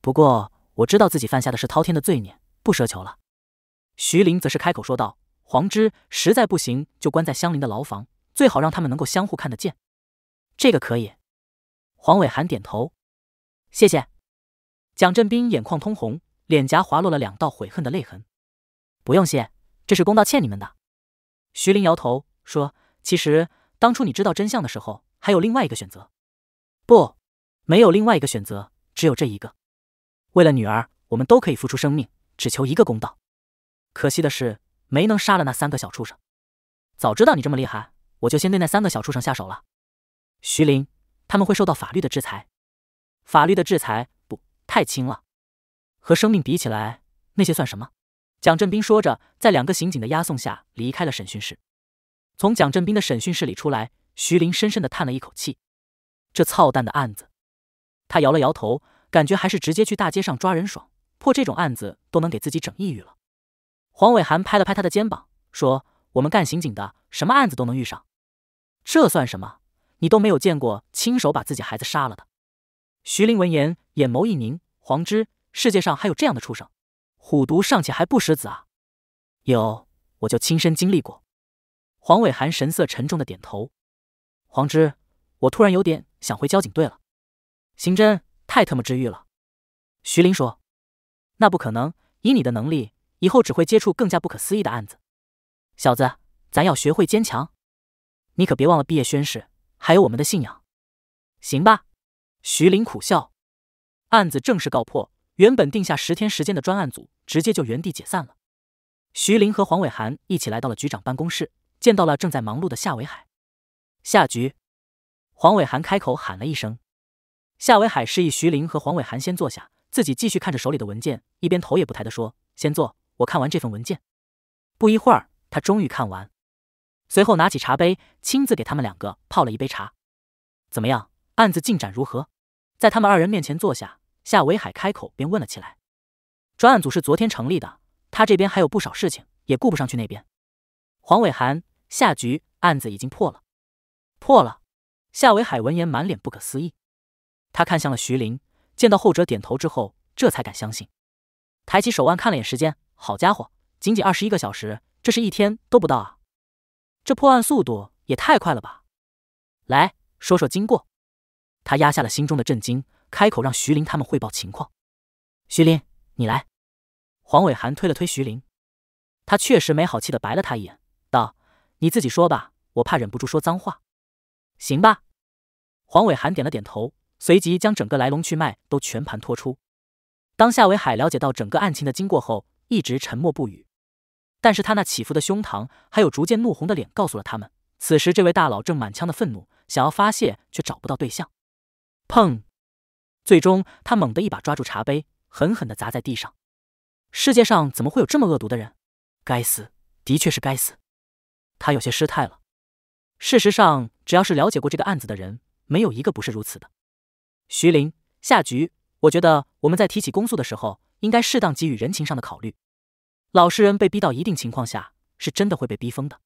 不过我知道自己犯下的是滔天的罪孽，不奢求了。”徐林则是开口说道。黄之实在不行就关在相邻的牢房，最好让他们能够相互看得见。这个可以。黄伟涵点头，谢谢。蒋振斌眼眶通红，脸颊滑落了两道悔恨的泪痕。不用谢，这是公道欠你们的。徐林摇头说：“其实当初你知道真相的时候，还有另外一个选择，不，没有另外一个选择，只有这一个。为了女儿，我们都可以付出生命，只求一个公道。可惜的是。”没能杀了那三个小畜生，早知道你这么厉害，我就先对那三个小畜生下手了。徐林，他们会受到法律的制裁，法律的制裁不太轻了，和生命比起来，那些算什么？蒋振斌说着，在两个刑警的押送下离开了审讯室。从蒋振斌的审讯室里出来，徐林深深的叹了一口气，这操蛋的案子。他摇了摇头，感觉还是直接去大街上抓人爽，破这种案子都能给自己整抑郁了。黄伟涵拍了拍他的肩膀，说：“我们干刑警的，什么案子都能遇上，这算什么？你都没有见过亲手把自己孩子杀了的。”徐林闻言，眼眸一凝。黄之，世界上还有这样的畜生？虎毒尚且还不食子啊！有，我就亲身经历过。黄伟涵神色沉重的点头。黄之，我突然有点想回交警队了。刑侦太他妈治愈了。徐林说：“那不可能，以你的能力。”以后只会接触更加不可思议的案子，小子，咱要学会坚强，你可别忘了毕业宣誓，还有我们的信仰，行吧？徐林苦笑。案子正式告破，原本定下十天时间的专案组直接就原地解散了。徐林和黄伟涵一起来到了局长办公室，见到了正在忙碌的夏维海。夏局，黄伟涵开口喊了一声。夏维海示意徐林和黄伟涵先坐下，自己继续看着手里的文件，一边头也不抬的说：“先坐。”我看完这份文件，不一会儿，他终于看完，随后拿起茶杯，亲自给他们两个泡了一杯茶。怎么样，案子进展如何？在他们二人面前坐下，夏维海开口便问了起来。专案组是昨天成立的，他这边还有不少事情，也顾不上去那边。黄伟涵，夏局，案子已经破了，破了！夏维海闻言满脸不可思议，他看向了徐林，见到后者点头之后，这才敢相信。抬起手腕看了眼时间。好家伙，仅仅二十一个小时，这是一天都不到啊！这破案速度也太快了吧！来说说经过。他压下了心中的震惊，开口让徐林他们汇报情况。徐林，你来。黄伟涵推了推徐林，他确实没好气的白了他一眼，道：“你自己说吧，我怕忍不住说脏话。”行吧。黄伟涵点了点头，随即将整个来龙去脉都全盘托出。当夏维海了解到整个案情的经过后，一直沉默不语，但是他那起伏的胸膛，还有逐渐怒红的脸，告诉了他们，此时这位大佬正满腔的愤怒，想要发泄却找不到对象。砰！最终他猛地一把抓住茶杯，狠狠的砸在地上。世界上怎么会有这么恶毒的人？该死，的确是该死。他有些失态了。事实上，只要是了解过这个案子的人，没有一个不是如此的。徐林，下局，我觉得我们在提起公诉的时候。应该适当给予人情上的考虑，老实人被逼到一定情况下，是真的会被逼疯的。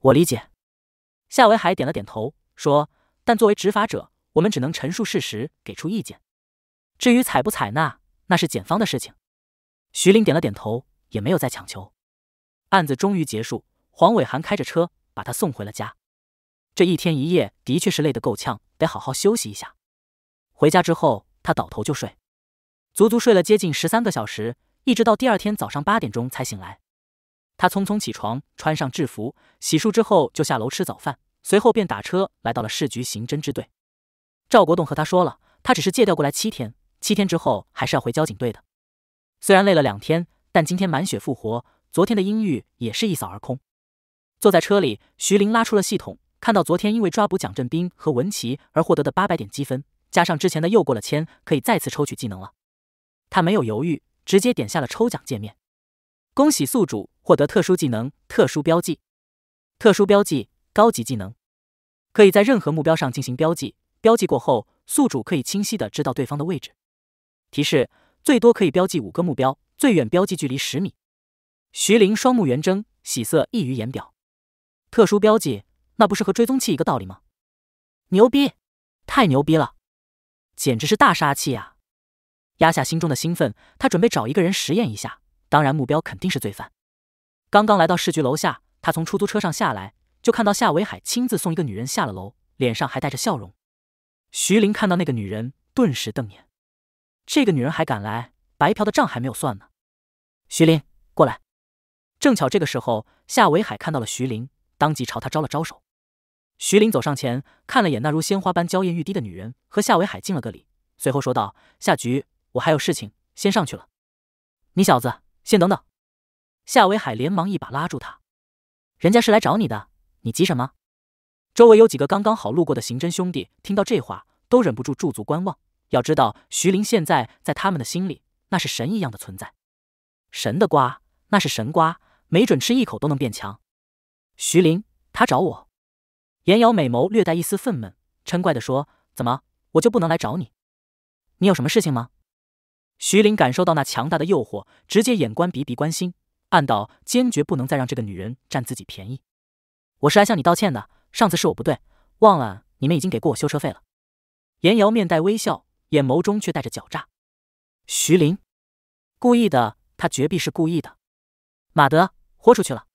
我理解，夏维海点了点头说：“但作为执法者，我们只能陈述事实，给出意见。至于采不采纳，那是检方的事情。”徐林点了点头，也没有再强求。案子终于结束，黄伟涵开着车把他送回了家。这一天一夜的确是累得够呛，得好好休息一下。回家之后，他倒头就睡。足足睡了接近十三个小时，一直到第二天早上八点钟才醒来。他匆匆起床，穿上制服，洗漱之后就下楼吃早饭，随后便打车来到了市局刑侦支队。赵国栋和他说了，他只是借调过来七天，七天之后还是要回交警队的。虽然累了两天，但今天满血复活，昨天的阴郁也是一扫而空。坐在车里，徐凌拉出了系统，看到昨天因为抓捕蒋振斌和文琪而获得的八百点积分，加上之前的又过了千，可以再次抽取技能了。他没有犹豫，直接点下了抽奖界面。恭喜宿主获得特殊技能“特殊标记”。特殊标记，高级技能，可以在任何目标上进行标记。标记过后，宿主可以清晰的知道对方的位置。提示：最多可以标记五个目标，最远标记距离十米。徐凌双目圆睁，喜色溢于言表。特殊标记，那不是和追踪器一个道理吗？牛逼！太牛逼了！简直是大杀器呀！压下心中的兴奋，他准备找一个人实验一下。当然，目标肯定是罪犯。刚刚来到市局楼下，他从出租车上下来，就看到夏维海亲自送一个女人下了楼，脸上还带着笑容。徐林看到那个女人，顿时瞪眼。这个女人还敢来，白嫖的账还没有算呢。徐林，过来。正巧这个时候，夏维海看到了徐林，当即朝他招了招手。徐林走上前，看了眼那如鲜花般娇艳欲滴的女人，和夏维海敬了个礼，随后说道：“夏局。”我还有事情，先上去了。你小子，先等等！夏维海连忙一把拉住他，人家是来找你的，你急什么？周围有几个刚刚好路过的刑侦兄弟听到这话，都忍不住驻足观望。要知道，徐林现在在他们的心里那是神一样的存在，神的瓜那是神瓜，没准吃一口都能变强。徐林，他找我。严瑶美眸略带一丝愤懑，嗔怪的说：“怎么，我就不能来找你？你有什么事情吗？”徐林感受到那强大的诱惑，直接眼观鼻鼻关心，暗道坚决不能再让这个女人占自己便宜。我是来向你道歉的，上次是我不对，忘了你们已经给过我修车费了。严瑶面带微笑，眼眸中却带着狡诈。徐林，故意的，他绝壁是故意的。马德，豁出去了。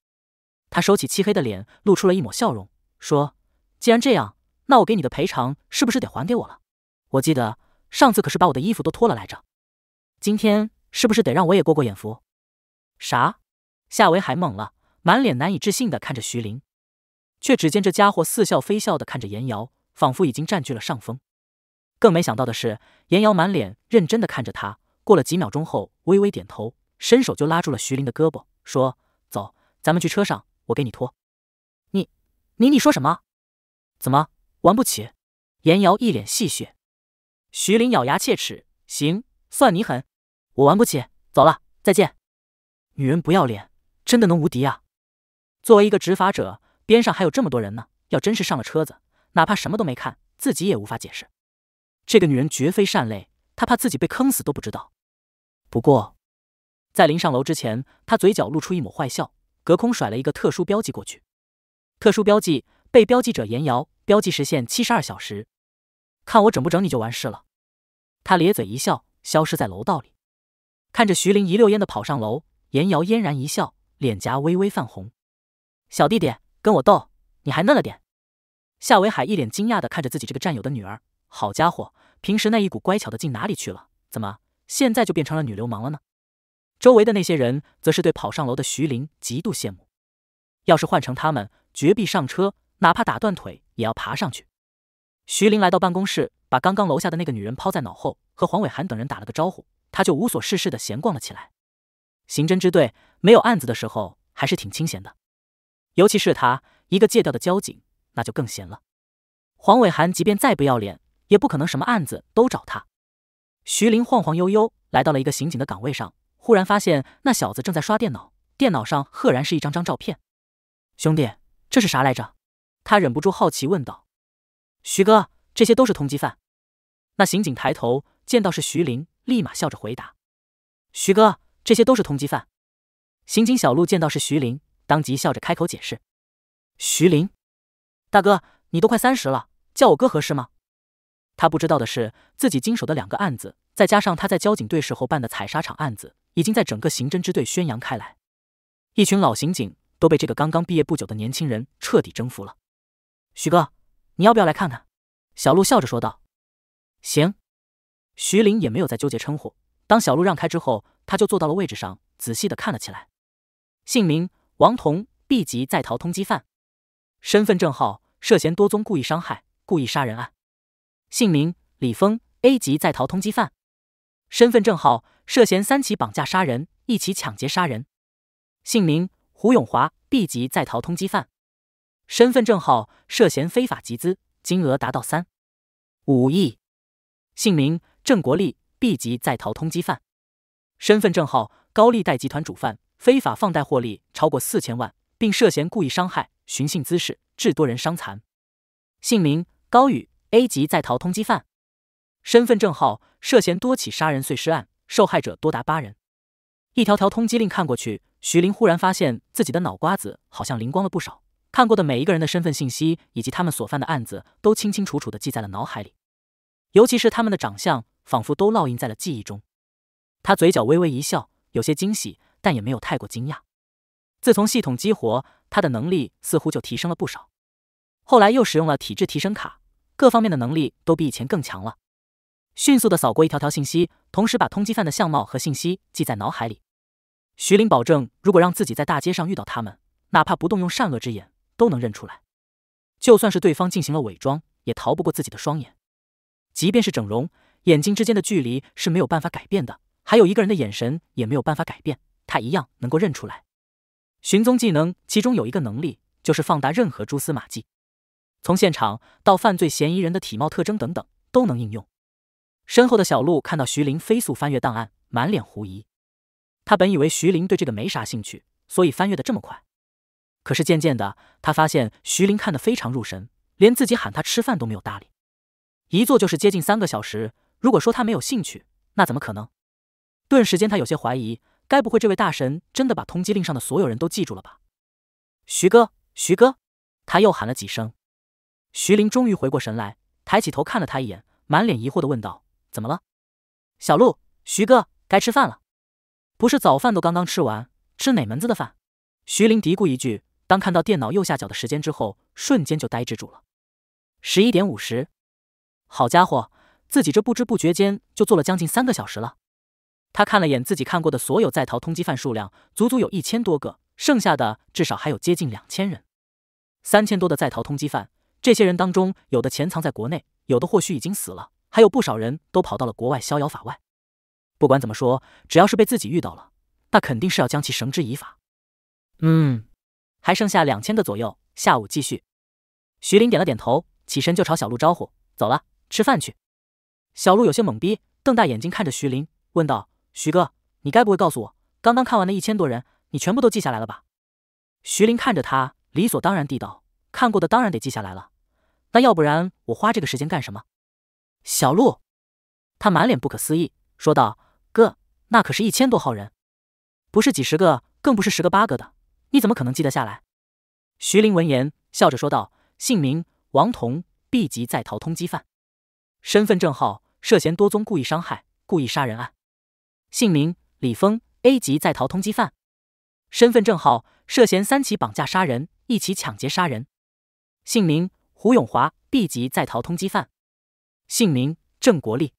他收起漆黑的脸，露出了一抹笑容，说：“既然这样，那我给你的赔偿是不是得还给我了？我记得上次可是把我的衣服都脱了来着。”今天是不是得让我也过过眼福？啥？夏维海懵了，满脸难以置信的看着徐林，却只见这家伙似笑非笑的看着严瑶，仿佛已经占据了上风。更没想到的是，严瑶满脸认真的看着他，过了几秒钟后，微微点头，伸手就拉住了徐林的胳膊，说：“走，咱们去车上，我给你拖。”你你你说什么？怎么玩不起？严瑶一脸戏谑。徐林咬牙切齿：“行，算你狠。”我玩不起，走了，再见。女人不要脸，真的能无敌啊！作为一个执法者，边上还有这么多人呢，要真是上了车子，哪怕什么都没看，自己也无法解释。这个女人绝非善类，她怕自己被坑死都不知道。不过，在临上楼之前，她嘴角露出一抹坏笑，隔空甩了一个特殊标记过去。特殊标记被标记者：言瑶，标记时限七十二小时。看我整不整你就完事了。她咧嘴一笑，消失在楼道里。看着徐凌一溜烟的跑上楼，颜瑶嫣然一笑，脸颊微微泛红。小弟弟，跟我斗，你还嫩了点。夏维海一脸惊讶的看着自己这个战友的女儿，好家伙，平时那一股乖巧的劲哪里去了？怎么现在就变成了女流氓了呢？周围的那些人则是对跑上楼的徐凌极度羡慕，要是换成他们，绝壁上车，哪怕打断腿也要爬上去。徐凌来到办公室，把刚刚楼下的那个女人抛在脑后，和黄伟涵等人打了个招呼。他就无所事事的闲逛了起来。刑侦支队没有案子的时候，还是挺清闲的，尤其是他一个戒掉的交警，那就更闲了。黄伟涵即便再不要脸，也不可能什么案子都找他。徐林晃晃悠悠来到了一个刑警的岗位上，忽然发现那小子正在刷电脑，电脑上赫然是一张张照片。兄弟，这是啥来着？他忍不住好奇问道。徐哥，这些都是通缉犯。那刑警抬头见到是徐林。立马笑着回答：“徐哥，这些都是通缉犯。”刑警小陆见到是徐林，当即笑着开口解释：“徐林，大哥，你都快三十了，叫我哥合适吗？”他不知道的是，自己经手的两个案子，再加上他在交警队时候办的采砂场案子，已经在整个刑侦支队宣扬开来。一群老刑警都被这个刚刚毕业不久的年轻人彻底征服了。“徐哥，你要不要来看看？”小陆笑着说道。“行。”徐林也没有再纠结称呼。当小路让开之后，他就坐到了位置上，仔细的看了起来。姓名：王彤，B 级在逃通缉犯，身份证号，涉嫌多宗故意伤害、故意杀人案。姓名：李峰，A 级在逃通缉犯，身份证号，涉嫌三起绑架杀人、一起抢劫杀人。姓名：胡永华，B 级在逃通缉犯，身份证号，涉嫌非法集资，金额达到三五亿。姓名。郑国立，B 级在逃通缉犯，身份证号，高利贷集团主犯，非法放贷获利超过四千万，并涉嫌故意伤害、寻衅滋事，致多人伤残。姓名：高宇，A 级在逃通缉犯，身份证号，涉嫌多起杀人碎尸案，受害者多达八人。一条条通缉令看过去，徐林忽然发现自己的脑瓜子好像灵光了不少，看过的每一个人的身份信息以及他们所犯的案子，都清清楚楚的记在了脑海里。尤其是他们的长相，仿佛都烙印在了记忆中。他嘴角微微一笑，有些惊喜，但也没有太过惊讶。自从系统激活，他的能力似乎就提升了不少。后来又使用了体质提升卡，各方面的能力都比以前更强了。迅速的扫过一条条信息，同时把通缉犯的相貌和信息记在脑海里。徐林保证，如果让自己在大街上遇到他们，哪怕不动用善恶之眼，都能认出来。就算是对方进行了伪装，也逃不过自己的双眼。即便是整容，眼睛之间的距离是没有办法改变的。还有一个人的眼神也没有办法改变，他一样能够认出来。寻踪技能其中有一个能力，就是放大任何蛛丝马迹，从现场到犯罪嫌疑人的体貌特征等等都能应用。身后的小鹿看到徐林飞速翻阅档案，满脸狐疑。他本以为徐林对这个没啥兴趣，所以翻阅的这么快。可是渐渐的，他发现徐林看得非常入神，连自己喊他吃饭都没有搭理。一坐就是接近三个小时。如果说他没有兴趣，那怎么可能？顿时间，他有些怀疑，该不会这位大神真的把通缉令上的所有人都记住了吧？徐哥，徐哥，他又喊了几声。徐林终于回过神来，抬起头看了他一眼，满脸疑惑的问道：“怎么了？”小鹿，徐哥，该吃饭了。不是早饭都刚刚吃完，吃哪门子的饭？徐林嘀咕一句，当看到电脑右下角的时间之后，瞬间就呆滞住了。十一点五十。好家伙，自己这不知不觉间就做了将近三个小时了。他看了眼自己看过的所有在逃通缉犯，数量足足有一千多个，剩下的至少还有接近两千人。三千多的在逃通缉犯，这些人当中有的潜藏在国内，有的或许已经死了，还有不少人都跑到了国外逍遥法外。不管怎么说，只要是被自己遇到了，那肯定是要将其绳之以法。嗯，还剩下两千个左右，下午继续。徐林点了点头，起身就朝小路招呼：“走了。”吃饭去，小鹿有些懵逼，瞪大眼睛看着徐林，问道：“徐哥，你该不会告诉我，刚刚看完的一千多人，你全部都记下来了吧？”徐林看着他，理所当然地道：“看过的当然得记下来了，那要不然我花这个时间干什么？”小鹿，他满脸不可思议，说道：“哥，那可是一千多号人，不是几十个，更不是十个八个的，你怎么可能记得下来？”徐林闻言，笑着说道：“姓名王彤，B 级在逃通缉犯。”身份证号涉嫌多宗故意伤害、故意杀人案，姓名李峰，A 级在逃通缉犯；身份证号涉嫌三起绑架杀人、一起抢劫杀人，姓名胡永华，B 级在逃通缉犯；姓名郑国立。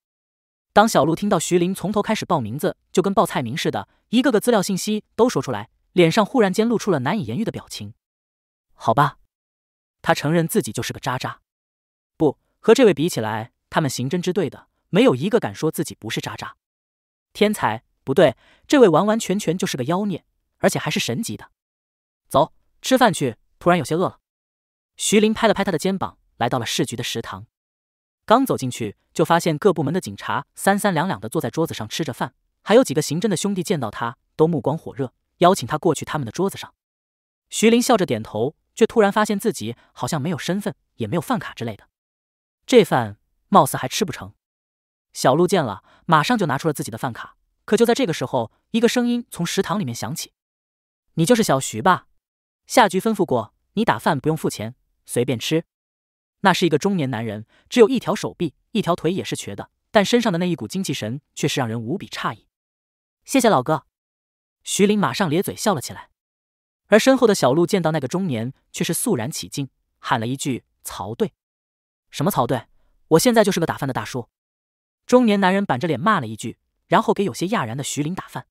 当小鹿听到徐林从头开始报名字，就跟报菜名似的，一个个资料信息都说出来，脸上忽然间露出了难以言喻的表情。好吧，他承认自己就是个渣渣，不和这位比起来。他们刑侦支队的没有一个敢说自己不是渣渣，天才不对，这位完完全全就是个妖孽，而且还是神级的。走，吃饭去，突然有些饿了。徐林拍了拍他的肩膀，来到了市局的食堂。刚走进去，就发现各部门的警察三三两两的坐在桌子上吃着饭，还有几个刑侦的兄弟见到他都目光火热，邀请他过去他们的桌子上。徐林笑着点头，却突然发现自己好像没有身份，也没有饭卡之类的，这饭。貌似还吃不成。小鹿见了，马上就拿出了自己的饭卡。可就在这个时候，一个声音从食堂里面响起：“你就是小徐吧？夏菊吩咐过，你打饭不用付钱，随便吃。”那是一个中年男人，只有一条手臂，一条腿也是瘸的，但身上的那一股精气神却是让人无比诧异。“谢谢老哥。”徐林马上咧嘴笑了起来。而身后的小鹿见到那个中年，却是肃然起敬，喊了一句：“曹队。”“什么曹队？”我现在就是个打饭的大叔，中年男人板着脸骂了一句，然后给有些讶然的徐林打饭。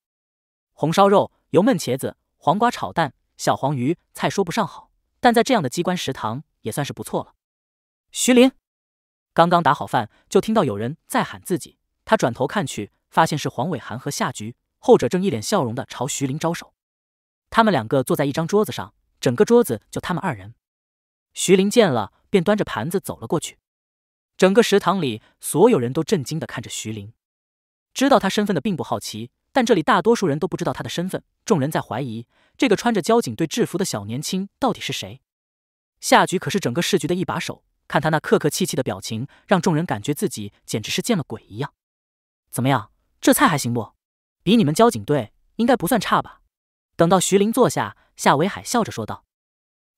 红烧肉、油焖茄子、黄瓜炒蛋、小黄鱼，菜说不上好，但在这样的机关食堂也算是不错了。徐林刚刚打好饭，就听到有人在喊自己，他转头看去，发现是黄伟涵和夏菊，后者正一脸笑容的朝徐林招手。他们两个坐在一张桌子上，整个桌子就他们二人。徐林见了，便端着盘子走了过去。整个食堂里，所有人都震惊的看着徐林。知道他身份的并不好奇，但这里大多数人都不知道他的身份。众人在怀疑这个穿着交警队制服的小年轻到底是谁。夏局可是整个市局的一把手，看他那客客气气的表情，让众人感觉自己简直是见了鬼一样。怎么样，这菜还行不？比你们交警队应该不算差吧？等到徐林坐下，夏维海笑着说道：“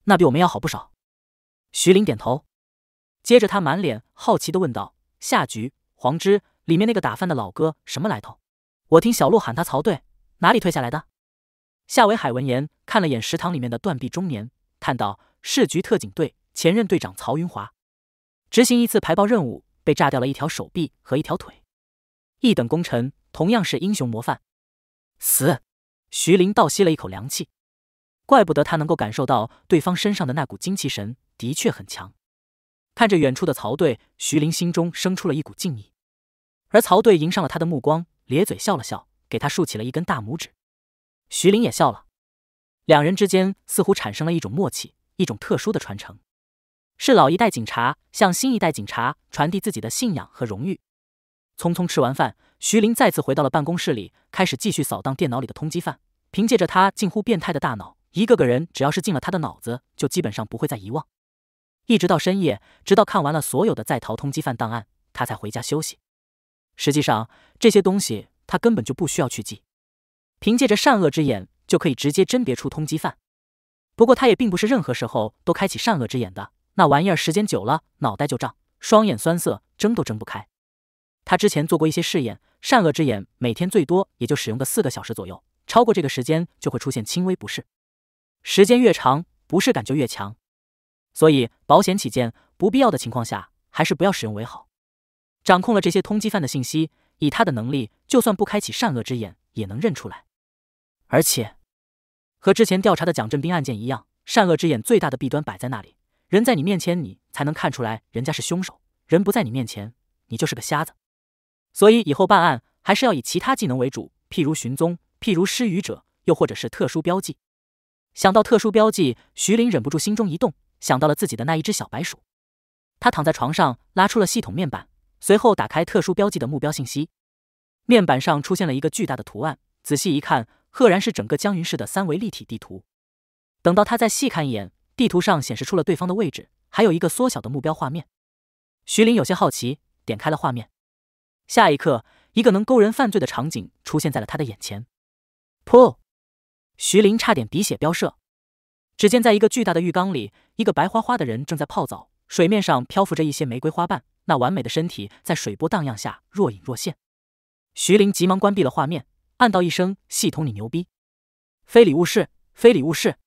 那比我们要好不少。”徐林点头。接着，他满脸好奇地问道：“夏局黄之里面那个打饭的老哥什么来头？”我听小鹿喊他曹队，哪里退下来的？夏维海闻言，看了眼食堂里面的断臂中年，叹道：“市局特警队前任队长曹云华，执行一次排爆任务，被炸掉了一条手臂和一条腿，一等功臣，同样是英雄模范。”死！徐林倒吸了一口凉气，怪不得他能够感受到对方身上的那股精气神，的确很强。看着远处的曹队，徐林心中生出了一股敬意。而曹队迎上了他的目光，咧嘴笑了笑，给他竖起了一根大拇指。徐林也笑了，两人之间似乎产生了一种默契，一种特殊的传承，是老一代警察向新一代警察传递自己的信仰和荣誉。匆匆吃完饭，徐林再次回到了办公室里，开始继续扫荡电脑里的通缉犯。凭借着他近乎变态的大脑，一个个人只要是进了他的脑子，就基本上不会再遗忘。一直到深夜，直到看完了所有的在逃通缉犯档案，他才回家休息。实际上，这些东西他根本就不需要去记，凭借着善恶之眼就可以直接甄别出通缉犯。不过，他也并不是任何时候都开启善恶之眼的，那玩意儿时间久了脑袋就胀，双眼酸涩，睁都睁不开。他之前做过一些试验，善恶之眼每天最多也就使用个四个小时左右，超过这个时间就会出现轻微不适，时间越长，不适感就越强。所以，保险起见，不必要的情况下还是不要使用为好。掌控了这些通缉犯的信息，以他的能力，就算不开启善恶之眼，也能认出来。而且，和之前调查的蒋振斌案件一样，善恶之眼最大的弊端摆在那里：人在你面前，你才能看出来人家是凶手；人不在你面前，你就是个瞎子。所以，以后办案还是要以其他技能为主，譬如寻踪，譬如失语者，又或者是特殊标记。想到特殊标记，徐林忍不住心中一动。想到了自己的那一只小白鼠，他躺在床上拉出了系统面板，随后打开特殊标记的目标信息。面板上出现了一个巨大的图案，仔细一看，赫然是整个江云市的三维立体地图。等到他再细看一眼，地图上显示出了对方的位置，还有一个缩小的目标画面。徐林有些好奇，点开了画面。下一刻，一个能勾人犯罪的场景出现在了他的眼前。噗！徐林差点鼻血飙射。只见在一个巨大的浴缸里，一个白花花的人正在泡澡，水面上漂浮着一些玫瑰花瓣，那完美的身体在水波荡漾下若隐若现。徐凌急忙关闭了画面，暗道一声：“系统，你牛逼，非礼勿视，非礼勿视。”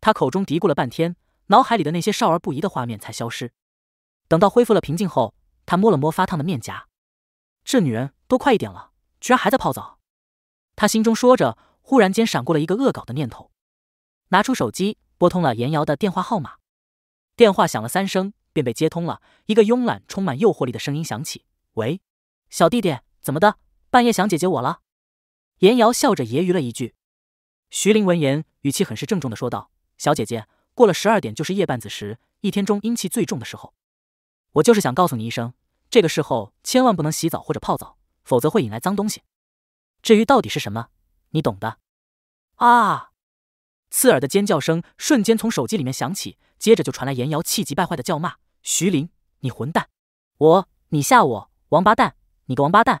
他口中嘀咕了半天，脑海里的那些少儿不宜的画面才消失。等到恢复了平静后，他摸了摸发烫的面颊，这女人都快一点了，居然还在泡澡。他心中说着，忽然间闪过了一个恶搞的念头。拿出手机，拨通了严瑶的电话号码。电话响了三声，便被接通了。一个慵懒、充满诱惑力的声音响起：“喂，小弟弟，怎么的？半夜想姐姐我了？”严瑶笑着揶揄了一句。徐凌闻言，语气很是郑重的说道：“小姐姐，过了十二点就是夜半子时，一天中阴气最重的时候。我就是想告诉你一声，这个时候千万不能洗澡或者泡澡，否则会引来脏东西。至于到底是什么，你懂的。”啊！刺耳的尖叫声瞬间从手机里面响起，接着就传来严瑶气急败坏的叫骂：“徐林，你混蛋！我，你吓我！王八蛋！你个王八蛋！”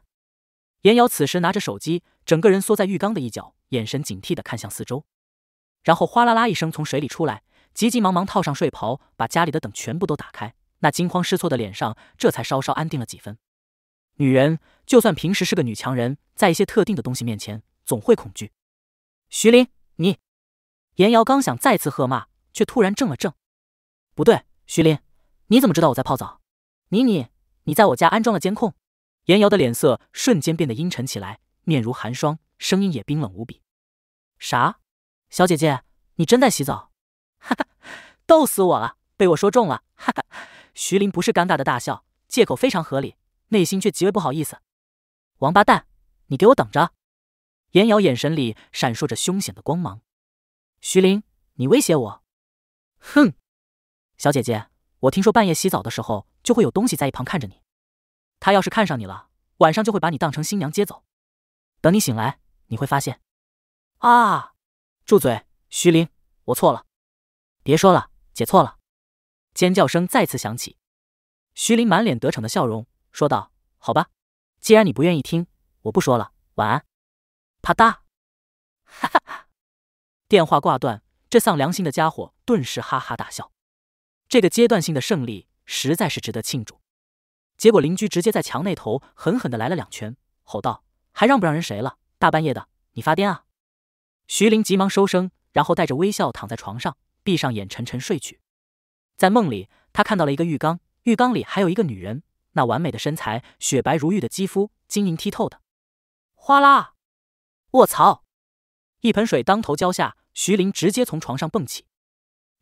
严瑶此时拿着手机，整个人缩在浴缸的一角，眼神警惕地看向四周，然后哗啦啦一声从水里出来，急急忙忙套上睡袍，把家里的灯全部都打开，那惊慌失措的脸上这才稍稍安定了几分。女人就算平时是个女强人，在一些特定的东西面前，总会恐惧。徐林，你。严瑶刚想再次喝骂，却突然怔了怔。不对，徐林，你怎么知道我在泡澡？妮妮，你在我家安装了监控？严瑶的脸色瞬间变得阴沉起来，面如寒霜，声音也冰冷无比。啥？小姐姐，你真在洗澡？哈哈，逗死我了，被我说中了，哈哈。徐林不是尴尬的大笑，借口非常合理，内心却极为不好意思。王八蛋，你给我等着！严瑶眼神里闪烁着凶险的光芒。徐林，你威胁我？哼，小姐姐，我听说半夜洗澡的时候就会有东西在一旁看着你。他要是看上你了，晚上就会把你当成新娘接走。等你醒来，你会发现……啊！住嘴，徐林，我错了。别说了，姐错了。尖叫声再次响起，徐林满脸得逞的笑容说道：“好吧，既然你不愿意听，我不说了。晚安。”啪嗒，哈哈哈。电话挂断，这丧良心的家伙顿时哈哈大笑。这个阶段性的胜利实在是值得庆祝。结果邻居直接在墙那头狠狠的来了两拳，吼道：“还让不让人谁了？大半夜的你发癫啊！”徐林急忙收声，然后带着微笑躺在床上，闭上眼沉沉睡去。在梦里，他看到了一个浴缸，浴缸里还有一个女人，那完美的身材，雪白如玉的肌肤，晶莹剔透的。哗啦！卧槽！一盆水当头浇下，徐林直接从床上蹦起。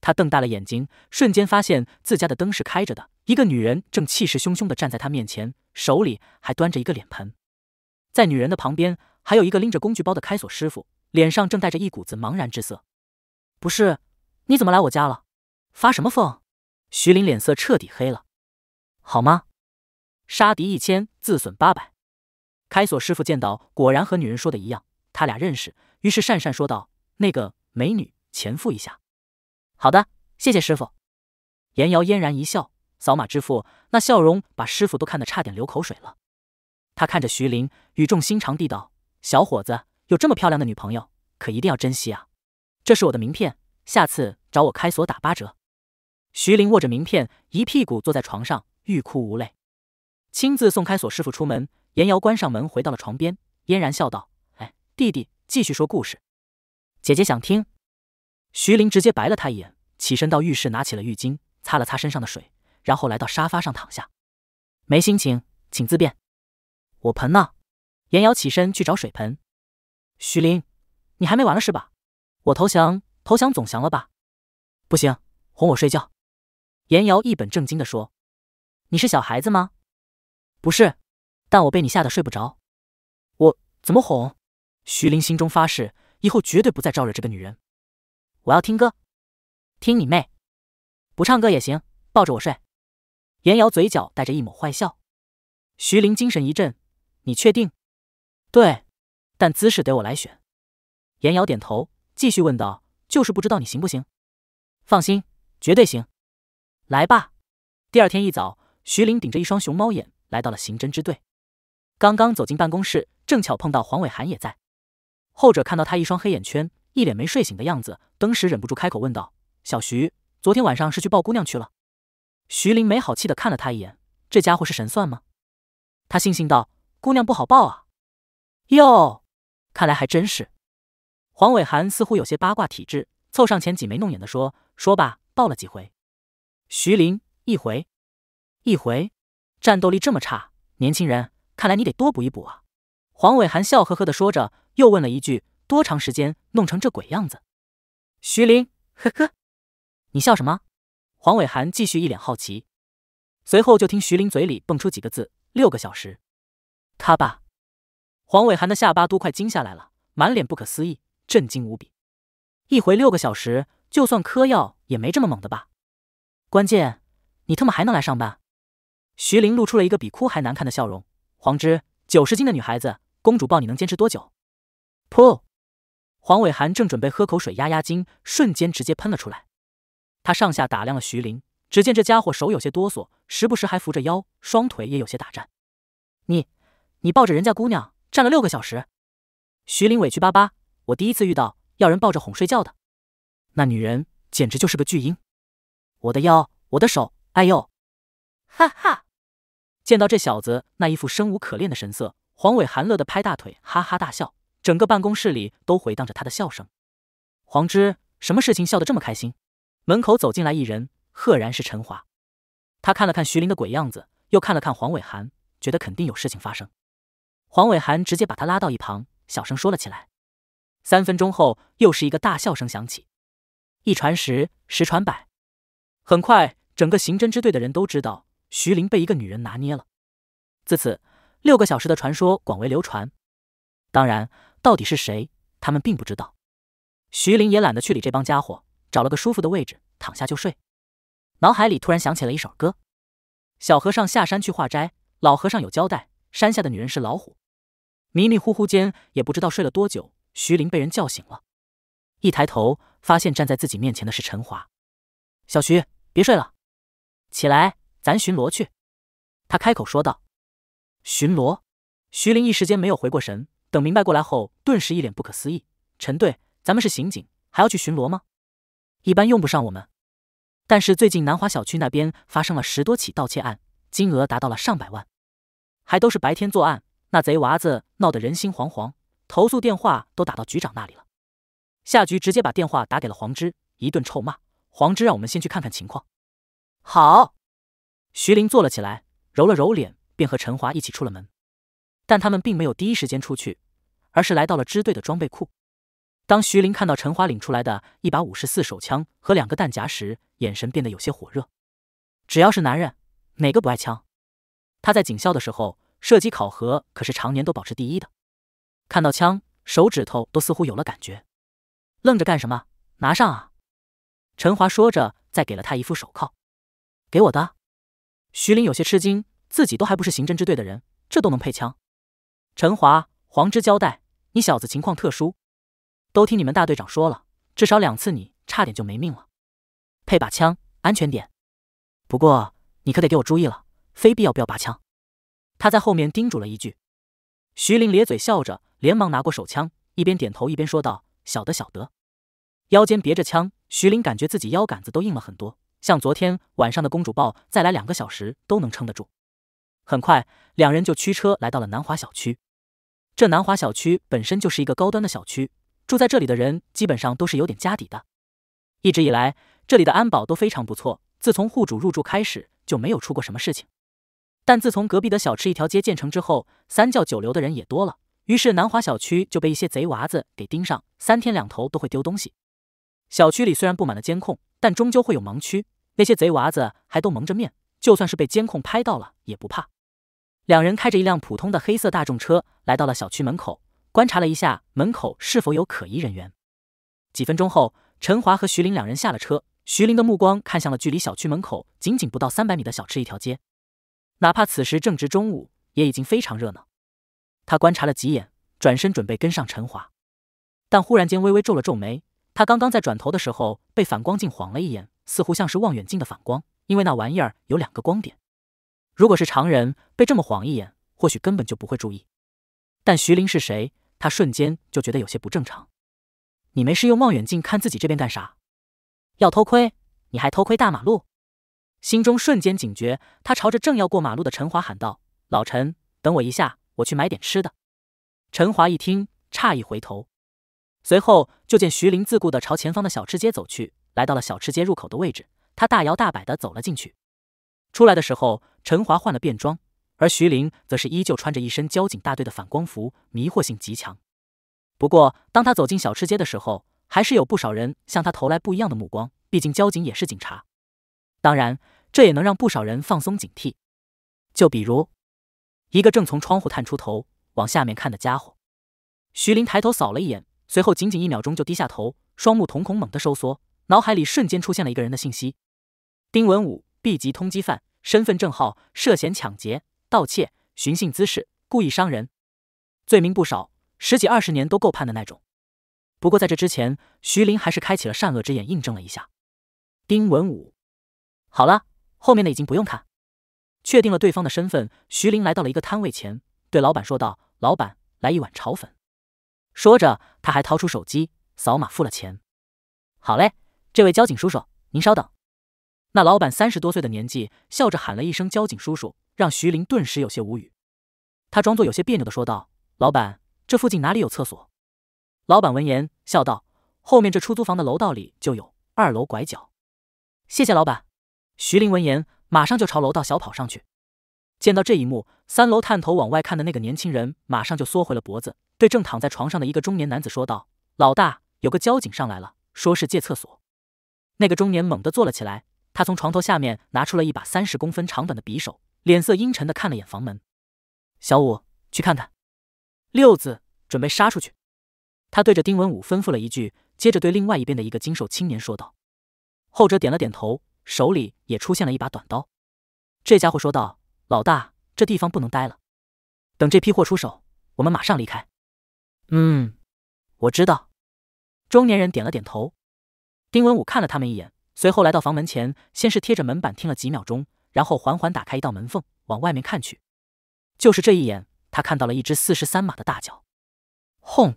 他瞪大了眼睛，瞬间发现自家的灯是开着的，一个女人正气势汹汹地站在他面前，手里还端着一个脸盆。在女人的旁边，还有一个拎着工具包的开锁师傅，脸上正带着一股子茫然之色。不是，你怎么来我家了？发什么疯？徐林脸色彻底黑了。好吗？杀敌一千，自损八百。开锁师傅见到，果然和女人说的一样，他俩认识。于是讪讪说道：“那个美女，钱付一下。”“好的，谢谢师傅。”严瑶嫣然一笑，扫码支付。那笑容把师傅都看得差点流口水了。他看着徐林，语重心长地道：“小伙子，有这么漂亮的女朋友，可一定要珍惜啊！这是我的名片，下次找我开锁打八折。”徐林握着名片，一屁股坐在床上，欲哭无泪。亲自送开锁师傅出门，严瑶关上门，回到了床边，嫣然笑道：“哎，弟弟。”继续说故事，姐姐想听。徐林直接白了他一眼，起身到浴室拿起了浴巾，擦了擦身上的水，然后来到沙发上躺下。没心情，请自便。我盆呢？严瑶起身去找水盆。徐林，你还没完了是吧？我投降，投降总降了吧？不行，哄我睡觉。严瑶一本正经的说：“你是小孩子吗？不是，但我被你吓得睡不着。我怎么哄？”徐林心中发誓，以后绝对不再招惹这个女人。我要听歌，听你妹，不唱歌也行，抱着我睡。严瑶嘴角带着一抹坏笑。徐林精神一振：“你确定？”“对。”“但姿势得我来选。”严瑶点头，继续问道：“就是不知道你行不行？”“放心，绝对行。”“来吧。”第二天一早，徐林顶着一双熊猫眼来到了刑侦支队。刚刚走进办公室，正巧碰到黄伟涵也在。后者看到他一双黑眼圈，一脸没睡醒的样子，登时忍不住开口问道：“小徐，昨天晚上是去抱姑娘去了？”徐林没好气的看了他一眼：“这家伙是神算吗？”他悻悻道：“姑娘不好抱啊。”“哟，看来还真是。”黄伟涵似乎有些八卦体质，凑上前挤眉弄眼的说：“说吧，抱了几回？”徐林一回，一回，战斗力这么差，年轻人，看来你得多补一补啊。黄伟涵笑呵呵的说着，又问了一句：“多长时间弄成这鬼样子？”徐林，呵呵，你笑什么？”黄伟涵继续一脸好奇，随后就听徐林嘴里蹦出几个字：“六个小时。”他爸！黄伟涵的下巴都快惊下来了，满脸不可思议，震惊无比。一回六个小时，就算嗑药也没这么猛的吧？关键，你他妈还能来上班？”徐林露出了一个比哭还难看的笑容。黄之九十斤的女孩子。公主抱你能坚持多久？噗！黄伟涵正准备喝口水压压惊，瞬间直接喷了出来。他上下打量了徐林，只见这家伙手有些哆嗦，时不时还扶着腰，双腿也有些打颤。你，你抱着人家姑娘站了六个小时？徐林委屈巴巴：“我第一次遇到要人抱着哄睡觉的，那女人简直就是个巨婴。我的腰，我的手，哎呦！”哈哈！见到这小子那一副生无可恋的神色。黄伟寒乐得拍大腿，哈哈大笑，整个办公室里都回荡着他的笑声。黄之，什么事情笑得这么开心？门口走进来一人，赫然是陈华。他看了看徐林的鬼样子，又看了看黄伟寒，觉得肯定有事情发生。黄伟寒直接把他拉到一旁，小声说了起来。三分钟后，又是一个大笑声响起，一传十，十传百，很快整个刑侦支队的人都知道徐林被一个女人拿捏了。自此。六个小时的传说广为流传，当然，到底是谁，他们并不知道。徐林也懒得去理这帮家伙，找了个舒服的位置躺下就睡。脑海里突然想起了一首歌：“小和尚下山去化斋，老和尚有交代，山下的女人是老虎。”迷迷糊糊间，也不知道睡了多久，徐林被人叫醒了。一抬头，发现站在自己面前的是陈华。“小徐，别睡了，起来，咱巡逻去。”他开口说道。巡逻，徐林一时间没有回过神，等明白过来后，顿时一脸不可思议。陈队，咱们是刑警，还要去巡逻吗？一般用不上我们，但是最近南华小区那边发生了十多起盗窃案，金额达到了上百万，还都是白天作案，那贼娃子闹得人心惶惶，投诉电话都打到局长那里了。夏局直接把电话打给了黄之，一顿臭骂。黄之让我们先去看看情况。好，徐林坐了起来，揉了揉脸。便和陈华一起出了门，但他们并没有第一时间出去，而是来到了支队的装备库。当徐林看到陈华领出来的一把五四手枪和两个弹夹时，眼神变得有些火热。只要是男人，哪个不爱枪？他在警校的时候，射击考核可是常年都保持第一的。看到枪，手指头都似乎有了感觉。愣着干什么？拿上啊！陈华说着，再给了他一副手铐。给我的？徐林有些吃惊。自己都还不是刑侦支队的人，这都能配枪？陈华，黄之交代，你小子情况特殊，都听你们大队长说了，至少两次你差点就没命了，配把枪安全点。不过你可得给我注意了，非必要不要拔枪。他在后面叮嘱了一句。徐林咧嘴笑着，连忙拿过手枪，一边点头一边说道：“晓得，晓得。”腰间别着枪，徐林感觉自己腰杆子都硬了很多，像昨天晚上的公主抱，再来两个小时都能撑得住。很快，两人就驱车来到了南华小区。这南华小区本身就是一个高端的小区，住在这里的人基本上都是有点家底的。一直以来，这里的安保都非常不错，自从户主入住开始就没有出过什么事情。但自从隔壁的小吃一条街建成之后，三教九流的人也多了，于是南华小区就被一些贼娃子给盯上，三天两头都会丢东西。小区里虽然布满了监控，但终究会有盲区。那些贼娃子还都蒙着面，就算是被监控拍到了也不怕。两人开着一辆普通的黑色大众车来到了小区门口，观察了一下门口是否有可疑人员。几分钟后，陈华和徐林两人下了车，徐林的目光看向了距离小区门口仅仅不到三百米的小吃一条街。哪怕此时正值中午，也已经非常热闹。他观察了几眼，转身准备跟上陈华，但忽然间微微皱了皱眉。他刚刚在转头的时候被反光镜晃了一眼，似乎像是望远镜的反光，因为那玩意儿有两个光点。如果是常人，被这么晃一眼，或许根本就不会注意。但徐林是谁？他瞬间就觉得有些不正常。你没事用望远镜看自己这边干啥？要偷窥？你还偷窥大马路？心中瞬间警觉，他朝着正要过马路的陈华喊道：“老陈，等我一下，我去买点吃的。”陈华一听，诧异回头，随后就见徐林自顾地朝前方的小吃街走去。来到了小吃街入口的位置，他大摇大摆地走了进去。出来的时候，陈华换了便装，而徐林则是依旧穿着一身交警大队的反光服，迷惑性极强。不过，当他走进小吃街的时候，还是有不少人向他投来不一样的目光。毕竟，交警也是警察。当然，这也能让不少人放松警惕。就比如，一个正从窗户探出头往下面看的家伙。徐林抬头扫了一眼，随后仅仅一秒钟就低下头，双目瞳孔猛地收缩，脑海里瞬间出现了一个人的信息：丁文武。B 级通缉犯，身份证号，涉嫌抢劫、盗窃、寻衅滋事、故意伤人，罪名不少，十几二十年都够判的那种。不过在这之前，徐林还是开启了善恶之眼，印证了一下。丁文武，好了，后面的已经不用看。确定了对方的身份，徐林来到了一个摊位前，对老板说道：“老板，来一碗炒粉。”说着，他还掏出手机扫码付了钱。“好嘞，这位交警叔叔，您稍等。”那老板三十多岁的年纪，笑着喊了一声“交警叔叔”，让徐林顿时有些无语。他装作有些别扭的说道：“老板，这附近哪里有厕所？”老板闻言笑道：“后面这出租房的楼道里就有，二楼拐角。”谢谢老板。徐林闻言，马上就朝楼道小跑上去。见到这一幕，三楼探头往外看的那个年轻人，马上就缩回了脖子，对正躺在床上的一个中年男子说道：“老大，有个交警上来了，说是借厕所。”那个中年猛地坐了起来。他从床头下面拿出了一把三十公分长短的匕首，脸色阴沉的看了眼房门：“小五，去看看。”“六子，准备杀出去。”他对着丁文武吩咐了一句，接着对另外一边的一个精瘦青年说道。后者点了点头，手里也出现了一把短刀。这家伙说道：“老大，这地方不能待了，等这批货出手，我们马上离开。”“嗯，我知道。”中年人点了点头。丁文武看了他们一眼。随后来到房门前，先是贴着门板听了几秒钟，然后缓缓打开一道门缝，往外面看去。就是这一眼，他看到了一只四十三码的大脚。轰！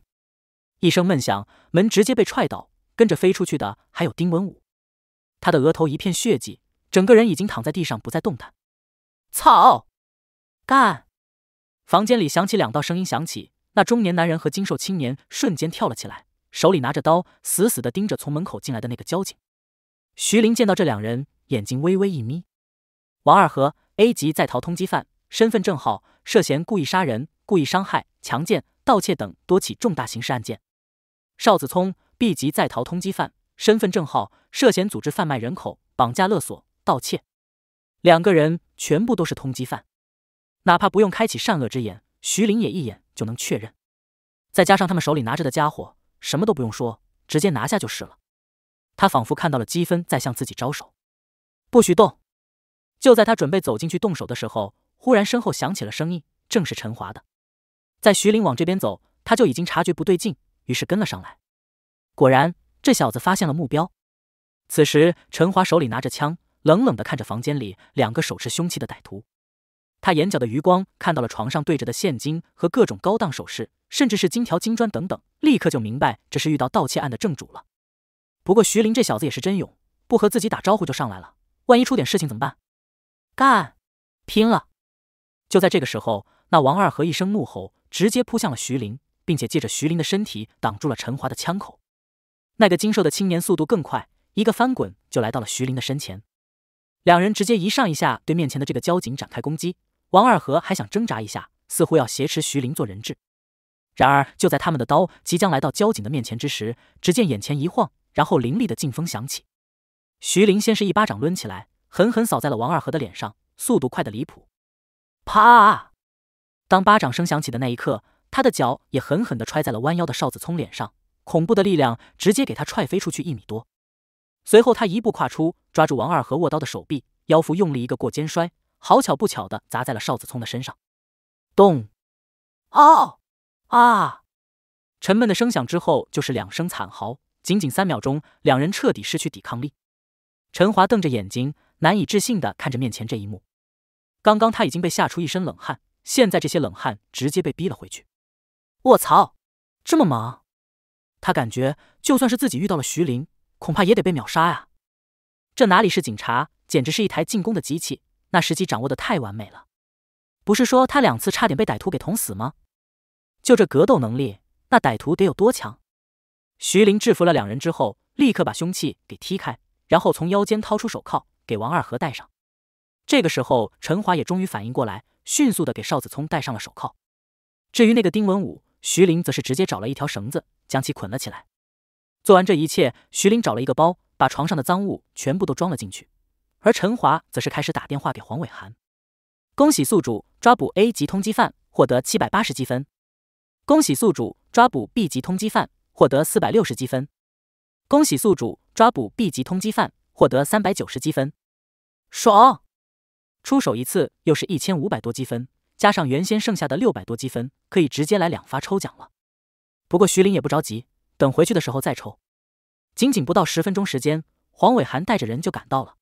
一声闷响，门直接被踹倒，跟着飞出去的还有丁文武。他的额头一片血迹，整个人已经躺在地上不再动弹。操！干！房间里响起两道声音响起，那中年男人和精瘦青年瞬间跳了起来，手里拿着刀，死死地盯着从门口进来的那个交警。徐林见到这两人，眼睛微微一眯。王二和 A 级在逃通缉犯，身份证号，涉嫌故意杀人、故意伤害、强奸、盗窃等多起重大刑事案件。邵子聪 B 级在逃通缉犯，身份证号，涉嫌组织贩卖人口、绑架勒索、盗窃。两个人全部都是通缉犯，哪怕不用开启善恶之眼，徐林也一眼就能确认。再加上他们手里拿着的家伙，什么都不用说，直接拿下就是了。他仿佛看到了积分在向自己招手，不许动！就在他准备走进去动手的时候，忽然身后响起了声音，正是陈华的。在徐林往这边走，他就已经察觉不对劲，于是跟了上来。果然，这小子发现了目标。此时，陈华手里拿着枪，冷冷地看着房间里两个手持凶器的歹徒。他眼角的余光看到了床上对着的现金和各种高档首饰，甚至是金条、金砖等等，立刻就明白这是遇到盗窃案的正主了。不过徐林这小子也是真勇，不和自己打招呼就上来了，万一出点事情怎么办？干，拼了！就在这个时候，那王二和一声怒吼，直接扑向了徐林，并且借着徐林的身体挡住了陈华的枪口。那个精瘦的青年速度更快，一个翻滚就来到了徐林的身前，两人直接一上一下对面前的这个交警展开攻击。王二和还想挣扎一下，似乎要挟持徐林做人质。然而就在他们的刀即将来到交警的面前之时，只见眼前一晃。然后凌厉的劲风响起，徐凌先是一巴掌抡起来，狠狠扫在了王二和的脸上，速度快的离谱。啪！当巴掌声响起的那一刻，他的脚也狠狠的踹在了弯腰的邵子聪脸上，恐怖的力量直接给他踹飞出去一米多。随后他一步跨出，抓住王二和握刀的手臂，腰腹用力一个过肩摔，好巧不巧的砸在了邵子聪的身上。咚！哦啊！沉闷的声响之后，就是两声惨嚎。仅仅三秒钟，两人彻底失去抵抗力。陈华瞪着眼睛，难以置信的看着面前这一幕。刚刚他已经被吓出一身冷汗，现在这些冷汗直接被逼了回去。卧槽，这么猛！他感觉就算是自己遇到了徐林，恐怕也得被秒杀啊！这哪里是警察，简直是一台进攻的机器！那时机掌握的太完美了。不是说他两次差点被歹徒给捅死吗？就这格斗能力，那歹徒得有多强？徐林制服了两人之后，立刻把凶器给踢开，然后从腰间掏出手铐给王二和戴上。这个时候，陈华也终于反应过来，迅速的给邵子聪戴上了手铐。至于那个丁文武，徐林则是直接找了一条绳子将其捆了起来。做完这一切，徐林找了一个包，把床上的赃物全部都装了进去。而陈华则是开始打电话给黄伟涵：“恭喜宿主抓捕 A 级通缉犯，获得七百八十积分。恭喜宿主抓捕 B 级通缉犯。”获得四百六十积分，恭喜宿主抓捕 B 级通缉犯，获得三百九十积分，爽！出手一次又是一千五百多积分，加上原先剩下的六百多积分，可以直接来两发抽奖了。不过徐林也不着急，等回去的时候再抽。仅仅不到十分钟时间，黄伟涵带着人就赶到了。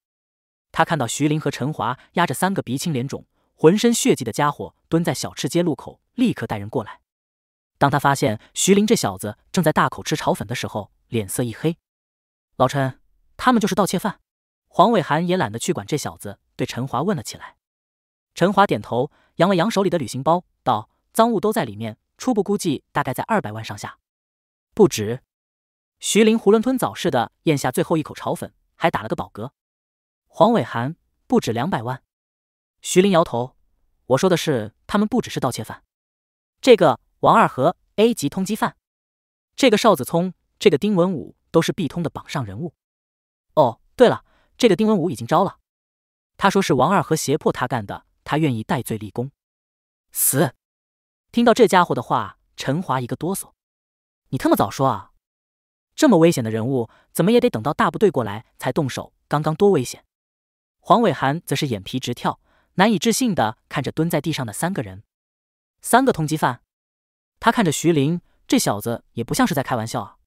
他看到徐林和陈华压着三个鼻青脸肿、浑身血迹的家伙蹲在小吃街路口，立刻带人过来。当他发现徐林这小子正在大口吃炒粉的时候，脸色一黑。老陈，他们就是盗窃犯。黄伟涵也懒得去管这小子，对陈华问了起来。陈华点头，扬了扬手里的旅行包，道：“赃物都在里面，初步估计大概在二百万上下，不止。”徐林囫囵吞枣似的咽下最后一口炒粉，还打了个饱嗝。黄伟涵不止两百万。”徐林摇头：“我说的是，他们不只是盗窃犯。”这个。王二和 A 级通缉犯，这个邵子聪，这个丁文武都是 B 通的榜上人物。哦，对了，这个丁文武已经招了，他说是王二和胁迫他干的，他愿意戴罪立功。死！听到这家伙的话，陈华一个哆嗦：“你他妈早说啊！这么危险的人物，怎么也得等到大部队过来才动手？刚刚多危险！”黄伟涵则是眼皮直跳，难以置信的看着蹲在地上的三个人，三个通缉犯。他看着徐林，这小子也不像是在开玩笑啊。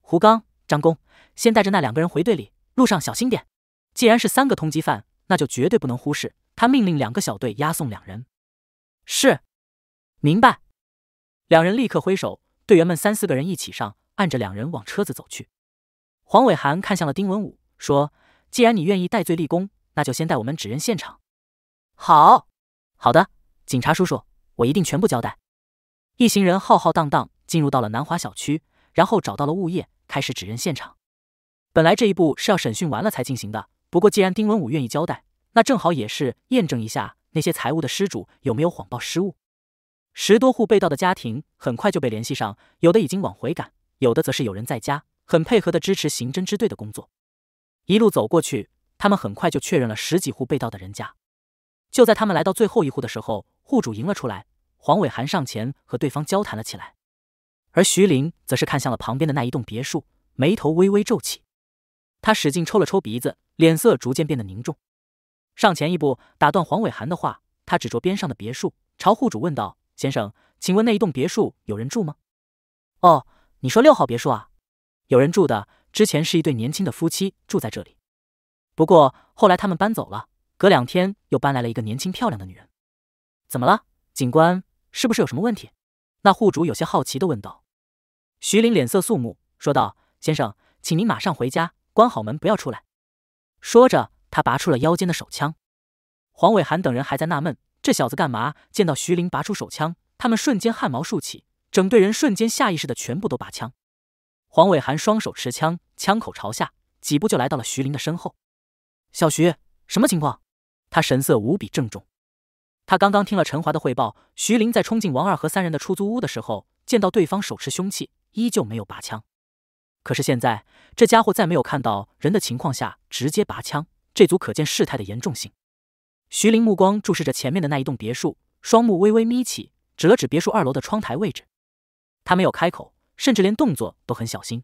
胡刚，张工，先带着那两个人回队里，路上小心点。既然是三个通缉犯，那就绝对不能忽视。他命令两个小队押送两人。是，明白。两人立刻挥手，队员们三四个人一起上，按着两人往车子走去。黄伟涵看向了丁文武，说：“既然你愿意戴罪立功，那就先带我们指认现场。”好，好的，警察叔叔，我一定全部交代。一行人浩浩荡荡进入到了南华小区，然后找到了物业，开始指认现场。本来这一步是要审讯完了才进行的，不过既然丁文武愿意交代，那正好也是验证一下那些财物的失主有没有谎报失物。十多户被盗的家庭很快就被联系上，有的已经往回赶，有的则是有人在家，很配合的支持刑侦支队的工作。一路走过去，他们很快就确认了十几户被盗的人家。就在他们来到最后一户的时候，户主迎了出来。黄伟涵上前和对方交谈了起来，而徐林则是看向了旁边的那一栋别墅，眉头微微皱起。他使劲抽了抽鼻子，脸色逐渐变得凝重，上前一步打断黄伟涵的话。他指着边上的别墅，朝户主问道：“先生，请问那一栋别墅有人住吗？”“哦，你说六号别墅啊？有人住的。之前是一对年轻的夫妻住在这里，不过后来他们搬走了。隔两天又搬来了一个年轻漂亮的女人。怎么了，警官？”是不是有什么问题？那户主有些好奇的问道。徐林脸色肃穆，说道：“先生，请您马上回家，关好门，不要出来。”说着，他拔出了腰间的手枪。黄伟涵等人还在纳闷这小子干嘛，见到徐林拔出手枪，他们瞬间汗毛竖起，整队人瞬间下意识的全部都拔枪。黄伟涵双手持枪，枪口朝下，几步就来到了徐林的身后。小徐，什么情况？他神色无比郑重。他刚刚听了陈华的汇报，徐林在冲进王二和三人的出租屋的时候，见到对方手持凶器，依旧没有拔枪。可是现在这家伙在没有看到人的情况下直接拔枪，这足可见事态的严重性。徐林目光注视着前面的那一栋别墅，双目微微眯起，指了指别墅二楼的窗台位置。他没有开口，甚至连动作都很小心。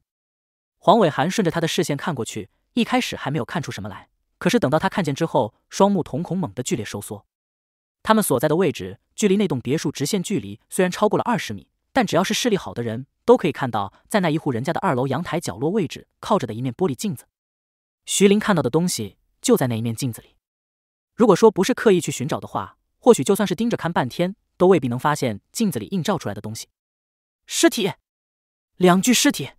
黄伟涵顺着他的视线看过去，一开始还没有看出什么来，可是等到他看见之后，双目瞳孔猛地剧烈收缩。他们所在的位置距离那栋别墅直线距离虽然超过了二十米，但只要是视力好的人都可以看到，在那一户人家的二楼阳台角落位置靠着的一面玻璃镜子。徐林看到的东西就在那一面镜子里。如果说不是刻意去寻找的话，或许就算是盯着看半天，都未必能发现镜子里映照出来的东西。尸体，两具尸体。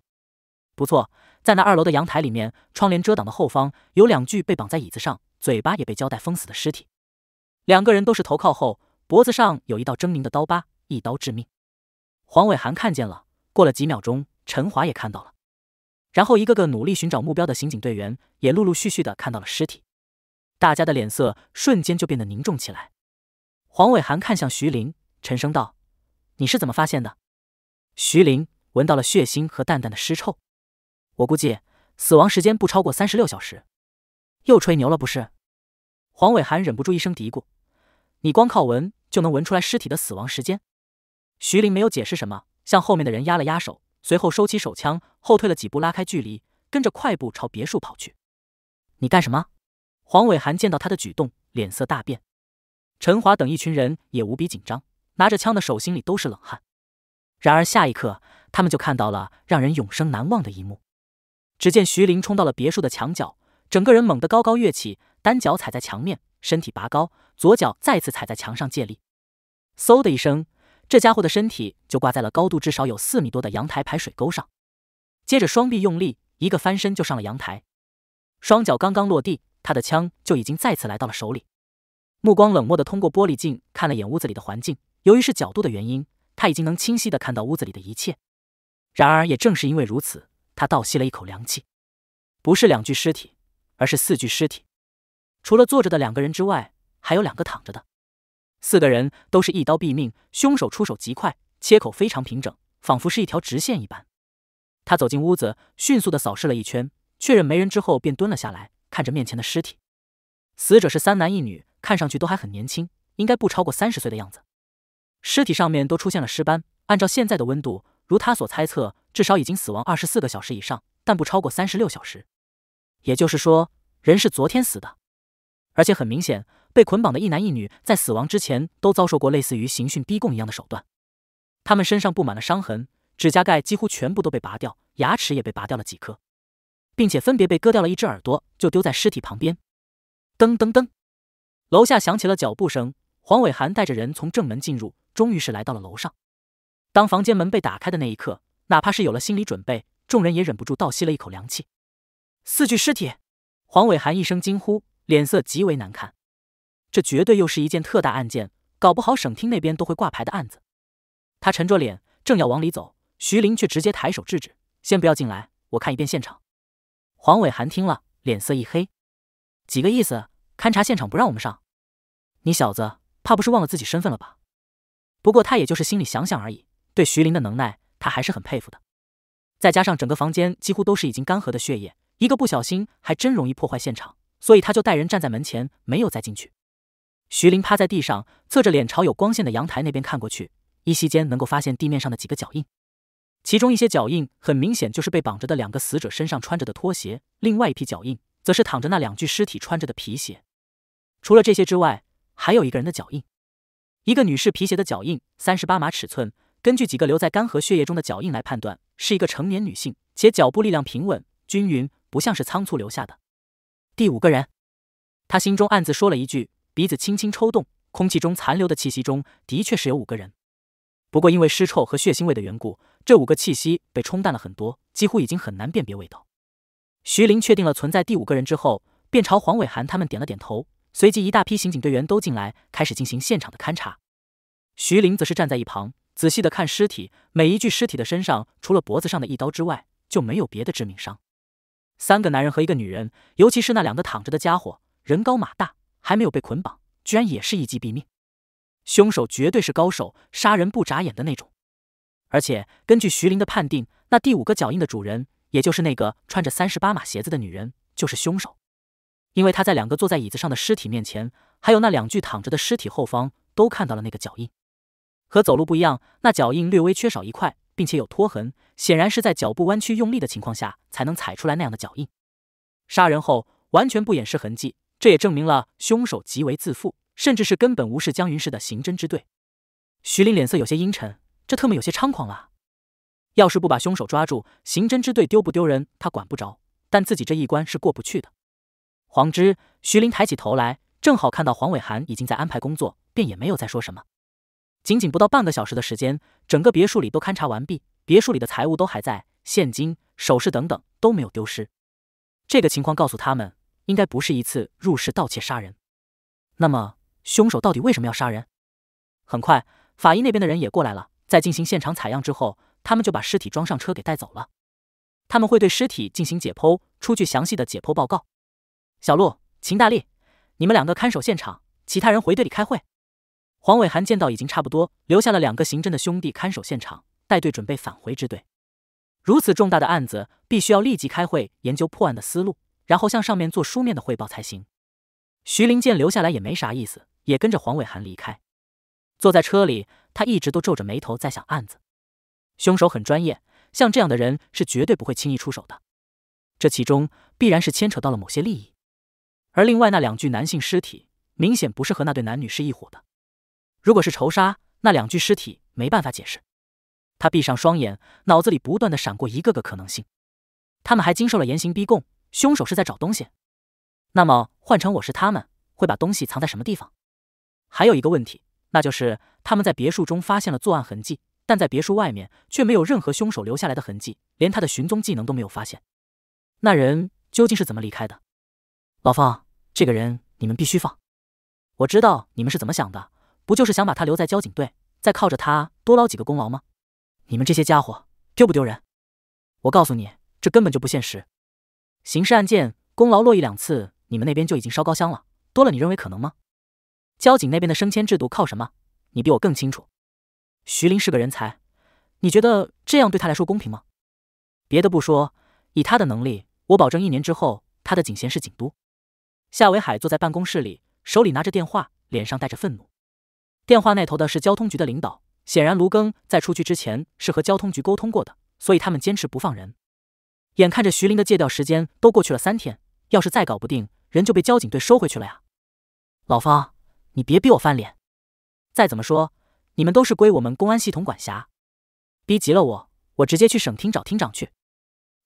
不错，在那二楼的阳台里面，窗帘遮挡的后方有两具被绑在椅子上、嘴巴也被胶带封死的尸体。两个人都是头靠后，脖子上有一道狰狞的刀疤，一刀致命。黄伟涵看见了，过了几秒钟，陈华也看到了，然后一个个努力寻找目标的刑警队员也陆陆续续的看到了尸体，大家的脸色瞬间就变得凝重起来。黄伟涵看向徐林，沉声道：“你是怎么发现的？”徐林闻到了血腥和淡淡的尸臭，我估计死亡时间不超过三十六小时。又吹牛了不是？黄伟涵忍不住一声嘀咕。你光靠闻就能闻出来尸体的死亡时间？徐林没有解释什么，向后面的人压了压手，随后收起手枪，后退了几步，拉开距离，跟着快步朝别墅跑去。你干什么？黄伟涵见到他的举动，脸色大变。陈华等一群人也无比紧张，拿着枪的手心里都是冷汗。然而下一刻，他们就看到了让人永生难忘的一幕。只见徐林冲到了别墅的墙角，整个人猛地高高跃起，单脚踩在墙面，身体拔高。左脚再次踩在墙上借力，嗖的一声，这家伙的身体就挂在了高度至少有四米多的阳台排水沟上。接着双臂用力，一个翻身就上了阳台。双脚刚刚落地，他的枪就已经再次来到了手里。目光冷漠的通过玻璃镜看了眼屋子里的环境，由于是角度的原因，他已经能清晰的看到屋子里的一切。然而也正是因为如此，他倒吸了一口凉气。不是两具尸体，而是四具尸体。除了坐着的两个人之外。还有两个躺着的，四个人都是一刀毙命。凶手出手极快，切口非常平整，仿佛是一条直线一般。他走进屋子，迅速的扫视了一圈，确认没人之后，便蹲了下来，看着面前的尸体。死者是三男一女，看上去都还很年轻，应该不超过三十岁的样子。尸体上面都出现了尸斑，按照现在的温度，如他所猜测，至少已经死亡二十四个小时以上，但不超过三十六小时。也就是说，人是昨天死的，而且很明显。被捆绑的一男一女在死亡之前都遭受过类似于刑讯逼供一样的手段，他们身上布满了伤痕，指甲盖几乎全部都被拔掉，牙齿也被拔掉了几颗，并且分别被割掉了一只耳朵，就丢在尸体旁边。噔噔噔，楼下响起了脚步声，黄伟涵带着人从正门进入，终于是来到了楼上。当房间门被打开的那一刻，哪怕是有了心理准备，众人也忍不住倒吸了一口凉气。四具尸体，黄伟涵一声惊呼，脸色极为难看。这绝对又是一件特大案件，搞不好省厅那边都会挂牌的案子。他沉着脸，正要往里走，徐林却直接抬手制止：“先不要进来，我看一遍现场。”黄伟涵听了，脸色一黑：“几个意思？勘察现场不让我们上？你小子怕不是忘了自己身份了吧？”不过他也就是心里想想而已，对徐林的能耐他还是很佩服的。再加上整个房间几乎都是已经干涸的血液，一个不小心还真容易破坏现场，所以他就带人站在门前，没有再进去。徐凌趴在地上，侧着脸朝有光线的阳台那边看过去，依稀间能够发现地面上的几个脚印。其中一些脚印很明显就是被绑着的两个死者身上穿着的拖鞋，另外一批脚印则是躺着那两具尸体穿着的皮鞋。除了这些之外，还有一个人的脚印，一个女士皮鞋的脚印，三十八码尺寸。根据几个留在干涸血液中的脚印来判断，是一个成年女性，且脚步力量平稳均匀，不像是仓促留下的。第五个人，他心中暗自说了一句。鼻子轻轻抽动，空气中残留的气息中的确是有五个人，不过因为尸臭和血腥味的缘故，这五个气息被冲淡了很多，几乎已经很难辨别味道。徐林确定了存在第五个人之后，便朝黄伟涵他们点了点头，随即一大批刑警队员都进来，开始进行现场的勘查。徐林则是站在一旁，仔细的看尸体，每一具尸体的身上除了脖子上的一刀之外，就没有别的致命伤。三个男人和一个女人，尤其是那两个躺着的家伙，人高马大。还没有被捆绑，居然也是一击毙命。凶手绝对是高手，杀人不眨眼的那种。而且根据徐林的判定，那第五个脚印的主人，也就是那个穿着三十八码鞋子的女人，就是凶手。因为他在两个坐在椅子上的尸体面前，还有那两具躺着的尸体后方，都看到了那个脚印。和走路不一样，那脚印略微缺少一块，并且有拖痕，显然是在脚步弯曲用力的情况下才能踩出来那样的脚印。杀人后完全不掩饰痕迹。这也证明了凶手极为自负，甚至是根本无视江云市的刑侦支队。徐林脸色有些阴沉，这特么有些猖狂了。要是不把凶手抓住，刑侦支队丢不丢人他管不着，但自己这一关是过不去的。黄之，徐林抬起头来，正好看到黄伟涵已经在安排工作，便也没有再说什么。仅仅不到半个小时的时间，整个别墅里都勘查完毕，别墅里的财物都还在，现金、首饰等等都没有丢失。这个情况告诉他们。应该不是一次入室盗窃杀人，那么凶手到底为什么要杀人？很快，法医那边的人也过来了，在进行现场采样之后，他们就把尸体装上车给带走了。他们会对尸体进行解剖，出具详细的解剖报告。小鹿、秦大力，你们两个看守现场，其他人回队里开会。黄伟涵见到已经差不多，留下了两个刑侦的兄弟看守现场，带队准备返回支队。如此重大的案子，必须要立即开会研究破案的思路。然后向上面做书面的汇报才行。徐林见留下来也没啥意思，也跟着黄伟涵离开。坐在车里，他一直都皱着眉头在想案子。凶手很专业，像这样的人是绝对不会轻易出手的。这其中必然是牵扯到了某些利益。而另外那两具男性尸体，明显不是和那对男女是一伙的。如果是仇杀，那两具尸体没办法解释。他闭上双眼，脑子里不断的闪过一个个可能性。他们还经受了严刑逼供。凶手是在找东西，那么换成我是他们，会把东西藏在什么地方？还有一个问题，那就是他们在别墅中发现了作案痕迹，但在别墅外面却没有任何凶手留下来的痕迹，连他的寻踪技能都没有发现。那人究竟是怎么离开的？老方，这个人你们必须放。我知道你们是怎么想的，不就是想把他留在交警队，再靠着他多捞几个功劳吗？你们这些家伙丢不丢人？我告诉你，这根本就不现实。刑事案件功劳落一两次，你们那边就已经烧高香了。多了，你认为可能吗？交警那边的升迁制度靠什么？你比我更清楚。徐林是个人才，你觉得这样对他来说公平吗？别的不说，以他的能力，我保证一年之后他的警衔是警督。夏维海坐在办公室里，手里拿着电话，脸上带着愤怒。电话那头的是交通局的领导，显然卢庚在出去之前是和交通局沟通过的，所以他们坚持不放人。眼看着徐林的戒掉时间都过去了三天，要是再搞不定，人就被交警队收回去了呀！老方，你别逼我翻脸。再怎么说，你们都是归我们公安系统管辖，逼急了我，我直接去省厅找厅长去。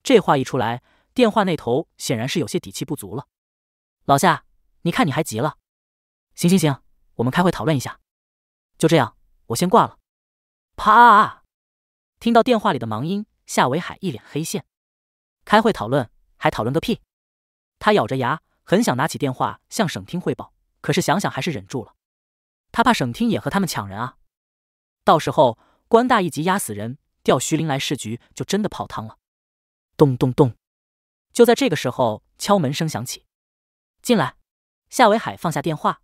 这话一出来，电话那头显然是有些底气不足了。老夏，你看你还急了？行行行，我们开会讨论一下，就这样，我先挂了。啪！听到电话里的忙音，夏维海一脸黑线。开会讨论还讨论个屁！他咬着牙，很想拿起电话向省厅汇报，可是想想还是忍住了。他怕省厅也和他们抢人啊，到时候官大一级压死人，调徐林来市局就真的泡汤了。咚咚咚！就在这个时候，敲门声响起。进来。夏维海放下电话，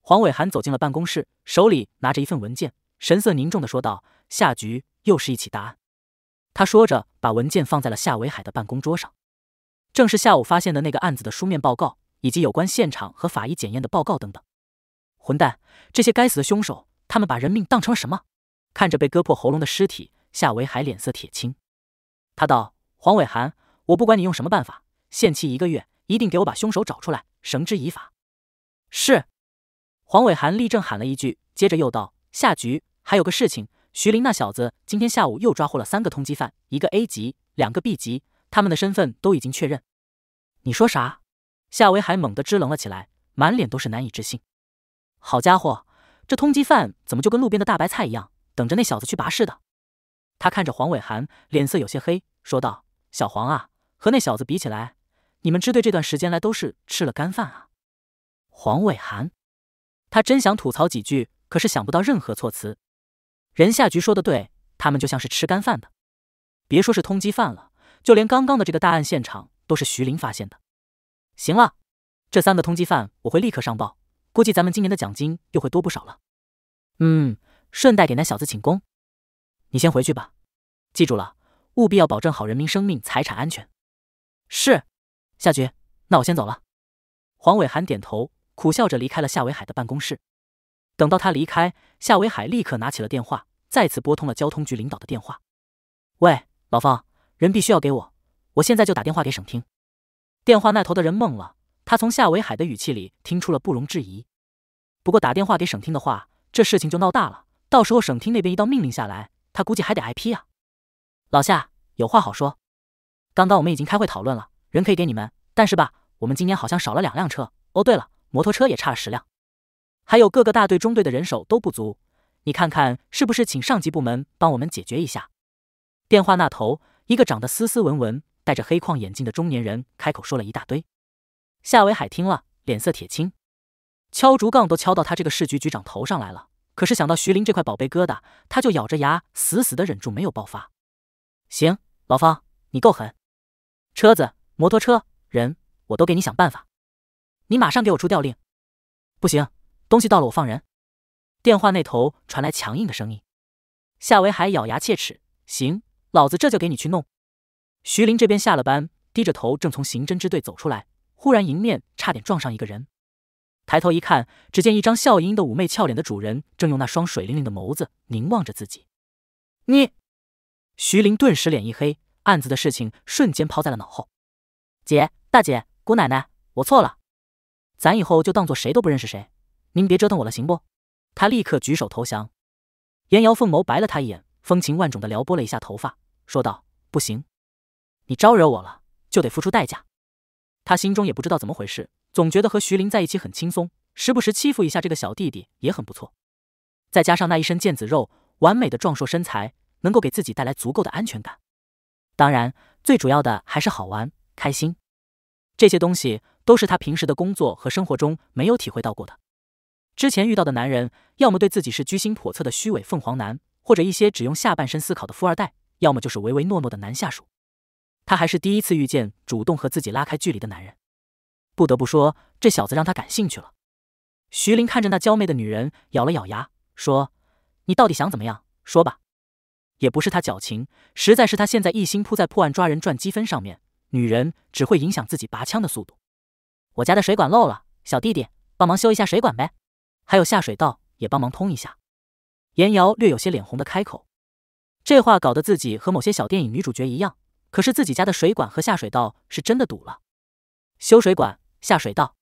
黄伟涵走进了办公室，手里拿着一份文件，神色凝重的说道：“下局又是一起大案。”他说着，把文件放在了夏维海的办公桌上，正是下午发现的那个案子的书面报告，以及有关现场和法医检验的报告等等。混蛋，这些该死的凶手，他们把人命当成了什么？看着被割破喉咙的尸体，夏维海脸色铁青。他道：“黄伟涵，我不管你用什么办法，限期一个月，一定给我把凶手找出来，绳之以法。”是。黄伟涵立正喊了一句，接着又道：“夏局，还有个事情。”徐林那小子今天下午又抓获了三个通缉犯，一个 A 级，两个 B 级，他们的身份都已经确认。你说啥？夏伟海猛地支棱了起来，满脸都是难以置信。好家伙，这通缉犯怎么就跟路边的大白菜一样，等着那小子去拔似的？他看着黄伟涵，脸色有些黑，说道：“小黄啊，和那小子比起来，你们支队这段时间来都是吃了干饭啊。”黄伟涵，他真想吐槽几句，可是想不到任何措辞。任夏局说的对，他们就像是吃干饭的，别说是通缉犯了，就连刚刚的这个大案现场都是徐林发现的。行了，这三个通缉犯我会立刻上报，估计咱们今年的奖金又会多不少了。嗯，顺带给那小子请功。你先回去吧，记住了，务必要保证好人民生命财产安全。是，夏局，那我先走了。黄伟涵点头，苦笑着离开了夏维海的办公室。等到他离开，夏维海立刻拿起了电话，再次拨通了交通局领导的电话。喂，老方，人必须要给我，我现在就打电话给省厅。电话那头的人懵了，他从夏维海的语气里听出了不容置疑。不过打电话给省厅的话，这事情就闹大了，到时候省厅那边一道命令下来，他估计还得挨批啊。老夏，有话好说。刚刚我们已经开会讨论了，人可以给你们，但是吧，我们今年好像少了两辆车。哦，对了，摩托车也差了十辆。还有各个大队、中队的人手都不足，你看看是不是请上级部门帮我们解决一下？电话那头，一个长得斯斯文文、戴着黑框眼镜的中年人开口说了一大堆。夏维海听了，脸色铁青，敲竹杠都敲到他这个市局局长头上来了。可是想到徐林这块宝贝疙瘩，他就咬着牙，死死的忍住没有爆发。行，老方，你够狠，车子、摩托车、人，我都给你想办法。你马上给我出调令。不行。东西到了，我放人。电话那头传来强硬的声音。夏维海咬牙切齿：“行，老子这就给你去弄。”徐林这边下了班，低着头正从刑侦支队走出来，忽然迎面差点撞上一个人。抬头一看，只见一张笑盈盈的妩媚俏脸的主人，正用那双水灵灵的眸子凝望着自己。你！徐林顿时脸一黑，案子的事情瞬间抛在了脑后。姐，大姐，姑奶奶，我错了，咱以后就当做谁都不认识谁。您别折腾我了，行不？他立刻举手投降。严瑶凤眸白了他一眼，风情万种的撩拨了一下头发，说道：“不行，你招惹我了，就得付出代价。”他心中也不知道怎么回事，总觉得和徐林在一起很轻松，时不时欺负一下这个小弟弟也很不错。再加上那一身腱子肉、完美的壮硕身材，能够给自己带来足够的安全感。当然，最主要的还是好玩、开心，这些东西都是他平时的工作和生活中没有体会到过的。之前遇到的男人，要么对自己是居心叵测的虚伪凤凰男，或者一些只用下半身思考的富二代，要么就是唯唯诺诺的男下属。他还是第一次遇见主动和自己拉开距离的男人，不得不说，这小子让他感兴趣了。徐林看着那娇媚的女人，咬了咬牙，说：“你到底想怎么样？说吧。”也不是他矫情，实在是他现在一心扑在破案抓人赚积分上面，女人只会影响自己拔枪的速度。我家的水管漏了，小弟弟，帮忙修一下水管呗。还有下水道也帮忙通一下。严瑶略有些脸红的开口，这话搞得自己和某些小电影女主角一样。可是自己家的水管和下水道是真的堵了。修水管、下水道。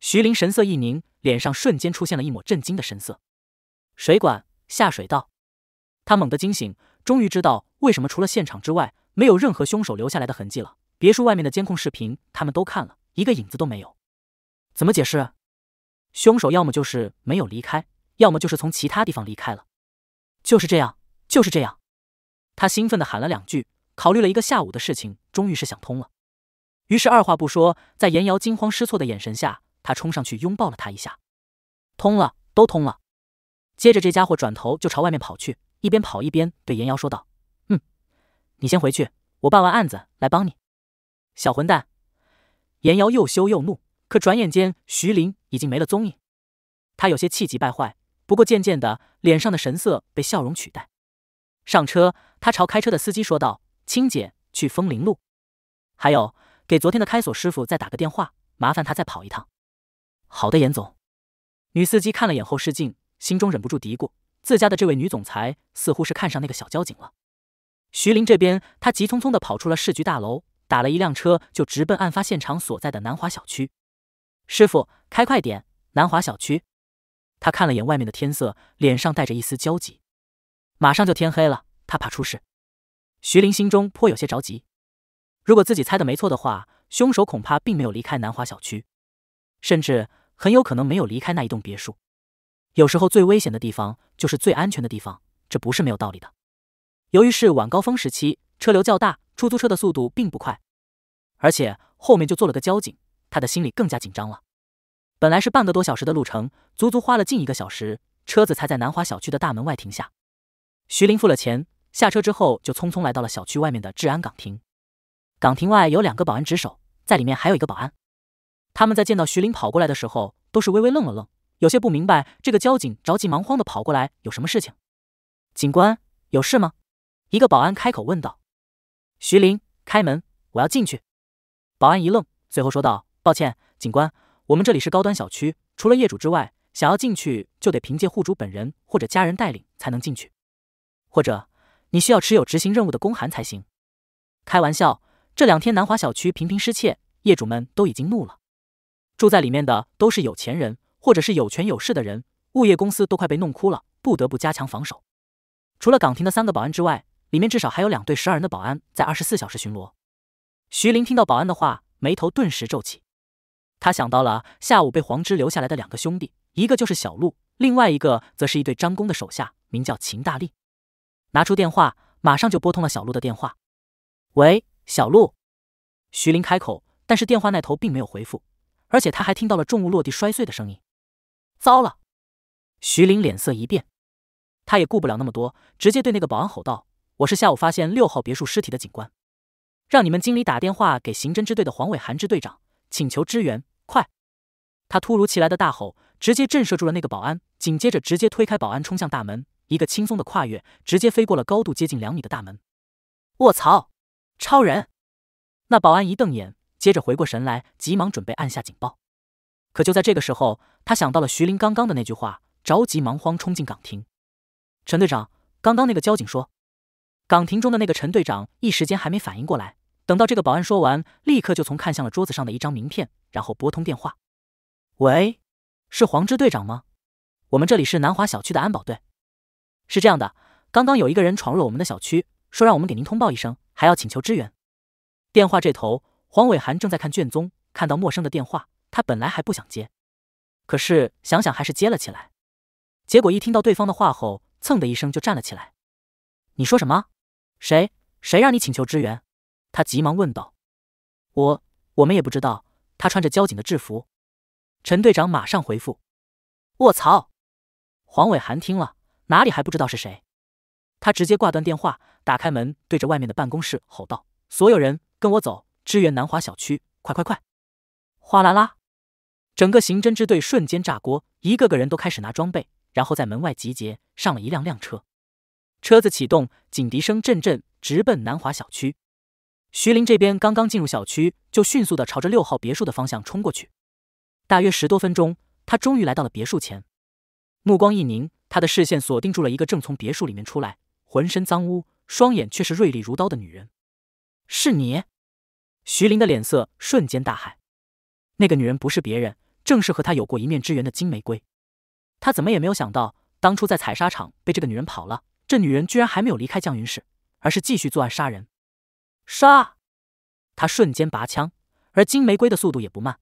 徐凌神色一凝，脸上瞬间出现了一抹震惊的神色。水管、下水道。他猛地惊醒，终于知道为什么除了现场之外没有任何凶手留下来的痕迹了。别墅外面的监控视频他们都看了，一个影子都没有。怎么解释？凶手要么就是没有离开，要么就是从其他地方离开了。就是这样，就是这样。他兴奋的喊了两句，考虑了一个下午的事情，终于是想通了。于是二话不说，在严瑶惊慌失措的眼神下，他冲上去拥抱了他一下。通了，都通了。接着这家伙转头就朝外面跑去，一边跑一边对严瑶说道：“嗯，你先回去，我办完案子来帮你。”小混蛋！严瑶又羞又怒。可转眼间，徐林已经没了踪影。他有些气急败坏，不过渐渐的，脸上的神色被笑容取代。上车，他朝开车的司机说道：“青姐，去枫林路，还有给昨天的开锁师傅再打个电话，麻烦他再跑一趟。”“好的，严总。”女司机看了眼后视镜，心中忍不住嘀咕：自家的这位女总裁似乎是看上那个小交警了。徐林这边，他急匆匆的跑出了市局大楼，打了一辆车就直奔案发现场所在的南华小区。师傅，开快点，南华小区。他看了眼外面的天色，脸上带着一丝焦急。马上就天黑了，他怕出事。徐林心中颇有些着急。如果自己猜的没错的话，凶手恐怕并没有离开南华小区，甚至很有可能没有离开那一栋别墅。有时候最危险的地方就是最安全的地方，这不是没有道理的。由于是晚高峰时期，车流较大，出租车的速度并不快，而且后面就坐了个交警。他的心里更加紧张了。本来是半个多小时的路程，足足花了近一个小时，车子才在南华小区的大门外停下。徐林付了钱，下车之后就匆匆来到了小区外面的治安岗亭。岗亭外有两个保安值守，在里面还有一个保安。他们在见到徐林跑过来的时候，都是微微愣了愣，有些不明白这个交警着急忙慌的跑过来有什么事情。警官，有事吗？一个保安开口问道。徐林，开门，我要进去。保安一愣，随后说道。抱歉，警官，我们这里是高端小区，除了业主之外，想要进去就得凭借户主本人或者家人带领才能进去，或者你需要持有执行任务的公函才行。开玩笑，这两天南华小区频频失窃，业主们都已经怒了，住在里面的都是有钱人或者是有权有势的人，物业公司都快被弄哭了，不得不加强防守。除了岗亭的三个保安之外，里面至少还有两队十二人的保安在二十四小时巡逻。徐林听到保安的话，眉头顿时皱起。他想到了下午被黄之留下来的两个兄弟，一个就是小鹿，另外一个则是一对张工的手下，名叫秦大力。拿出电话，马上就拨通了小鹿的电话。喂，小鹿，徐林开口，但是电话那头并没有回复，而且他还听到了重物落地摔碎的声音。糟了！徐林脸色一变，他也顾不了那么多，直接对那个保安吼道：“我是下午发现六号别墅尸体的警官，让你们经理打电话给刑侦支队的黄伟涵支队长，请求支援。”快！他突如其来的大吼，直接震慑住了那个保安。紧接着，直接推开保安，冲向大门。一个轻松的跨越，直接飞过了高度接近两米的大门。卧槽！超人！那保安一瞪眼，接着回过神来，急忙准备按下警报。可就在这个时候，他想到了徐林刚刚的那句话，着急忙慌冲进岗亭。陈队长，刚刚那个交警说，岗亭中的那个陈队长一时间还没反应过来。等到这个保安说完，立刻就从看向了桌子上的一张名片，然后拨通电话：“喂，是黄支队长吗？我们这里是南华小区的安保队。是这样的，刚刚有一个人闯入我们的小区，说让我们给您通报一声，还要请求支援。”电话这头，黄伟涵正在看卷宗，看到陌生的电话，他本来还不想接，可是想想还是接了起来。结果一听到对方的话后，蹭的一声就站了起来：“你说什么？谁？谁让你请求支援？”他急忙问道：“我我们也不知道。”他穿着交警的制服。陈队长马上回复：“卧槽！”黄伟涵听了，哪里还不知道是谁？他直接挂断电话，打开门，对着外面的办公室吼道：“所有人跟我走，支援南华小区！快快快！”哗啦啦，整个刑侦支队瞬间炸锅，一个个人都开始拿装备，然后在门外集结，上了一辆辆车。车子启动，警笛声阵阵，直奔南华小区。徐林这边刚刚进入小区，就迅速的朝着六号别墅的方向冲过去。大约十多分钟，他终于来到了别墅前，目光一凝，他的视线锁定住了一个正从别墅里面出来、浑身脏污、双眼却是锐利如刀的女人。是你！徐林的脸色瞬间大骇。那个女人不是别人，正是和他有过一面之缘的金玫瑰。他怎么也没有想到，当初在采砂场被这个女人跑了，这女人居然还没有离开江云市，而是继续作案杀人。杀！他瞬间拔枪，而金玫瑰的速度也不慢，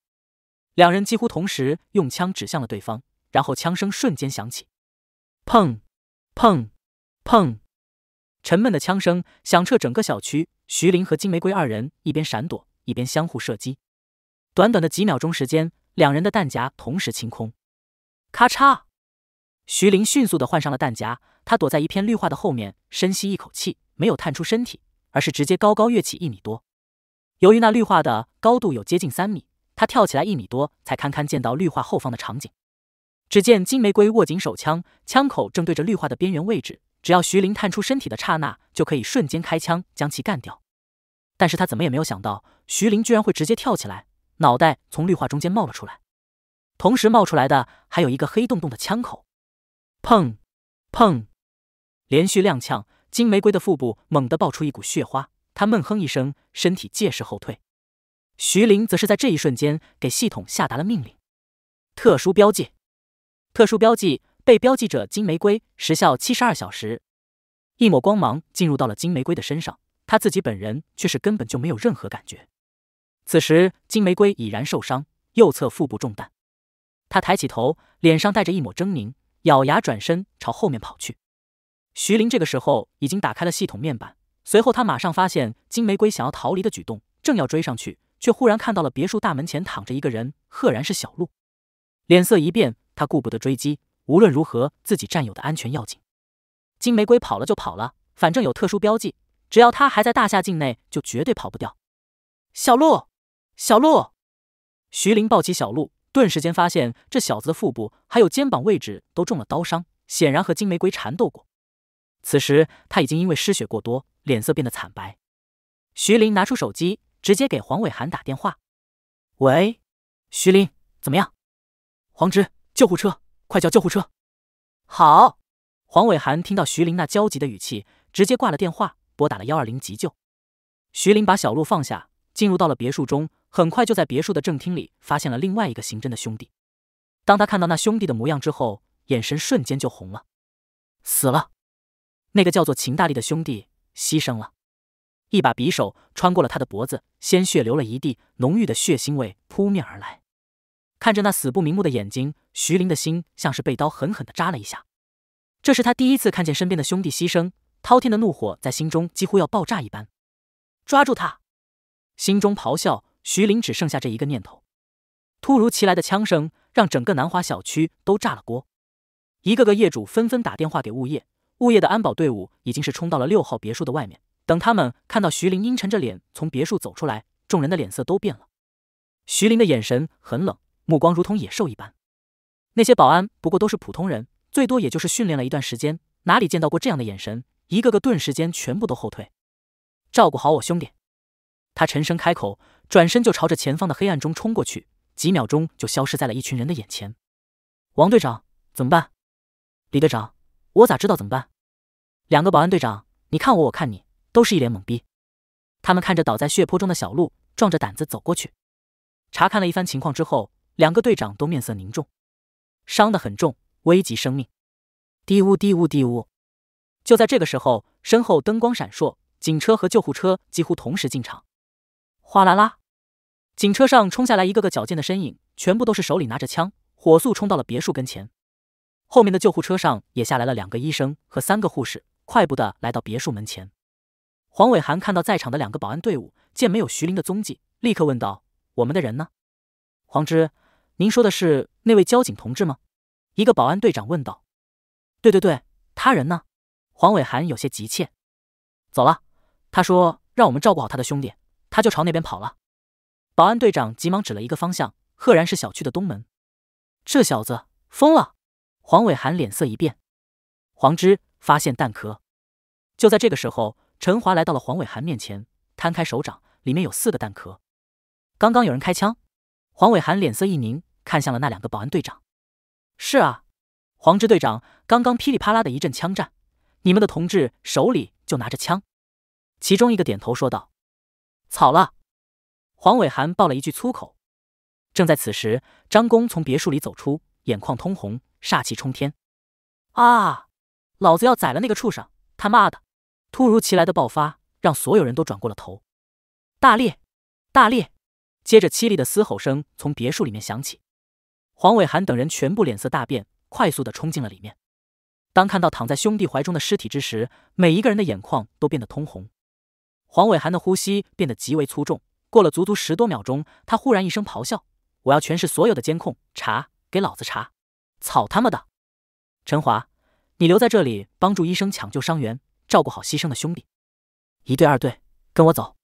两人几乎同时用枪指向了对方，然后枪声瞬间响起，砰砰砰！沉闷的枪声响彻整个小区。徐林和金玫瑰二人一边闪躲，一边相互射击。短短的几秒钟时间，两人的弹夹同时清空。咔嚓！徐林迅速的换上了弹夹，他躲在一片绿化的后面，深吸一口气，没有探出身体。而是直接高高跃起一米多，由于那绿化的高度有接近三米，他跳起来一米多才堪堪见到绿化后方的场景。只见金玫瑰握紧手枪，枪口正对着绿化的边缘位置。只要徐凌探出身体的刹那，就可以瞬间开枪将其干掉。但是他怎么也没有想到，徐凌居然会直接跳起来，脑袋从绿化中间冒了出来，同时冒出来的还有一个黑洞洞的枪口。砰，砰，连续踉跄。金玫瑰的腹部猛地爆出一股血花，她闷哼一声，身体借势后退。徐凌则是在这一瞬间给系统下达了命令：特殊标记，特殊标记，被标记者金玫瑰，时效七十二小时。一抹光芒进入到了金玫瑰的身上，她自己本人却是根本就没有任何感觉。此时，金玫瑰已然受伤，右侧腹部中弹，她抬起头，脸上带着一抹狰狞，咬牙转身朝后面跑去。徐林这个时候已经打开了系统面板，随后他马上发现金玫瑰想要逃离的举动，正要追上去，却忽然看到了别墅大门前躺着一个人，赫然是小鹿。脸色一变，他顾不得追击，无论如何，自己战友的安全要紧。金玫瑰跑了就跑了，反正有特殊标记，只要他还在大夏境内，就绝对跑不掉。小鹿，小鹿！徐林抱起小鹿，顿时间发现这小子的腹部还有肩膀位置都中了刀伤，显然和金玫瑰缠斗过。此时他已经因为失血过多，脸色变得惨白。徐林拿出手机，直接给黄伟涵打电话：“喂，徐林，怎么样？”“黄直，救护车，快叫救护车！”“好。”黄伟涵听到徐林那焦急的语气，直接挂了电话，拨打了幺二零急救。徐林把小路放下，进入到了别墅中，很快就在别墅的正厅里发现了另外一个刑侦的兄弟。当他看到那兄弟的模样之后，眼神瞬间就红了。死了。那个叫做秦大力的兄弟牺牲了，一把匕首穿过了他的脖子，鲜血流了一地，浓郁的血腥味扑面而来。看着那死不瞑目的眼睛，徐林的心像是被刀狠狠地扎了一下。这是他第一次看见身边的兄弟牺牲，滔天的怒火在心中几乎要爆炸一般。抓住他！心中咆哮，徐林只剩下这一个念头。突如其来的枪声让整个南华小区都炸了锅，一个个业主纷纷打电话给物业。物业的安保队伍已经是冲到了六号别墅的外面。等他们看到徐林阴沉着脸从别墅走出来，众人的脸色都变了。徐林的眼神很冷，目光如同野兽一般。那些保安不过都是普通人，最多也就是训练了一段时间，哪里见到过这样的眼神？一个个顿时间全部都后退。照顾好我兄弟，他沉声开口，转身就朝着前方的黑暗中冲过去，几秒钟就消失在了一群人的眼前。王队长，怎么办？李队长。我咋知道怎么办？两个保安队长，你看我，我看你，都是一脸懵逼。他们看着倒在血泊中的小鹿，壮着胆子走过去，查看了一番情况之后，两个队长都面色凝重，伤得很重，危及生命。滴呜滴呜滴呜！就在这个时候，身后灯光闪烁，警车和救护车几乎同时进场，哗啦啦！警车上冲下来一个个矫健的身影，全部都是手里拿着枪，火速冲到了别墅跟前。后面的救护车上也下来了两个医生和三个护士，快步的来到别墅门前。黄伟涵看到在场的两个保安队伍，见没有徐林的踪迹，立刻问道：“我们的人呢？”黄之，您说的是那位交警同志吗？”一个保安队长问道。“对对对，他人呢？”黄伟涵有些急切。“走了，他说让我们照顾好他的兄弟，他就朝那边跑了。”保安队长急忙指了一个方向，赫然是小区的东门。这小子疯了！黄伟涵脸色一变，黄之发现弹壳。就在这个时候，陈华来到了黄伟涵面前，摊开手掌，里面有四个弹壳。刚刚有人开枪，黄伟涵脸色一凝，看向了那两个保安队长。是啊，黄之队长，刚刚噼里啪啦的一阵枪战，你们的同志手里就拿着枪。其中一个点头说道：“草了！”黄伟涵爆了一句粗口。正在此时，张工从别墅里走出，眼眶通红。煞气冲天！啊！老子要宰了那个畜生！他妈的！突如其来的爆发让所有人都转过了头。大力，大力！接着凄厉的嘶吼声从别墅里面响起，黄伟涵等人全部脸色大变，快速的冲进了里面。当看到躺在兄弟怀中的尸体之时，每一个人的眼眶都变得通红。黄伟涵的呼吸变得极为粗重。过了足足十多秒钟，他忽然一声咆哮：“我要全市所有的监控，查！给老子查！”草他妈的，陈华，你留在这里帮助医生抢救伤员，照顾好牺牲的兄弟。一队、二队，跟我走！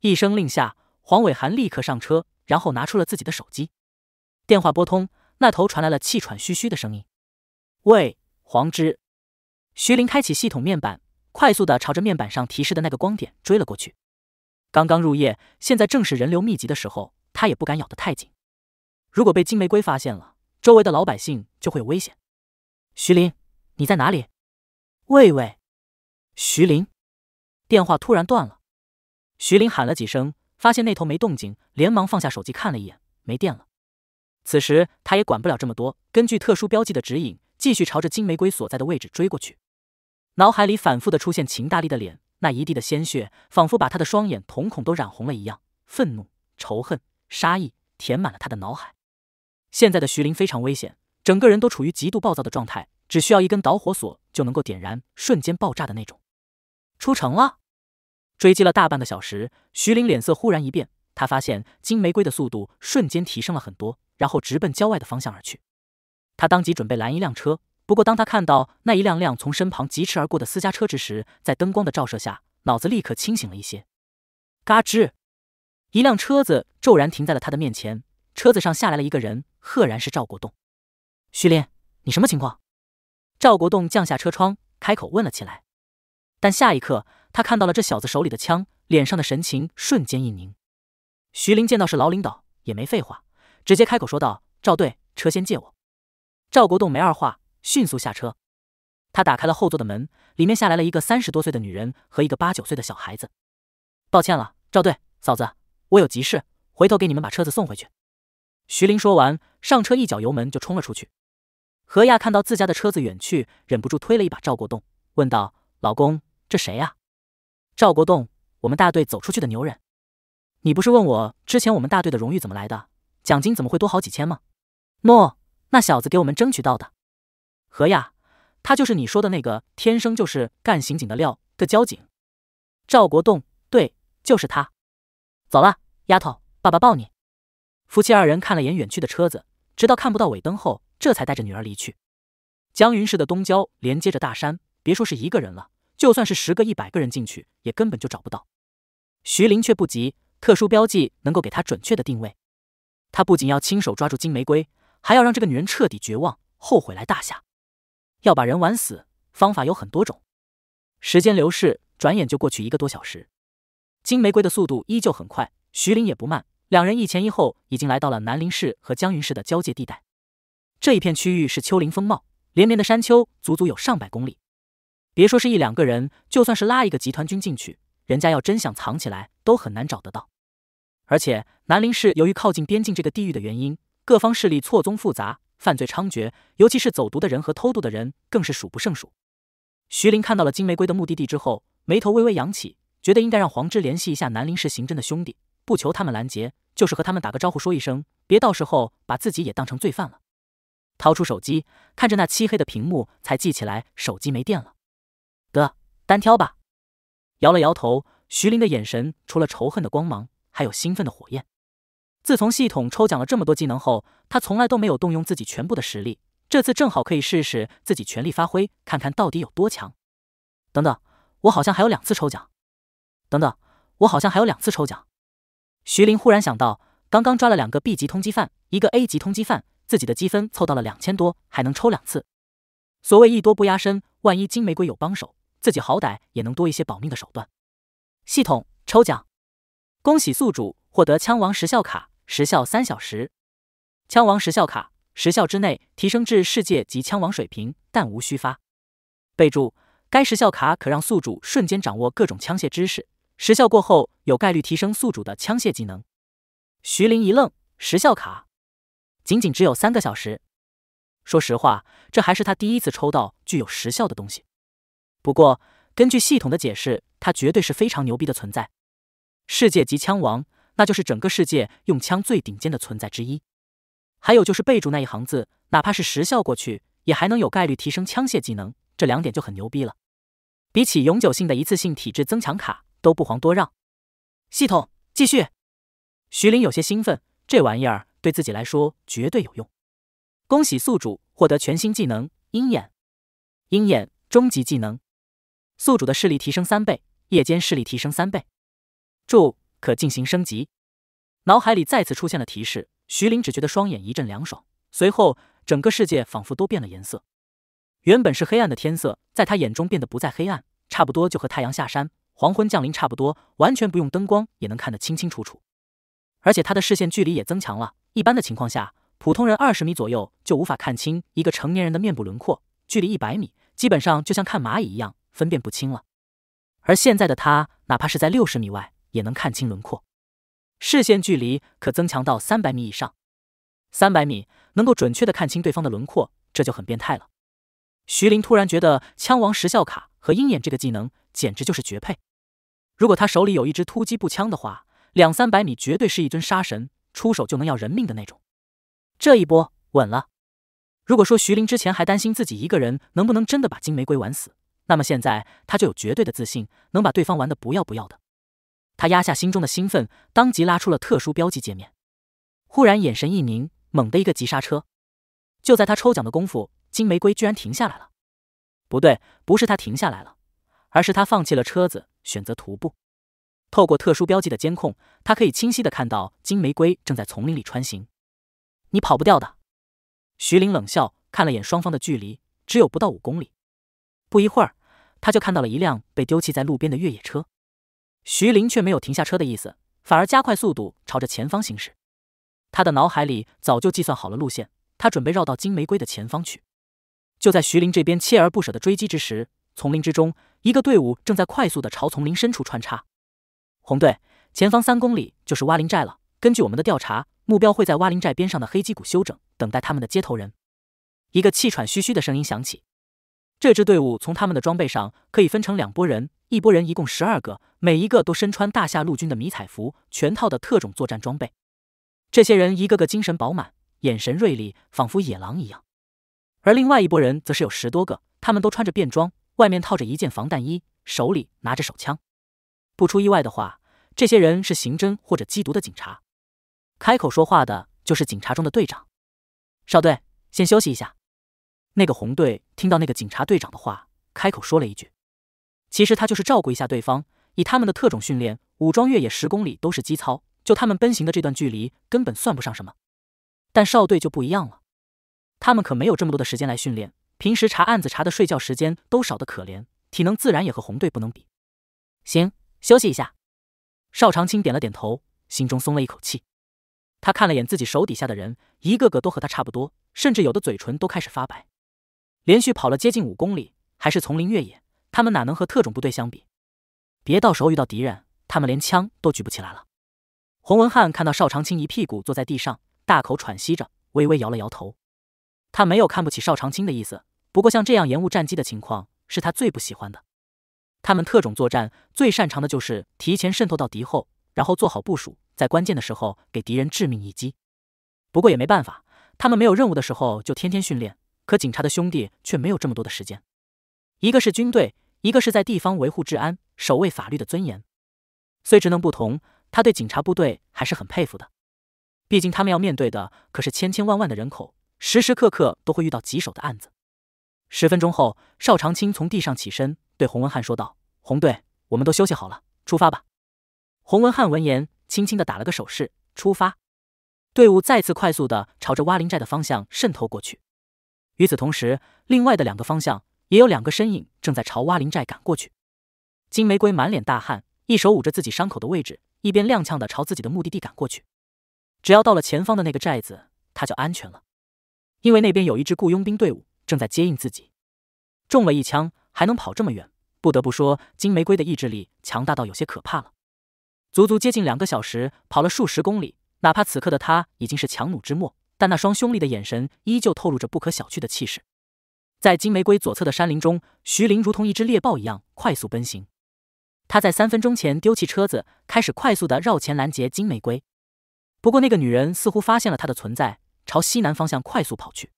一声令下，黄伟涵立刻上车，然后拿出了自己的手机。电话拨通，那头传来了气喘吁吁的声音：“喂，黄之。”徐林开启系统面板，快速的朝着面板上提示的那个光点追了过去。刚刚入夜，现在正是人流密集的时候，他也不敢咬得太紧。如果被金玫瑰发现了。周围的老百姓就会有危险。徐林，你在哪里？喂喂，徐林，电话突然断了。徐林喊了几声，发现那头没动静，连忙放下手机看了一眼，没电了。此时他也管不了这么多，根据特殊标记的指引，继续朝着金玫瑰所在的位置追过去。脑海里反复的出现秦大力的脸，那一地的鲜血，仿佛把他的双眼瞳孔都染红了一样，愤怒、仇恨、杀意填满了他的脑海。现在的徐林非常危险，整个人都处于极度暴躁的状态，只需要一根导火索就能够点燃，瞬间爆炸的那种。出城了，追击了大半个小时，徐林脸色忽然一变，他发现金玫瑰的速度瞬间提升了很多，然后直奔郊外的方向而去。他当即准备拦一辆车，不过当他看到那一辆辆从身旁疾驰而过的私家车之时，在灯光的照射下，脑子立刻清醒了一些。嘎吱，一辆车子骤然停在了他的面前，车子上下来了一个人。赫然是赵国栋，徐林，你什么情况？赵国栋降下车窗，开口问了起来。但下一刻，他看到了这小子手里的枪，脸上的神情瞬间一凝。徐林见到是老领导，也没废话，直接开口说道：“赵队，车先借我。”赵国栋没二话，迅速下车。他打开了后座的门，里面下来了一个三十多岁的女人和一个八九岁的小孩子。抱歉了，赵队，嫂子，我有急事，回头给你们把车子送回去。徐林说完，上车一脚油门就冲了出去。何亚看到自家的车子远去，忍不住推了一把赵国栋，问道：“老公，这谁呀？”赵国栋：“我们大队走出去的牛人。你不是问我之前我们大队的荣誉怎么来的，奖金怎么会多好几千吗？”“莫那小子给我们争取到的。”何亚：“他就是你说的那个天生就是干刑警的料的交警。”赵国栋：“对，就是他。”走了，丫头，爸爸抱你。夫妻二人看了眼远去的车子，直到看不到尾灯后，这才带着女儿离去。江云市的东郊连接着大山，别说是一个人了，就算是十个、一百个人进去，也根本就找不到。徐林却不急，特殊标记能够给他准确的定位。他不仅要亲手抓住金玫瑰，还要让这个女人彻底绝望、后悔来大夏，要把人玩死。方法有很多种。时间流逝，转眼就过去一个多小时。金玫瑰的速度依旧很快，徐林也不慢。两人一前一后，已经来到了南林市和江云市的交界地带。这一片区域是丘陵风貌，连绵的山丘足足有上百公里。别说是一两个人，就算是拉一个集团军进去，人家要真想藏起来，都很难找得到。而且南林市由于靠近边境这个地域的原因，各方势力错综复杂，犯罪猖獗，尤其是走读的人和偷渡的人更是数不胜数。徐林看到了金玫瑰的目的地之后，眉头微微扬起，觉得应该让黄之联系一下南林市刑侦的兄弟。不求他们拦截，就是和他们打个招呼，说一声，别到时候把自己也当成罪犯了。掏出手机，看着那漆黑的屏幕，才记起来手机没电了。得单挑吧。摇了摇头，徐林的眼神除了仇恨的光芒，还有兴奋的火焰。自从系统抽奖了这么多技能后，他从来都没有动用自己全部的实力。这次正好可以试试自己全力发挥，看看到底有多强。等等，我好像还有两次抽奖。等等，我好像还有两次抽奖。徐林忽然想到，刚刚抓了两个 B 级通缉犯，一个 A 级通缉犯，自己的积分凑到了两千多，还能抽两次。所谓艺多不压身，万一金玫瑰有帮手，自己好歹也能多一些保命的手段。系统抽奖，恭喜宿主获得枪王时效卡，时效三小时。枪王时效卡，时效之内提升至世界级枪王水平，弹无虚发。备注：该时效卡可让宿主瞬间掌握各种枪械知识。时效过后有概率提升宿主的枪械技能。徐林一愣，时效卡，仅仅只有三个小时。说实话，这还是他第一次抽到具有时效的东西。不过，根据系统的解释，它绝对是非常牛逼的存在。世界级枪王，那就是整个世界用枪最顶尖的存在之一。还有就是备注那一行字，哪怕是时效过去，也还能有概率提升枪械技能。这两点就很牛逼了。比起永久性的一次性体质增强卡。都不遑多让。系统继续。徐林有些兴奋，这玩意儿对自己来说绝对有用。恭喜宿主获得全新技能“鹰眼”。鹰眼，终极技能。宿主的视力提升三倍，夜间视力提升三倍。注：可进行升级。脑海里再次出现了提示。徐林只觉得双眼一阵凉爽，随后整个世界仿佛都变了颜色。原本是黑暗的天色，在他眼中变得不再黑暗，差不多就和太阳下山。黄昏降临，差不多完全不用灯光也能看得清清楚楚，而且他的视线距离也增强了。一般的情况下，普通人二十米左右就无法看清一个成年人的面部轮廓，距离一百米基本上就像看蚂蚁一样分辨不清了。而现在的他，哪怕是在六十米外也能看清轮廓，视线距离可增强到三百米以上。三百米能够准确的看清对方的轮廓，这就很变态了。徐林突然觉得，枪王时效卡和鹰眼这个技能简直就是绝配。如果他手里有一支突击步枪的话，两三百米绝对是一尊杀神，出手就能要人命的那种。这一波稳了。如果说徐林之前还担心自己一个人能不能真的把金玫瑰玩死，那么现在他就有绝对的自信，能把对方玩的不要不要的。他压下心中的兴奋，当即拉出了特殊标记界面。忽然眼神一凝，猛地一个急刹车。就在他抽奖的功夫，金玫瑰居然停下来了。不对，不是他停下来了。而是他放弃了车子，选择徒步。透过特殊标记的监控，他可以清晰的看到金玫瑰正在丛林里穿行。你跑不掉的。徐林冷笑，看了眼双方的距离，只有不到五公里。不一会儿，他就看到了一辆被丢弃在路边的越野车。徐林却没有停下车的意思，反而加快速度朝着前方行驶。他的脑海里早就计算好了路线，他准备绕到金玫瑰的前方去。就在徐林这边锲而不舍的追击之时，丛林之中。一个队伍正在快速的朝丛林深处穿插，红队前方三公里就是蛙林寨了。根据我们的调查，目标会在蛙林寨边上的黑脊谷休整，等待他们的接头人。一个气喘吁吁的声音响起。这支队伍从他们的装备上可以分成两拨人，一拨人一共十二个，每一个都身穿大夏陆军的迷彩服，全套的特种作战装备。这些人一个个精神饱满，眼神锐利，仿佛野狼一样。而另外一拨人则是有十多个，他们都穿着便装。外面套着一件防弹衣，手里拿着手枪。不出意外的话，这些人是刑侦或者缉毒的警察。开口说话的就是警察中的队长，少队先休息一下。那个红队听到那个警察队长的话，开口说了一句：“其实他就是照顾一下对方。以他们的特种训练，武装越野十公里都是基操，就他们奔行的这段距离根本算不上什么。但少队就不一样了，他们可没有这么多的时间来训练。”平时查案子查的睡觉时间都少得可怜，体能自然也和红队不能比。行，休息一下。邵长青点了点头，心中松了一口气。他看了眼自己手底下的人，一个个都和他差不多，甚至有的嘴唇都开始发白。连续跑了接近五公里，还是丛林越野，他们哪能和特种部队相比？别到时候遇到敌人，他们连枪都举不起来了。洪文汉看到邵长青一屁股坐在地上，大口喘息着，微微摇了摇头。他没有看不起邵长青的意思，不过像这样延误战机的情况是他最不喜欢的。他们特种作战最擅长的就是提前渗透到敌后，然后做好部署，在关键的时候给敌人致命一击。不过也没办法，他们没有任务的时候就天天训练，可警察的兄弟却没有这么多的时间。一个是军队，一个是在地方维护治安、守卫法律的尊严。虽职能不同，他对警察部队还是很佩服的。毕竟他们要面对的可是千千万万的人口。时时刻刻都会遇到棘手的案子。十分钟后，邵长青从地上起身，对洪文汉说道：“洪队，我们都休息好了，出发吧。”洪文汉闻言，轻轻的打了个手势：“出发！”队伍再次快速的朝着洼林寨的方向渗透过去。与此同时，另外的两个方向也有两个身影正在朝洼林寨赶过去。金玫瑰满脸大汗，一手捂着自己伤口的位置，一边踉跄的朝自己的目的地赶过去。只要到了前方的那个寨子，他就安全了。因为那边有一支雇佣兵队伍正在接应自己，中了一枪还能跑这么远，不得不说金玫瑰的意志力强大到有些可怕了。足足接近两个小时，跑了数十公里，哪怕此刻的她已经是强弩之末，但那双凶厉的眼神依旧透露着不可小觑的气势。在金玫瑰左侧的山林中，徐凌如同一只猎豹一样快速奔行。他在三分钟前丢弃车子，开始快速的绕前拦截金玫瑰。不过那个女人似乎发现了他的存在。朝西南方向快速跑去。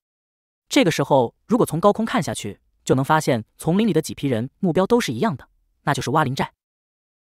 这个时候，如果从高空看下去，就能发现丛林里的几批人目标都是一样的，那就是挖林寨。